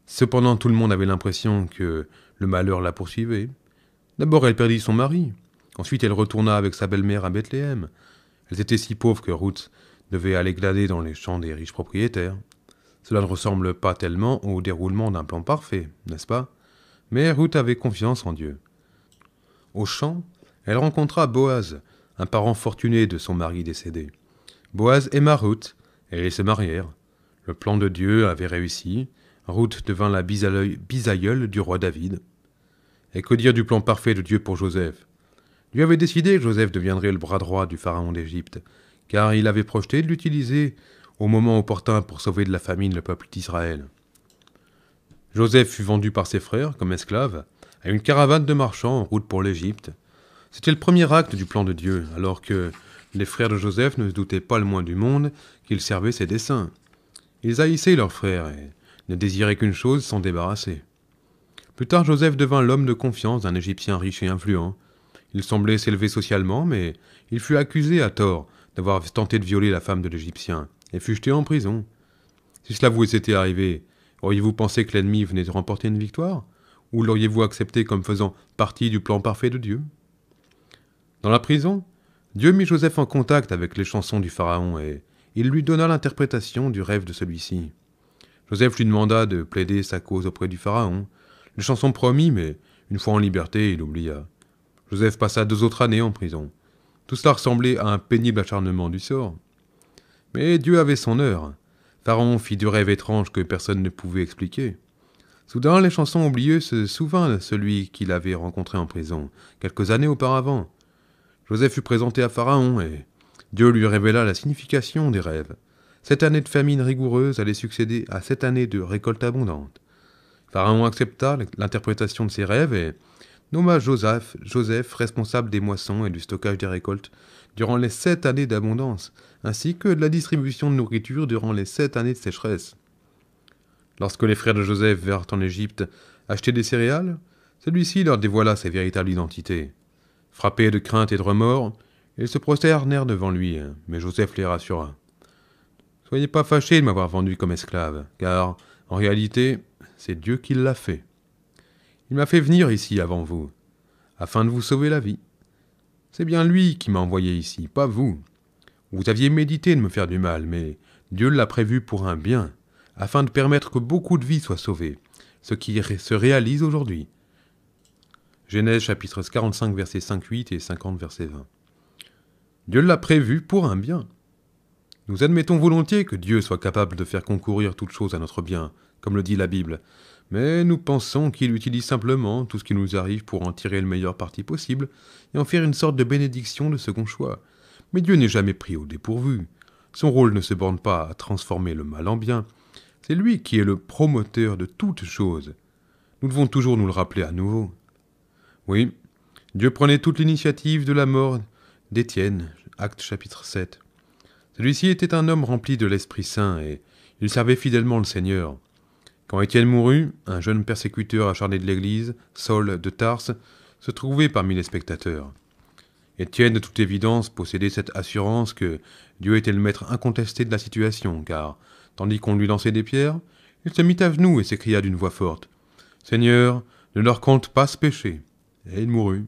Cependant, tout le monde avait l'impression que le malheur la poursuivait. D'abord, elle perdit son mari. Ensuite, elle retourna avec sa belle-mère à Bethléem. Elles étaient si pauvres que Ruth devait aller glader dans les champs des riches propriétaires. Cela ne ressemble pas tellement au déroulement d'un plan parfait, n'est-ce pas mais Ruth avait confiance en Dieu. Au champ, elle rencontra Boaz, un parent fortuné de son mari décédé. Boaz aima Ruth, et ils se marièrent. Le plan de Dieu avait réussi, Ruth devint la bisaïeule du roi David. Et que dire du plan parfait de Dieu pour Joseph Dieu avait décidé que Joseph deviendrait le bras droit du pharaon d'Égypte, car il avait projeté de l'utiliser au moment opportun pour sauver de la famine le peuple d'Israël. Joseph fut vendu par ses frères, comme esclave, à une caravane de marchands en route pour l'Égypte. C'était le premier acte du plan de Dieu, alors que les frères de Joseph ne se doutaient pas le moins du monde qu'il servait ses desseins. Ils haïssaient leurs frères et ne désiraient qu'une chose, s'en débarrasser. Plus tard, Joseph devint l'homme de confiance d'un Égyptien riche et influent. Il semblait s'élever socialement, mais il fut accusé à tort d'avoir tenté de violer la femme de l'Égyptien et fut jeté en prison. Si cela vous était arrivé, Auriez-vous pensé que l'ennemi venait de remporter une victoire Ou l'auriez-vous accepté comme faisant partie du plan parfait de Dieu Dans la prison, Dieu mit Joseph en contact avec les chansons du Pharaon et il lui donna l'interprétation du rêve de celui-ci. Joseph lui demanda de plaider sa cause auprès du Pharaon. Les chansons promis, mais une fois en liberté, il oublia. Joseph passa deux autres années en prison. Tout cela ressemblait à un pénible acharnement du sort. Mais Dieu avait son heure. Pharaon fit du rêve étrange que personne ne pouvait expliquer. Soudain, les chansons oubliées se souvint de celui qu'il avait rencontré en prison, quelques années auparavant. Joseph fut présenté à Pharaon et Dieu lui révéla la signification des rêves. Cette année de famine rigoureuse allait succéder à cette année de récolte abondante. Pharaon accepta l'interprétation de ses rêves et nomma Joseph, Joseph responsable des moissons et du stockage des récoltes durant les sept années d'abondance, ainsi que de la distribution de nourriture durant les sept années de sécheresse. Lorsque les frères de Joseph vinrent en Égypte acheter des céréales, celui-ci leur dévoila sa véritable identité. Frappés de crainte et de remords, ils se prosternèrent devant lui, mais Joseph les rassura. Soyez pas fâchés de m'avoir vendu comme esclave, car, en réalité, c'est Dieu qui l'a fait. Il m'a fait venir ici avant vous, afin de vous sauver la vie. C'est bien lui qui m'a envoyé ici, pas vous. Vous aviez médité de me faire du mal, mais Dieu l'a prévu pour un bien, afin de permettre que beaucoup de vies soient sauvées, ce qui se réalise aujourd'hui. Genèse chapitre 45 verset 5-8 et 50 verset 20. Dieu l'a prévu pour un bien. Nous admettons volontiers que Dieu soit capable de faire concourir toutes choses à notre bien, comme le dit la Bible, mais nous pensons qu'il utilise simplement tout ce qui nous arrive pour en tirer le meilleur parti possible et en faire une sorte de bénédiction de second choix, mais Dieu n'est jamais pris au dépourvu. Son rôle ne se borne pas à transformer le mal en bien. C'est lui qui est le promoteur de toutes choses. Nous devons toujours nous le rappeler à nouveau. Oui, Dieu prenait toute l'initiative de la mort d'Étienne, acte chapitre 7. Celui-ci était un homme rempli de l'Esprit Saint et il servait fidèlement le Seigneur. Quand Étienne mourut, un jeune persécuteur acharné de l'Église, Saul de Tarse, se trouvait parmi les spectateurs. Étienne, de toute évidence, possédait cette assurance que Dieu était le maître incontesté de la situation, car, tandis qu'on lui lançait des pierres, il se mit à genoux et s'écria d'une voix forte Seigneur, ne leur compte pas ce péché. Et il mourut.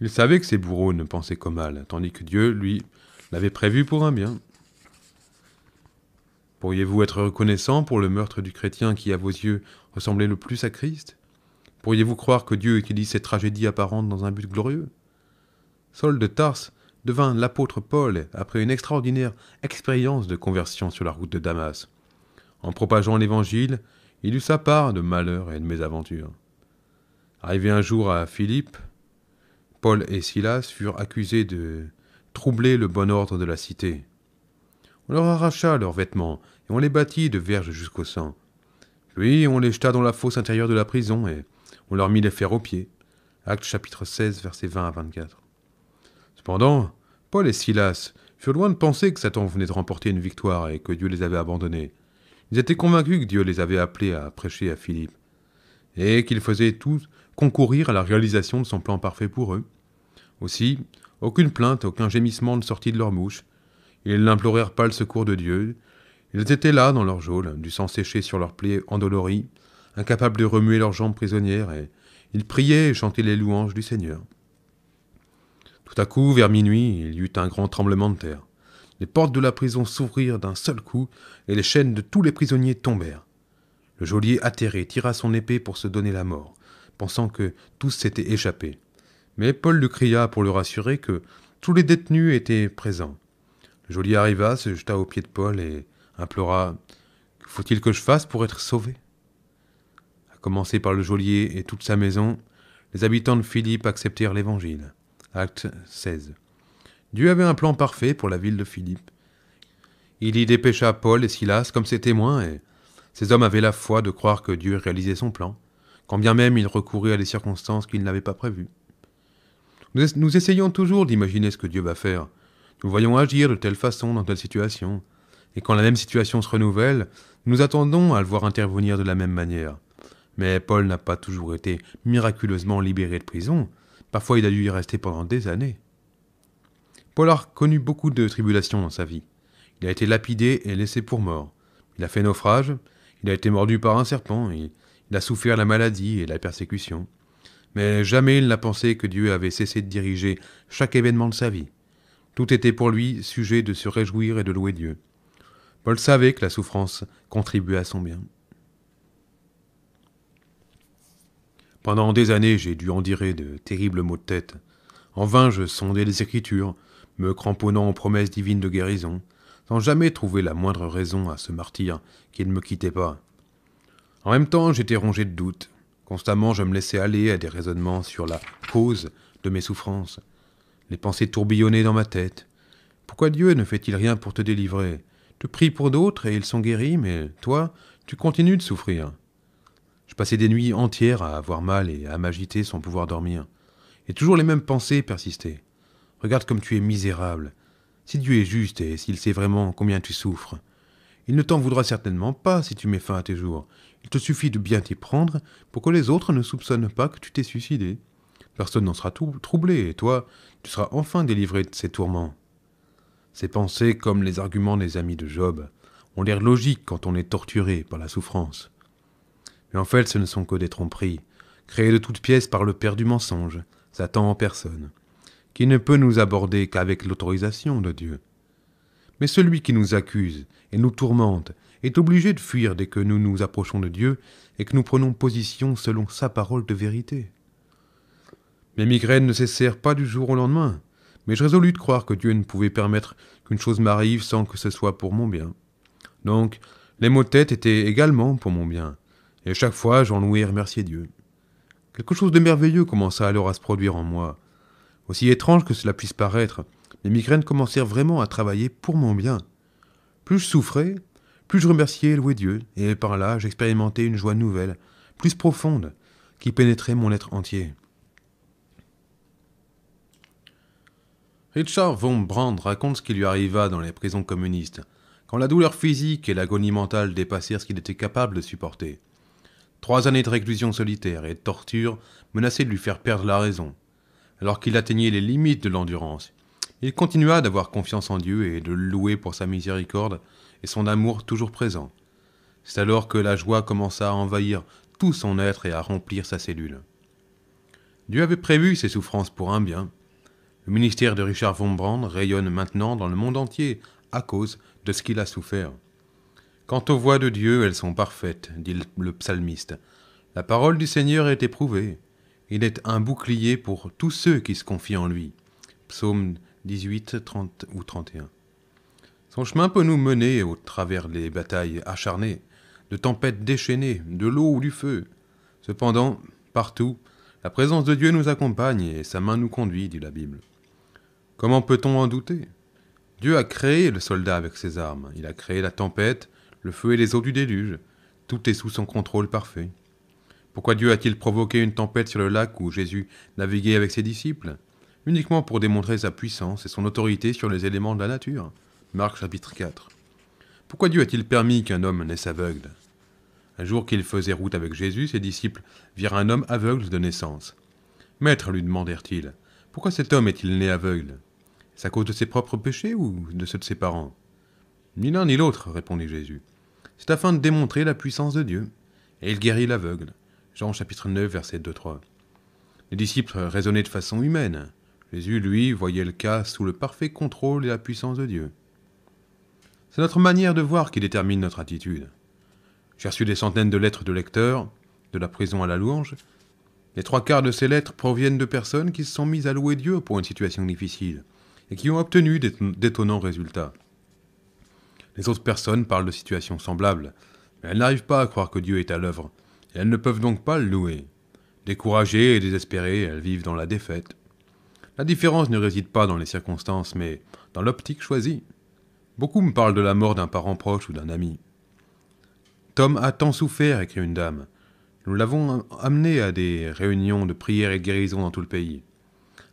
Il savait que ses bourreaux ne pensaient qu'au mal, tandis que Dieu, lui, l'avait prévu pour un bien. Pourriez-vous être reconnaissant pour le meurtre du chrétien qui, à vos yeux, ressemblait le plus à Christ Pourriez-vous croire que Dieu utilise cette tragédie apparente dans un but glorieux Sol de Tars devint l'apôtre Paul après une extraordinaire expérience de conversion sur la route de Damas. En propageant l'Évangile, il eut sa part de malheurs et de mésaventures. Arrivé un jour à Philippe, Paul et Silas furent accusés de troubler le bon ordre de la cité. On leur arracha leurs vêtements et on les battit de verges jusqu'au sang. Puis on les jeta dans la fosse intérieure de la prison et on leur mit les fers aux pieds. Acte chapitre 16, versets 20 à 24. Cependant, Paul et Silas furent loin de penser que Satan venait de remporter une victoire et que Dieu les avait abandonnés. Ils étaient convaincus que Dieu les avait appelés à prêcher à Philippe, et qu'ils faisait tous concourir à la réalisation de son plan parfait pour eux. Aussi, aucune plainte, aucun gémissement ne sortit de leur mouche. Ils n'implorèrent pas le secours de Dieu. Ils étaient là dans leur geôle, du sang séché sur leurs plaies endolories, incapables de remuer leurs jambes prisonnières, et ils priaient et chantaient les louanges du Seigneur. Tout à coup, vers minuit, il y eut un grand tremblement de terre. Les portes de la prison s'ouvrirent d'un seul coup, et les chaînes de tous les prisonniers tombèrent. Le geôlier atterré tira son épée pour se donner la mort, pensant que tous s'étaient échappés. Mais Paul le cria pour le rassurer que tous les détenus étaient présents. Le geôlier arriva, se jeta aux pieds de Paul et implora Faut-il que je fasse pour être sauvé À commencer par le geôlier et toute sa maison, les habitants de Philippe acceptèrent l'évangile. Acte 16. Dieu avait un plan parfait pour la ville de Philippe. Il y dépêcha Paul et Silas comme ses témoins, et ces hommes avaient la foi de croire que Dieu réalisait son plan, quand bien même il recourait à des circonstances qu'il n'avait pas prévues. nous essayons toujours d'imaginer ce que Dieu va faire. Nous voyons agir de telle façon dans telle situation, et quand la même situation se renouvelle, nous attendons à le voir intervenir de la même manière. Mais Paul n'a pas toujours été miraculeusement libéré de prison, Parfois il a dû y rester pendant des années. Paul a connu beaucoup de tribulations dans sa vie. Il a été lapidé et laissé pour mort. Il a fait naufrage, il a été mordu par un serpent, il a souffert la maladie et la persécution. Mais jamais il n'a pensé que Dieu avait cessé de diriger chaque événement de sa vie. Tout était pour lui sujet de se réjouir et de louer Dieu. Paul savait que la souffrance contribuait à son bien. Pendant des années, j'ai dû dire de terribles maux de tête. En vain, je sondais les Écritures, me cramponnant aux promesses divines de guérison, sans jamais trouver la moindre raison à ce martyr qui ne me quittait pas. En même temps, j'étais rongé de doutes. Constamment, je me laissais aller à des raisonnements sur la cause de mes souffrances. Les pensées tourbillonnaient dans ma tête. Pourquoi Dieu ne fait-il rien pour te délivrer Tu prie pour d'autres et ils sont guéris, mais toi, tu continues de souffrir. Je passais des nuits entières à avoir mal et à m'agiter sans pouvoir dormir. Et toujours les mêmes pensées persistaient. Regarde comme tu es misérable. Si Dieu est juste et s'il sait vraiment combien tu souffres, il ne t'en voudra certainement pas si tu mets fin à tes jours. Il te suffit de bien t'y prendre pour que les autres ne soupçonnent pas que tu t'es suicidé. Personne n'en sera troublé, et toi, tu seras enfin délivré de ces tourments. Ces pensées, comme les arguments des amis de Job, ont l'air logiques quand on est torturé par la souffrance. Mais en fait, ce ne sont que des tromperies, créées de toutes pièces par le père du mensonge, Satan en personne, qui ne peut nous aborder qu'avec l'autorisation de Dieu. Mais celui qui nous accuse et nous tourmente est obligé de fuir dès que nous nous approchons de Dieu et que nous prenons position selon sa parole de vérité. Mes migraines ne cessèrent pas du jour au lendemain, mais je résolus de croire que Dieu ne pouvait permettre qu'une chose m'arrive sans que ce soit pour mon bien. Donc, les maux de tête étaient également pour mon bien, et chaque fois j'en louais et remerciais Dieu. Quelque chose de merveilleux commença alors à se produire en moi. Aussi étrange que cela puisse paraître, mes migraines commencèrent vraiment à travailler pour mon bien. Plus je souffrais, plus je remerciais et louais Dieu, et par là j'expérimentais une joie nouvelle, plus profonde, qui pénétrait mon être entier. Richard von Brand raconte ce qui lui arriva dans les prisons communistes, quand la douleur physique et l'agonie mentale dépassèrent ce qu'il était capable de supporter. Trois années de réclusion solitaire et de torture menaçaient de lui faire perdre la raison. Alors qu'il atteignait les limites de l'endurance, il continua d'avoir confiance en Dieu et de le louer pour sa miséricorde et son amour toujours présent. C'est alors que la joie commença à envahir tout son être et à remplir sa cellule. Dieu avait prévu ses souffrances pour un bien. Le ministère de Richard von Brand rayonne maintenant dans le monde entier à cause de ce qu'il a souffert. Quant aux voies de Dieu, elles sont parfaites, dit le psalmiste. La parole du Seigneur est éprouvée. Il est un bouclier pour tous ceux qui se confient en lui. Psaume 18, 30 ou 31. Son chemin peut nous mener au travers des batailles acharnées, de tempêtes déchaînées, de l'eau ou du feu. Cependant, partout, la présence de Dieu nous accompagne et sa main nous conduit, dit la Bible. Comment peut-on en douter Dieu a créé le soldat avec ses armes, il a créé la tempête, le feu et les eaux du déluge. Tout est sous son contrôle parfait. Pourquoi Dieu a-t-il provoqué une tempête sur le lac où Jésus naviguait avec ses disciples Uniquement pour démontrer sa puissance et son autorité sur les éléments de la nature. Marc chapitre 4. Pourquoi Dieu a-t-il permis qu'un homme naisse aveugle Un jour qu'il faisait route avec Jésus, ses disciples virent un homme aveugle de naissance. Maître, lui demandèrent-ils, pourquoi cet homme est-il né aveugle C'est à cause de ses propres péchés ou de ceux de ses parents Ni l'un ni l'autre, répondit Jésus. C'est afin de démontrer la puissance de Dieu. Et il guérit l'aveugle. Jean chapitre 9, verset 2-3. Les disciples raisonnaient de façon humaine. Jésus, lui, voyait le cas sous le parfait contrôle et la puissance de Dieu. C'est notre manière de voir qui détermine notre attitude. J'ai reçu des centaines de lettres de lecteurs, de la prison à la louange. Les trois quarts de ces lettres proviennent de personnes qui se sont mises à louer Dieu pour une situation difficile et qui ont obtenu d'étonnants résultats les autres personnes parlent de situations semblables, mais elles n'arrivent pas à croire que Dieu est à l'œuvre, et elles ne peuvent donc pas le louer. Découragées et désespérées, elles vivent dans la défaite. La différence ne réside pas dans les circonstances, mais dans l'optique choisie. Beaucoup me parlent de la mort d'un parent proche ou d'un ami. Tom a tant souffert, écrit une dame. Nous l'avons amené à des réunions de prière et guérison dans tout le pays.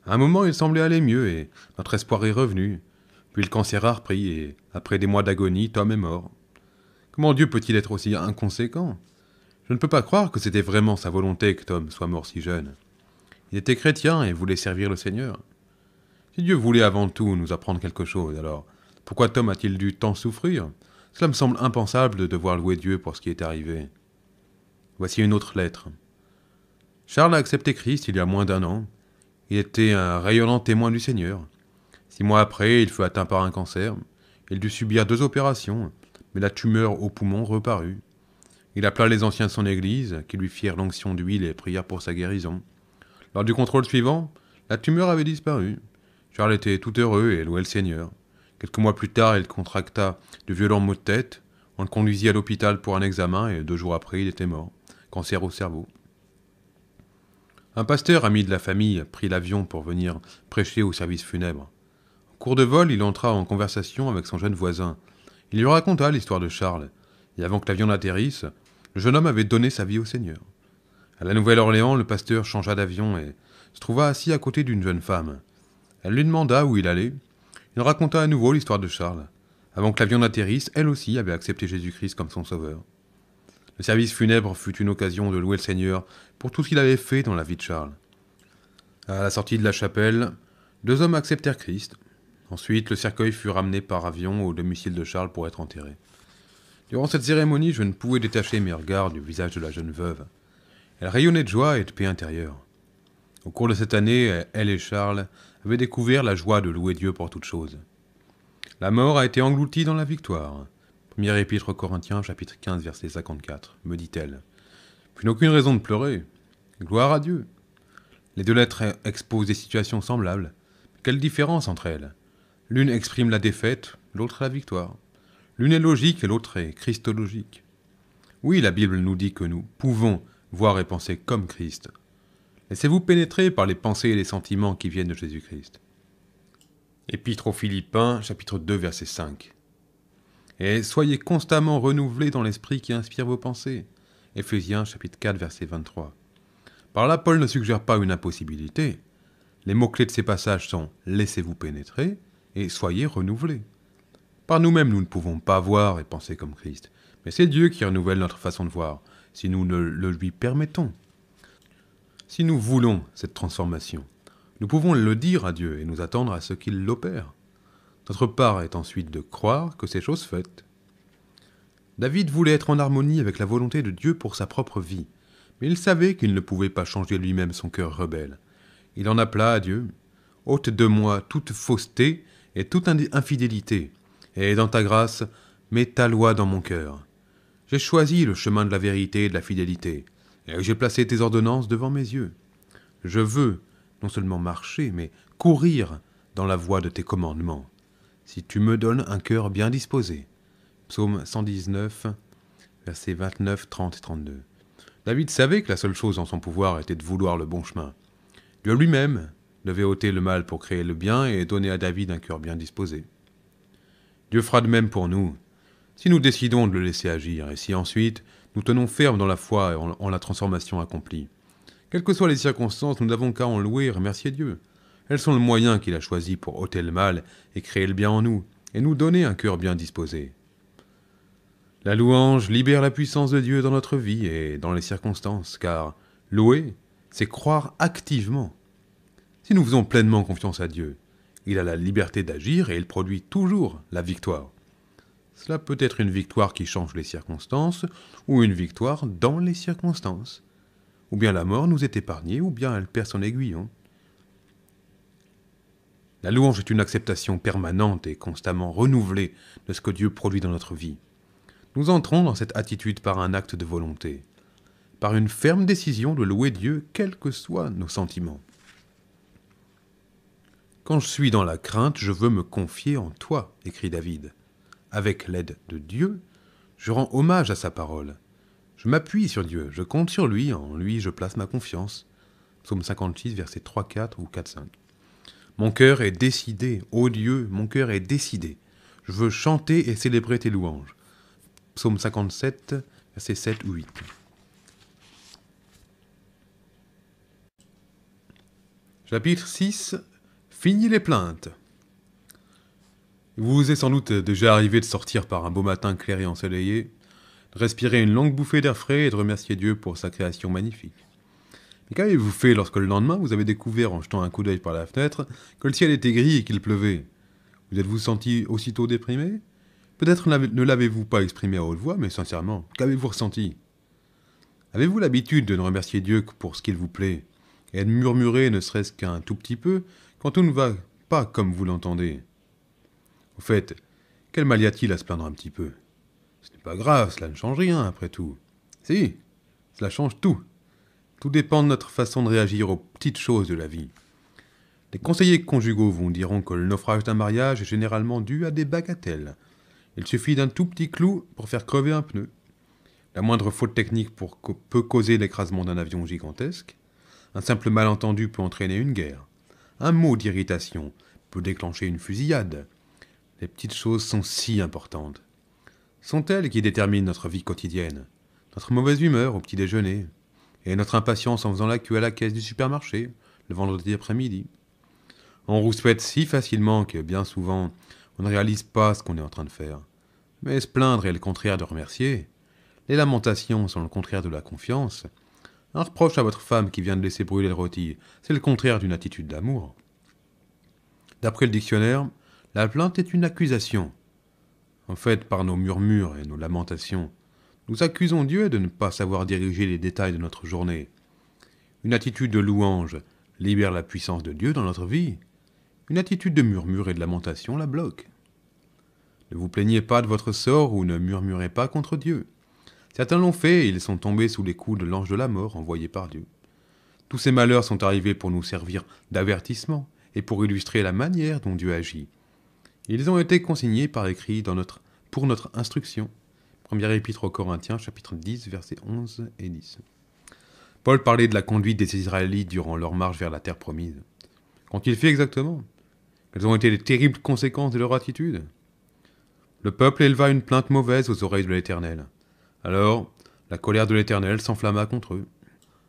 À un moment, il semblait aller mieux et notre espoir est revenu le cancer a repris et, après des mois d'agonie, Tom est mort. Comment Dieu peut-il être aussi inconséquent Je ne peux pas croire que c'était vraiment sa volonté que Tom soit mort si jeune. Il était chrétien et voulait servir le Seigneur. Si Dieu voulait avant tout nous apprendre quelque chose, alors pourquoi Tom a-t-il dû tant souffrir Cela me semble impensable de devoir louer Dieu pour ce qui est arrivé. Voici une autre lettre. Charles a accepté Christ il y a moins d'un an. Il était un rayonnant témoin du Seigneur. Six mois après, il fut atteint par un cancer. Il dut subir deux opérations, mais la tumeur au poumon reparut. Il appela les anciens de son église, qui lui firent l'onction d'huile et prièrent pour sa guérison. Lors du contrôle suivant, la tumeur avait disparu. Charles était tout heureux et louait le Seigneur. Quelques mois plus tard, il contracta de violents maux de tête. On le conduisit à l'hôpital pour un examen et deux jours après, il était mort. Cancer au cerveau. Un pasteur ami de la famille prit l'avion pour venir prêcher au service funèbre. Cours de vol, il entra en conversation avec son jeune voisin. Il lui raconta l'histoire de Charles, et avant que l'avion n'atterrisse, le jeune homme avait donné sa vie au Seigneur. À la Nouvelle-Orléans, le pasteur changea d'avion et se trouva assis à côté d'une jeune femme. Elle lui demanda où il allait. Il raconta à nouveau l'histoire de Charles. Avant que l'avion n'atterrisse, elle aussi avait accepté Jésus-Christ comme son sauveur. Le service funèbre fut une occasion de louer le Seigneur pour tout ce qu'il avait fait dans la vie de Charles. À la sortie de la chapelle, deux hommes acceptèrent Christ, Ensuite, le cercueil fut ramené par avion au domicile de Charles pour être enterré. Durant cette cérémonie, je ne pouvais détacher mes regards du visage de la jeune veuve. Elle rayonnait de joie et de paix intérieure. Au cours de cette année, elle et Charles avaient découvert la joie de louer Dieu pour toute chose. La mort a été engloutie dans la victoire. Premier épître Corinthiens, chapitre 15, verset 54, me dit-elle. Puis aucune raison de pleurer. Gloire à Dieu. Les deux lettres exposent des situations semblables. Quelle différence entre elles L'une exprime la défaite, l'autre la victoire. L'une est logique et l'autre est christologique. Oui, la Bible nous dit que nous pouvons voir et penser comme Christ. Laissez-vous pénétrer par les pensées et les sentiments qui viennent de Jésus-Christ. Épître aux Philippiens, chapitre 2, verset 5. Et soyez constamment renouvelés dans l'esprit qui inspire vos pensées. Éphésiens, chapitre 4, verset 23. Par là, Paul ne suggère pas une impossibilité. Les mots-clés de ces passages sont Laissez-vous pénétrer et soyez renouvelés. Par nous-mêmes, nous ne pouvons pas voir et penser comme Christ, mais c'est Dieu qui renouvelle notre façon de voir, si nous ne le lui permettons. Si nous voulons cette transformation, nous pouvons le dire à Dieu et nous attendre à ce qu'il l'opère. Notre part est ensuite de croire que ces choses faites. David voulait être en harmonie avec la volonté de Dieu pour sa propre vie, mais il savait qu'il ne pouvait pas changer lui-même son cœur rebelle. Il en appela à Dieu. Ôte de moi toute fausseté et toute infidélité, et dans ta grâce, mets ta loi dans mon cœur. J'ai choisi le chemin de la vérité et de la fidélité, et j'ai placé tes ordonnances devant mes yeux. Je veux non seulement marcher, mais courir dans la voie de tes commandements, si tu me donnes un cœur bien disposé. Psaume 119, versets 29, 30 et 32. David savait que la seule chose en son pouvoir était de vouloir le bon chemin. Dieu lui-même devait ôter le mal pour créer le bien et donner à David un cœur bien disposé. Dieu fera de même pour nous, si nous décidons de le laisser agir, et si ensuite nous tenons ferme dans la foi et en, la transformation accomplie. Quelles que soient les circonstances, nous n'avons qu'à en louer et remercier Dieu. Elles sont le moyen qu'il a choisi pour ôter le mal et créer le bien en nous, et nous donner un cœur bien disposé. La louange libère la puissance de Dieu dans notre vie et dans les circonstances, car louer, c'est croire activement si nous faisons pleinement confiance à Dieu, il a la liberté d'agir et il produit toujours la victoire. Cela peut être une victoire qui change les circonstances, ou une victoire dans les circonstances. Ou bien la mort nous est épargnée, ou bien elle perd son aiguillon. La louange est une acceptation permanente et constamment renouvelée de ce que Dieu produit dans notre vie. Nous entrons dans cette attitude par un acte de volonté, par une ferme décision de louer Dieu, quels que soient nos sentiments. Quand je suis dans la crainte, je veux me confier en toi, écrit David. Avec l'aide de Dieu, je rends hommage à sa parole. Je m'appuie sur Dieu, je compte sur lui, en lui je place ma confiance. Psaume 56, versets 3, 4 ou 4, 5. Mon cœur est décidé, ô Dieu, mon cœur est décidé. Je veux chanter et célébrer tes louanges. Psaume 57, versets 7 ou 8. Chapitre 6 Fini les plaintes. Vous vous êtes sans doute déjà arrivé de sortir par un beau matin clair et ensoleillé, de respirer une longue bouffée d'air frais et de remercier Dieu pour sa création magnifique. Mais qu'avez-vous fait lorsque le lendemain vous avez découvert en jetant un coup d'œil par la fenêtre que le ciel était gris et qu'il pleuvait Vous êtes-vous senti aussitôt déprimé Peut-être ne l'avez-vous pas exprimé à haute voix, mais sincèrement, qu'avez-vous ressenti Avez-vous l'habitude de ne remercier Dieu que pour ce qu'il vous plaît, et de murmurer ne serait-ce qu'un tout petit peu quand tout ne va pas comme vous l'entendez. Au fait, quel mal y a-t-il à se plaindre un petit peu Ce n'est pas grave, cela ne change rien, après tout. Si, cela change tout. Tout dépend de notre façon de réagir aux petites choses de la vie. Les conseillers conjugaux vous diront que le naufrage d'un mariage est généralement dû à des bagatelles. Il suffit d'un tout petit clou pour faire crever un pneu. La moindre faute technique peut causer l'écrasement d'un avion gigantesque. Un simple malentendu peut entraîner une guerre. Un mot d'irritation peut déclencher une fusillade. Les petites choses sont si importantes. Sont elles qui déterminent notre vie quotidienne, notre mauvaise humeur au petit déjeuner, et notre impatience en faisant la queue à la caisse du supermarché le vendredi après-midi. On souhaite si facilement que bien souvent on ne réalise pas ce qu'on est en train de faire. Mais se plaindre est le contraire de remercier. Les lamentations sont le contraire de la confiance, un reproche à votre femme qui vient de laisser brûler le rôti, c'est le contraire d'une attitude d'amour. D'après le dictionnaire, la plainte est une accusation. En fait, par nos murmures et nos lamentations, nous accusons Dieu de ne pas savoir diriger les détails de notre journée. Une attitude de louange libère la puissance de Dieu dans notre vie. Une attitude de murmure et de lamentation la bloque. Ne vous plaignez pas de votre sort ou ne murmurez pas contre Dieu. Certains l'ont fait, et ils sont tombés sous les coups de l'ange de la mort envoyé par Dieu. Tous ces malheurs sont arrivés pour nous servir d'avertissement et pour illustrer la manière dont Dieu agit. Ils ont été consignés par écrit dans notre, pour notre instruction. 1 Épître aux Corinthiens, chapitre 10, versets 11 et 10. Paul parlait de la conduite des Israélites durant leur marche vers la terre promise. Qu'ont-ils fait exactement Quelles ont été les terribles conséquences de leur attitude Le peuple éleva une plainte mauvaise aux oreilles de l'Éternel. Alors, la colère de l'Éternel s'enflamma contre eux.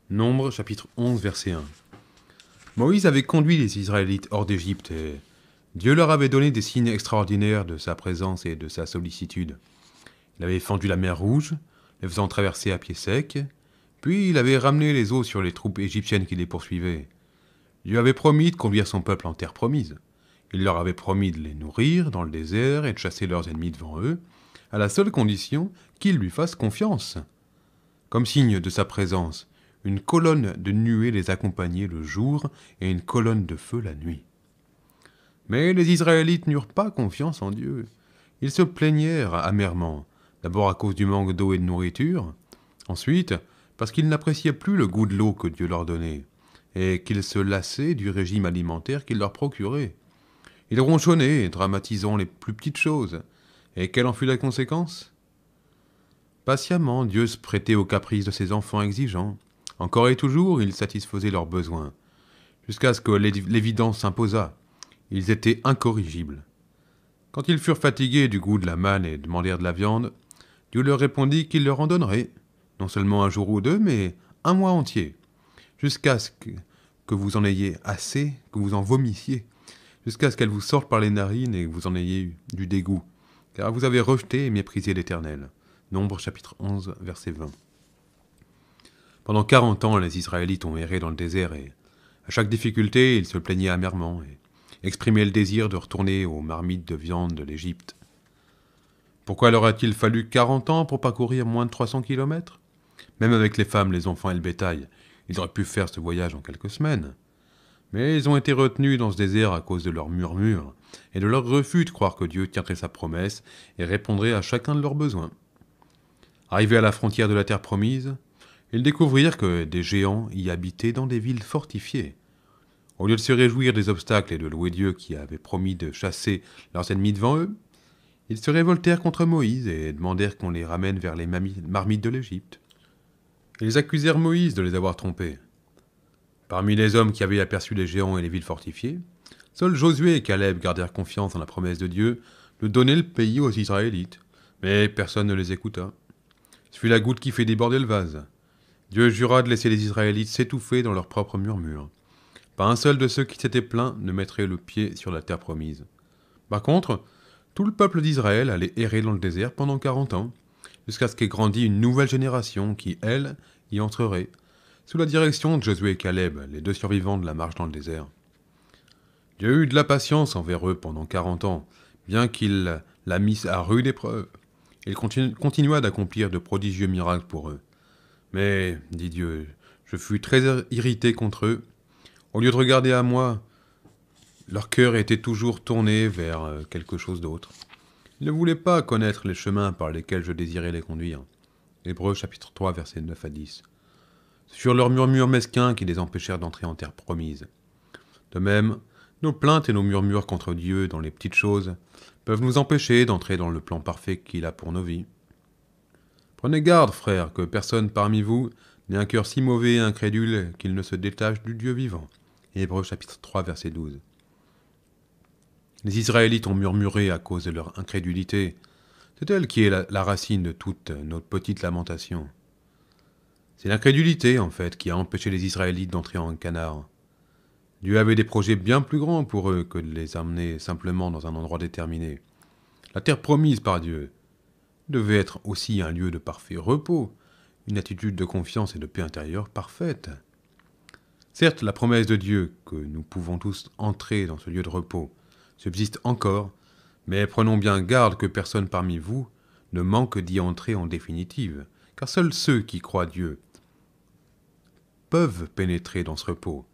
Nombre chapitre 11 verset 1. Moïse avait conduit les Israélites hors d'Égypte et Dieu leur avait donné des signes extraordinaires de sa présence et de sa sollicitude. Il avait fendu la mer Rouge, les faisant traverser à pied sec, puis il avait ramené les eaux sur les troupes égyptiennes qui les poursuivaient. Dieu avait promis de conduire son peuple en terre promise. Il leur avait promis de les nourrir dans le désert et de chasser leurs ennemis devant eux, à la seule condition qu'il lui fasse confiance. Comme signe de sa présence, une colonne de nuées les accompagnait le jour et une colonne de feu la nuit. Mais les Israélites n'eurent pas confiance en Dieu. Ils se plaignèrent amèrement, d'abord à cause du manque d'eau et de nourriture, ensuite parce qu'ils n'appréciaient plus le goût de l'eau que Dieu leur donnait, et qu'ils se lassaient du régime alimentaire qu'il leur procurait. Ils ronchonnaient, dramatisant les plus petites choses, et quelle en fut la conséquence Patiemment, Dieu se prêtait aux caprices de ses enfants exigeants. Encore et toujours, il satisfaisait leurs besoins, jusqu'à ce que l'évidence s'imposât. Ils étaient incorrigibles. Quand ils furent fatigués du goût de la manne et demandèrent de la viande, Dieu leur répondit qu'il leur en donnerait, non seulement un jour ou deux, mais un mois entier, jusqu'à ce que vous en ayez assez, que vous en vomissiez, jusqu'à ce qu'elle vous sorte par les narines et que vous en ayez eu du dégoût car vous avez rejeté et méprisé l'Éternel. Nombre chapitre 11, verset 20. Pendant quarante ans, les Israélites ont erré dans le désert et, à chaque difficulté, ils se plaignaient amèrement et exprimaient le désir de retourner aux marmites de viande de l'Égypte. Pourquoi leur a-t-il fallu quarante ans pour parcourir moins de 300 kilomètres Même avec les femmes, les enfants et le bétail, ils auraient pu faire ce voyage en quelques semaines. Mais ils ont été retenus dans ce désert à cause de leurs murmures et de leur refus de croire que Dieu tiendrait sa promesse et répondrait à chacun de leurs besoins. Arrivés à la frontière de la terre promise, ils découvrirent que des géants y habitaient dans des villes fortifiées. Au lieu de se réjouir des obstacles et de louer Dieu qui avait promis de chasser leurs ennemis devant eux, ils se révoltèrent contre Moïse et demandèrent qu'on les ramène vers les marmites de l'Égypte. Ils accusèrent Moïse de les avoir trompés. Parmi les hommes qui avaient aperçu les géants et les villes fortifiées, seuls Josué et Caleb gardèrent confiance en la promesse de Dieu de donner le pays aux Israélites, mais personne ne les écouta. Ce fut la goutte qui fait déborder le vase. Dieu jura de laisser les Israélites s'étouffer dans leurs propres murmures. Pas un seul de ceux qui s'étaient plaints ne mettrait le pied sur la terre promise. Par contre, tout le peuple d'Israël allait errer dans le désert pendant quarante ans, jusqu'à ce qu'ait grandi une nouvelle génération qui, elle, y entrerait, sous la direction de Josué et Caleb, les deux survivants de la marche dans le désert. Dieu eut de la patience envers eux pendant quarante ans, bien qu'il la mise à rude épreuve. Il continua d'accomplir de prodigieux miracles pour eux. Mais, dit Dieu, je fus très irrité contre eux. Au lieu de regarder à moi, leur cœur était toujours tourné vers euh, quelque chose d'autre. Ils ne voulaient pas connaître les chemins par lesquels je désirais les conduire. Hébreux chapitre 3 versets 9 à 10 sur leurs murmures mesquins qui les empêchèrent d'entrer en terre promise. De même, nos plaintes et nos murmures contre Dieu dans les petites choses peuvent nous empêcher d'entrer dans le plan parfait qu'il a pour nos vies. Prenez garde, frères, que personne parmi vous n'ait un cœur si mauvais et incrédule qu'il ne se détache du Dieu vivant. chapitre 3, verset 12. Les Israélites ont murmuré à cause de leur incrédulité. C'est elle qui est la, racine de toutes nos petites lamentations. C'est l'incrédulité, en fait, qui a empêché les Israélites d'entrer en Canaan. Dieu avait des projets bien plus grands pour eux que de les amener simplement dans un endroit déterminé. La terre promise par Dieu devait être aussi un lieu de parfait repos, une attitude de confiance et de paix intérieure parfaite. Certes, la promesse de Dieu que nous pouvons tous entrer dans ce lieu de repos subsiste encore, mais prenons bien garde que personne parmi vous ne manque d'y entrer en définitive, car seuls ceux qui croient Dieu peuvent pénétrer dans ce repos.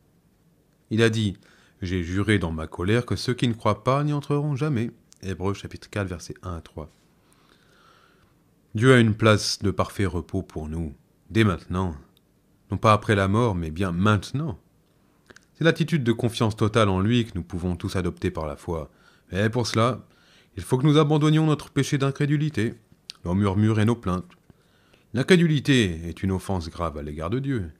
Il a dit J'ai juré dans ma colère que ceux qui ne croient pas n'y entreront jamais. Hébreux chapitre 4, versets 1 à 3. Dieu a une place de parfait repos pour nous, dès maintenant. Non pas après la mort, mais bien maintenant. C'est l'attitude de confiance totale en lui que nous pouvons tous adopter par la foi. Mais pour cela, il faut que nous abandonnions notre péché d'incrédulité, nos murmures et nos plaintes. L'incrédulité est une offense grave à l'égard de Dieu.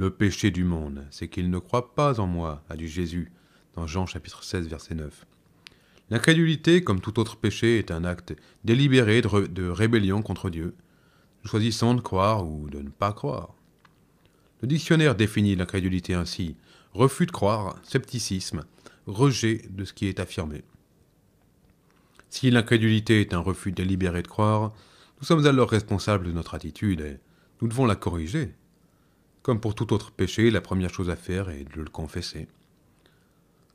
Le péché du monde, c'est qu'il ne croit pas en moi, a dit Jésus dans Jean chapitre 16 verset 9. L'incrédulité, comme tout autre péché, est un acte délibéré de, rébellion contre Dieu. choisissant choisissons de croire ou de ne pas croire. Le dictionnaire définit l'incrédulité ainsi refus de croire, scepticisme, rejet de ce qui est affirmé. Si l'incrédulité est un refus délibéré de croire, nous sommes alors responsables de notre attitude et nous devons la corriger. Comme pour tout autre péché, la première chose à faire est de le confesser.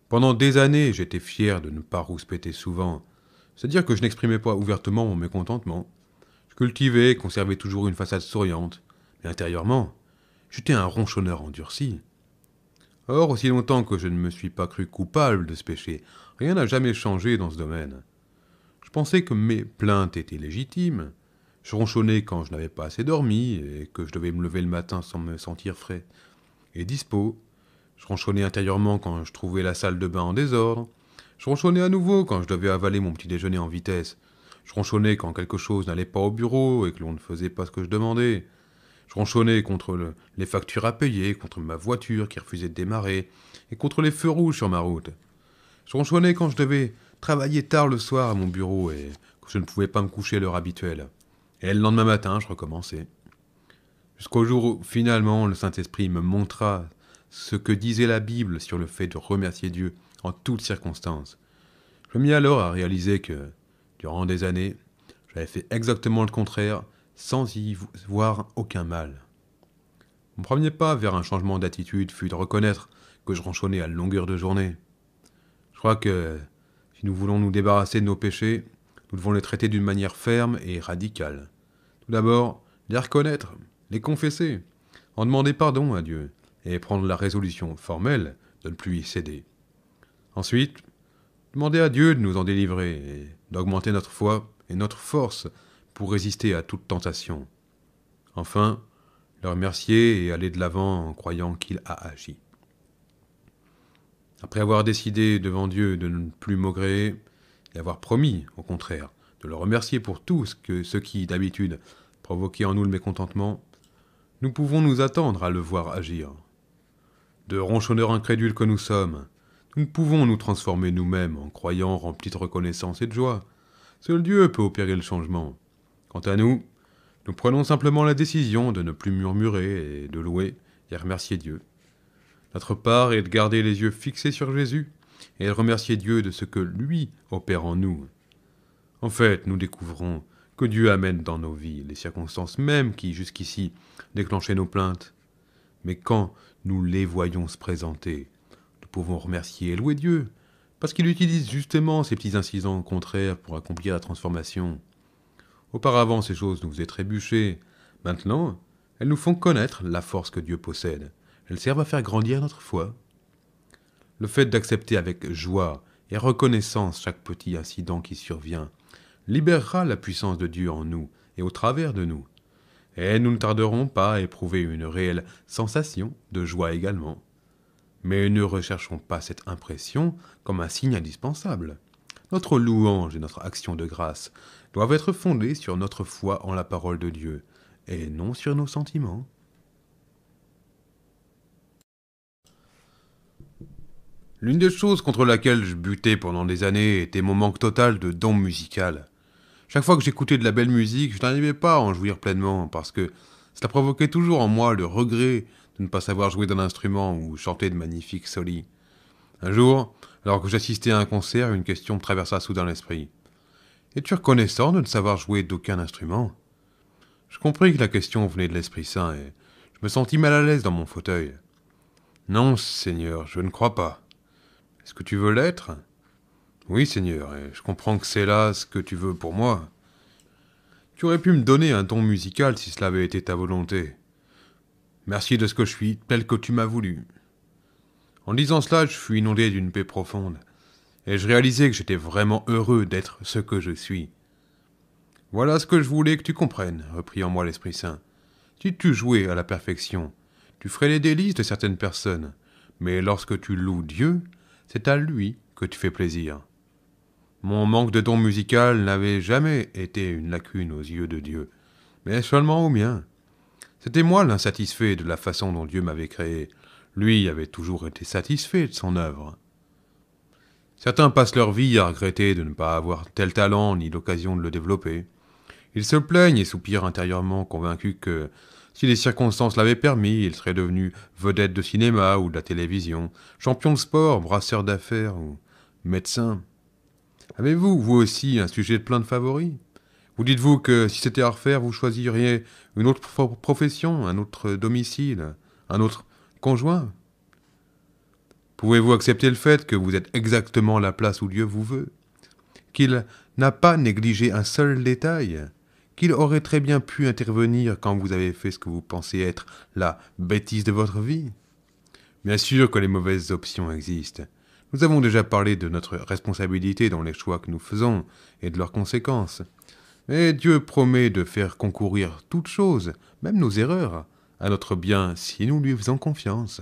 Pendant des années, j'étais fier de ne pas rouspéter souvent, c'est-à-dire que je n'exprimais pas ouvertement mon mécontentement. Je cultivais, conservais toujours une façade souriante, mais intérieurement, j'étais un ronchonneur endurci. Or, aussi longtemps que je ne me suis pas cru coupable de ce péché, rien n'a jamais changé dans ce domaine. Je pensais que mes plaintes étaient légitimes, je ronchonnais quand je n'avais pas assez dormi et que je devais me lever le matin sans me sentir frais et dispo. Je ronchonnais intérieurement quand je trouvais la salle de bain en désordre. Je ronchonnais à nouveau quand je devais avaler mon petit déjeuner en vitesse. Je ronchonnais quand quelque chose n'allait pas au bureau et que l'on ne faisait pas ce que je demandais. Je ronchonnais contre les factures à payer, contre ma voiture qui refusait de démarrer, et contre les feux rouges sur ma route. Je ronchonnais quand je devais travailler tard le soir à mon bureau et que je ne pouvais pas me coucher à l'heure habituelle. Et le lendemain matin, je recommençais. Jusqu'au jour où finalement le Saint-Esprit me montra ce que disait la Bible sur le fait de remercier Dieu en toutes circonstances. Je me mis alors à réaliser que, durant des années, j'avais fait exactement le contraire sans y voir aucun mal. Mon premier pas vers un changement d'attitude fut de reconnaître que je renchonnais à longueur de journée. Je crois que si nous voulons nous débarrasser de nos péchés, nous devons les traiter d'une manière ferme et radicale d'abord, les reconnaître, les confesser, en demander pardon à Dieu et prendre la résolution formelle de ne plus y céder. Ensuite, demander à Dieu de nous en délivrer et d'augmenter notre foi et notre force pour résister à toute tentation. Enfin, le remercier et aller de l'avant en croyant qu'il a agi. Après avoir décidé devant Dieu de ne plus maugréer et avoir promis, au contraire, le remercier pour tout ce, que, qui, d'habitude, provoquait en nous le mécontentement, nous pouvons nous attendre à le voir agir. De ronchonneurs incrédules que nous sommes, nous ne pouvons nous transformer nous-mêmes en croyants remplis de reconnaissance et de joie. Seul Dieu peut opérer le changement. Quant à nous, nous prenons simplement la décision de ne plus murmurer et de louer et remercier Dieu. Notre part est de garder les yeux fixés sur Jésus et de remercier Dieu de ce que lui opère en nous. En fait, nous découvrons que Dieu amène dans nos vies les circonstances mêmes qui, jusqu'ici, déclenchaient nos plaintes. Mais quand nous les voyons se présenter, nous pouvons remercier et louer Dieu, parce qu'il utilise justement ces petits incidents contraires pour accomplir la transformation. Auparavant, ces choses nous faisaient trébucher. Maintenant, elles nous font connaître la force que Dieu possède. Elles servent à faire grandir notre foi. Le fait d'accepter avec joie et reconnaissance chaque petit incident qui survient libérera la puissance de Dieu en nous et au travers de nous. Et nous ne tarderons pas à éprouver une réelle sensation de joie également. Mais ne recherchons pas cette impression comme un signe indispensable. Notre louange et notre action de grâce doivent être fondées sur notre foi en la parole de Dieu, et non sur nos sentiments. L'une des choses contre laquelle je butais pendant des années était mon manque total de dons musical. Chaque fois que j'écoutais de la belle musique, je n'arrivais pas à en jouir pleinement, parce que cela provoquait toujours en moi le regret de ne pas savoir jouer d'un instrument ou chanter de magnifiques solis. Un jour, alors que j'assistais à un concert, une question me traversa soudain l'esprit. Es-tu reconnaissant de ne savoir jouer d'aucun instrument Je compris que la question venait de l'Esprit Saint et je me sentis mal à l'aise dans mon fauteuil. Non, Seigneur, je ne crois pas. Est-ce que tu veux l'être oui, Seigneur, et je comprends que c'est là ce que tu veux pour moi. Tu aurais pu me donner un ton musical si cela avait été ta volonté. Merci de ce que je suis, tel que tu m'as voulu. En disant cela, je fus inondé d'une paix profonde, et je réalisais que j'étais vraiment heureux d'être ce que je suis. Voilà ce que je voulais que tu comprennes, reprit en moi l'Esprit Saint. Si tu jouais à la perfection, tu ferais les délices de certaines personnes, mais lorsque tu loues Dieu, c'est à lui que tu fais plaisir. Mon manque de don musical n'avait jamais été une lacune aux yeux de Dieu, mais seulement au mien. C'était moi l'insatisfait de la façon dont Dieu m'avait créé. Lui avait toujours été satisfait de son œuvre. Certains passent leur vie à regretter de ne pas avoir tel talent ni l'occasion de le développer. Ils se plaignent et soupirent intérieurement, convaincus que, si les circonstances l'avaient permis, ils seraient devenus vedettes de cinéma ou de la télévision, champions de sport, brasseurs d'affaires ou médecins. Avez-vous, vous aussi, un sujet de plein de favoris Vous dites-vous que si c'était à refaire, vous choisiriez une autre profession, un autre domicile, un autre conjoint Pouvez-vous accepter le fait que vous êtes exactement la place où Dieu vous veut Qu'il n'a pas négligé un seul détail Qu'il aurait très bien pu intervenir quand vous avez fait ce que vous pensez être la bêtise de votre vie Bien sûr que les mauvaises options existent, nous avons déjà parlé de notre responsabilité dans les choix que nous faisons et de leurs conséquences. Mais Dieu promet de faire concourir toutes choses, même nos erreurs, à notre bien si nous lui faisons confiance.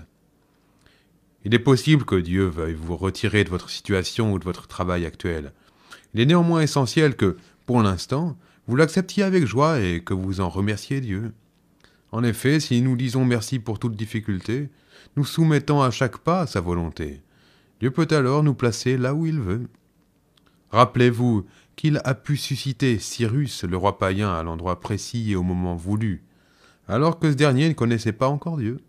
Il est possible que Dieu veuille vous retirer de votre situation ou de votre travail actuel. Il est néanmoins essentiel que, pour l'instant, vous l'acceptiez avec joie et que vous en remerciez Dieu. En effet, si nous disons merci pour toute difficulté, nous soumettons à chaque pas sa volonté. Dieu peut alors nous placer là où il veut. Rappelez-vous qu'il a pu susciter Cyrus, le roi païen, à l'endroit précis et au moment voulu, alors que ce dernier ne connaissait pas encore Dieu.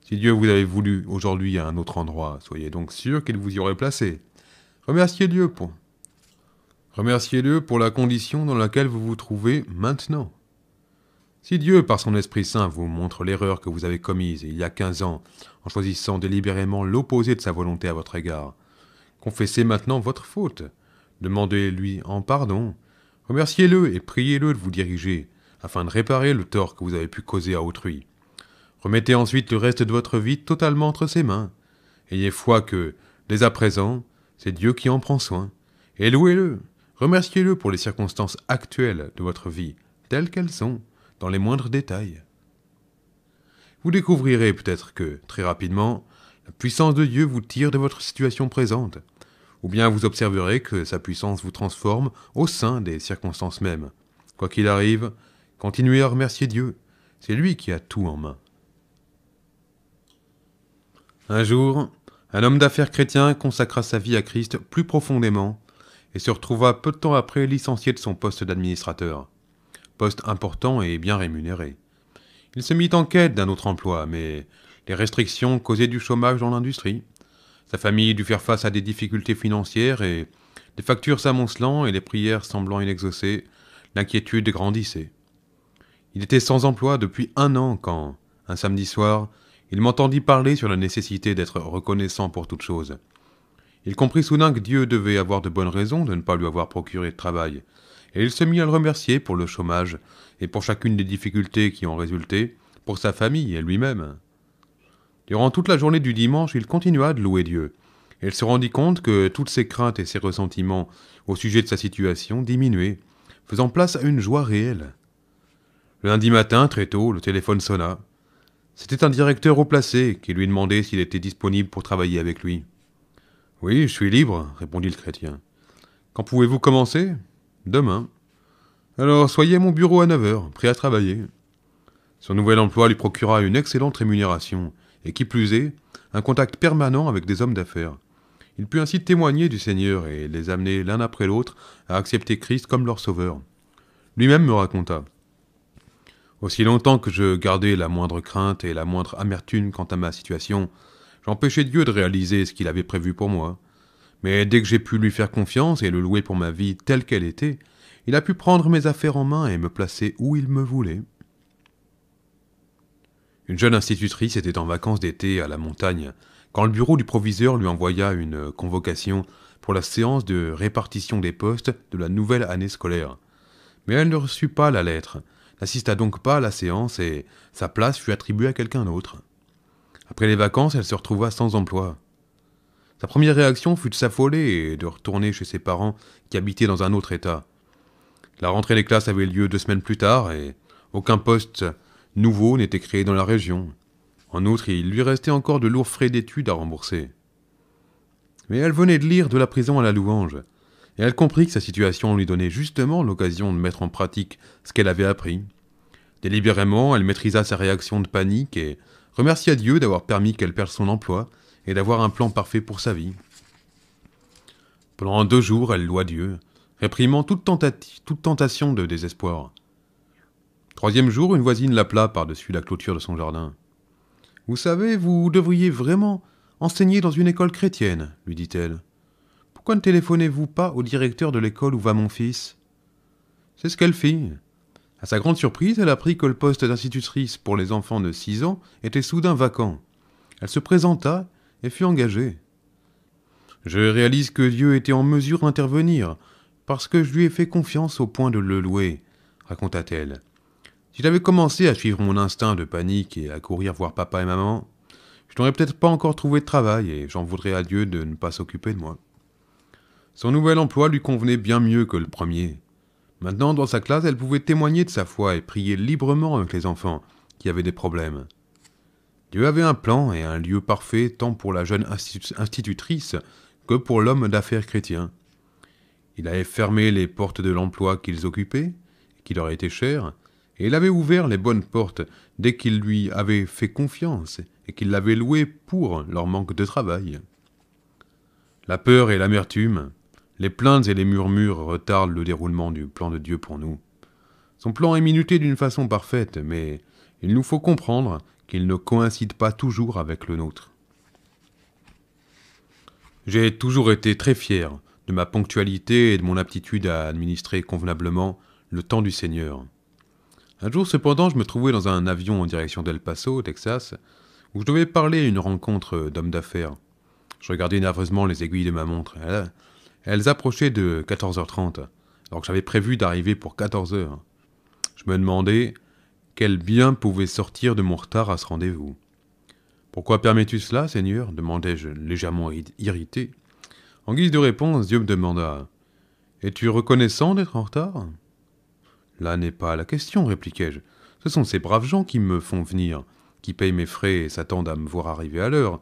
Si Dieu vous avait voulu aujourd'hui à un autre endroit, soyez donc sûr qu'il vous y aurait placé. Remerciez Dieu pour... Remerciez-le pour la condition dans laquelle vous vous trouvez maintenant. Si Dieu, par son Esprit Saint, vous montre l'erreur que vous avez commise il y a quinze ans en choisissant délibérément l'opposé de sa volonté à votre égard. Confessez maintenant votre faute. Demandez-lui en pardon. Remerciez-le et priez-le de vous diriger, afin de réparer le tort que vous avez pu causer à autrui. Remettez ensuite le reste de votre vie totalement entre ses mains. Ayez foi que, dès à présent, c'est Dieu qui en prend soin. Et louez-le, remerciez-le pour les circonstances actuelles de votre vie, telles qu'elles sont, dans les moindres détails vous découvrirez peut-être que, très rapidement, la puissance de Dieu vous tire de votre situation présente, ou bien vous observerez que sa puissance vous transforme au sein des circonstances mêmes. Quoi qu'il arrive, continuez à remercier Dieu, c'est lui qui a tout en main. Un jour, un homme d'affaires chrétien consacra sa vie à Christ plus profondément et se retrouva peu de temps après licencié de son poste d'administrateur, poste important et bien rémunéré. Il se mit en quête d'un autre emploi, mais les restrictions causaient du chômage dans l'industrie. Sa famille dut faire face à des difficultés financières et des factures s'amoncelant et les prières semblant inexaucées, l'inquiétude grandissait. Il était sans emploi depuis un an quand, un samedi soir, il m'entendit parler sur la nécessité d'être reconnaissant pour toute chose. Il comprit soudain que Dieu devait avoir de bonnes raisons de ne pas lui avoir procuré de travail, et il se mit à le remercier pour le chômage et pour chacune des difficultés qui en résultaient, pour sa famille et lui-même. Durant toute la journée du dimanche, il continua de louer Dieu. Et il se rendit compte que toutes ses craintes et ses ressentiments au sujet de sa situation diminuaient, faisant place à une joie réelle. Le lundi matin, très tôt, le téléphone sonna. C'était un directeur au placé qui lui demandait s'il était disponible pour travailler avec lui. Oui, je suis libre, répondit le chrétien. Quand pouvez-vous commencer Demain. Alors soyez à mon bureau à 9h, prêt à travailler. Son nouvel emploi lui procura une excellente rémunération, et qui plus est, un contact permanent avec des hommes d'affaires. Il put ainsi témoigner du Seigneur et les amener l'un après l'autre à accepter Christ comme leur sauveur. Lui-même me raconta. Aussi longtemps que je gardais la moindre crainte et la moindre amertume quant à ma situation, j'empêchais Dieu de réaliser ce qu'il avait prévu pour moi. Mais dès que j'ai pu lui faire confiance et le louer pour ma vie telle qu'elle était, il a pu prendre mes affaires en main et me placer où il me voulait. Une jeune institutrice était en vacances d'été à la montagne quand le bureau du proviseur lui envoya une convocation pour la séance de répartition des postes de la nouvelle année scolaire. Mais elle ne reçut pas la lettre, n'assista donc pas à la séance et sa place fut attribuée à quelqu'un d'autre. Après les vacances, elle se retrouva sans emploi. Sa première réaction fut de s'affoler et de retourner chez ses parents qui habitaient dans un autre état. La rentrée des classes avait lieu deux semaines plus tard et aucun poste nouveau n'était créé dans la région. En outre, il lui restait encore de lourds frais d'études à rembourser. Mais elle venait de lire de la prison à la louange, et elle comprit que sa situation lui donnait justement l'occasion de mettre en pratique ce qu'elle avait appris. Délibérément, elle maîtrisa sa réaction de panique et remercia Dieu d'avoir permis qu'elle perde son emploi et d'avoir un plan parfait pour sa vie. Pendant deux jours, elle loua Dieu, réprimant toute, tentation de désespoir. Troisième jour, une voisine l'appela par-dessus la clôture de son jardin. Vous savez, vous devriez vraiment enseigner dans une école chrétienne, lui dit-elle. Pourquoi ne téléphonez-vous pas au directeur de l'école où va mon fils C'est ce qu'elle fit. À sa grande surprise, elle apprit que le poste d'institutrice pour les enfants de six ans était soudain vacant. Elle se présenta et fut engagée. Je réalise que Dieu était en mesure d'intervenir parce que je lui ai fait confiance au point de le louer, raconta-t-elle. Si j'avais commencé à suivre mon instinct de panique et à courir voir papa et maman, je n'aurais peut-être pas encore trouvé de travail et j'en voudrais à Dieu de ne pas s'occuper de moi. Son nouvel emploi lui convenait bien mieux que le premier. Maintenant, dans sa classe, elle pouvait témoigner de sa foi et prier librement avec les enfants qui avaient des problèmes. Dieu avait un plan et un lieu parfait tant pour la jeune institutrice que pour l'homme d'affaires chrétien. Il avait fermé les portes de l'emploi qu'ils occupaient, qui leur étaient cher, et il avait ouvert les bonnes portes dès qu'ils lui avaient fait confiance et qu'ils l'avaient loué pour leur manque de travail. La peur et l'amertume, les plaintes et les murmures retardent le déroulement du plan de Dieu pour nous. Son plan est minuté d'une façon parfaite, mais il nous faut comprendre qu'il ne coïncide pas toujours avec le nôtre. J'ai toujours été très fier de ma ponctualité et de mon aptitude à administrer convenablement le temps du Seigneur. Un jour cependant, je me trouvais dans un avion en direction d'El Paso, Texas, où je devais parler à une rencontre d'hommes d'affaires. Je regardais nerveusement les aiguilles de ma montre. Elles approchaient de 14h30, alors que j'avais prévu d'arriver pour 14h. Je me demandais quel bien pouvait sortir de mon retard à ce rendez-vous. Pourquoi permets-tu cela, Seigneur demandai-je légèrement irrité. En guise de réponse, Dieu me demanda Es-tu reconnaissant d'être en retard Là n'est pas la question, répliquai-je. Ce sont ces braves gens qui me font venir, qui payent mes frais et s'attendent à me voir arriver à l'heure.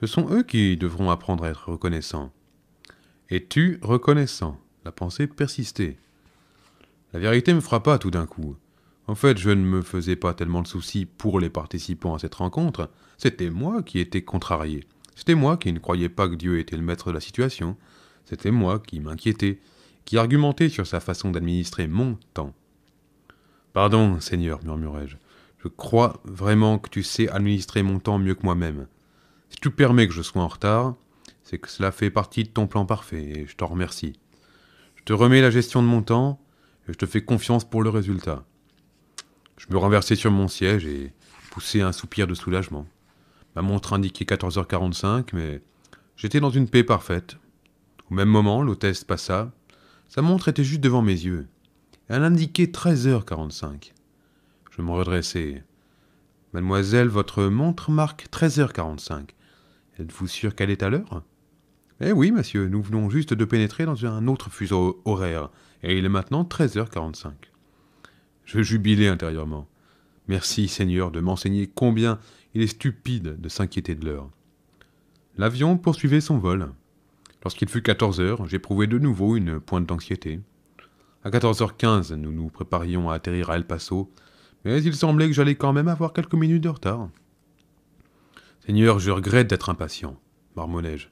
Ce sont eux qui devront apprendre à être reconnaissants. Es-tu reconnaissant La pensée persistait. La vérité me frappa tout d'un coup. En fait, je ne me faisais pas tellement de soucis pour les participants à cette rencontre, c'était moi qui étais contrarié. C'était moi qui ne croyais pas que Dieu était le maître de la situation, c'était moi qui m'inquiétais, qui argumentais sur sa façon d'administrer mon temps. Pardon, Seigneur, murmurai-je, je crois vraiment que tu sais administrer mon temps mieux que moi-même. Si tu permets que je sois en retard, c'est que cela fait partie de ton plan parfait, et je t'en remercie. Je te remets la gestion de mon temps, et je te fais confiance pour le résultat. Je me renversai sur mon siège et poussai un soupir de soulagement. Ma montre indiquait 14h45, mais j'étais dans une paix parfaite. Au même moment, l'hôtesse passa. Sa montre était juste devant mes yeux. Elle indiquait 13h45. Je me redressai. Mademoiselle, votre montre marque 13h45. Êtes-vous sûr qu'elle est à l'heure Eh oui, monsieur, nous venons juste de pénétrer dans un autre fuseau horaire, et il est maintenant 13h45. Je jubilai intérieurement. Merci, Seigneur, de m'enseigner combien il est stupide de s'inquiéter de l'heure. L'avion poursuivait son vol. Lorsqu'il fut 14 heures, j'éprouvais de nouveau une pointe d'anxiété. À 14h15, nous nous préparions à atterrir à El Paso, mais il semblait que j'allais quand même avoir quelques minutes de retard. Seigneur, je regrette d'être impatient, marmonnai-je,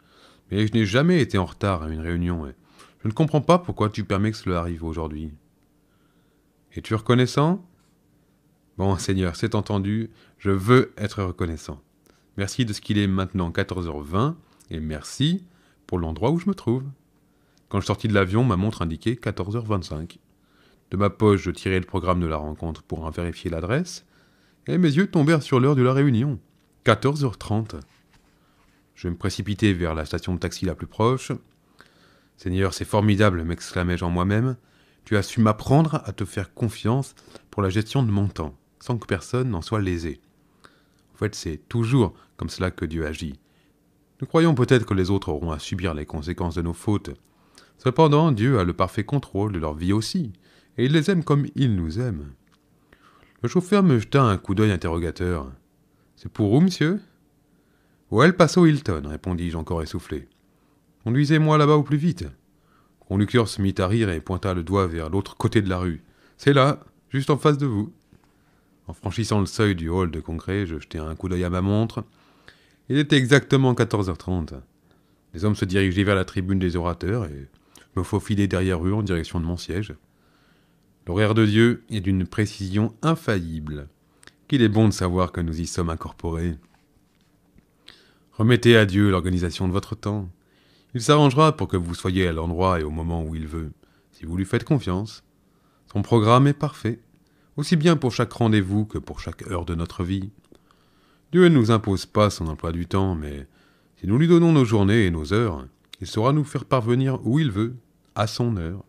mais je n'ai jamais été en retard à une réunion, et je ne comprends pas pourquoi tu permets que cela arrive aujourd'hui. Es-tu reconnaissant Bon Seigneur, c'est entendu, je veux être reconnaissant. Merci de ce qu'il est maintenant 14h20 et merci pour l'endroit où je me trouve. Quand je sortis de l'avion, ma montre indiquait 14h25. De ma poche, je tirai le programme de la rencontre pour en vérifier l'adresse et mes yeux tombèrent sur l'heure de la réunion, 14h30. Je me précipitai vers la station de taxi la plus proche. Seigneur, c'est formidable, m'exclamai-je en moi-même. Tu as su m'apprendre à te faire confiance pour la gestion de mon temps sans que personne n'en soit lésé. En fait, c'est toujours comme cela que Dieu agit. Nous croyons peut-être que les autres auront à subir les conséquences de nos fautes. Cependant, Dieu a le parfait contrôle de leur vie aussi, et il les aime comme il nous aime. Le chauffeur me jeta un coup d'œil interrogateur. C'est pour où, monsieur Au le au Hilton, répondis-je encore essoufflé. Conduisez-moi là-bas au plus vite. on conducteur se mit à rire et pointa le doigt vers l'autre côté de la rue. C'est là, juste en face de vous. En franchissant le seuil du hall de concret, je jetai un coup d'œil à ma montre. Il était exactement 14h30. Les hommes se dirigeaient vers la tribune des orateurs et me faufilaient derrière eux en direction de mon siège. L'horaire de Dieu est d'une précision infaillible, qu'il est bon de savoir que nous y sommes incorporés. Remettez à Dieu l'organisation de votre temps. Il s'arrangera pour que vous soyez à l'endroit et au moment où il veut, si vous lui faites confiance. Son programme est parfait aussi bien pour chaque rendez-vous que pour chaque heure de notre vie. Dieu ne nous impose pas son emploi du temps, mais si nous lui donnons nos journées et nos heures, il saura nous faire parvenir où il veut, à son heure.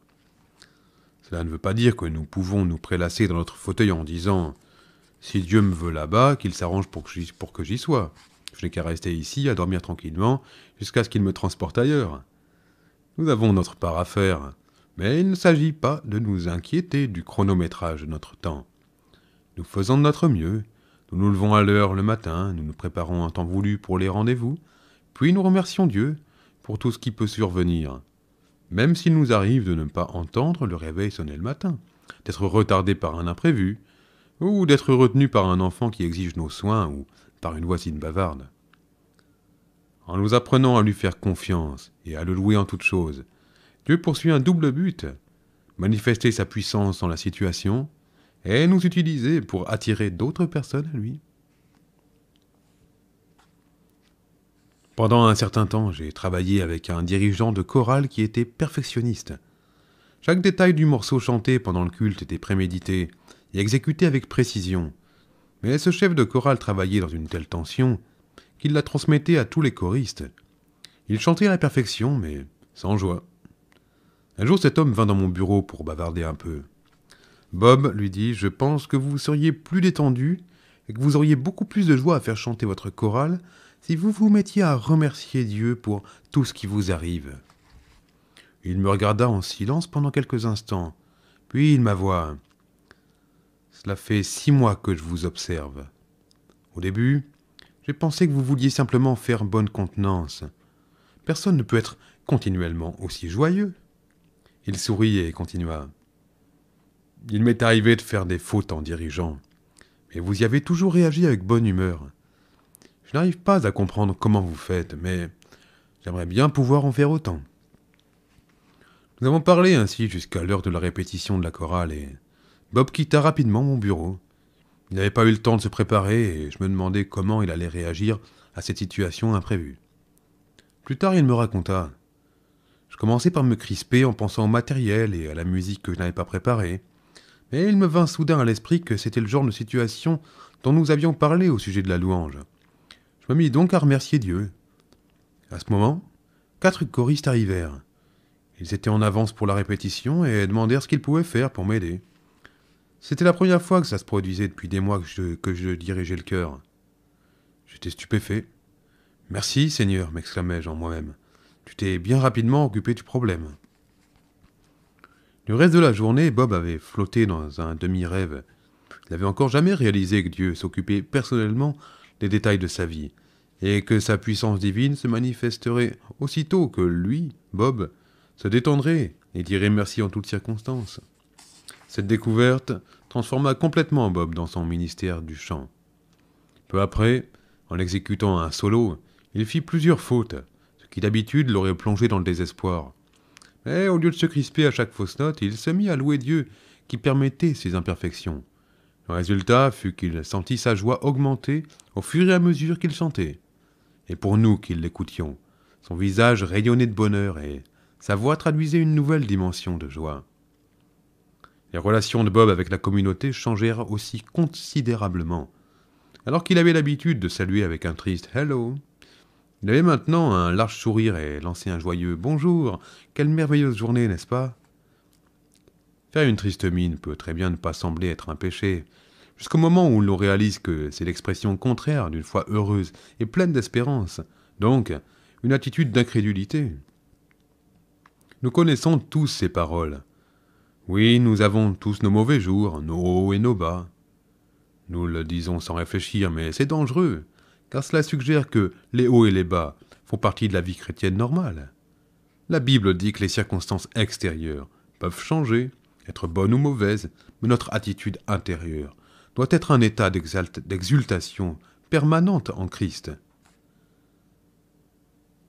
Cela ne veut pas dire que nous pouvons nous prélasser dans notre fauteuil en disant Si Dieu me veut là-bas, qu'il s'arrange pour que j'y sois. Je n'ai qu'à rester ici, à dormir tranquillement, jusqu'à ce qu'il me transporte ailleurs. Nous avons notre part à faire. Mais il ne s'agit pas de nous inquiéter du chronométrage de notre temps. Nous faisons de notre mieux, nous nous levons à l'heure le matin, nous nous préparons un temps voulu pour les rendez-vous, puis nous remercions Dieu pour tout ce qui peut survenir. Même s'il nous arrive de ne pas entendre le réveil sonner le matin, d'être retardé par un imprévu, ou d'être retenu par un enfant qui exige nos soins ou par une voisine bavarde. En nous apprenant à lui faire confiance et à le louer en toutes choses, Dieu poursuit un double but, manifester sa puissance dans la situation et nous utiliser pour attirer d'autres personnes à lui. Pendant un certain temps, j'ai travaillé avec un dirigeant de chorale qui était perfectionniste. Chaque détail du morceau chanté pendant le culte était prémédité et exécuté avec précision. Mais ce chef de chorale travaillait dans une telle tension qu'il la transmettait à tous les choristes. Il chantait à la perfection, mais sans joie. Un jour, cet homme vint dans mon bureau pour bavarder un peu. Bob, lui dit, je pense que vous seriez plus détendu et que vous auriez beaucoup plus de joie à faire chanter votre chorale si vous vous mettiez à remercier Dieu pour tout ce qui vous arrive. Il me regarda en silence pendant quelques instants, puis il m'avoua. Cela fait six mois que je vous observe. Au début, j'ai pensé que vous vouliez simplement faire bonne contenance. Personne ne peut être continuellement aussi joyeux. Il sourit et continua. Il m'est arrivé de faire des fautes en dirigeant, mais vous y avez toujours réagi avec bonne humeur. Je n'arrive pas à comprendre comment vous faites, mais j'aimerais bien pouvoir en faire autant. Nous avons parlé ainsi jusqu'à l'heure de la répétition de la chorale et Bob quitta rapidement mon bureau. Il n'avait pas eu le temps de se préparer et je me demandais comment il allait réagir à cette situation imprévue. Plus tard, il me raconta je commençais par me crisper en pensant au matériel et à la musique que je n'avais pas préparée. Mais il me vint soudain à l'esprit que c'était le genre de situation dont nous avions parlé au sujet de la louange. Je me mis donc à remercier Dieu. À ce moment, quatre choristes arrivèrent. Ils étaient en avance pour la répétition et demandèrent ce qu'ils pouvaient faire pour m'aider. C'était la première fois que ça se produisait depuis des mois que je, que je dirigeais le chœur. J'étais stupéfait. Merci Seigneur, m'exclamai-je en moi-même. Tu t'es bien rapidement occupé du problème. Le reste de la journée, Bob avait flotté dans un demi-rêve. Il n'avait encore jamais réalisé que Dieu s'occupait personnellement des détails de sa vie, et que sa puissance divine se manifesterait aussitôt que lui, Bob, se détendrait et dirait merci en toutes circonstances. Cette découverte transforma complètement Bob dans son ministère du chant. Peu après, en exécutant un solo, il fit plusieurs fautes, qui d'habitude l'aurait plongé dans le désespoir. Mais au lieu de se crisper à chaque fausse note, il se mit à louer Dieu, qui permettait ses imperfections. Le résultat fut qu'il sentit sa joie augmenter au fur et à mesure qu'il chantait. Et pour nous qui l'écoutions, son visage rayonnait de bonheur et sa voix traduisait une nouvelle dimension de joie. Les relations de Bob avec la communauté changèrent aussi considérablement. Alors qu'il avait l'habitude de saluer avec un triste Hello, il avait maintenant un large sourire et l'ancien un joyeux Bonjour Quelle merveilleuse journée, n'est-ce pas Faire une triste mine peut très bien ne pas sembler être un péché, jusqu'au moment où l'on réalise que c'est l'expression contraire d'une foi heureuse et pleine d'espérance, donc une attitude d'incrédulité. Nous connaissons tous ces paroles. Oui, nous avons tous nos mauvais jours, nos hauts et nos bas. Nous le disons sans réfléchir, mais c'est dangereux car cela suggère que les hauts et les bas font partie de la vie chrétienne normale. La Bible dit que les circonstances extérieures peuvent changer, être bonnes ou mauvaises, mais notre attitude intérieure doit être un état d'exultation permanente en Christ.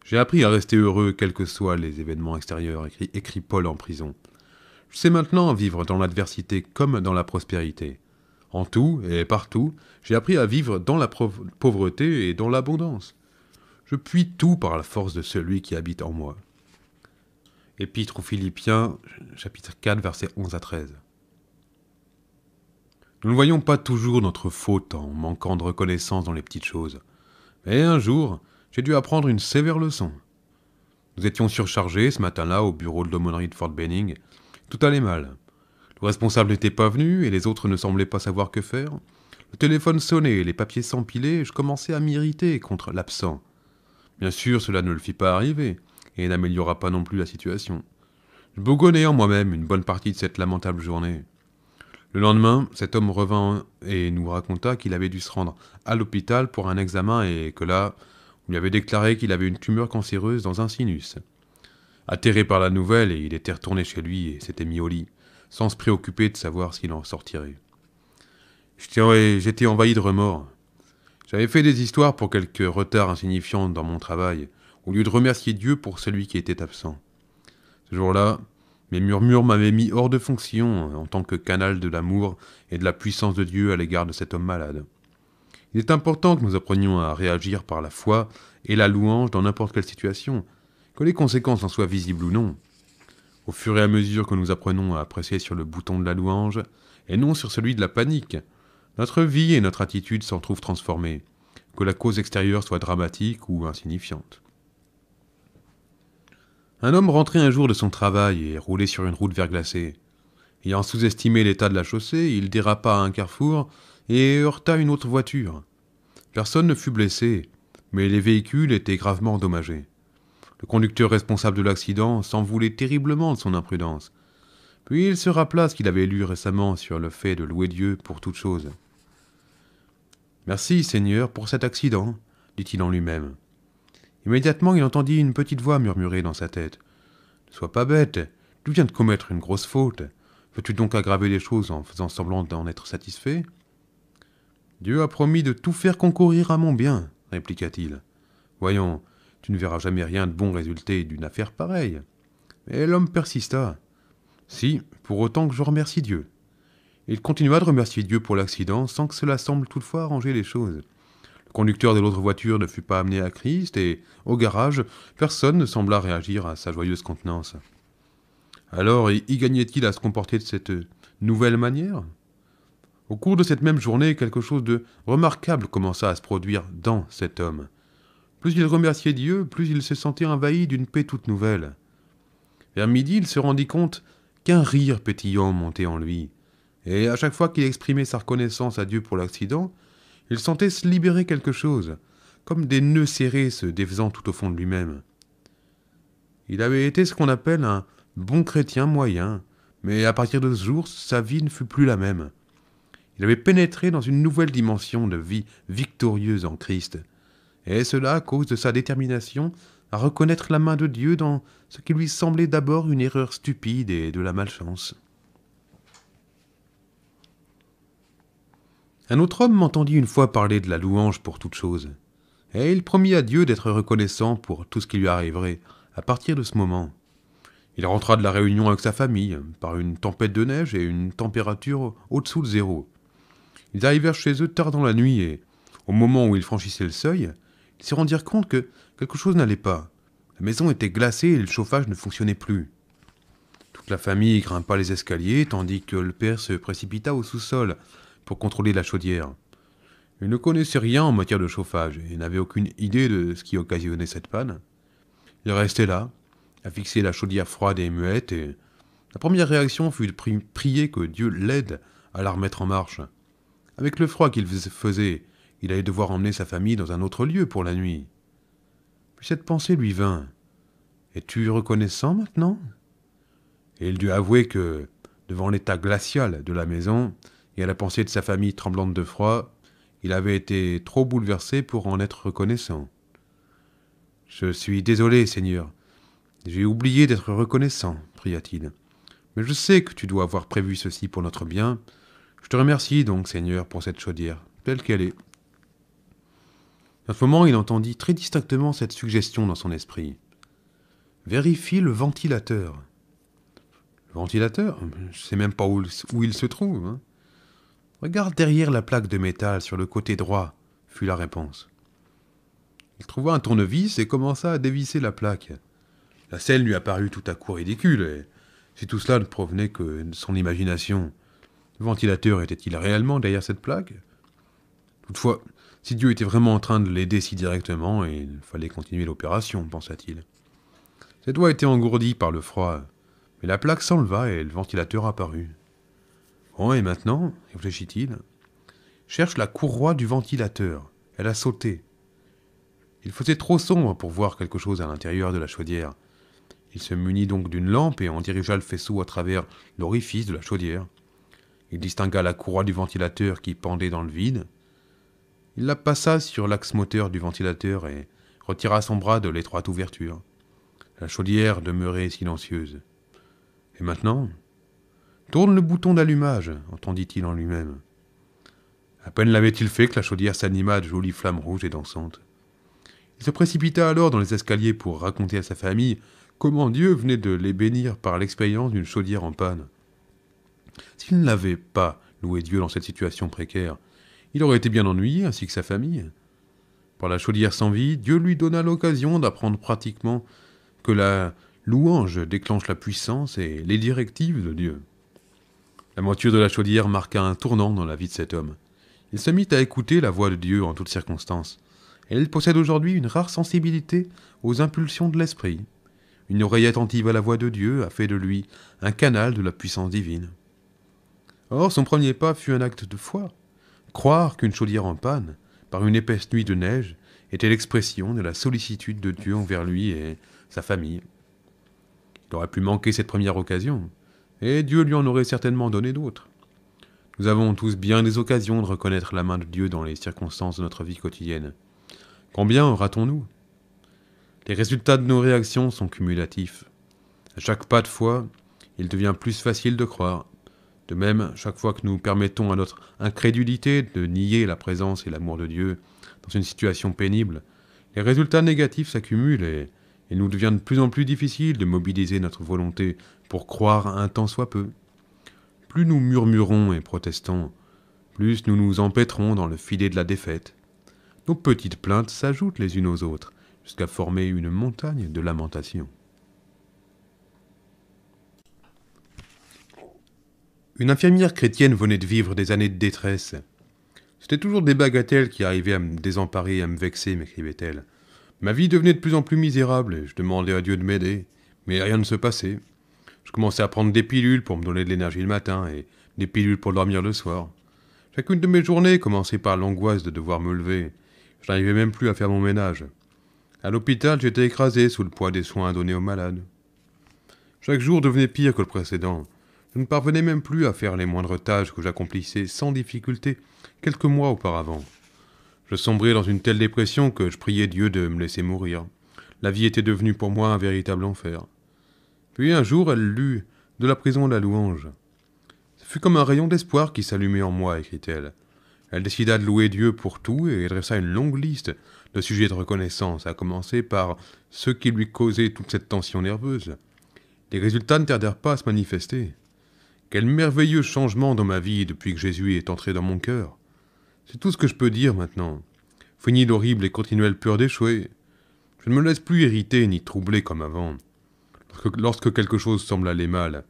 J'ai appris à rester heureux quels que soient les événements extérieurs, écrit, écrit Paul en prison. Je sais maintenant vivre dans l'adversité comme dans la prospérité en tout et partout, j'ai appris à vivre dans la pauvreté et dans l'abondance. Je puis tout par la force de celui qui habite en moi. Épître aux Philippiens, chapitre 4, versets 11 à 13. Nous ne voyons pas toujours notre faute en manquant de reconnaissance dans les petites choses. Mais un jour, j'ai dû apprendre une sévère leçon. Nous étions surchargés ce matin-là au bureau de l'aumônerie de Fort Benning. Tout allait mal. Le responsable n'était pas venu et les autres ne semblaient pas savoir que faire. Le téléphone sonnait, les papiers s'empilaient je commençais à m'irriter contre l'absent. Bien sûr, cela ne le fit pas arriver et n'améliora pas non plus la situation. Je bougonnais en moi-même une bonne partie de cette lamentable journée. Le lendemain, cet homme revint et nous raconta qu'il avait dû se rendre à l'hôpital pour un examen et que là, on lui avait déclaré qu'il avait une tumeur cancéreuse dans un sinus. Atterré par la nouvelle, il était retourné chez lui et s'était mis au lit sans se préoccuper de savoir s'il en sortirait. J'étais envahi de remords. J'avais fait des histoires pour quelques retards insignifiants dans mon travail, au lieu de remercier Dieu pour celui qui était absent. Ce jour-là, mes murmures m'avaient mis hors de fonction en tant que canal de l'amour et de la puissance de Dieu à l'égard de cet homme malade. Il est important que nous apprenions à réagir par la foi et la louange dans n'importe quelle situation, que les conséquences en soient visibles ou non au fur et à mesure que nous apprenons à apprécier sur le bouton de la louange, et non sur celui de la panique, notre vie et notre attitude s'en trouvent transformées, que la cause extérieure soit dramatique ou insignifiante. Un homme rentrait un jour de son travail et roulait sur une route verglacée. Ayant sous-estimé l'état de la chaussée, il dérapa à un carrefour et heurta une autre voiture. Personne ne fut blessé, mais les véhicules étaient gravement endommagés. Le conducteur responsable de l'accident s'en voulait terriblement de son imprudence. Puis il se rappela ce qu'il avait lu récemment sur le fait de louer Dieu pour toute chose. Merci, Seigneur, pour cet accident, dit-il en lui-même. Immédiatement, il entendit une petite voix murmurer dans sa tête. Ne sois pas bête, tu viens de commettre une grosse faute. Veux-tu donc aggraver les choses en faisant semblant d'en être satisfait Dieu a promis de tout faire concourir à mon bien, répliqua-t-il. Voyons, tu ne verras jamais rien de bon résulté d'une affaire pareille. Mais l'homme persista. Si, pour autant que je remercie Dieu. Il continua de remercier Dieu pour l'accident sans que cela semble toutefois arranger les choses. Le conducteur de l'autre voiture ne fut pas amené à Christ et, au garage, personne ne sembla réagir à sa joyeuse contenance. Alors, y gagnait-il à se comporter de cette nouvelle manière Au cours de cette même journée, quelque chose de remarquable commença à se produire dans cet homme. Plus il remerciait Dieu, plus il se sentait envahi d'une paix toute nouvelle. Vers midi, il se rendit compte qu'un rire pétillant montait en lui, et à chaque fois qu'il exprimait sa reconnaissance à Dieu pour l'accident, il sentait se libérer quelque chose, comme des nœuds serrés se défaisant tout au fond de lui-même. Il avait été ce qu'on appelle un bon chrétien moyen, mais à partir de ce jour, sa vie ne fut plus la même. Il avait pénétré dans une nouvelle dimension de vie victorieuse en Christ et cela à cause de sa détermination à reconnaître la main de Dieu dans ce qui lui semblait d'abord une erreur stupide et de la malchance. Un autre homme m'entendit une fois parler de la louange pour toute chose, et il promit à Dieu d'être reconnaissant pour tout ce qui lui arriverait à partir de ce moment. Il rentra de la réunion avec sa famille, par une tempête de neige et une température au-dessous de zéro. Ils arrivèrent chez eux tard dans la nuit et, au moment où ils franchissaient le seuil, ils se rendirent compte que quelque chose n'allait pas. La maison était glacée et le chauffage ne fonctionnait plus. Toute la famille grimpa les escaliers, tandis que le père se précipita au sous-sol pour contrôler la chaudière. Il ne connaissait rien en matière de chauffage et n'avait aucune idée de ce qui occasionnait cette panne. Il restait là, à fixer la chaudière froide et muette, et la première réaction fut de prier que Dieu l'aide à la remettre en marche. Avec le froid qu'il faisait il allait devoir emmener sa famille dans un autre lieu pour la nuit. Puis cette pensée lui vint. Es-tu reconnaissant maintenant Et il dut avouer que, devant l'état glacial de la maison et à la pensée de sa famille tremblante de froid, il avait été trop bouleversé pour en être reconnaissant. Je suis désolé, Seigneur. J'ai oublié d'être reconnaissant, pria-t-il. Mais je sais que tu dois avoir prévu ceci pour notre bien. Je te remercie donc, Seigneur, pour cette chaudière, telle qu'elle est. À ce moment, il entendit très distinctement cette suggestion dans son esprit. Vérifie le ventilateur. Le ventilateur Je ne sais même pas où, il se trouve. Hein. Regarde derrière la plaque de métal sur le côté droit, fut la réponse. Il trouva un tournevis et commença à dévisser la plaque. La scène lui apparut tout à coup ridicule, et si tout cela ne provenait que de son imagination, le ventilateur était-il réellement derrière cette plaque Toutefois, si Dieu était vraiment en train de l'aider si directement, il fallait continuer l'opération, pensa-t-il. Cette doigts était engourdie par le froid, mais la plaque s'enleva et le ventilateur apparut. Oh, et maintenant, réfléchit-il, cherche la courroie du ventilateur. Elle a sauté. Il faisait trop sombre pour voir quelque chose à l'intérieur de la chaudière. Il se munit donc d'une lampe et en dirigea le faisceau à travers l'orifice de la chaudière. Il distingua la courroie du ventilateur qui pendait dans le vide. Il la passa sur l'axe moteur du ventilateur et retira son bras de l'étroite ouverture. La chaudière demeurait silencieuse. Et maintenant Tourne le bouton d'allumage, entendit-il en lui-même. À peine l'avait-il fait que la chaudière s'anima de jolies flammes rouges et dansantes. Il se précipita alors dans les escaliers pour raconter à sa famille comment Dieu venait de les bénir par l'expérience d'une chaudière en panne. S'il n'avait pas loué Dieu dans cette situation précaire, il aurait été bien ennuyé, ainsi que sa famille. Par la chaudière sans vie, Dieu lui donna l'occasion d'apprendre pratiquement que la louange déclenche la puissance et les directives de Dieu. La moiture de la chaudière marqua un tournant dans la vie de cet homme. Il se mit à écouter la voix de Dieu en toutes circonstances, Elle il possède aujourd'hui une rare sensibilité aux impulsions de l'esprit. Une oreille attentive à la voix de Dieu a fait de lui un canal de la puissance divine. Or, son premier pas fut un acte de foi, Croire qu'une chaudière en panne, par une épaisse nuit de neige, était l'expression de la sollicitude de Dieu envers lui et sa famille. Il aurait pu manquer cette première occasion, et Dieu lui en aurait certainement donné d'autres. Nous avons tous bien des occasions de reconnaître la main de Dieu dans les circonstances de notre vie quotidienne. Combien en ratons-nous Les résultats de nos réactions sont cumulatifs. À chaque pas de foi, il devient plus facile de croire de même, chaque fois que nous permettons à notre incrédulité de nier la présence et l'amour de Dieu dans une situation pénible, les résultats négatifs s'accumulent et il nous devient de plus en plus difficile de mobiliser notre volonté pour croire un temps soit peu. Plus nous murmurons et protestons, plus nous nous empêtrons dans le filet de la défaite. Nos petites plaintes s'ajoutent les unes aux autres, jusqu'à former une montagne de lamentations. Une infirmière chrétienne venait de vivre des années de détresse. C'était toujours des bagatelles qui arrivaient à me désemparer et à me vexer, m'écrivait-elle. Ma vie devenait de plus en plus misérable et je demandais à Dieu de m'aider, mais rien ne se passait. Je commençais à prendre des pilules pour me donner de l'énergie le matin et des pilules pour dormir le soir. Chacune de mes journées commençait par l'angoisse de devoir me lever. Je n'arrivais même plus à faire mon ménage. À l'hôpital, j'étais écrasé sous le poids des soins donnés aux malades. Chaque jour devenait pire que le précédent. Je ne parvenais même plus à faire les moindres tâches que j'accomplissais sans difficulté quelques mois auparavant. Je sombrais dans une telle dépression que je priais Dieu de me laisser mourir. La vie était devenue pour moi un véritable enfer. Puis un jour, elle lut de la prison la louange. Ce fut comme un rayon d'espoir qui s'allumait en moi, écrit-elle. Elle décida de louer Dieu pour tout et dressa une longue liste de sujets de reconnaissance, à commencer par ceux qui lui causaient toute cette tension nerveuse. Les résultats ne tardèrent pas à se manifester. Quel merveilleux changement dans ma vie depuis que Jésus est entré dans mon cœur. C'est tout ce que je peux dire maintenant. Fini l'horrible et continuelle peur d'échouer. Je ne me laisse plus irriter ni troubler comme avant. Lorsque, lorsque quelque chose semble aller mal,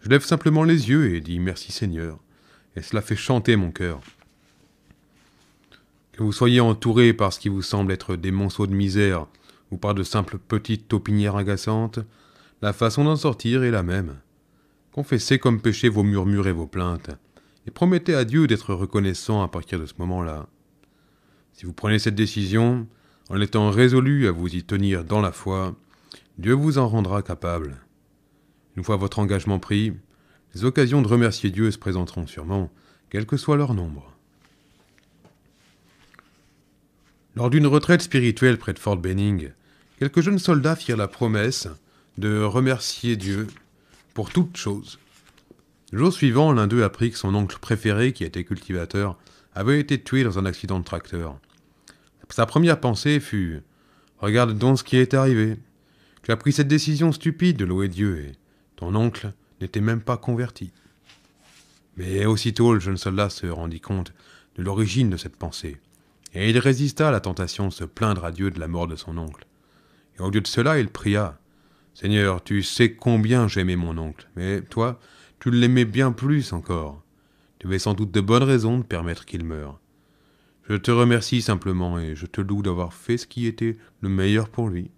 je lève simplement les yeux et dis merci Seigneur, et cela fait chanter mon cœur. Que vous soyez entouré par ce qui vous semble être des monceaux de misère ou par de simples petites taupinières agaçantes, la façon d'en sortir est la même. Confessez comme péché vos murmures et vos plaintes, et promettez à Dieu d'être reconnaissant à partir de ce moment-là. Si vous prenez cette décision, en étant résolu à vous y tenir dans la foi, Dieu vous en rendra capable. Une fois votre engagement pris, les occasions de remercier Dieu se présenteront sûrement, quel que soit leur nombre. Lors d'une retraite spirituelle près de Fort Benning, quelques jeunes soldats firent la promesse de remercier Dieu pour toute chose. Le jour suivant, l'un d'eux apprit que son oncle préféré, qui était cultivateur, avait été tué dans un accident de tracteur. Sa première pensée fut Regarde donc ce qui est arrivé. Tu as pris cette décision stupide de louer Dieu et ton oncle n'était même pas converti. Mais aussitôt, le jeune soldat se rendit compte de l'origine de cette pensée, et il résista à la tentation de se plaindre à Dieu de la mort de son oncle. Et au lieu de cela, il pria Seigneur, tu sais combien j'aimais mon oncle, mais toi, tu l'aimais bien plus encore. Tu avais sans doute de bonnes raisons de permettre qu'il meure. Je te remercie simplement et je te loue d'avoir fait ce qui était le meilleur pour lui.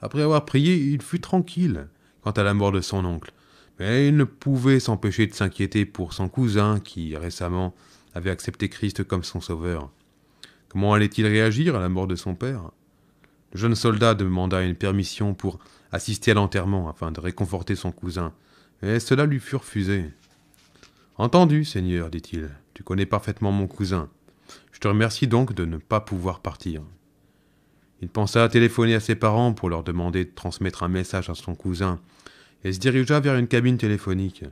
Après avoir prié, il fut tranquille quant à la mort de son oncle, mais il ne pouvait s'empêcher de s'inquiéter pour son cousin qui, récemment, avait accepté Christ comme son sauveur. Comment allait-il réagir à la mort de son père Le jeune soldat demanda une permission pour assister à l'enterrement afin de réconforter son cousin, et cela lui fut refusé. Entendu, Seigneur, dit-il, tu connais parfaitement mon cousin. Je te remercie donc de ne pas pouvoir partir. Il pensa à téléphoner à ses parents pour leur demander de transmettre un message à son cousin, et se dirigea vers une cabine téléphonique.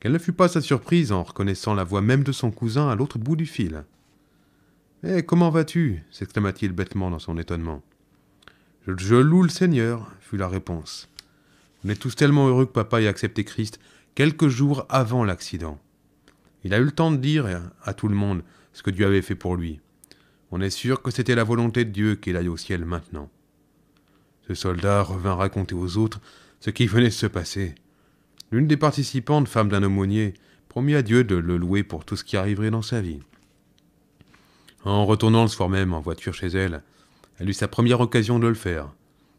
Quelle ne fut pas sa surprise en reconnaissant la voix même de son cousin à l'autre bout du fil. Eh, comment vas-tu s'exclama-t-il bêtement dans son étonnement. Je loue le Seigneur, fut la réponse. On est tous tellement heureux que papa ait accepté Christ quelques jours avant l'accident. Il a eu le temps de dire à tout le monde ce que Dieu avait fait pour lui. On est sûr que c'était la volonté de Dieu qu'il aille au ciel maintenant. Ce soldat revint raconter aux autres ce qui venait de se passer. L'une des participantes, femme d'un aumônier, promit à Dieu de le louer pour tout ce qui arriverait dans sa vie. En retournant le soir même en voiture chez elle, elle eut sa première occasion de le faire.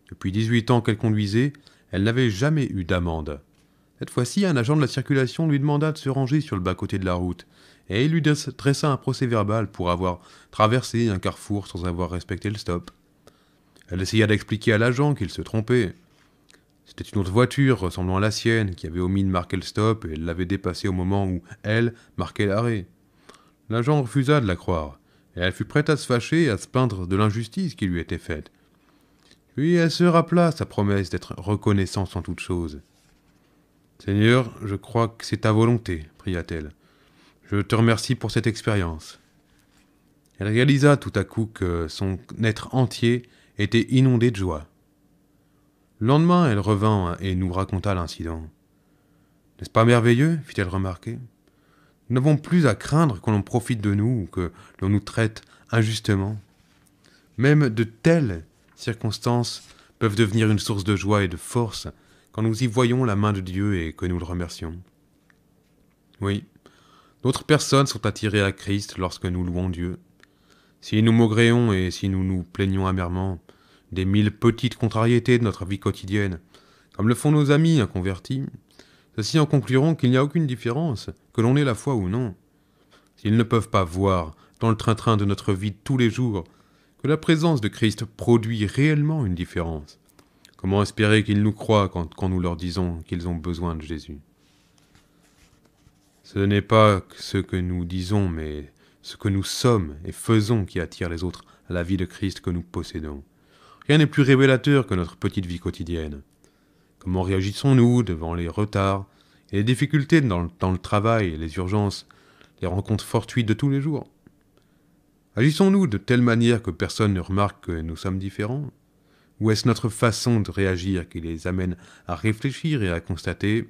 Depuis 18 ans qu'elle conduisait, elle n'avait jamais eu d'amende. Cette fois-ci, un agent de la circulation lui demanda de se ranger sur le bas-côté de la route, et il lui dressa un procès verbal pour avoir traversé un carrefour sans avoir respecté le stop. Elle essaya d'expliquer à l'agent qu'il se trompait. C'était une autre voiture ressemblant à la sienne qui avait omis de marquer le stop et l'avait dépassée au moment où elle marquait l'arrêt. L'agent refusa de la croire et elle fut prête à se fâcher et à se plaindre de l'injustice qui lui était faite. Puis elle se rappela sa promesse d'être reconnaissante en toute chose. Seigneur, je crois que c'est ta volonté, pria-t-elle. Je te remercie pour cette expérience. Elle réalisa tout à coup que son être entier était inondé de joie. Le lendemain, elle revint et nous raconta l'incident. N'est-ce pas merveilleux fit-elle remarquer. Nous n'avons plus à craindre qu'on l'on profite de nous ou que l'on nous traite injustement. Même de telles circonstances peuvent devenir une source de joie et de force quand nous y voyons la main de Dieu et que nous le remercions. Oui, d'autres personnes sont attirées à Christ lorsque nous louons Dieu. Si nous maugréons et si nous nous plaignons amèrement des mille petites contrariétés de notre vie quotidienne, comme le font nos amis inconvertis, Ceci en concluront qu'il n'y a aucune différence, que l'on ait la foi ou non. S'ils ne peuvent pas voir, dans le train-train de notre vie tous les jours, que la présence de Christ produit réellement une différence, comment espérer qu'ils nous croient quand, quand nous leur disons qu'ils ont besoin de Jésus Ce n'est pas ce que nous disons, mais ce que nous sommes et faisons qui attire les autres à la vie de Christ que nous possédons. Rien n'est plus révélateur que notre petite vie quotidienne. Comment réagissons-nous devant les retards et les difficultés dans le, travail, les urgences, les rencontres fortuites de tous les jours Agissons-nous de telle manière que personne ne remarque que nous sommes différents Ou est-ce notre façon de réagir qui les amène à réfléchir et à constater ⁇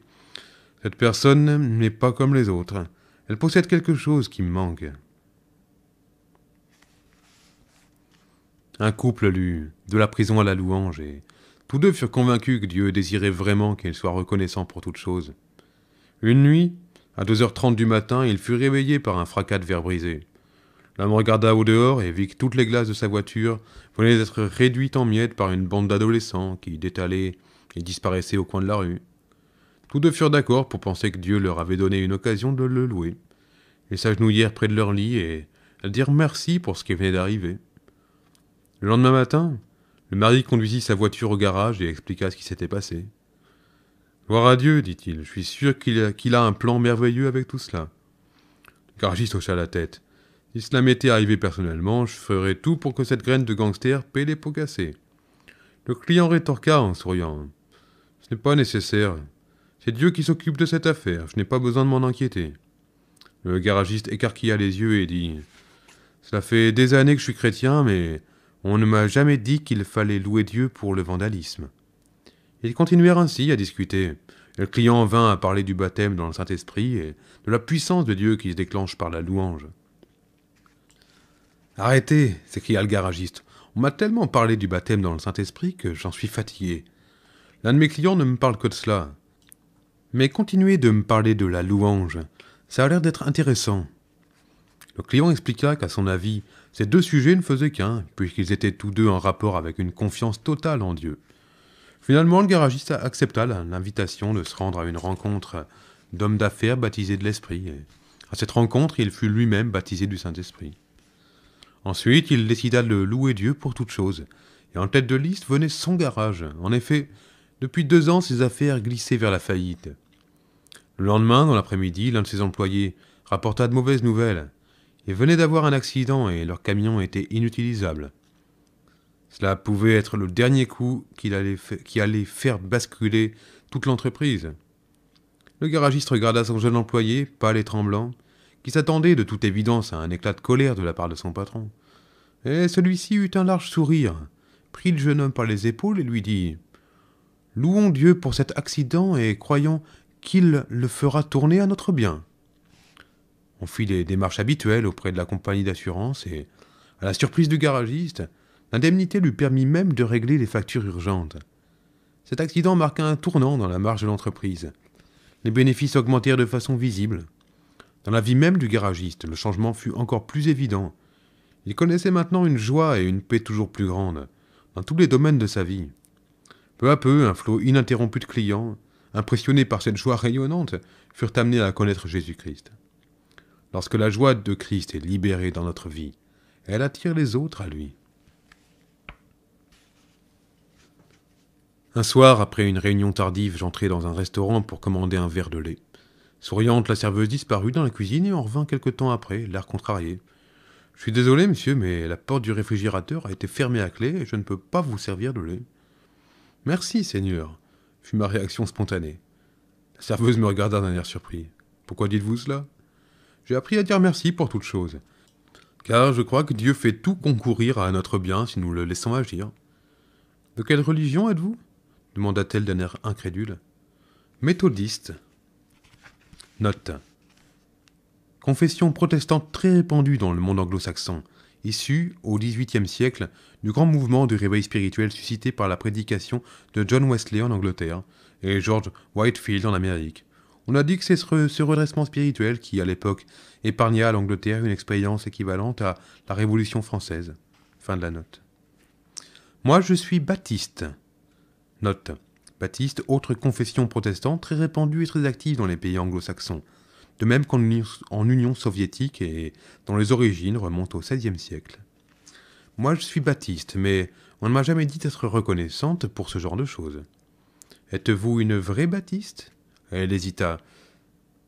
Cette personne n'est pas comme les autres, elle possède quelque chose qui manque ⁇ Un couple lu De la prison à la louange et tous deux furent convaincus que Dieu désirait vraiment qu'ils soit reconnaissant pour toutes choses. Une nuit, à 2h30 du matin, il fut réveillé par un fracas de verre brisé. L'homme regarda au dehors et vit que toutes les glaces de sa voiture venaient d'être réduites en miettes par une bande d'adolescents qui détalaient et disparaissaient au coin de la rue. Tous deux furent d'accord pour penser que Dieu leur avait donné une occasion de le louer. Ils s'agenouillèrent près de leur lit et dirent merci pour ce qui venait d'arriver. Le lendemain matin, le mari conduisit sa voiture au garage et expliqua ce qui s'était passé. Gloire à Dieu, dit-il, je suis sûr qu'il a, a, un plan merveilleux avec tout cela. Le garagiste hocha la tête. Si cela m'était arrivé personnellement, je ferais tout pour que cette graine de gangster paie les pots cassés. Le client rétorqua en souriant. Ce n'est pas nécessaire. C'est Dieu qui s'occupe de cette affaire, je n'ai pas besoin de m'en inquiéter. Le garagiste écarquilla les yeux et dit Cela fait des années que je suis chrétien, mais on ne m'a jamais dit qu'il fallait louer Dieu pour le vandalisme. Ils continuèrent ainsi à discuter. Le client vint à parler du baptême dans le Saint-Esprit et de la puissance de Dieu qui se déclenche par la louange. Arrêtez, s'écria le garagiste. On m'a tellement parlé du baptême dans le Saint-Esprit que j'en suis fatigué. L'un de mes clients ne me parle que de cela. Mais continuez de me parler de la louange. Ça a l'air d'être intéressant. Le client expliqua qu'à son avis, ces deux sujets ne faisaient qu'un, puisqu'ils étaient tous deux en rapport avec une confiance totale en Dieu. Finalement, le garagiste accepta l'invitation de se rendre à une rencontre d'hommes d'affaires baptisés de l'Esprit. À cette rencontre, il fut lui-même baptisé du Saint-Esprit. Ensuite, il décida de louer Dieu pour toute chose. Et en tête de liste venait son garage. En effet, depuis deux ans, ses affaires glissaient vers la faillite. Le lendemain, dans l'après-midi, l'un de ses employés rapporta de mauvaises nouvelles. Ils venaient d'avoir un accident et leur camion était inutilisable. Cela pouvait être le dernier coup qui allait, qui allait faire basculer toute l'entreprise. Le garagiste regarda son jeune employé, pâle et tremblant, qui s'attendait de toute évidence à un éclat de colère de la part de son patron. Et celui-ci eut un large sourire, prit le jeune homme par les épaules et lui dit Louons Dieu pour cet accident et croyons qu'il le fera tourner à notre bien. On fit les démarches habituelles auprès de la compagnie d'assurance et, à la surprise du garagiste, l'indemnité lui permit même de régler les factures urgentes. Cet accident marqua un tournant dans la marche de l'entreprise. Les bénéfices augmentèrent de façon visible. Dans la vie même du garagiste, le changement fut encore plus évident. Il connaissait maintenant une joie et une paix toujours plus grandes, dans tous les domaines de sa vie. Peu à peu, un flot ininterrompu de clients, impressionnés par cette joie rayonnante, furent amenés à connaître Jésus-Christ. Lorsque la joie de Christ est libérée dans notre vie, elle attire les autres à lui. Un soir, après une réunion tardive, j'entrai dans un restaurant pour commander un verre de lait. Souriante, la serveuse disparut dans la cuisine et en revint quelque temps après, l'air contrarié. Je suis désolé, monsieur, mais la porte du réfrigérateur a été fermée à clé et je ne peux pas vous servir de lait. Merci, Seigneur, fut ma réaction spontanée. La serveuse me regarda d'un air surpris. Pourquoi dites-vous cela j'ai appris à dire merci pour toute chose. Car je crois que Dieu fait tout concourir à notre bien si nous le laissons agir. De quelle religion êtes-vous demanda-t-elle d'un air incrédule. Méthodiste. Note. Confession protestante très répandue dans le monde anglo-saxon, issue, au XVIIIe siècle, du grand mouvement du réveil spirituel suscité par la prédication de John Wesley en Angleterre et George Whitefield en Amérique. On a dit que c'est ce redressement spirituel qui, à l'époque, épargna à l'Angleterre une expérience équivalente à la Révolution française. Fin de la note. Moi, je suis baptiste. Note. Baptiste, autre confession protestante très répandue et très active dans les pays anglo-saxons, de même qu'en Union, Union soviétique et dont les origines remontent au XVIe siècle. Moi, je suis baptiste, mais on ne m'a jamais dit d'être reconnaissante pour ce genre de choses. Êtes-vous une vraie baptiste elle hésita.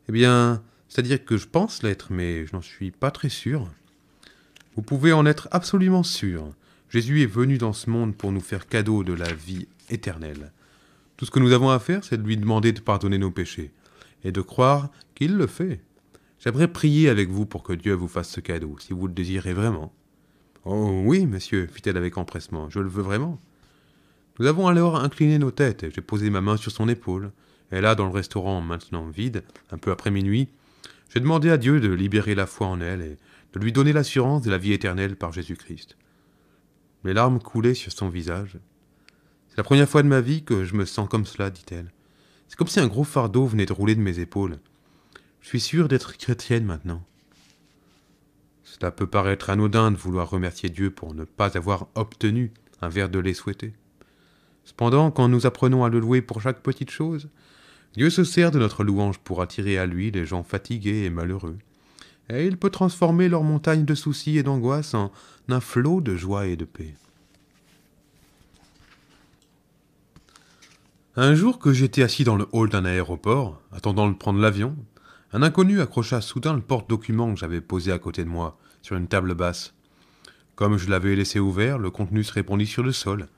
Eh bien, c'est-à-dire que je pense l'être, mais je n'en suis pas très sûr. Vous pouvez en être absolument sûr. Jésus est venu dans ce monde pour nous faire cadeau de la vie éternelle. Tout ce que nous avons à faire, c'est de lui demander de pardonner nos péchés et de croire qu'il le fait. J'aimerais prier avec vous pour que Dieu vous fasse ce cadeau, si vous le désirez vraiment. Oh oui, monsieur, fit-elle avec empressement, je le veux vraiment. Nous avons alors incliné nos têtes, et j'ai posé ma main sur son épaule. Et là, dans le restaurant maintenant vide, un peu après minuit, j'ai demandé à Dieu de libérer la foi en elle et de lui donner l'assurance de la vie éternelle par Jésus-Christ. Les larmes coulaient sur son visage. C'est la première fois de ma vie que je me sens comme cela, dit-elle. C'est comme si un gros fardeau venait de rouler de mes épaules. Je suis sûre d'être chrétienne maintenant. Cela peut paraître anodin de vouloir remercier Dieu pour ne pas avoir obtenu un verre de lait souhaité. Cependant, quand nous apprenons à le louer pour chaque petite chose, Dieu se sert de notre louange pour attirer à lui les gens fatigués et malheureux. Et il peut transformer leur montagnes de soucis et d'angoisse en un flot de joie et de paix. Un jour que j'étais assis dans le hall d'un aéroport, attendant de prendre l'avion, un inconnu accrocha soudain le porte-document que j'avais posé à côté de moi, sur une table basse. Comme je l'avais laissé ouvert, le contenu se répandit sur le sol,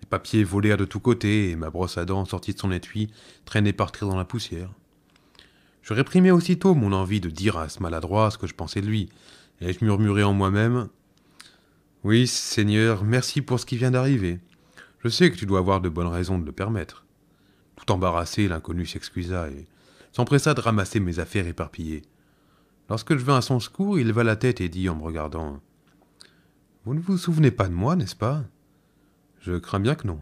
les papiers volèrent de tous côtés, et ma brosse à dents sortie de son étui traînait par terre dans la poussière. Je réprimai aussitôt mon envie de dire à ce maladroit ce que je pensais de lui, et je murmurai en moi-même Oui, Seigneur, merci pour ce qui vient d'arriver. Je sais que tu dois avoir de bonnes raisons de le permettre. Tout embarrassé, l'inconnu s'excusa et s'empressa de ramasser mes affaires éparpillées. Lorsque je vins à son secours, il leva la tête et dit en me regardant Vous ne vous souvenez pas de moi, n'est-ce pas je crains bien que non.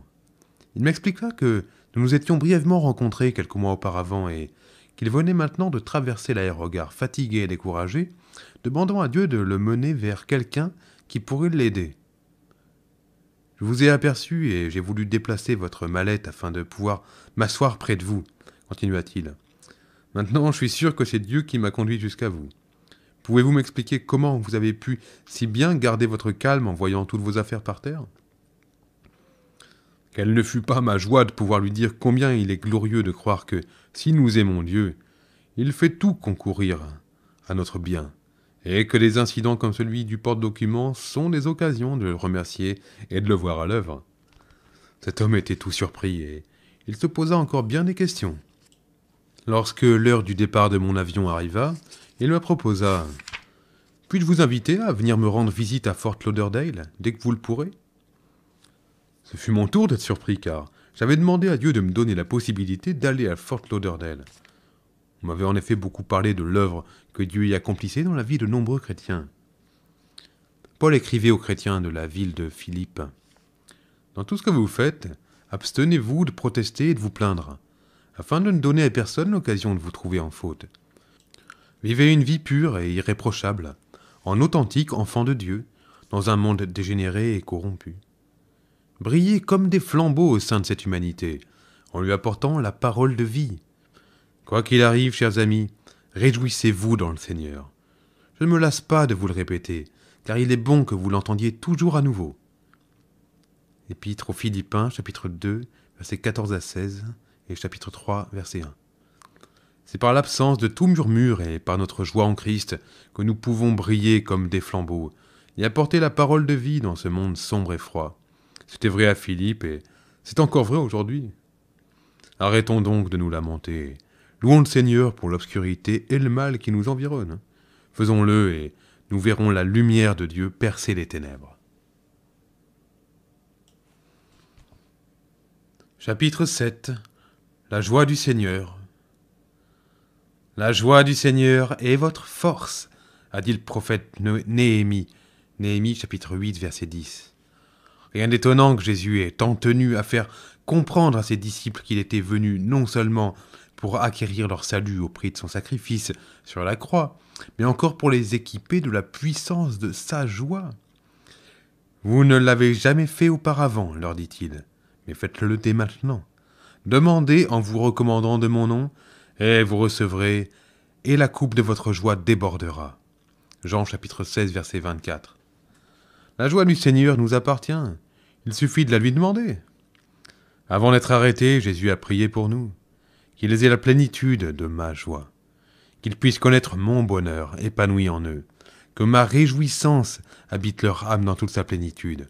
Il m'expliqua que nous nous étions brièvement rencontrés quelques mois auparavant et qu'il venait maintenant de traverser l'aérogare fatigué et découragé, demandant à Dieu de le mener vers quelqu'un qui pourrait l'aider. Je vous ai aperçu et j'ai voulu déplacer votre mallette afin de pouvoir m'asseoir près de vous, continua-t-il. Maintenant, je suis sûr que c'est Dieu qui m'a conduit jusqu'à vous. Pouvez-vous m'expliquer comment vous avez pu si bien garder votre calme en voyant toutes vos affaires par terre elle ne fut pas ma joie de pouvoir lui dire combien il est glorieux de croire que, si nous aimons Dieu, il fait tout concourir à notre bien, et que des incidents comme celui du porte-document sont des occasions de le remercier et de le voir à l'œuvre. Cet homme était tout surpris, et il se posa encore bien des questions. Lorsque l'heure du départ de mon avion arriva, il me proposa Puis-je vous inviter à venir me rendre visite à Fort Lauderdale dès que vous le pourrez ce fut mon tour d'être surpris car j'avais demandé à Dieu de me donner la possibilité d'aller à Fort Lauderdale. On m'avait en effet beaucoup parlé de l'œuvre que Dieu y accomplissait dans la vie de nombreux chrétiens. Paul écrivait aux chrétiens de la ville de Philippe. Dans tout ce que vous faites, abstenez-vous de protester et de vous plaindre, afin de ne donner à personne l'occasion de vous trouver en faute. Vivez une vie pure et irréprochable, en authentique enfant de Dieu, dans un monde dégénéré et corrompu. Brillez comme des flambeaux au sein de cette humanité, en lui apportant la parole de vie. Quoi qu'il arrive, chers amis, réjouissez-vous dans le Seigneur. Je ne me lasse pas de vous le répéter, car il est bon que vous l'entendiez toujours à nouveau. Épître aux Philippiens, chapitre 2, versets 14 à 16, et chapitre 3, verset 1. C'est par l'absence de tout murmure et par notre joie en Christ que nous pouvons briller comme des flambeaux et apporter la parole de vie dans ce monde sombre et froid. C'était vrai à Philippe et c'est encore vrai aujourd'hui. Arrêtons donc de nous lamenter. Louons le Seigneur pour l'obscurité et le mal qui nous environne. Faisons-le et nous verrons la lumière de Dieu percer les ténèbres. Chapitre 7 La joie du Seigneur La joie du Seigneur est votre force, a dit le prophète Néhémie. Néhémie chapitre 8 verset 10. Rien d'étonnant que Jésus ait tant tenu à faire comprendre à ses disciples qu'il était venu non seulement pour acquérir leur salut au prix de son sacrifice sur la croix, mais encore pour les équiper de la puissance de sa joie. Vous ne l'avez jamais fait auparavant, leur dit-il, mais faites-le dès maintenant. Demandez en vous recommandant de mon nom, et vous recevrez, et la coupe de votre joie débordera. Jean chapitre 16, verset 24. La joie du Seigneur nous appartient. Il suffit de la lui demander. Avant d'être arrêté, Jésus a prié pour nous. Qu'ils aient la plénitude de ma joie. Qu'ils puissent connaître mon bonheur épanoui en eux. Que ma réjouissance habite leur âme dans toute sa plénitude.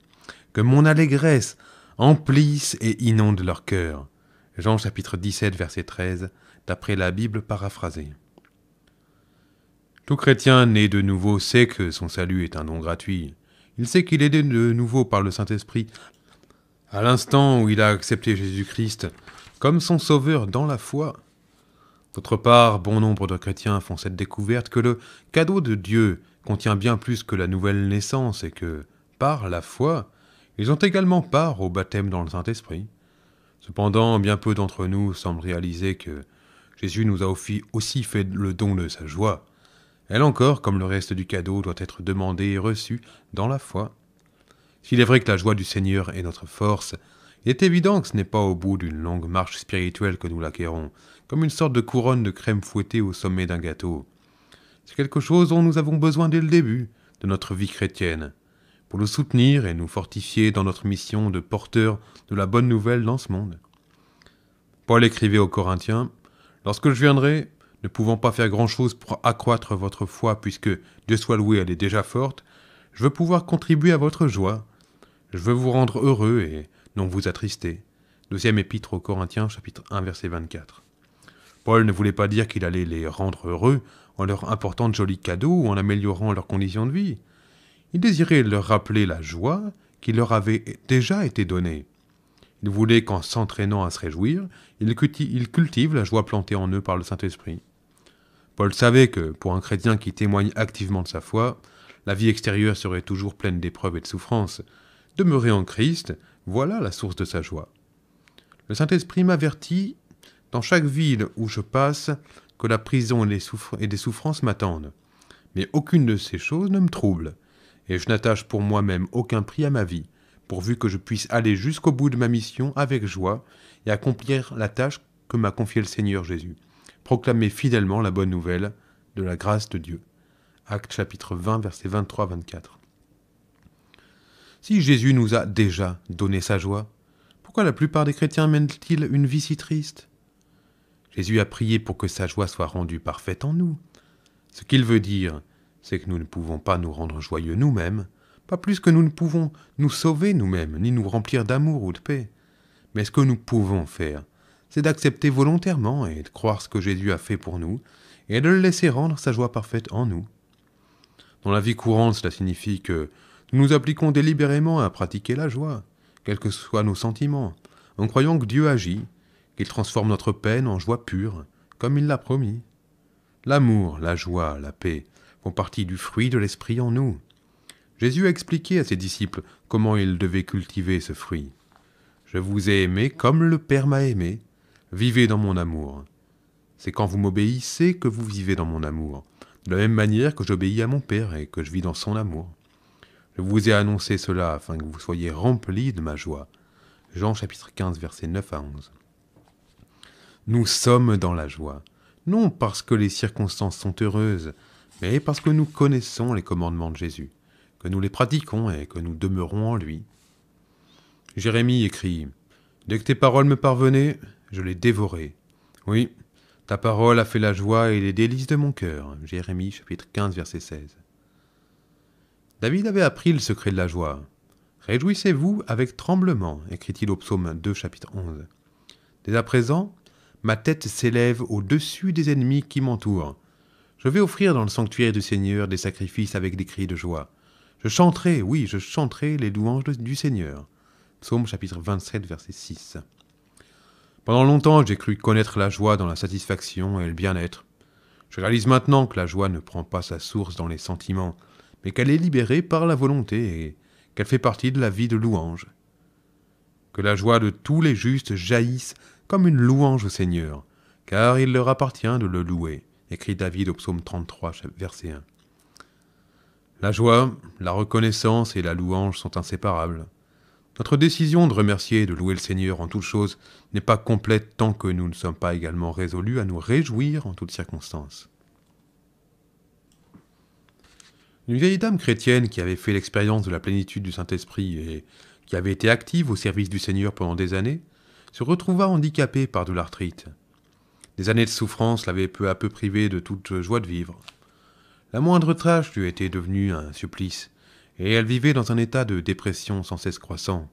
Que mon allégresse emplisse et inonde leur cœur. Jean chapitre 17 verset 13, d'après la Bible paraphrasée. Tout chrétien né de nouveau sait que son salut est un don gratuit. Il sait qu'il est né de nouveau par le Saint-Esprit. À l'instant où il a accepté Jésus-Christ comme son sauveur dans la foi. D'autre part, bon nombre de chrétiens font cette découverte que le cadeau de Dieu contient bien plus que la nouvelle naissance et que, par la foi, ils ont également part au baptême dans le Saint-Esprit. Cependant, bien peu d'entre nous semblent réaliser que Jésus nous a aussi fait le don de sa joie, elle encore, comme le reste du cadeau, doit être demandée et reçue dans la foi. S'il est vrai que la joie du Seigneur est notre force, il est évident que ce n'est pas au bout d'une longue marche spirituelle que nous l'acquérons, comme une sorte de couronne de crème fouettée au sommet d'un gâteau. C'est quelque chose dont nous avons besoin dès le début de notre vie chrétienne, pour nous soutenir et nous fortifier dans notre mission de porteur de la bonne nouvelle dans ce monde. Paul écrivait aux Corinthiens Lorsque je viendrai, ne pouvant pas faire grand-chose pour accroître votre foi puisque, Dieu soit loué, elle est déjà forte, je veux pouvoir contribuer à votre joie. Je veux vous rendre heureux et non vous attrister. Deuxième épître aux Corinthiens, chapitre 1, verset 24. Paul ne voulait pas dire qu'il allait les rendre heureux en leur apportant de jolis cadeaux ou en améliorant leurs conditions de vie. Il désirait leur rappeler la joie qui leur avait déjà été donnée. Il voulait qu'en s'entraînant à se réjouir, ils cultivent la joie plantée en eux par le Saint-Esprit. Paul savait que, pour un chrétien qui témoigne activement de sa foi, la vie extérieure serait toujours pleine d'épreuves et de souffrances. Demeurer en Christ, voilà la source de sa joie. Le Saint-Esprit m'avertit, dans chaque ville où je passe, que la prison et, les des souffrances m'attendent. Mais aucune de ces choses ne me trouble, et je n'attache pour moi-même aucun prix à ma vie, pourvu que je puisse aller jusqu'au bout de ma mission avec joie et accomplir la tâche que m'a confiée le Seigneur Jésus proclamer fidèlement la bonne nouvelle de la grâce de Dieu. Acte chapitre 20, versets 23-24. Si Jésus nous a déjà donné sa joie, pourquoi la plupart des chrétiens mènent-ils une vie si triste Jésus a prié pour que sa joie soit rendue parfaite en nous. Ce qu'il veut dire, c'est que nous ne pouvons pas nous rendre joyeux nous-mêmes, pas plus que nous ne pouvons nous sauver nous-mêmes, ni nous remplir d'amour ou de paix. Mais ce que nous pouvons faire, c'est d'accepter volontairement et de croire ce que Jésus a fait pour nous, et de le laisser rendre sa joie parfaite en nous. Dans la vie courante, cela signifie que nous nous appliquons délibérément à pratiquer la joie, quels que soient nos sentiments, en croyant que Dieu agit, qu'il transforme notre peine en joie pure, comme il l'a promis. L'amour, la joie, la paix font partie du fruit de l'Esprit en nous. Jésus a expliqué à ses disciples comment ils devaient cultiver ce fruit. Je vous ai aimé comme le Père m'a aimé, Vivez dans mon amour. C'est quand vous m'obéissez que vous vivez dans mon amour, de la même manière que j'obéis à mon Père et que je vis dans son amour. Je vous ai annoncé cela afin que vous soyez remplis de ma joie. Jean chapitre 15 versets 9 à 11. Nous sommes dans la joie, non parce que les circonstances sont heureuses, mais parce que nous connaissons les commandements de Jésus, que nous les pratiquons et que nous demeurons en lui. Jérémie écrit Dès que tes paroles me parvenaient, je l'ai dévoré. Oui, ta parole a fait la joie et les délices de mon cœur. Jérémie chapitre 15 verset 16. David avait appris le secret de la joie. Réjouissez-vous avec tremblement, écrit-il au psaume 2 chapitre 11. Dès à présent, ma tête s'élève au-dessus des ennemis qui m'entourent. Je vais offrir dans le sanctuaire du Seigneur des sacrifices avec des cris de joie. Je chanterai, oui, je chanterai les louanges du Seigneur. Psaume chapitre 27 verset 6. Pendant longtemps, j'ai cru connaître la joie dans la satisfaction et le bien-être. Je réalise maintenant que la joie ne prend pas sa source dans les sentiments, mais qu'elle est libérée par la volonté et qu'elle fait partie de la vie de louange. Que la joie de tous les justes jaillisse comme une louange au Seigneur, car il leur appartient de le louer, écrit David au psaume 33, verset 1. La joie, la reconnaissance et la louange sont inséparables. Notre décision de remercier et de louer le Seigneur en toutes choses n'est pas complète tant que nous ne sommes pas également résolus à nous réjouir en toutes circonstances. Une vieille dame chrétienne qui avait fait l'expérience de la plénitude du Saint-Esprit et qui avait été active au service du Seigneur pendant des années, se retrouva handicapée par de l'arthrite. Des années de souffrance l'avaient peu à peu privée de toute joie de vivre. La moindre tâche lui était devenue un supplice, et elle vivait dans un état de dépression sans cesse croissant.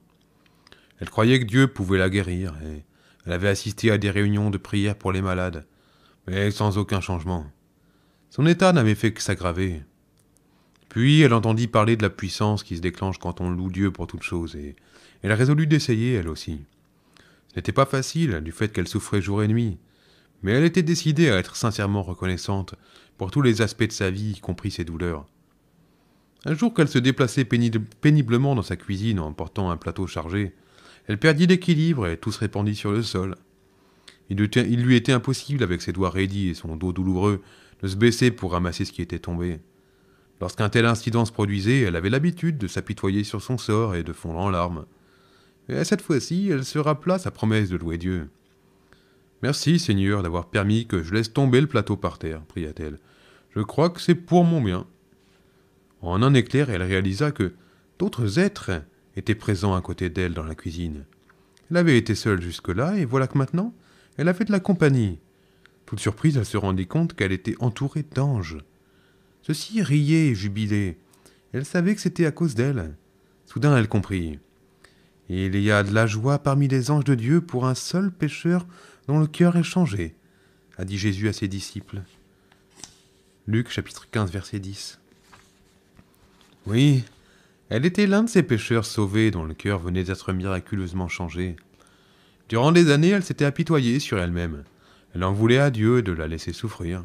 Elle croyait que Dieu pouvait la guérir, et elle avait assisté à des réunions de prière pour les malades, mais sans aucun changement. Son état n'avait fait que s'aggraver. Puis elle entendit parler de la puissance qui se déclenche quand on loue Dieu pour toute chose, et elle résolut d'essayer elle aussi. Ce n'était pas facile, du fait qu'elle souffrait jour et nuit, mais elle était décidée à être sincèrement reconnaissante pour tous les aspects de sa vie, y compris ses douleurs. Un jour qu'elle se déplaçait péniblement dans sa cuisine en portant un plateau chargé, elle perdit l'équilibre et tout se répandit sur le sol. Il, lui était impossible, avec ses doigts raidis et son dos douloureux, de se baisser pour ramasser ce qui était tombé. Lorsqu'un tel incident se produisait, elle avait l'habitude de s'apitoyer sur son sort et de fondre en larmes. Et cette fois-ci, elle se rappela sa promesse de louer Dieu. Merci, Seigneur, d'avoir permis que je laisse tomber le plateau par terre, pria-t-elle. Je crois que c'est pour mon bien. En un éclair, elle réalisa que d'autres êtres étaient présents à côté d'elle dans la cuisine. Elle avait été seule jusque-là, et voilà que maintenant, elle avait de la compagnie. Toute surprise, elle se rendit compte qu'elle était entourée d'anges. Ceux-ci riaient et jubilaient. Elle savait que c'était à cause d'elle. Soudain, elle comprit. Il y a de la joie parmi les anges de Dieu pour un seul pécheur dont le cœur est changé, a dit Jésus à ses disciples. Luc chapitre 15 verset 10. Oui, elle était l'un de ces pêcheurs sauvés dont le cœur venait d'être miraculeusement changé. Durant des années, elle s'était apitoyée sur elle-même. Elle en voulait à Dieu de la laisser souffrir.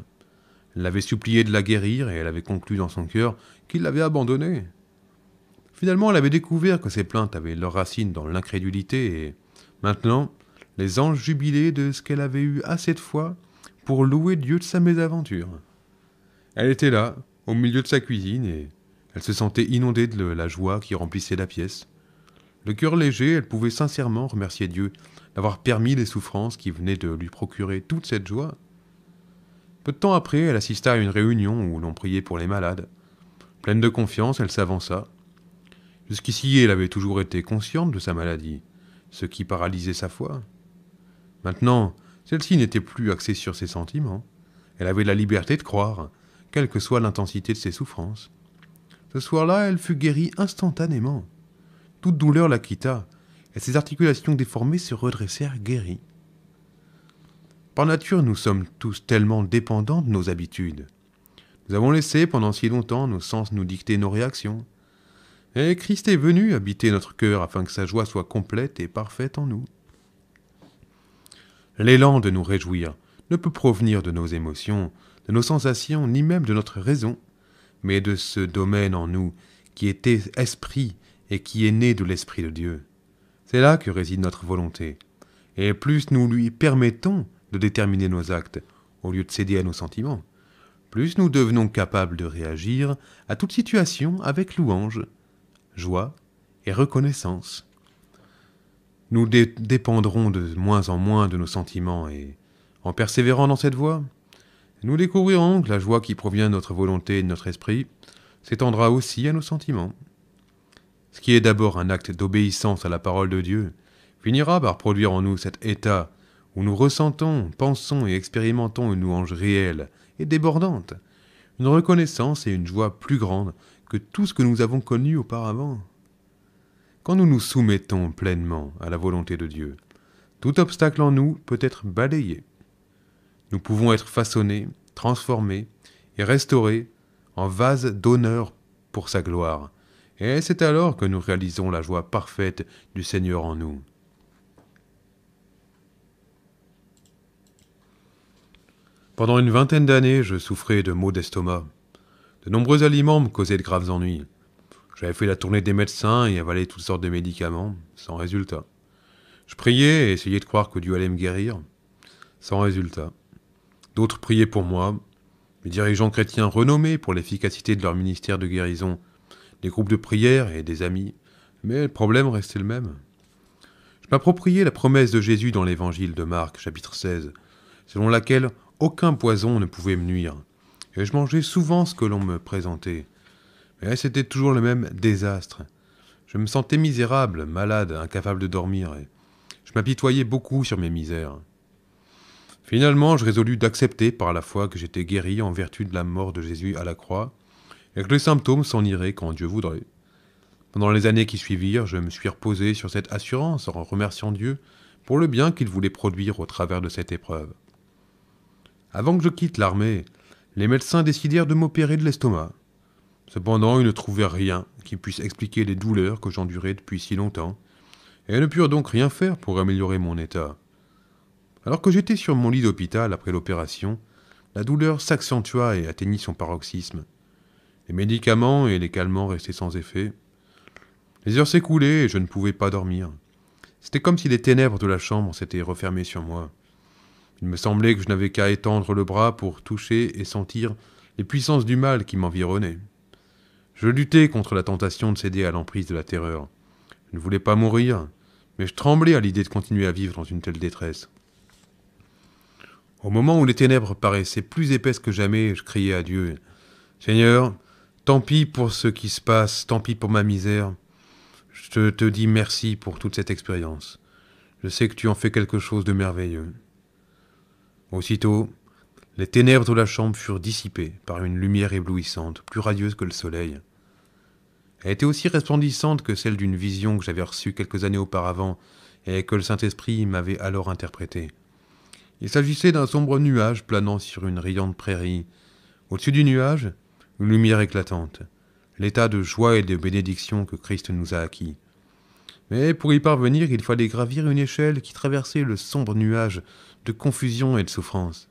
Elle l'avait supplié de la guérir et elle avait conclu dans son cœur qu'il l'avait abandonnée. Finalement, elle avait découvert que ses plaintes avaient leurs racines dans l'incrédulité et maintenant, les anges jubilaient de ce qu'elle avait eu assez de fois pour louer Dieu de sa mésaventure. Elle était là, au milieu de sa cuisine et elle se sentait inondée de la joie qui remplissait la pièce. Le cœur léger, elle pouvait sincèrement remercier Dieu d'avoir permis les souffrances qui venaient de lui procurer toute cette joie. Peu de temps après, elle assista à une réunion où l'on priait pour les malades. Pleine de confiance, elle s'avança. Jusqu'ici, elle avait toujours été consciente de sa maladie, ce qui paralysait sa foi. Maintenant, celle-ci n'était plus axée sur ses sentiments. Elle avait la liberté de croire, quelle que soit l'intensité de ses souffrances. Ce soir-là, elle fut guérie instantanément. Toute douleur la quitta, et ses articulations déformées se redressèrent guéries. Par nature, nous sommes tous tellement dépendants de nos habitudes. Nous avons laissé pendant si longtemps nos sens nous dicter nos réactions. Et Christ est venu habiter notre cœur afin que sa joie soit complète et parfaite en nous. L'élan de nous réjouir ne peut provenir de nos émotions, de nos sensations, ni même de notre raison mais de ce domaine en nous qui était esprit et qui est né de l'Esprit de Dieu. C'est là que réside notre volonté. Et plus nous lui permettons de déterminer nos actes, au lieu de céder à nos sentiments, plus nous devenons capables de réagir à toute situation avec louange, joie et reconnaissance. Nous dépendrons de moins en moins de nos sentiments et, en persévérant dans cette voie, nous découvrirons que la joie qui provient de notre volonté et de notre esprit s'étendra aussi à nos sentiments. Ce qui est d'abord un acte d'obéissance à la parole de Dieu finira par produire en nous cet état où nous ressentons, pensons et expérimentons une louange réelle et débordante, une reconnaissance et une joie plus grandes que tout ce que nous avons connu auparavant. Quand nous nous soumettons pleinement à la volonté de Dieu, tout obstacle en nous peut être balayé nous pouvons être façonnés, transformés et restaurés en vase d'honneur pour sa gloire. Et c'est alors que nous réalisons la joie parfaite du Seigneur en nous. Pendant une vingtaine d'années, je souffrais de maux d'estomac. De nombreux aliments me causaient de graves ennuis. J'avais fait la tournée des médecins et avalé toutes sortes de médicaments, sans résultat. Je priais et essayais de croire que Dieu allait me guérir, sans résultat. D'autres priaient pour moi, mes dirigeants chrétiens renommés pour l'efficacité de leur ministère de guérison, des groupes de prière et des amis, mais le problème restait le même. Je m'appropriais la promesse de Jésus dans l'évangile de Marc, chapitre 16, selon laquelle aucun poison ne pouvait me nuire, et je mangeais souvent ce que l'on me présentait. Mais c'était toujours le même désastre. Je me sentais misérable, malade, incapable de dormir, et je m'apitoyais beaucoup sur mes misères. Finalement, je résolus d'accepter par la foi que j'étais guéri en vertu de la mort de Jésus à la croix, et que les symptômes s'en iraient quand Dieu voudrait. Pendant les années qui suivirent, je me suis reposé sur cette assurance en remerciant Dieu pour le bien qu'il voulait produire au travers de cette épreuve. Avant que je quitte l'armée, les médecins décidèrent de m'opérer de l'estomac. Cependant, ils ne trouvèrent rien qui puisse expliquer les douleurs que j'endurais depuis si longtemps, et ne purent donc rien faire pour améliorer mon état. Alors que j'étais sur mon lit d'hôpital après l'opération, la douleur s'accentua et atteignit son paroxysme. Les médicaments et les calmants restaient sans effet. Les heures s'écoulaient et je ne pouvais pas dormir. C'était comme si les ténèbres de la chambre s'étaient refermées sur moi. Il me semblait que je n'avais qu'à étendre le bras pour toucher et sentir les puissances du mal qui m'environnaient. Je luttais contre la tentation de céder à l'emprise de la terreur. Je ne voulais pas mourir, mais je tremblais à l'idée de continuer à vivre dans une telle détresse. Au moment où les ténèbres paraissaient plus épaisses que jamais, je criais à Dieu Seigneur, tant pis pour ce qui se passe, tant pis pour ma misère. Je te, te dis merci pour toute cette expérience. Je sais que tu en fais quelque chose de merveilleux. Aussitôt, les ténèbres de la chambre furent dissipées par une lumière éblouissante, plus radieuse que le soleil. Elle était aussi resplendissante que celle d'une vision que j'avais reçue quelques années auparavant et que le Saint-Esprit m'avait alors interprétée. Il s'agissait d'un sombre nuage planant sur une riante prairie. Au-dessus du nuage, une lumière éclatante, l'état de joie et de bénédiction que Christ nous a acquis. Mais pour y parvenir, il fallait gravir une échelle qui traversait le sombre nuage de confusion et de souffrance.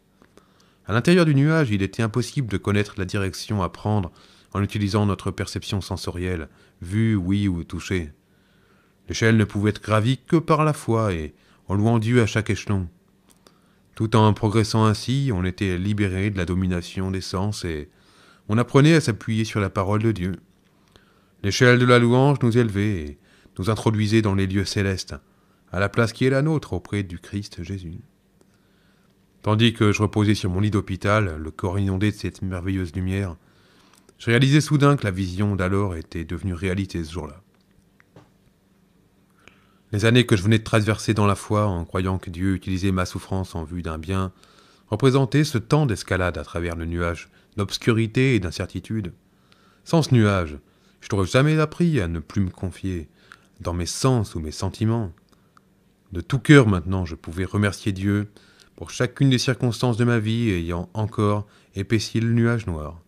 À l'intérieur du nuage, il était impossible de connaître la direction à prendre en utilisant notre perception sensorielle, vue, oui ou touchée. L'échelle ne pouvait être gravie que par la foi et en louant Dieu à chaque échelon. Tout en progressant ainsi, on était libéré de la domination des sens et on apprenait à s'appuyer sur la parole de Dieu. L'échelle de la louange nous élevait et nous introduisait dans les lieux célestes, à la place qui est la nôtre auprès du Christ Jésus. Tandis que je reposais sur mon lit d'hôpital, le corps inondé de cette merveilleuse lumière, je réalisais soudain que la vision d'alors était devenue réalité ce jour-là. Les années que je venais de traverser dans la foi en croyant que Dieu utilisait ma souffrance en vue d'un bien représentaient ce temps d'escalade à travers le nuage d'obscurité et d'incertitude. Sans ce nuage, je n'aurais jamais appris à ne plus me confier dans mes sens ou mes sentiments. De tout cœur maintenant, je pouvais remercier Dieu pour chacune des circonstances de ma vie ayant encore épaissi le nuage noir.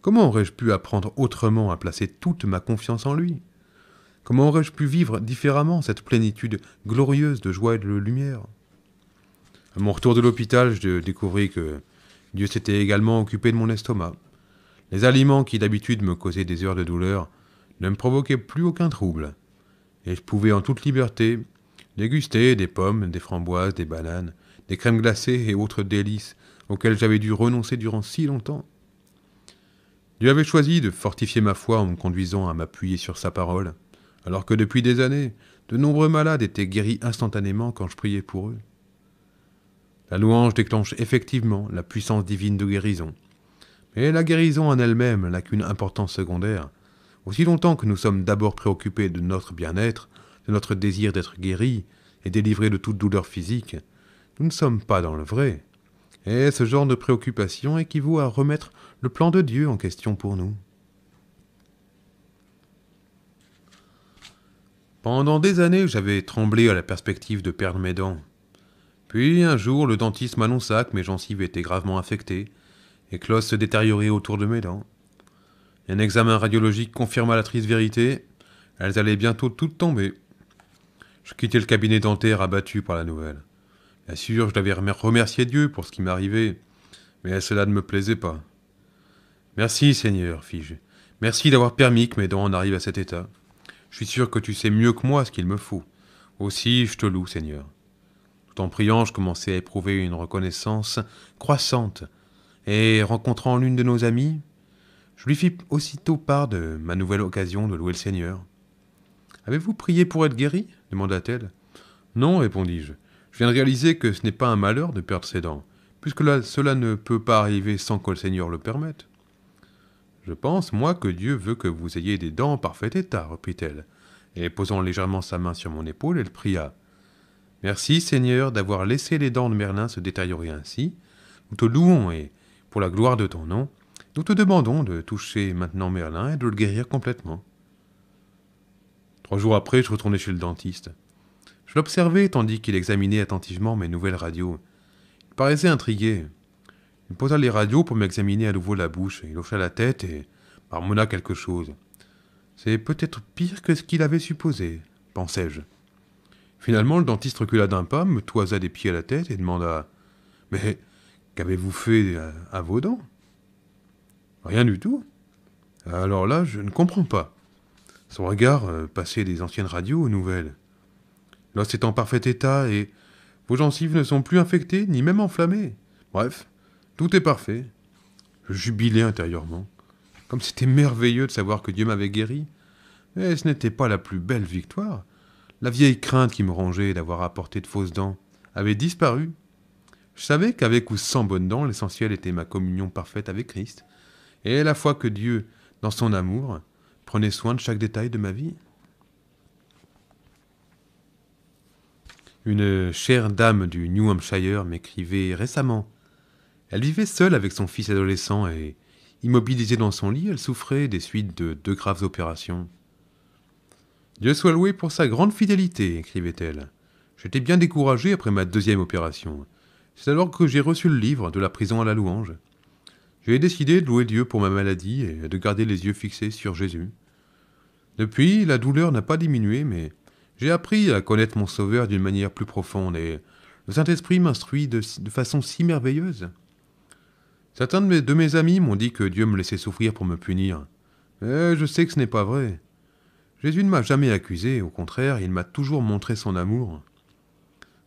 Comment aurais-je pu apprendre autrement à placer toute ma confiance en lui Comment aurais-je pu vivre différemment cette plénitude glorieuse de joie et de lumière À mon retour de l'hôpital, je découvris que Dieu s'était également occupé de mon estomac. Les aliments qui d'habitude me causaient des heures de douleur ne me provoquaient plus aucun trouble, et je pouvais en toute liberté déguster des pommes, des framboises, des bananes, des crèmes glacées et autres délices auxquelles j'avais dû renoncer durant si longtemps. Dieu avait choisi de fortifier ma foi en me conduisant à m'appuyer sur sa parole alors que depuis des années, de nombreux malades étaient guéris instantanément quand je priais pour eux. La louange déclenche effectivement la puissance divine de guérison, mais la guérison en elle-même n'a qu'une importance secondaire. Aussi longtemps que nous sommes d'abord préoccupés de notre bien-être, de notre désir d'être guéris et délivrés de toute douleur physique, nous ne sommes pas dans le vrai. Et ce genre de préoccupation équivaut à remettre le plan de Dieu en question pour nous. Pendant des années, j'avais tremblé à la perspective de perdre mes dents. Puis un jour, le dentiste m'annonça que mes gencives étaient gravement affectées et que l'os se détériorait autour de mes dents. Un examen radiologique confirma la triste vérité elles allaient bientôt toutes tomber. Je quittai le cabinet dentaire abattu par la nouvelle. Bien sûr, je devais remercier Dieu pour ce qui m'arrivait, mais cela ne me plaisait pas. Merci, Seigneur, fis-je. Merci d'avoir permis que mes dents en arrivent à cet état. Je suis sûr que tu sais mieux que moi ce qu'il me faut. Aussi, je te loue, Seigneur. Tout en priant, je commençais à éprouver une reconnaissance croissante, et rencontrant l'une de nos amies, je lui fis aussitôt part de ma nouvelle occasion de louer le Seigneur. Avez-vous prié pour être guéri demanda-t-elle. Non, répondis-je. Je viens de réaliser que ce n'est pas un malheur de perdre ses dents, puisque cela ne peut pas arriver sans que le Seigneur le permette. Je pense, moi, que Dieu veut que vous ayez des dents en parfait état, reprit-elle, et posant légèrement sa main sur mon épaule, elle pria. Merci, Seigneur, d'avoir laissé les dents de Merlin se détériorer ainsi. Nous te louons et, pour la gloire de ton nom, nous te demandons de toucher maintenant Merlin et de le guérir complètement. Trois jours après, je retournais chez le dentiste. Je l'observais tandis qu'il examinait attentivement mes nouvelles radios. Il paraissait intrigué. Il posa les radios pour m'examiner à nouveau la bouche. Il hocha la tête et marmonna quelque chose. C'est peut-être pire que ce qu'il avait supposé, pensai-je. Finalement, le dentiste recula d'un pas, me toisa des pieds à la tête et demanda Mais qu'avez-vous fait à, vos dents Rien du tout. Alors là, je ne comprends pas. Son regard euh, passait des anciennes radios aux nouvelles. Là, c'est en parfait état et vos gencives ne sont plus infectées ni même enflammées. Bref, tout est parfait. Je jubilais intérieurement, comme c'était merveilleux de savoir que Dieu m'avait guéri. Mais ce n'était pas la plus belle victoire. La vieille crainte qui me rongeait d'avoir apporté de fausses dents avait disparu. Je savais qu'avec ou sans bonnes dents, l'essentiel était ma communion parfaite avec Christ, et la foi que Dieu, dans son amour, prenait soin de chaque détail de ma vie. Une chère dame du New Hampshire m'écrivait récemment elle vivait seule avec son fils adolescent et, immobilisée dans son lit, elle souffrait des suites de deux graves opérations. Dieu soit loué pour sa grande fidélité, écrivait-elle. J'étais bien découragée après ma deuxième opération. C'est alors que j'ai reçu le livre de la prison à la louange. J'ai décidé de louer Dieu pour ma maladie et de garder les yeux fixés sur Jésus. Depuis, la douleur n'a pas diminué, mais j'ai appris à connaître mon Sauveur d'une manière plus profonde et le Saint-Esprit m'instruit de façon si merveilleuse. Certains de mes, amis m'ont dit que Dieu me laissait souffrir pour me punir. mais eh, je sais que ce n'est pas vrai. Jésus ne m'a jamais accusé, au contraire, il m'a toujours montré son amour.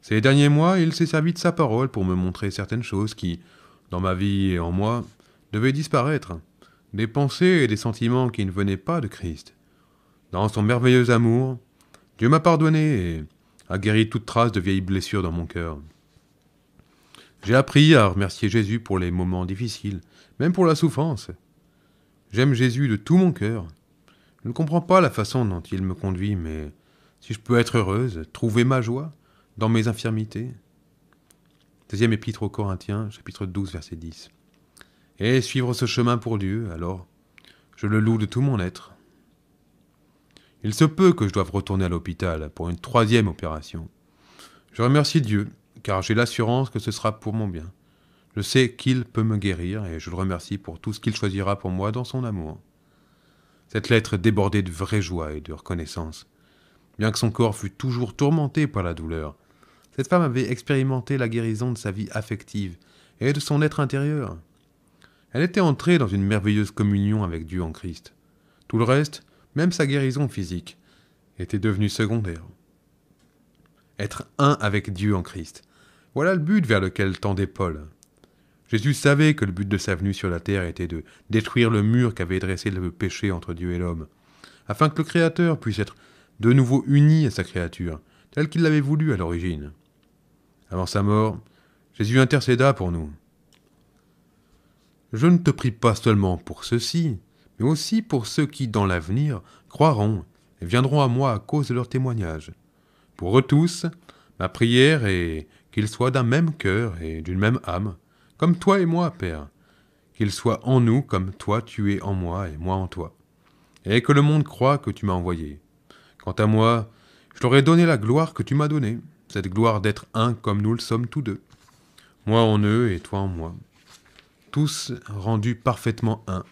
Ces derniers mois, il s'est servi de sa parole pour me montrer certaines choses qui, dans ma vie et en moi, devaient disparaître, des pensées et des sentiments qui ne venaient pas de Christ. Dans son merveilleux amour, Dieu m'a pardonné et a guéri toute trace de vieilles blessures dans mon cœur. J'ai appris à remercier Jésus pour les moments difficiles, même pour la souffrance. J'aime Jésus de tout mon cœur. Je ne comprends pas la façon dont il me conduit, mais si je peux être heureuse, trouver ma joie dans mes infirmités. Deuxième épître aux Corinthiens, chapitre 12, verset 10. Et suivre ce chemin pour Dieu, alors, je le loue de tout mon être. Il se peut que je doive retourner à l'hôpital pour une troisième opération. Je remercie Dieu car j'ai l'assurance que ce sera pour mon bien. Je sais qu'il peut me guérir, et je le remercie pour tout ce qu'il choisira pour moi dans son amour. Cette lettre débordait de vraie joie et de reconnaissance. Bien que son corps fût toujours tourmenté par la douleur, cette femme avait expérimenté la guérison de sa vie affective et de son être intérieur. Elle était entrée dans une merveilleuse communion avec Dieu en Christ. Tout le reste, même sa guérison physique, était devenue secondaire. Être un avec Dieu en Christ, voilà le but vers lequel tendait Paul. Jésus savait que le but de sa venue sur la terre était de détruire le mur qu'avait dressé le péché entre Dieu et l'homme, afin que le Créateur puisse être de nouveau uni à sa créature, telle qu'il l'avait voulu à l'origine. Avant sa mort, Jésus intercéda pour nous. Je ne te prie pas seulement pour ceux-ci, mais aussi pour ceux qui, dans l'avenir, croiront et viendront à moi à cause de leur témoignage. Pour eux tous, ma prière est qu'ils soient d'un même cœur et d'une même âme, comme toi et moi, Père, qu'ils soient en nous comme toi tu es en moi et moi en toi, et que le monde croit que tu m'as envoyé. Quant à moi, je leur ai donné la gloire que tu m'as donnée, cette gloire d'être un comme nous le sommes tous deux, moi en eux et toi en moi, tous rendus parfaitement un,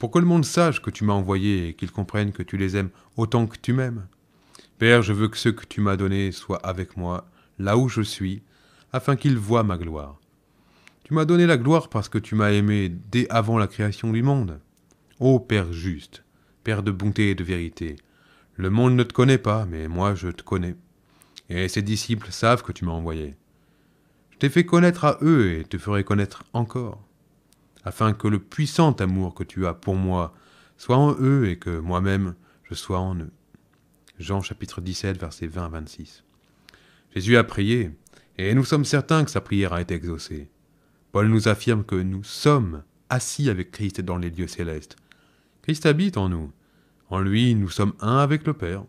pour que le monde sache que tu m'as envoyé et qu'ils comprennent que tu les aimes autant que tu m'aimes. Père, je veux que ceux que tu m'as donnés soient avec moi, là où je suis, afin qu'ils voient ma gloire. Tu m'as donné la gloire parce que tu m'as aimé dès avant la création du monde. Ô Père juste, Père de bonté et de vérité, le monde ne te connaît pas, mais moi je te connais. Et ses disciples savent que tu m'as envoyé. Je t'ai fait connaître à eux et te ferai connaître encore, afin que le puissant amour que tu as pour moi soit en eux et que moi-même je sois en eux. Jean chapitre 17 versets 20 à 26. Jésus a prié, et nous sommes certains que sa prière a été exaucée. Paul nous affirme que nous sommes assis avec Christ dans les lieux célestes. Christ habite en nous. En lui, nous sommes un avec le Père.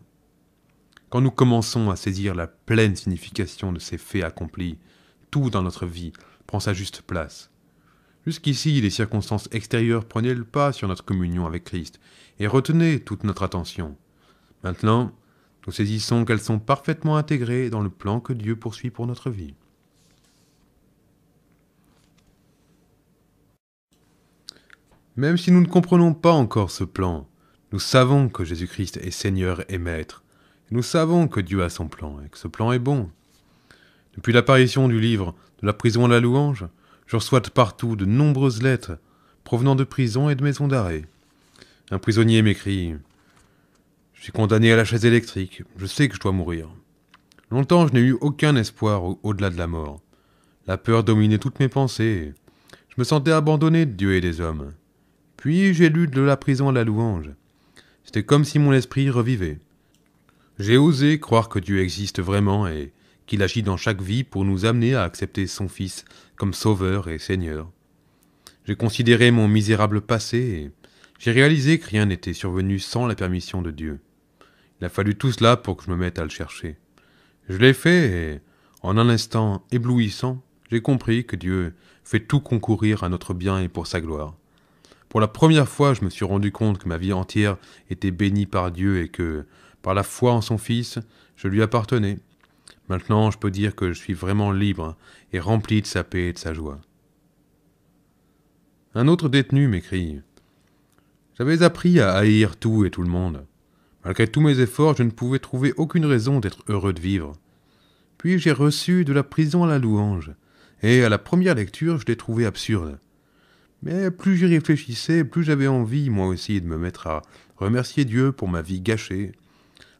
Quand nous commençons à saisir la pleine signification de ces faits accomplis, tout dans notre vie prend sa juste place. Jusqu'ici, les circonstances extérieures prenaient le pas sur notre communion avec Christ et retenaient toute notre attention. Maintenant, nous saisissons qu'elles sont parfaitement intégrées dans le plan que Dieu poursuit pour notre vie. Même si nous ne comprenons pas encore ce plan, nous savons que Jésus-Christ est Seigneur et Maître. Nous savons que Dieu a son plan et que ce plan est bon. Depuis l'apparition du livre De la prison à la louange, je reçois de partout de nombreuses lettres provenant de prisons et de maisons d'arrêt. Un prisonnier m'écrit je suis condamné à la chaise électrique, je sais que je dois mourir. Longtemps je n'ai eu aucun espoir au-delà de la mort. La peur dominait toutes mes pensées. Je me sentais abandonné de Dieu et des hommes. Puis j'ai lu de la prison à la louange. C'était comme si mon esprit revivait. J'ai osé croire que Dieu existe vraiment et qu'il agit dans chaque vie pour nous amener à accepter son Fils comme Sauveur et Seigneur. J'ai considéré mon misérable passé et j'ai réalisé que rien n'était survenu sans la permission de Dieu. Il a fallu tout cela pour que je me mette à le chercher. Je l'ai fait et, en un instant éblouissant, j'ai compris que Dieu fait tout concourir à notre bien et pour sa gloire. Pour la première fois, je me suis rendu compte que ma vie entière était bénie par Dieu et que, par la foi en son Fils, je lui appartenais. Maintenant, je peux dire que je suis vraiment libre et rempli de sa paix et de sa joie. Un autre détenu m'écrit J'avais appris à haïr tout et tout le monde. Malgré tous mes efforts, je ne pouvais trouver aucune raison d'être heureux de vivre. Puis j'ai reçu de la prison à la louange, et à la première lecture, je l'ai trouvé absurde. Mais plus j'y réfléchissais, plus j'avais envie, moi aussi, de me mettre à remercier Dieu pour ma vie gâchée.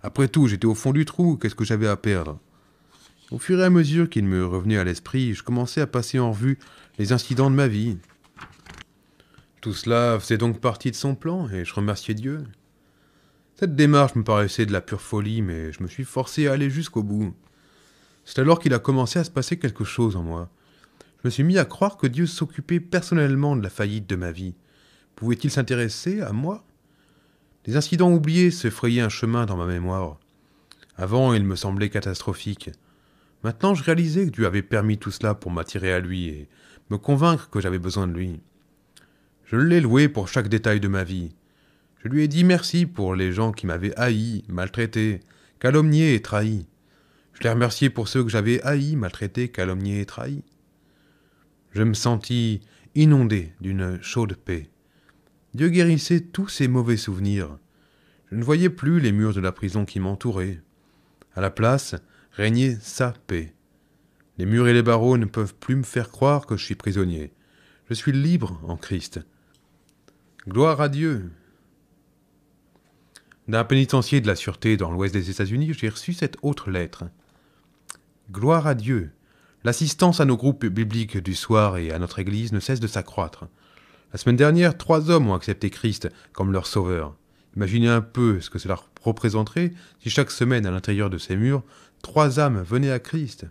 Après tout, j'étais au fond du trou, qu'est-ce que j'avais à perdre Au fur et à mesure qu'il me revenait à l'esprit, je commençais à passer en revue les incidents de ma vie. Tout cela faisait donc partie de son plan, et je remerciais Dieu. Cette démarche me paraissait de la pure folie, mais je me suis forcé à aller jusqu'au bout. C'est alors qu'il a commencé à se passer quelque chose en moi. Je me suis mis à croire que Dieu s'occupait personnellement de la faillite de ma vie. Pouvait-il s'intéresser à moi Des incidents oubliés se frayaient un chemin dans ma mémoire. Avant, ils me semblaient catastrophiques. Maintenant, je réalisais que Dieu avait permis tout cela pour m'attirer à lui et me convaincre que j'avais besoin de lui. Je l'ai loué pour chaque détail de ma vie. Je lui ai dit merci pour les gens qui m'avaient haï, maltraité, calomnié et trahi. Je les remercié pour ceux que j'avais haï, maltraité, calomnié et trahi. Je me sentis inondé d'une chaude paix. Dieu guérissait tous ces mauvais souvenirs. Je ne voyais plus les murs de la prison qui m'entouraient. À la place régnait sa paix. Les murs et les barreaux ne peuvent plus me faire croire que je suis prisonnier. Je suis libre en Christ. Gloire à Dieu, d'un pénitencier de la Sûreté dans l'ouest des États-Unis, j'ai reçu cette autre lettre. Gloire à Dieu. L'assistance à nos groupes bibliques du soir et à notre Église ne cesse de s'accroître. La semaine dernière, trois hommes ont accepté Christ comme leur sauveur. Imaginez un peu ce que cela représenterait si chaque semaine, à l'intérieur de ces murs, trois âmes venaient à Christ.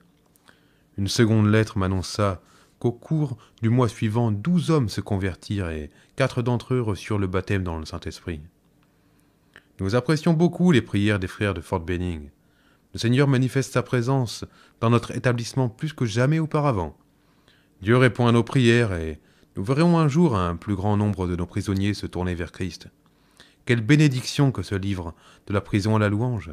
Une seconde lettre m'annonça qu'au cours du mois suivant, douze hommes se convertirent et quatre d'entre eux reçurent le baptême dans le Saint-Esprit. Nous apprécions beaucoup les prières des frères de Fort Benning. Le Seigneur manifeste sa présence dans notre établissement plus que jamais auparavant. Dieu répond à nos prières et nous verrons un jour un plus grand nombre de nos prisonniers se tourner vers Christ. Quelle bénédiction que ce livre de la prison à la louange.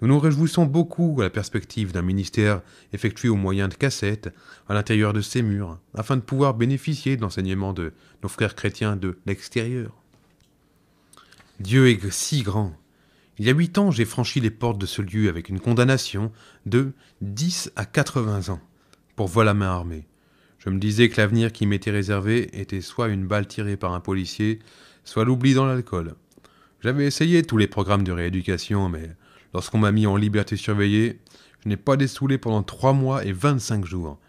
Nous nous réjouissons beaucoup à la perspective d'un ministère effectué au moyen de cassettes à l'intérieur de ces murs, afin de pouvoir bénéficier de l'enseignement de nos frères chrétiens de l'extérieur. Dieu est si grand. Il y a huit ans, j'ai franchi les portes de ce lieu avec une condamnation de 10 à 80 ans pour voilà main armée. Je me disais que l'avenir qui m'était réservé était soit une balle tirée par un policier, soit l'oubli dans l'alcool. J'avais essayé tous les programmes de rééducation, mais lorsqu'on m'a mis en liberté surveillée, je n'ai pas dessoulé pendant trois mois et vingt-cinq jours,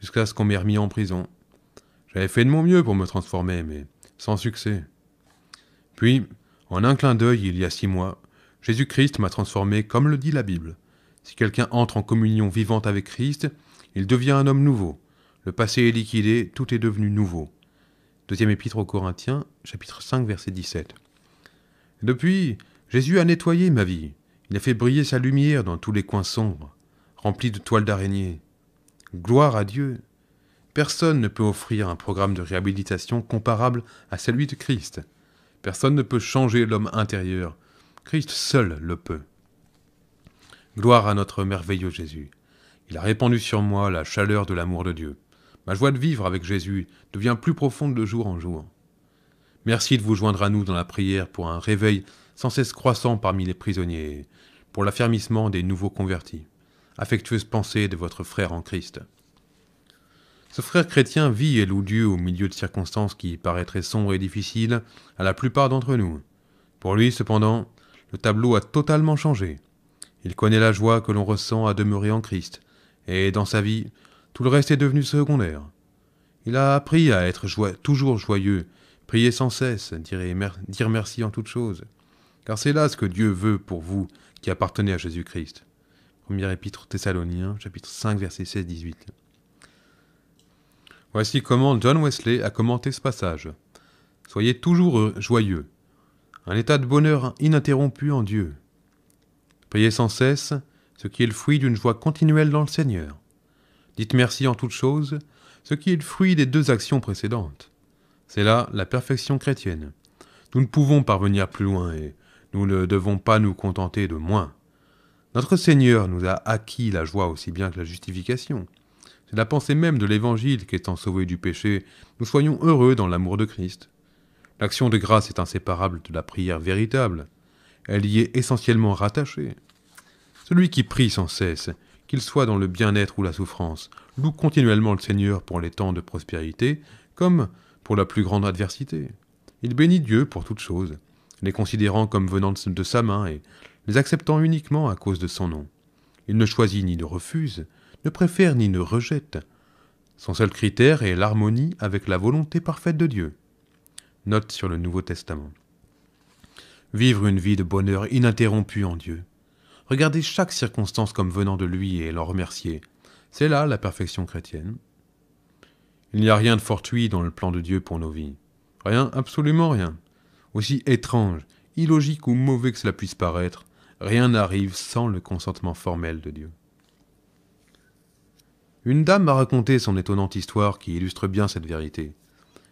jusqu'à ce qu'on m'ait remis en prison. J'avais fait de mon mieux pour me transformer, mais sans succès. Puis, en un clin d'œil, il y a six mois, Jésus-Christ m'a transformé comme le dit la Bible. Si quelqu'un entre en communion vivante avec Christ, il devient un homme nouveau. Le passé est liquidé, tout est devenu nouveau. Deuxième épître aux Corinthiens, chapitre 5, verset 17. Depuis, Jésus a nettoyé ma vie. Il a fait briller sa lumière dans tous les coins sombres, remplis de toiles d'araignée. Gloire à Dieu. Personne ne peut offrir un programme de réhabilitation comparable à celui de Christ. Personne ne peut changer l'homme intérieur. Christ seul le peut. Gloire à notre merveilleux Jésus. Il a répandu sur moi la chaleur de l'amour de Dieu. Ma joie de vivre avec Jésus devient plus profonde de jour en jour. Merci de vous joindre à nous dans la prière pour un réveil sans cesse croissant parmi les prisonniers, pour l'affermissement des nouveaux convertis. Affectueuse pensée de votre frère en Christ. Ce frère chrétien vit et loue Dieu au milieu de circonstances qui paraîtraient sombres et difficiles à la plupart d'entre nous. Pour lui, cependant, le tableau a totalement changé. Il connaît la joie que l'on ressent à demeurer en Christ, et dans sa vie, tout le reste est devenu secondaire. Il a appris à être toujours joyeux, prier sans cesse, dire, dire merci en toutes choses, car c'est là ce que Dieu veut pour vous qui appartenez à Jésus-Christ. Premier épître chapitre 5, verset 16-18. Voici comment John Wesley a commenté ce passage. Soyez toujours joyeux, un état de bonheur ininterrompu en Dieu. Priez sans cesse, ce qui est le fruit d'une joie continuelle dans le Seigneur. Dites merci en toutes choses, ce qui est le fruit des deux actions précédentes. C'est là la perfection chrétienne. Nous ne pouvons parvenir plus loin et nous ne devons pas nous contenter de moins. Notre Seigneur nous a acquis la joie aussi bien que la justification c'est la pensée même de l'Évangile qu'étant sauvés du péché, nous soyons heureux dans l'amour de Christ. L'action de grâce est inséparable de la prière véritable. Elle y est essentiellement rattachée. Celui qui prie sans cesse, qu'il soit dans le bien-être ou la souffrance, loue continuellement le Seigneur pour les temps de prospérité, comme pour la plus grande adversité. Il bénit Dieu pour toutes choses, les considérant comme venant de sa main et les acceptant uniquement à cause de son nom. Il ne choisit ni ne refuse, ne préfère ni ne rejette. Son seul critère est l'harmonie avec la volonté parfaite de Dieu. Note sur le Nouveau Testament. Vivre une vie de bonheur ininterrompue en Dieu. Regarder chaque circonstance comme venant de lui et l'en remercier. C'est là la perfection chrétienne. Il n'y a rien de fortuit dans le plan de Dieu pour nos vies. Rien, absolument rien. Aussi étrange, illogique ou mauvais que cela puisse paraître, rien n'arrive sans le consentement formel de Dieu. Une dame m'a raconté son étonnante histoire qui illustre bien cette vérité.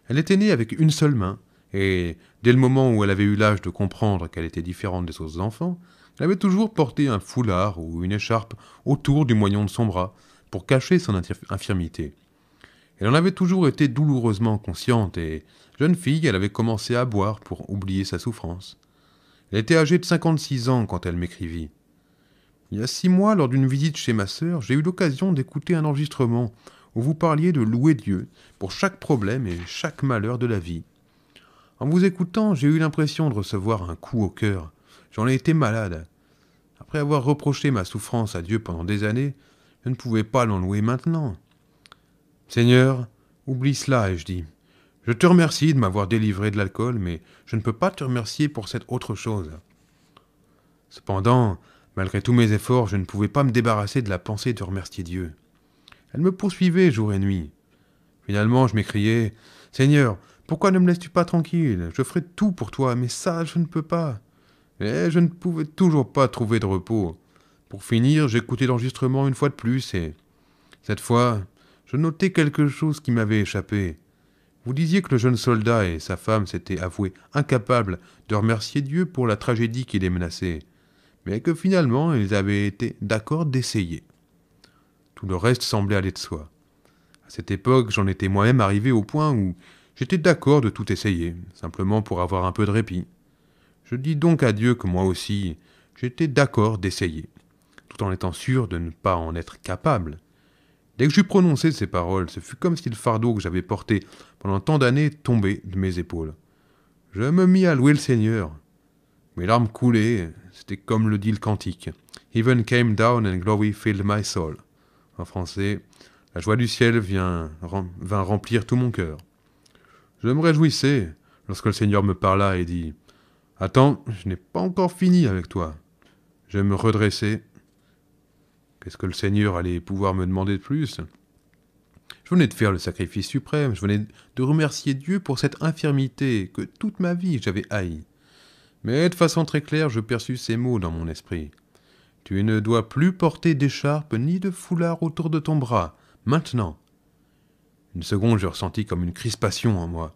Elle était née avec une seule main, et dès le moment où elle avait eu l'âge de comprendre qu'elle était différente des autres enfants, elle avait toujours porté un foulard ou une écharpe autour du moignon de son bras pour cacher son infirmité. Elle en avait toujours été douloureusement consciente et, jeune fille, elle avait commencé à boire pour oublier sa souffrance. Elle était âgée de 56 ans quand elle m'écrivit. Il y a six mois, lors d'une visite chez ma sœur, j'ai eu l'occasion d'écouter un enregistrement où vous parliez de louer Dieu pour chaque problème et chaque malheur de la vie. En vous écoutant, j'ai eu l'impression de recevoir un coup au cœur. J'en ai été malade. Après avoir reproché ma souffrance à Dieu pendant des années, je ne pouvais pas l'en louer maintenant. Seigneur, oublie cela, ai-je dit. Je te remercie de m'avoir délivré de l'alcool, mais je ne peux pas te remercier pour cette autre chose. Cependant, Malgré tous mes efforts, je ne pouvais pas me débarrasser de la pensée de remercier Dieu. Elle me poursuivait jour et nuit. Finalement, je m'écriai Seigneur, pourquoi ne me laisses-tu pas tranquille Je ferai tout pour toi, mais ça, je ne peux pas. Et je ne pouvais toujours pas trouver de repos. Pour finir, j'écoutais l'enregistrement une fois de plus et. Cette fois, je notais quelque chose qui m'avait échappé. Vous disiez que le jeune soldat et sa femme s'étaient avoués incapables de remercier Dieu pour la tragédie qui les menaçait mais que finalement ils avaient été d'accord d'essayer. Tout le reste semblait aller de soi. À cette époque, j'en étais moi-même arrivé au point où j'étais d'accord de tout essayer, simplement pour avoir un peu de répit. Je dis donc à Dieu que moi aussi, j'étais d'accord d'essayer, tout en étant sûr de ne pas en être capable. Dès que j'eus prononcé ces paroles, ce fut comme si le fardeau que j'avais porté pendant tant d'années tombait de mes épaules. Je me mis à louer le Seigneur. Mes larmes coulaient, c'était comme le dit le cantique. Heaven came down and glory filled my soul. En français, la joie du ciel vint remplir tout mon cœur. Je me réjouissais lorsque le Seigneur me parla et dit Attends, je n'ai pas encore fini avec toi. Je me redressai. Qu'est-ce que le Seigneur allait pouvoir me demander de plus Je venais de faire le sacrifice suprême, je venais de remercier Dieu pour cette infirmité que toute ma vie j'avais haïe. Mais de façon très claire, je perçus ces mots dans mon esprit. Tu ne dois plus porter d'écharpe ni de foulard autour de ton bras, maintenant. Une seconde, je ressentis comme une crispation en moi.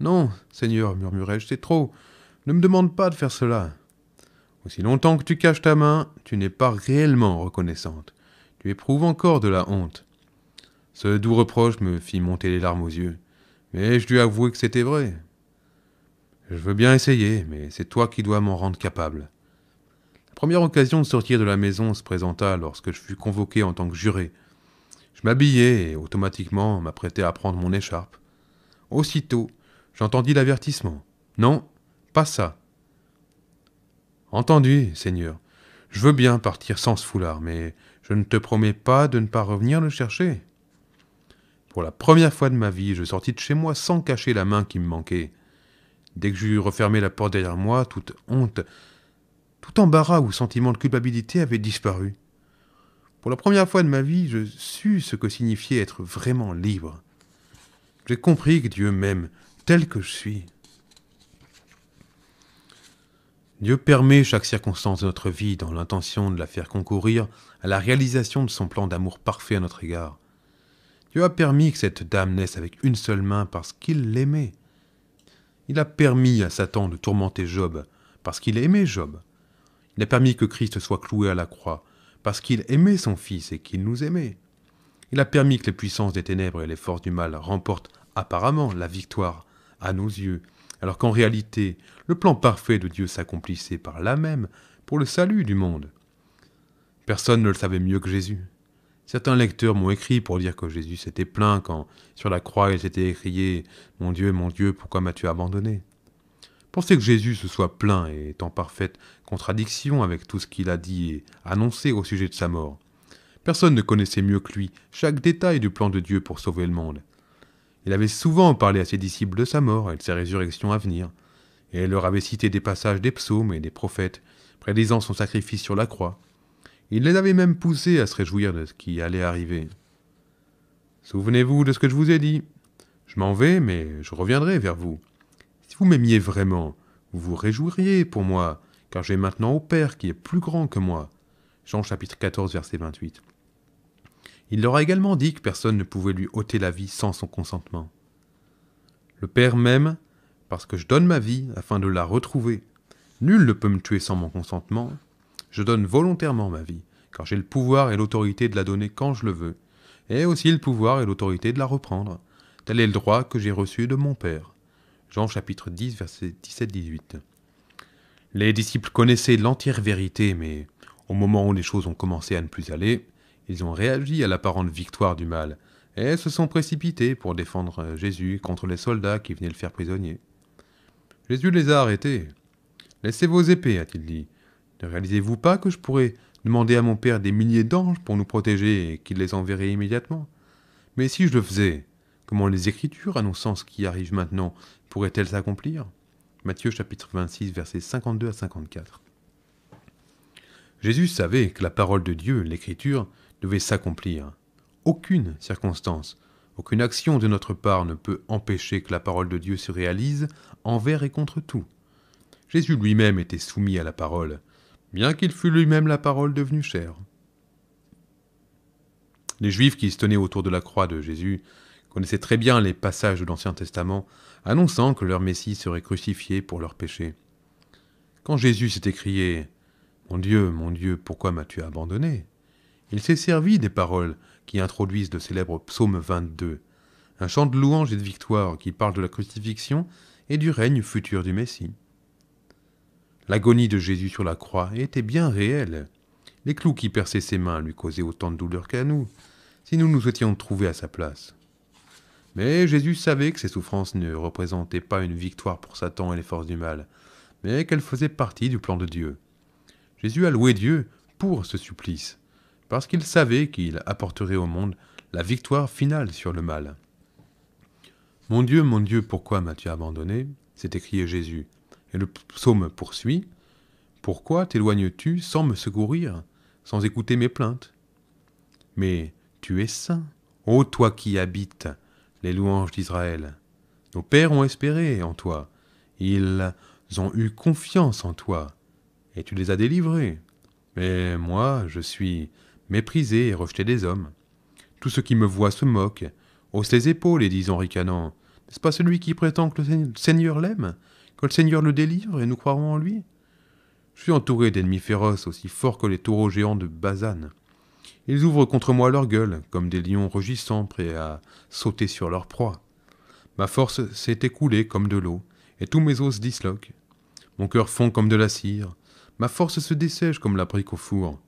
Non, Seigneur, murmurai-je, c'est trop. Ne me demande pas de faire cela. Aussi longtemps que tu caches ta main, tu n'es pas réellement reconnaissante. Tu éprouves encore de la honte. Ce doux reproche me fit monter les larmes aux yeux. Mais je lui avouai que c'était vrai. Je veux bien essayer, mais c'est toi qui dois m'en rendre capable. La première occasion de sortir de la maison se présenta lorsque je fus convoqué en tant que juré. Je m'habillai et automatiquement m'apprêtai à prendre mon écharpe. Aussitôt, j'entendis l'avertissement. Non, pas ça. Entendu, Seigneur. Je veux bien partir sans ce foulard, mais je ne te promets pas de ne pas revenir le chercher. Pour la première fois de ma vie, je sortis de chez moi sans cacher la main qui me manquait. Dès que j'eus refermé la porte derrière moi, toute honte, tout embarras ou sentiment de culpabilité avait disparu. Pour la première fois de ma vie, je sus ce que signifiait être vraiment libre. J'ai compris que Dieu m'aime tel que je suis. Dieu permet chaque circonstance de notre vie dans l'intention de la faire concourir à la réalisation de son plan d'amour parfait à notre égard. Dieu a permis que cette dame naisse avec une seule main parce qu'il l'aimait. Il a permis à Satan de tourmenter Job, parce qu'il aimait Job. Il a permis que Christ soit cloué à la croix, parce qu'il aimait son Fils et qu'il nous aimait. Il a permis que les puissances des ténèbres et les forces du mal remportent apparemment la victoire à nos yeux, alors qu'en réalité, le plan parfait de Dieu s'accomplissait par là même pour le salut du monde. Personne ne le savait mieux que Jésus. Certains lecteurs m'ont écrit pour dire que Jésus s'était plaint quand, sur la croix, il s'était écrié Mon Dieu, mon Dieu, pourquoi m'as-tu abandonné Pensez que Jésus se soit plaint est en parfaite contradiction avec tout ce qu'il a dit et annoncé au sujet de sa mort. Personne ne connaissait mieux que lui chaque détail du plan de Dieu pour sauver le monde. Il avait souvent parlé à ses disciples de sa mort et de sa résurrection à venir, et il leur avait cité des passages des psaumes et des prophètes, prédisant son sacrifice sur la croix. Il les avait même poussés à se réjouir de ce qui allait arriver. Souvenez-vous de ce que je vous ai dit. Je m'en vais, mais je reviendrai vers vous. Si vous m'aimiez vraiment, vous vous réjouiriez pour moi, car j'ai maintenant au Père qui est plus grand que moi. Jean chapitre 14, verset 28. Il leur a également dit que personne ne pouvait lui ôter la vie sans son consentement. Le Père m'aime parce que je donne ma vie afin de la retrouver. Nul ne peut me tuer sans mon consentement, je donne volontairement ma vie, car j'ai le pouvoir et l'autorité de la donner quand je le veux, et aussi le pouvoir et l'autorité de la reprendre. Tel est le droit que j'ai reçu de mon Père. Jean chapitre 10, verset 17-18. Les disciples connaissaient l'entière vérité, mais au moment où les choses ont commencé à ne plus aller, ils ont réagi à l'apparente victoire du mal, et se sont précipités pour défendre Jésus contre les soldats qui venaient le faire prisonnier. Jésus les a arrêtés. Laissez vos épées, a-t-il dit, ne réalisez-vous pas que je pourrais demander à mon père des milliers d'anges pour nous protéger et qu'il les enverrait immédiatement Mais si je le faisais, comment les Écritures annonçant ce qui arrive maintenant pourraient-elles s'accomplir Matthieu chapitre 26 versets 52 à 54. Jésus savait que la parole de Dieu, l'Écriture, devait s'accomplir. Aucune circonstance, aucune action de notre part ne peut empêcher que la parole de Dieu se réalise envers et contre tout. Jésus lui-même était soumis à la parole bien qu'il fût lui-même la parole devenue chère. Les Juifs qui se tenaient autour de la croix de Jésus connaissaient très bien les passages de l'Ancien Testament annonçant que leur Messie serait crucifié pour leurs péchés. Quand Jésus s'était crié « Mon Dieu, mon Dieu, pourquoi m'as-tu abandonné il s'est servi des paroles qui introduisent le célèbre psaume 22, un chant de louange et de victoire qui parle de la crucifixion et du règne futur du Messie. L'agonie de Jésus sur la croix était bien réelle. Les clous qui perçaient ses mains lui causaient autant de douleur qu'à nous, si nous nous étions trouvés à sa place. Mais Jésus savait que ses souffrances ne représentaient pas une victoire pour Satan et les forces du mal, mais qu'elles faisaient partie du plan de Dieu. Jésus a loué Dieu pour ce supplice, parce qu'il savait qu'il apporterait au monde la victoire finale sur le mal. Mon Dieu, mon Dieu, pourquoi m'as-tu abandonné s'est écrié Jésus, et le psaume poursuit Pourquoi t'éloignes-tu sans me secourir, sans écouter mes plaintes Mais tu es saint, ô toi qui habites les louanges d'Israël. Nos pères ont espéré en toi, ils ont eu confiance en toi, et tu les as délivrés. Mais moi, je suis méprisé et rejeté des hommes. Tous ceux qui me voient se moquent, haussent les épaules et disent en ricanant N'est-ce pas celui qui prétend que le Seigneur l'aime le Seigneur le délivre et nous croirons en lui. Je suis entouré d'ennemis féroces aussi forts que les taureaux géants de Bazane. Ils ouvrent contre moi leur gueule, comme des lions rugissants prêts à sauter sur leur proie. Ma force s'est écoulée comme de l'eau, et tous mes os se disloquent. Mon cœur fond comme de la cire, ma force se dessèche comme la brique au four.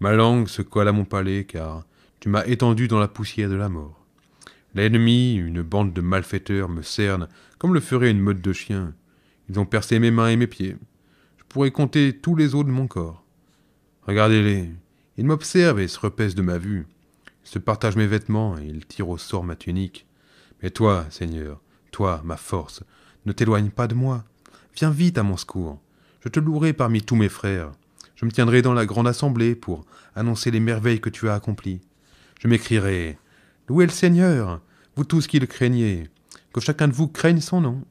Ma langue se colle à mon palais, car tu m'as étendu dans la poussière de la mort. L'ennemi, une bande de malfaiteurs, me cerne, comme le ferait une meute de chiens. Ils ont percé mes mains et mes pieds. Je pourrais compter tous les os de mon corps. Regardez-les. Ils m'observent et se repaissent de ma vue. Ils se partagent mes vêtements et ils tirent au sort ma tunique. Mais toi, Seigneur, toi, ma force, ne t'éloigne pas de moi. Viens vite à mon secours. Je te louerai parmi tous mes frères. Je me tiendrai dans la grande assemblée pour annoncer les merveilles que tu as accomplies. Je m'écrirai Louez le Seigneur, vous tous qui le craignez, que chacun de vous craigne son nom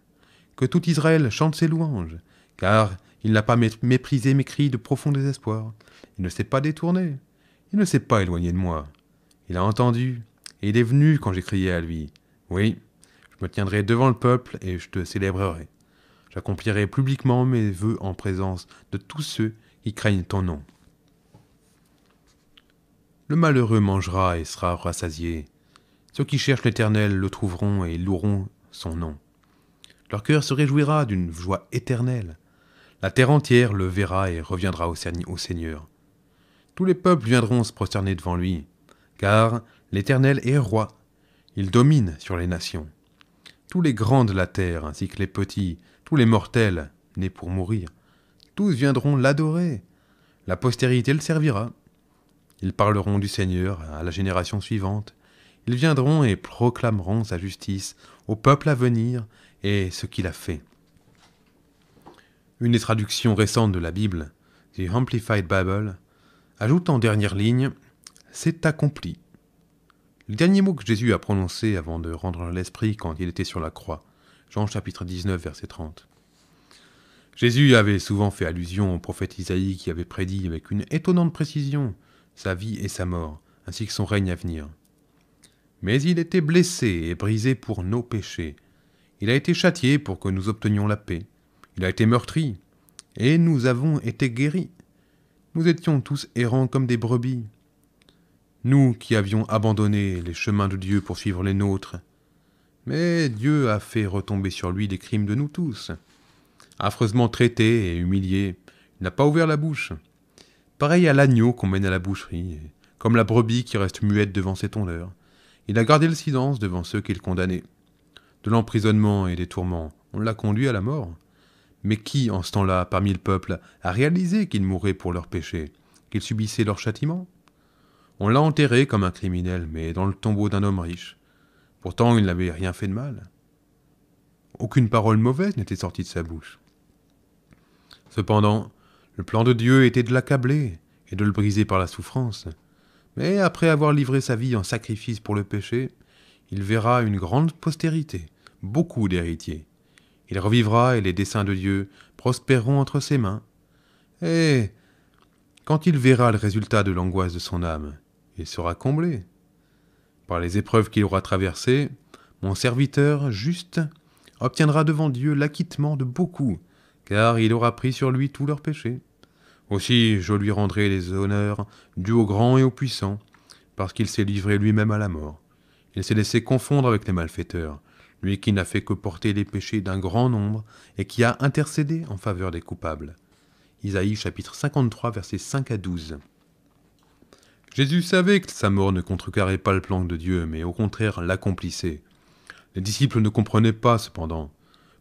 que tout Israël chante ses louanges, car il n'a pas méprisé mes cris de profond désespoir, il ne s'est pas détourné, il ne s'est pas éloigné de moi. Il a entendu, et il est venu quand j'ai crié à lui. Oui, je me tiendrai devant le peuple et je te célébrerai. J'accomplirai publiquement mes vœux en présence de tous ceux qui craignent ton nom. Le malheureux mangera et sera rassasié. Ceux qui cherchent l'Éternel le trouveront et loueront son nom. Leur cœur se réjouira d'une joie éternelle. La terre entière le verra et reviendra au, Seigneur. Tous les peuples viendront se prosterner devant lui, car l'Éternel est roi. Il domine sur les nations. Tous les grands de la terre, ainsi que les petits, tous les mortels, nés pour mourir, tous viendront l'adorer. La postérité le servira. Ils parleront du Seigneur à la génération suivante. Ils viendront et proclameront sa justice au peuple à venir, et ce qu'il a fait. Une des traductions récentes de la Bible, The Amplified Bible, ajoute en dernière ligne C'est accompli. Le dernier mot que Jésus a prononcé avant de rendre l'esprit quand il était sur la croix, Jean chapitre 19, verset 30. Jésus avait souvent fait allusion au prophète Isaïe qui avait prédit avec une étonnante précision sa vie et sa mort, ainsi que son règne à venir. Mais il était blessé et brisé pour nos péchés, il a été châtié pour que nous obtenions la paix. Il a été meurtri. Et nous avons été guéris. Nous étions tous errants comme des brebis. Nous qui avions abandonné les chemins de Dieu pour suivre les nôtres. Mais Dieu a fait retomber sur lui les crimes de nous tous. Affreusement traité et humilié, il n'a pas ouvert la bouche. Pareil à l'agneau qu'on mène à la boucherie, comme la brebis qui reste muette devant ses tondeurs. Il a gardé le silence devant ceux qu'il condamnait de l'emprisonnement et des tourments, on l'a conduit à la mort. Mais qui, en ce temps-là, parmi le peuple, a réalisé qu'il mourait pour leurs péchés, qu'il subissait leur châtiment On l'a enterré comme un criminel, mais dans le tombeau d'un homme riche. Pourtant, il n'avait rien fait de mal. Aucune parole mauvaise n'était sortie de sa bouche. Cependant, le plan de Dieu était de l'accabler et de le briser par la souffrance. Mais après avoir livré sa vie en sacrifice pour le péché, il verra une grande postérité, beaucoup d'héritiers. Il revivra et les desseins de Dieu prospéreront entre ses mains. Et quand il verra le résultat de l'angoisse de son âme, il sera comblé. Par les épreuves qu'il aura traversées, mon serviteur juste obtiendra devant Dieu l'acquittement de beaucoup, car il aura pris sur lui tous leurs péchés. Aussi je lui rendrai les honneurs dus aux grands et aux puissants, parce qu'il s'est livré lui-même à la mort. Il s'est laissé confondre avec les malfaiteurs, lui qui n'a fait que porter les péchés d'un grand nombre et qui a intercédé en faveur des coupables. Isaïe chapitre 53 versets 5 à 12. Jésus savait que sa mort ne contrecarrait pas le plan de Dieu, mais au contraire l'accomplissait. Les disciples ne comprenaient pas cependant.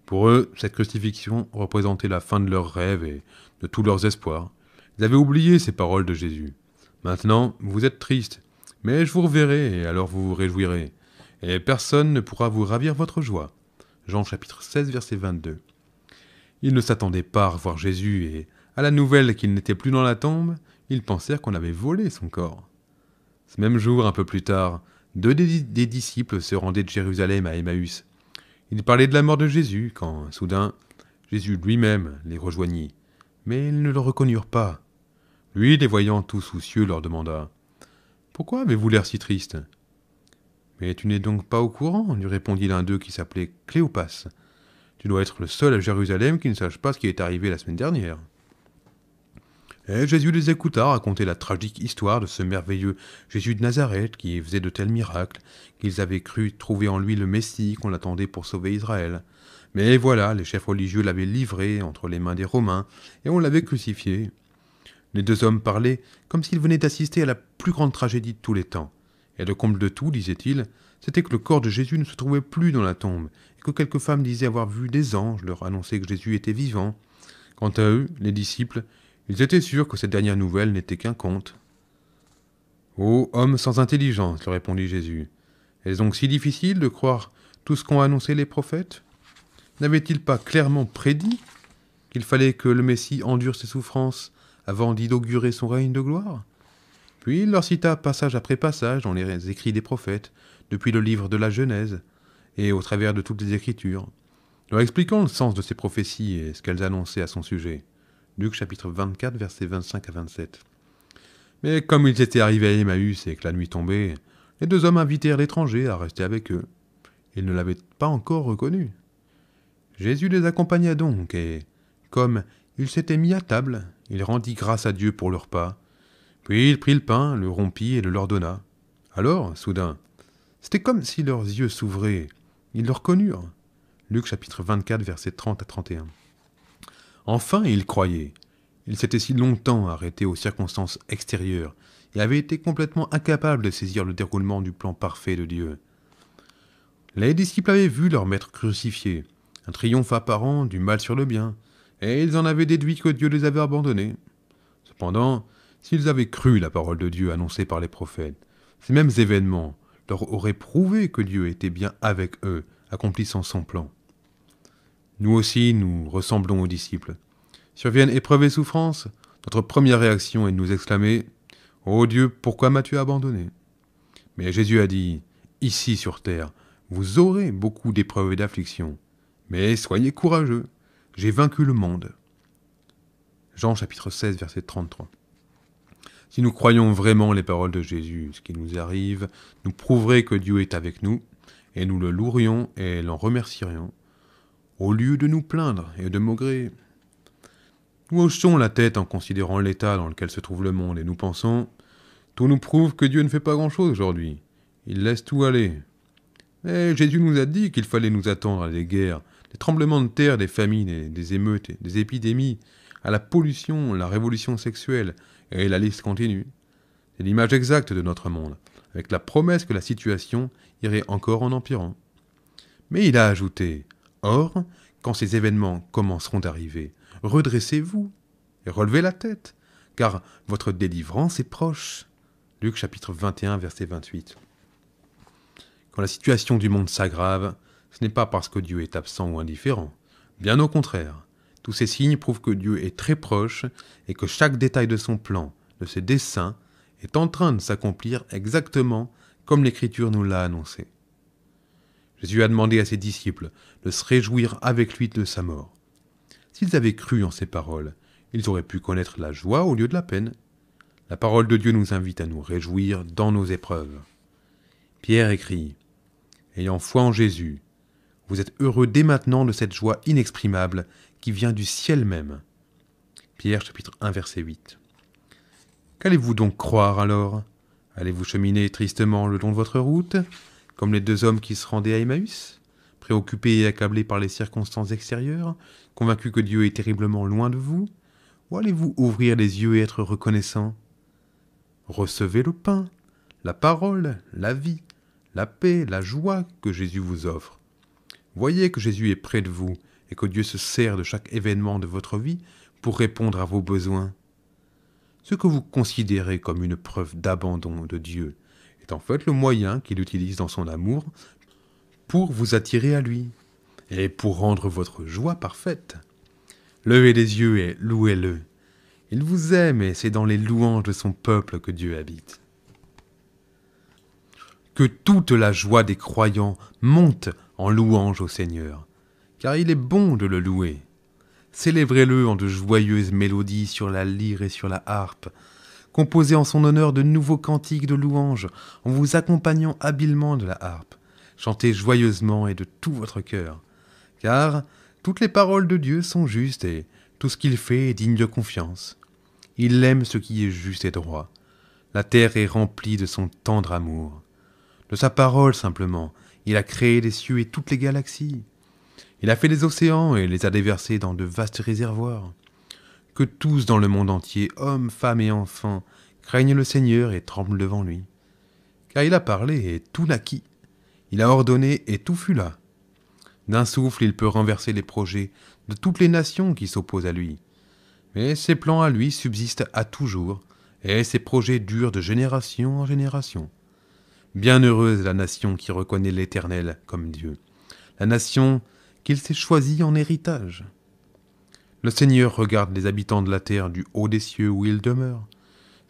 Pour eux, cette crucifixion représentait la fin de leurs rêves et de tous leurs espoirs. Ils avaient oublié ces paroles de Jésus. Maintenant, vous êtes tristes, mais je vous reverrai, et alors vous vous réjouirez, et personne ne pourra vous ravir votre joie. Jean chapitre 16, verset 22. Ils ne s'attendaient pas à revoir Jésus, et à la nouvelle qu'il n'était plus dans la tombe, ils pensèrent qu'on avait volé son corps. Ce même jour, un peu plus tard, deux des, disciples se rendaient de Jérusalem à Emmaüs. Ils parlaient de la mort de Jésus quand, soudain, Jésus lui-même les rejoignit. Mais ils ne le reconnurent pas. Lui, les voyant tout soucieux, leur demanda pourquoi avez-vous l'air si triste Mais tu n'es donc pas au courant, lui répondit l'un d'eux qui s'appelait Cléopas. Tu dois être le seul à Jérusalem qui ne sache pas ce qui est arrivé la semaine dernière. Et eh, Jésus les écouta raconter la tragique histoire de ce merveilleux Jésus de Nazareth qui faisait de tels miracles qu'ils avaient cru trouver en lui le Messie qu'on attendait pour sauver Israël. Mais voilà, les chefs religieux l'avaient livré entre les mains des Romains et on l'avait crucifié. Les deux hommes parlaient comme s'ils venaient d'assister à la plus grande tragédie de tous les temps. Et le comble de tout, disaient-ils, c'était que le corps de Jésus ne se trouvait plus dans la tombe, et que quelques femmes disaient avoir vu des anges leur annoncer que Jésus était vivant. Quant à eux, les disciples, ils étaient sûrs que cette dernière nouvelle n'était qu'un conte. Ô homme sans intelligence, leur répondit Jésus, est-ce donc si difficile de croire tout ce qu'ont annoncé les prophètes N'avait-il pas clairement prédit qu'il fallait que le Messie endure ses souffrances avant d'inaugurer son règne de gloire Puis il leur cita passage après passage dans les écrits des prophètes, depuis le livre de la Genèse, et au travers de toutes les Écritures, leur expliquant le sens de ces prophéties et ce qu'elles annonçaient à son sujet. Luc chapitre 24, versets 25 à 27. Mais comme ils étaient arrivés à Emmaüs et que la nuit tombait, les deux hommes invitèrent l'étranger à rester avec eux. Ils ne l'avaient pas encore reconnu. Jésus les accompagna donc, et comme ils s'étaient mis à table, il rendit grâce à Dieu pour leur pas. puis il prit le pain, le rompit et le leur donna. Alors, soudain, c'était comme si leurs yeux s'ouvraient, ils le reconnurent. Luc chapitre 24, versets 30 à 31. Enfin, ils croyaient. Ils s'étaient si longtemps arrêtés aux circonstances extérieures et avaient été complètement incapables de saisir le déroulement du plan parfait de Dieu. Les disciples avaient vu leur maître crucifié, un triomphe apparent du mal sur le bien, et ils en avaient déduit que Dieu les avait abandonnés. Cependant, s'ils avaient cru la parole de Dieu annoncée par les prophètes, ces mêmes événements leur auraient prouvé que Dieu était bien avec eux, accomplissant son plan. Nous aussi, nous ressemblons aux disciples. Surviennent épreuves et souffrances, notre première réaction est de nous exclamer Ô oh Dieu, pourquoi m'as-tu abandonné Mais Jésus a dit Ici sur terre, vous aurez beaucoup d'épreuves et d'afflictions, mais soyez courageux. J'ai vaincu le monde. Jean chapitre 16, verset 33. Si nous croyons vraiment les paroles de Jésus, ce qui nous arrive, nous prouverait que Dieu est avec nous, et nous le louerions et l'en remercierions, au lieu de nous plaindre et de maugréer. Nous hochons la tête en considérant l'état dans lequel se trouve le monde, et nous pensons Tout nous prouve que Dieu ne fait pas grand-chose aujourd'hui. Il laisse tout aller. Mais Jésus nous a dit qu'il fallait nous attendre à des guerres, tremblement tremblements de terre, des famines, des, des émeutes, des épidémies, à la pollution, la révolution sexuelle, et la liste continue. C'est l'image exacte de notre monde, avec la promesse que la situation irait encore en empirant. Mais il a ajouté Or, quand ces événements commenceront d'arriver, redressez-vous et relevez la tête, car votre délivrance est proche. Luc chapitre 21, verset 28. Quand la situation du monde s'aggrave, ce n'est pas parce que Dieu est absent ou indifférent. Bien au contraire, tous ces signes prouvent que Dieu est très proche et que chaque détail de son plan, de ses desseins, est en train de s'accomplir exactement comme l'Écriture nous l'a annoncé. Jésus a demandé à ses disciples de se réjouir avec lui de sa mort. S'ils avaient cru en ses paroles, ils auraient pu connaître la joie au lieu de la peine. La parole de Dieu nous invite à nous réjouir dans nos épreuves. Pierre écrit Ayant foi en Jésus, vous êtes heureux dès maintenant de cette joie inexprimable qui vient du ciel même. Pierre chapitre 1 verset 8. Qu'allez-vous donc croire alors Allez-vous cheminer tristement le long de votre route, comme les deux hommes qui se rendaient à Emmaüs, préoccupés et accablés par les circonstances extérieures, convaincus que Dieu est terriblement loin de vous Ou allez-vous ouvrir les yeux et être reconnaissant Recevez le pain, la parole, la vie, la paix, la joie que Jésus vous offre. Voyez que Jésus est près de vous et que Dieu se sert de chaque événement de votre vie pour répondre à vos besoins. Ce que vous considérez comme une preuve d'abandon de Dieu est en fait le moyen qu'il utilise dans son amour pour vous attirer à lui et pour rendre votre joie parfaite. Levez les yeux et louez-le. Il vous aime et c'est dans les louanges de son peuple que Dieu habite. Que toute la joie des croyants monte en louange au Seigneur, car il est bon de le louer. Célébrez-le en de joyeuses mélodies sur la lyre et sur la harpe. Composez en son honneur de nouveaux cantiques de louange en vous accompagnant habilement de la harpe. Chantez joyeusement et de tout votre cœur, car toutes les paroles de Dieu sont justes et tout ce qu'il fait est digne de confiance. Il aime ce qui est juste et droit. La terre est remplie de son tendre amour. De sa parole simplement, il a créé les cieux et toutes les galaxies. Il a fait les océans et les a déversés dans de vastes réservoirs. Que tous dans le monde entier, hommes, femmes et enfants, craignent le Seigneur et tremblent devant lui. Car il a parlé et tout naquit. Il a ordonné et tout fut là. D'un souffle, il peut renverser les projets de toutes les nations qui s'opposent à lui. Mais ses plans à lui subsistent à toujours, et ses projets durent de génération en génération. Bienheureuse la nation qui reconnaît l'Éternel comme Dieu, la nation qu'il s'est choisie en héritage. Le Seigneur regarde les habitants de la terre du haut des cieux où ils demeurent.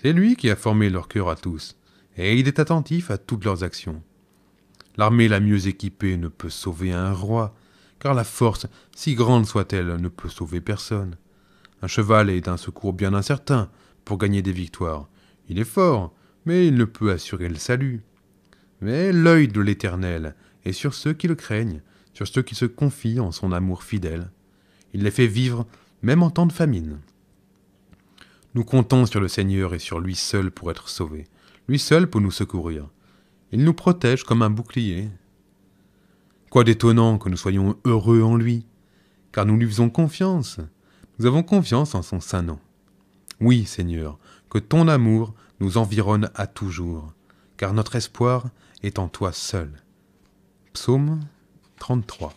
C'est lui qui a formé leur cœur à tous, et il est attentif à toutes leurs actions. L'armée la mieux équipée ne peut sauver un roi, car la force, si grande soit-elle, ne peut sauver personne. Un cheval est d'un secours bien incertain pour gagner des victoires. Il est fort, mais il ne peut assurer le salut mais l'œil de l'Éternel est sur ceux qui le craignent, sur ceux qui se confient en son amour fidèle. Il les fait vivre même en temps de famine. Nous comptons sur le Seigneur et sur lui seul pour être sauvés, lui seul pour nous secourir. Il nous protège comme un bouclier. Quoi d'étonnant que nous soyons heureux en lui, car nous lui faisons confiance, nous avons confiance en son saint nom. Oui, Seigneur, que ton amour nous environne à toujours, car notre espoir est en toi seul. Psaume 33.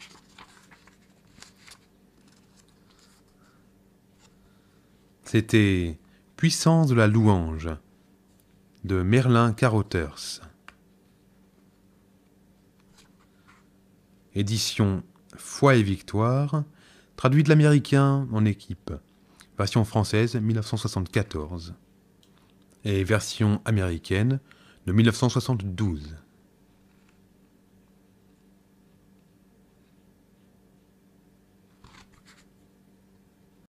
C'était Puissance de la louange de Merlin Carothers. Édition Foi et Victoire, traduit de l'américain en équipe. Version française 1974 et version américaine de 1972.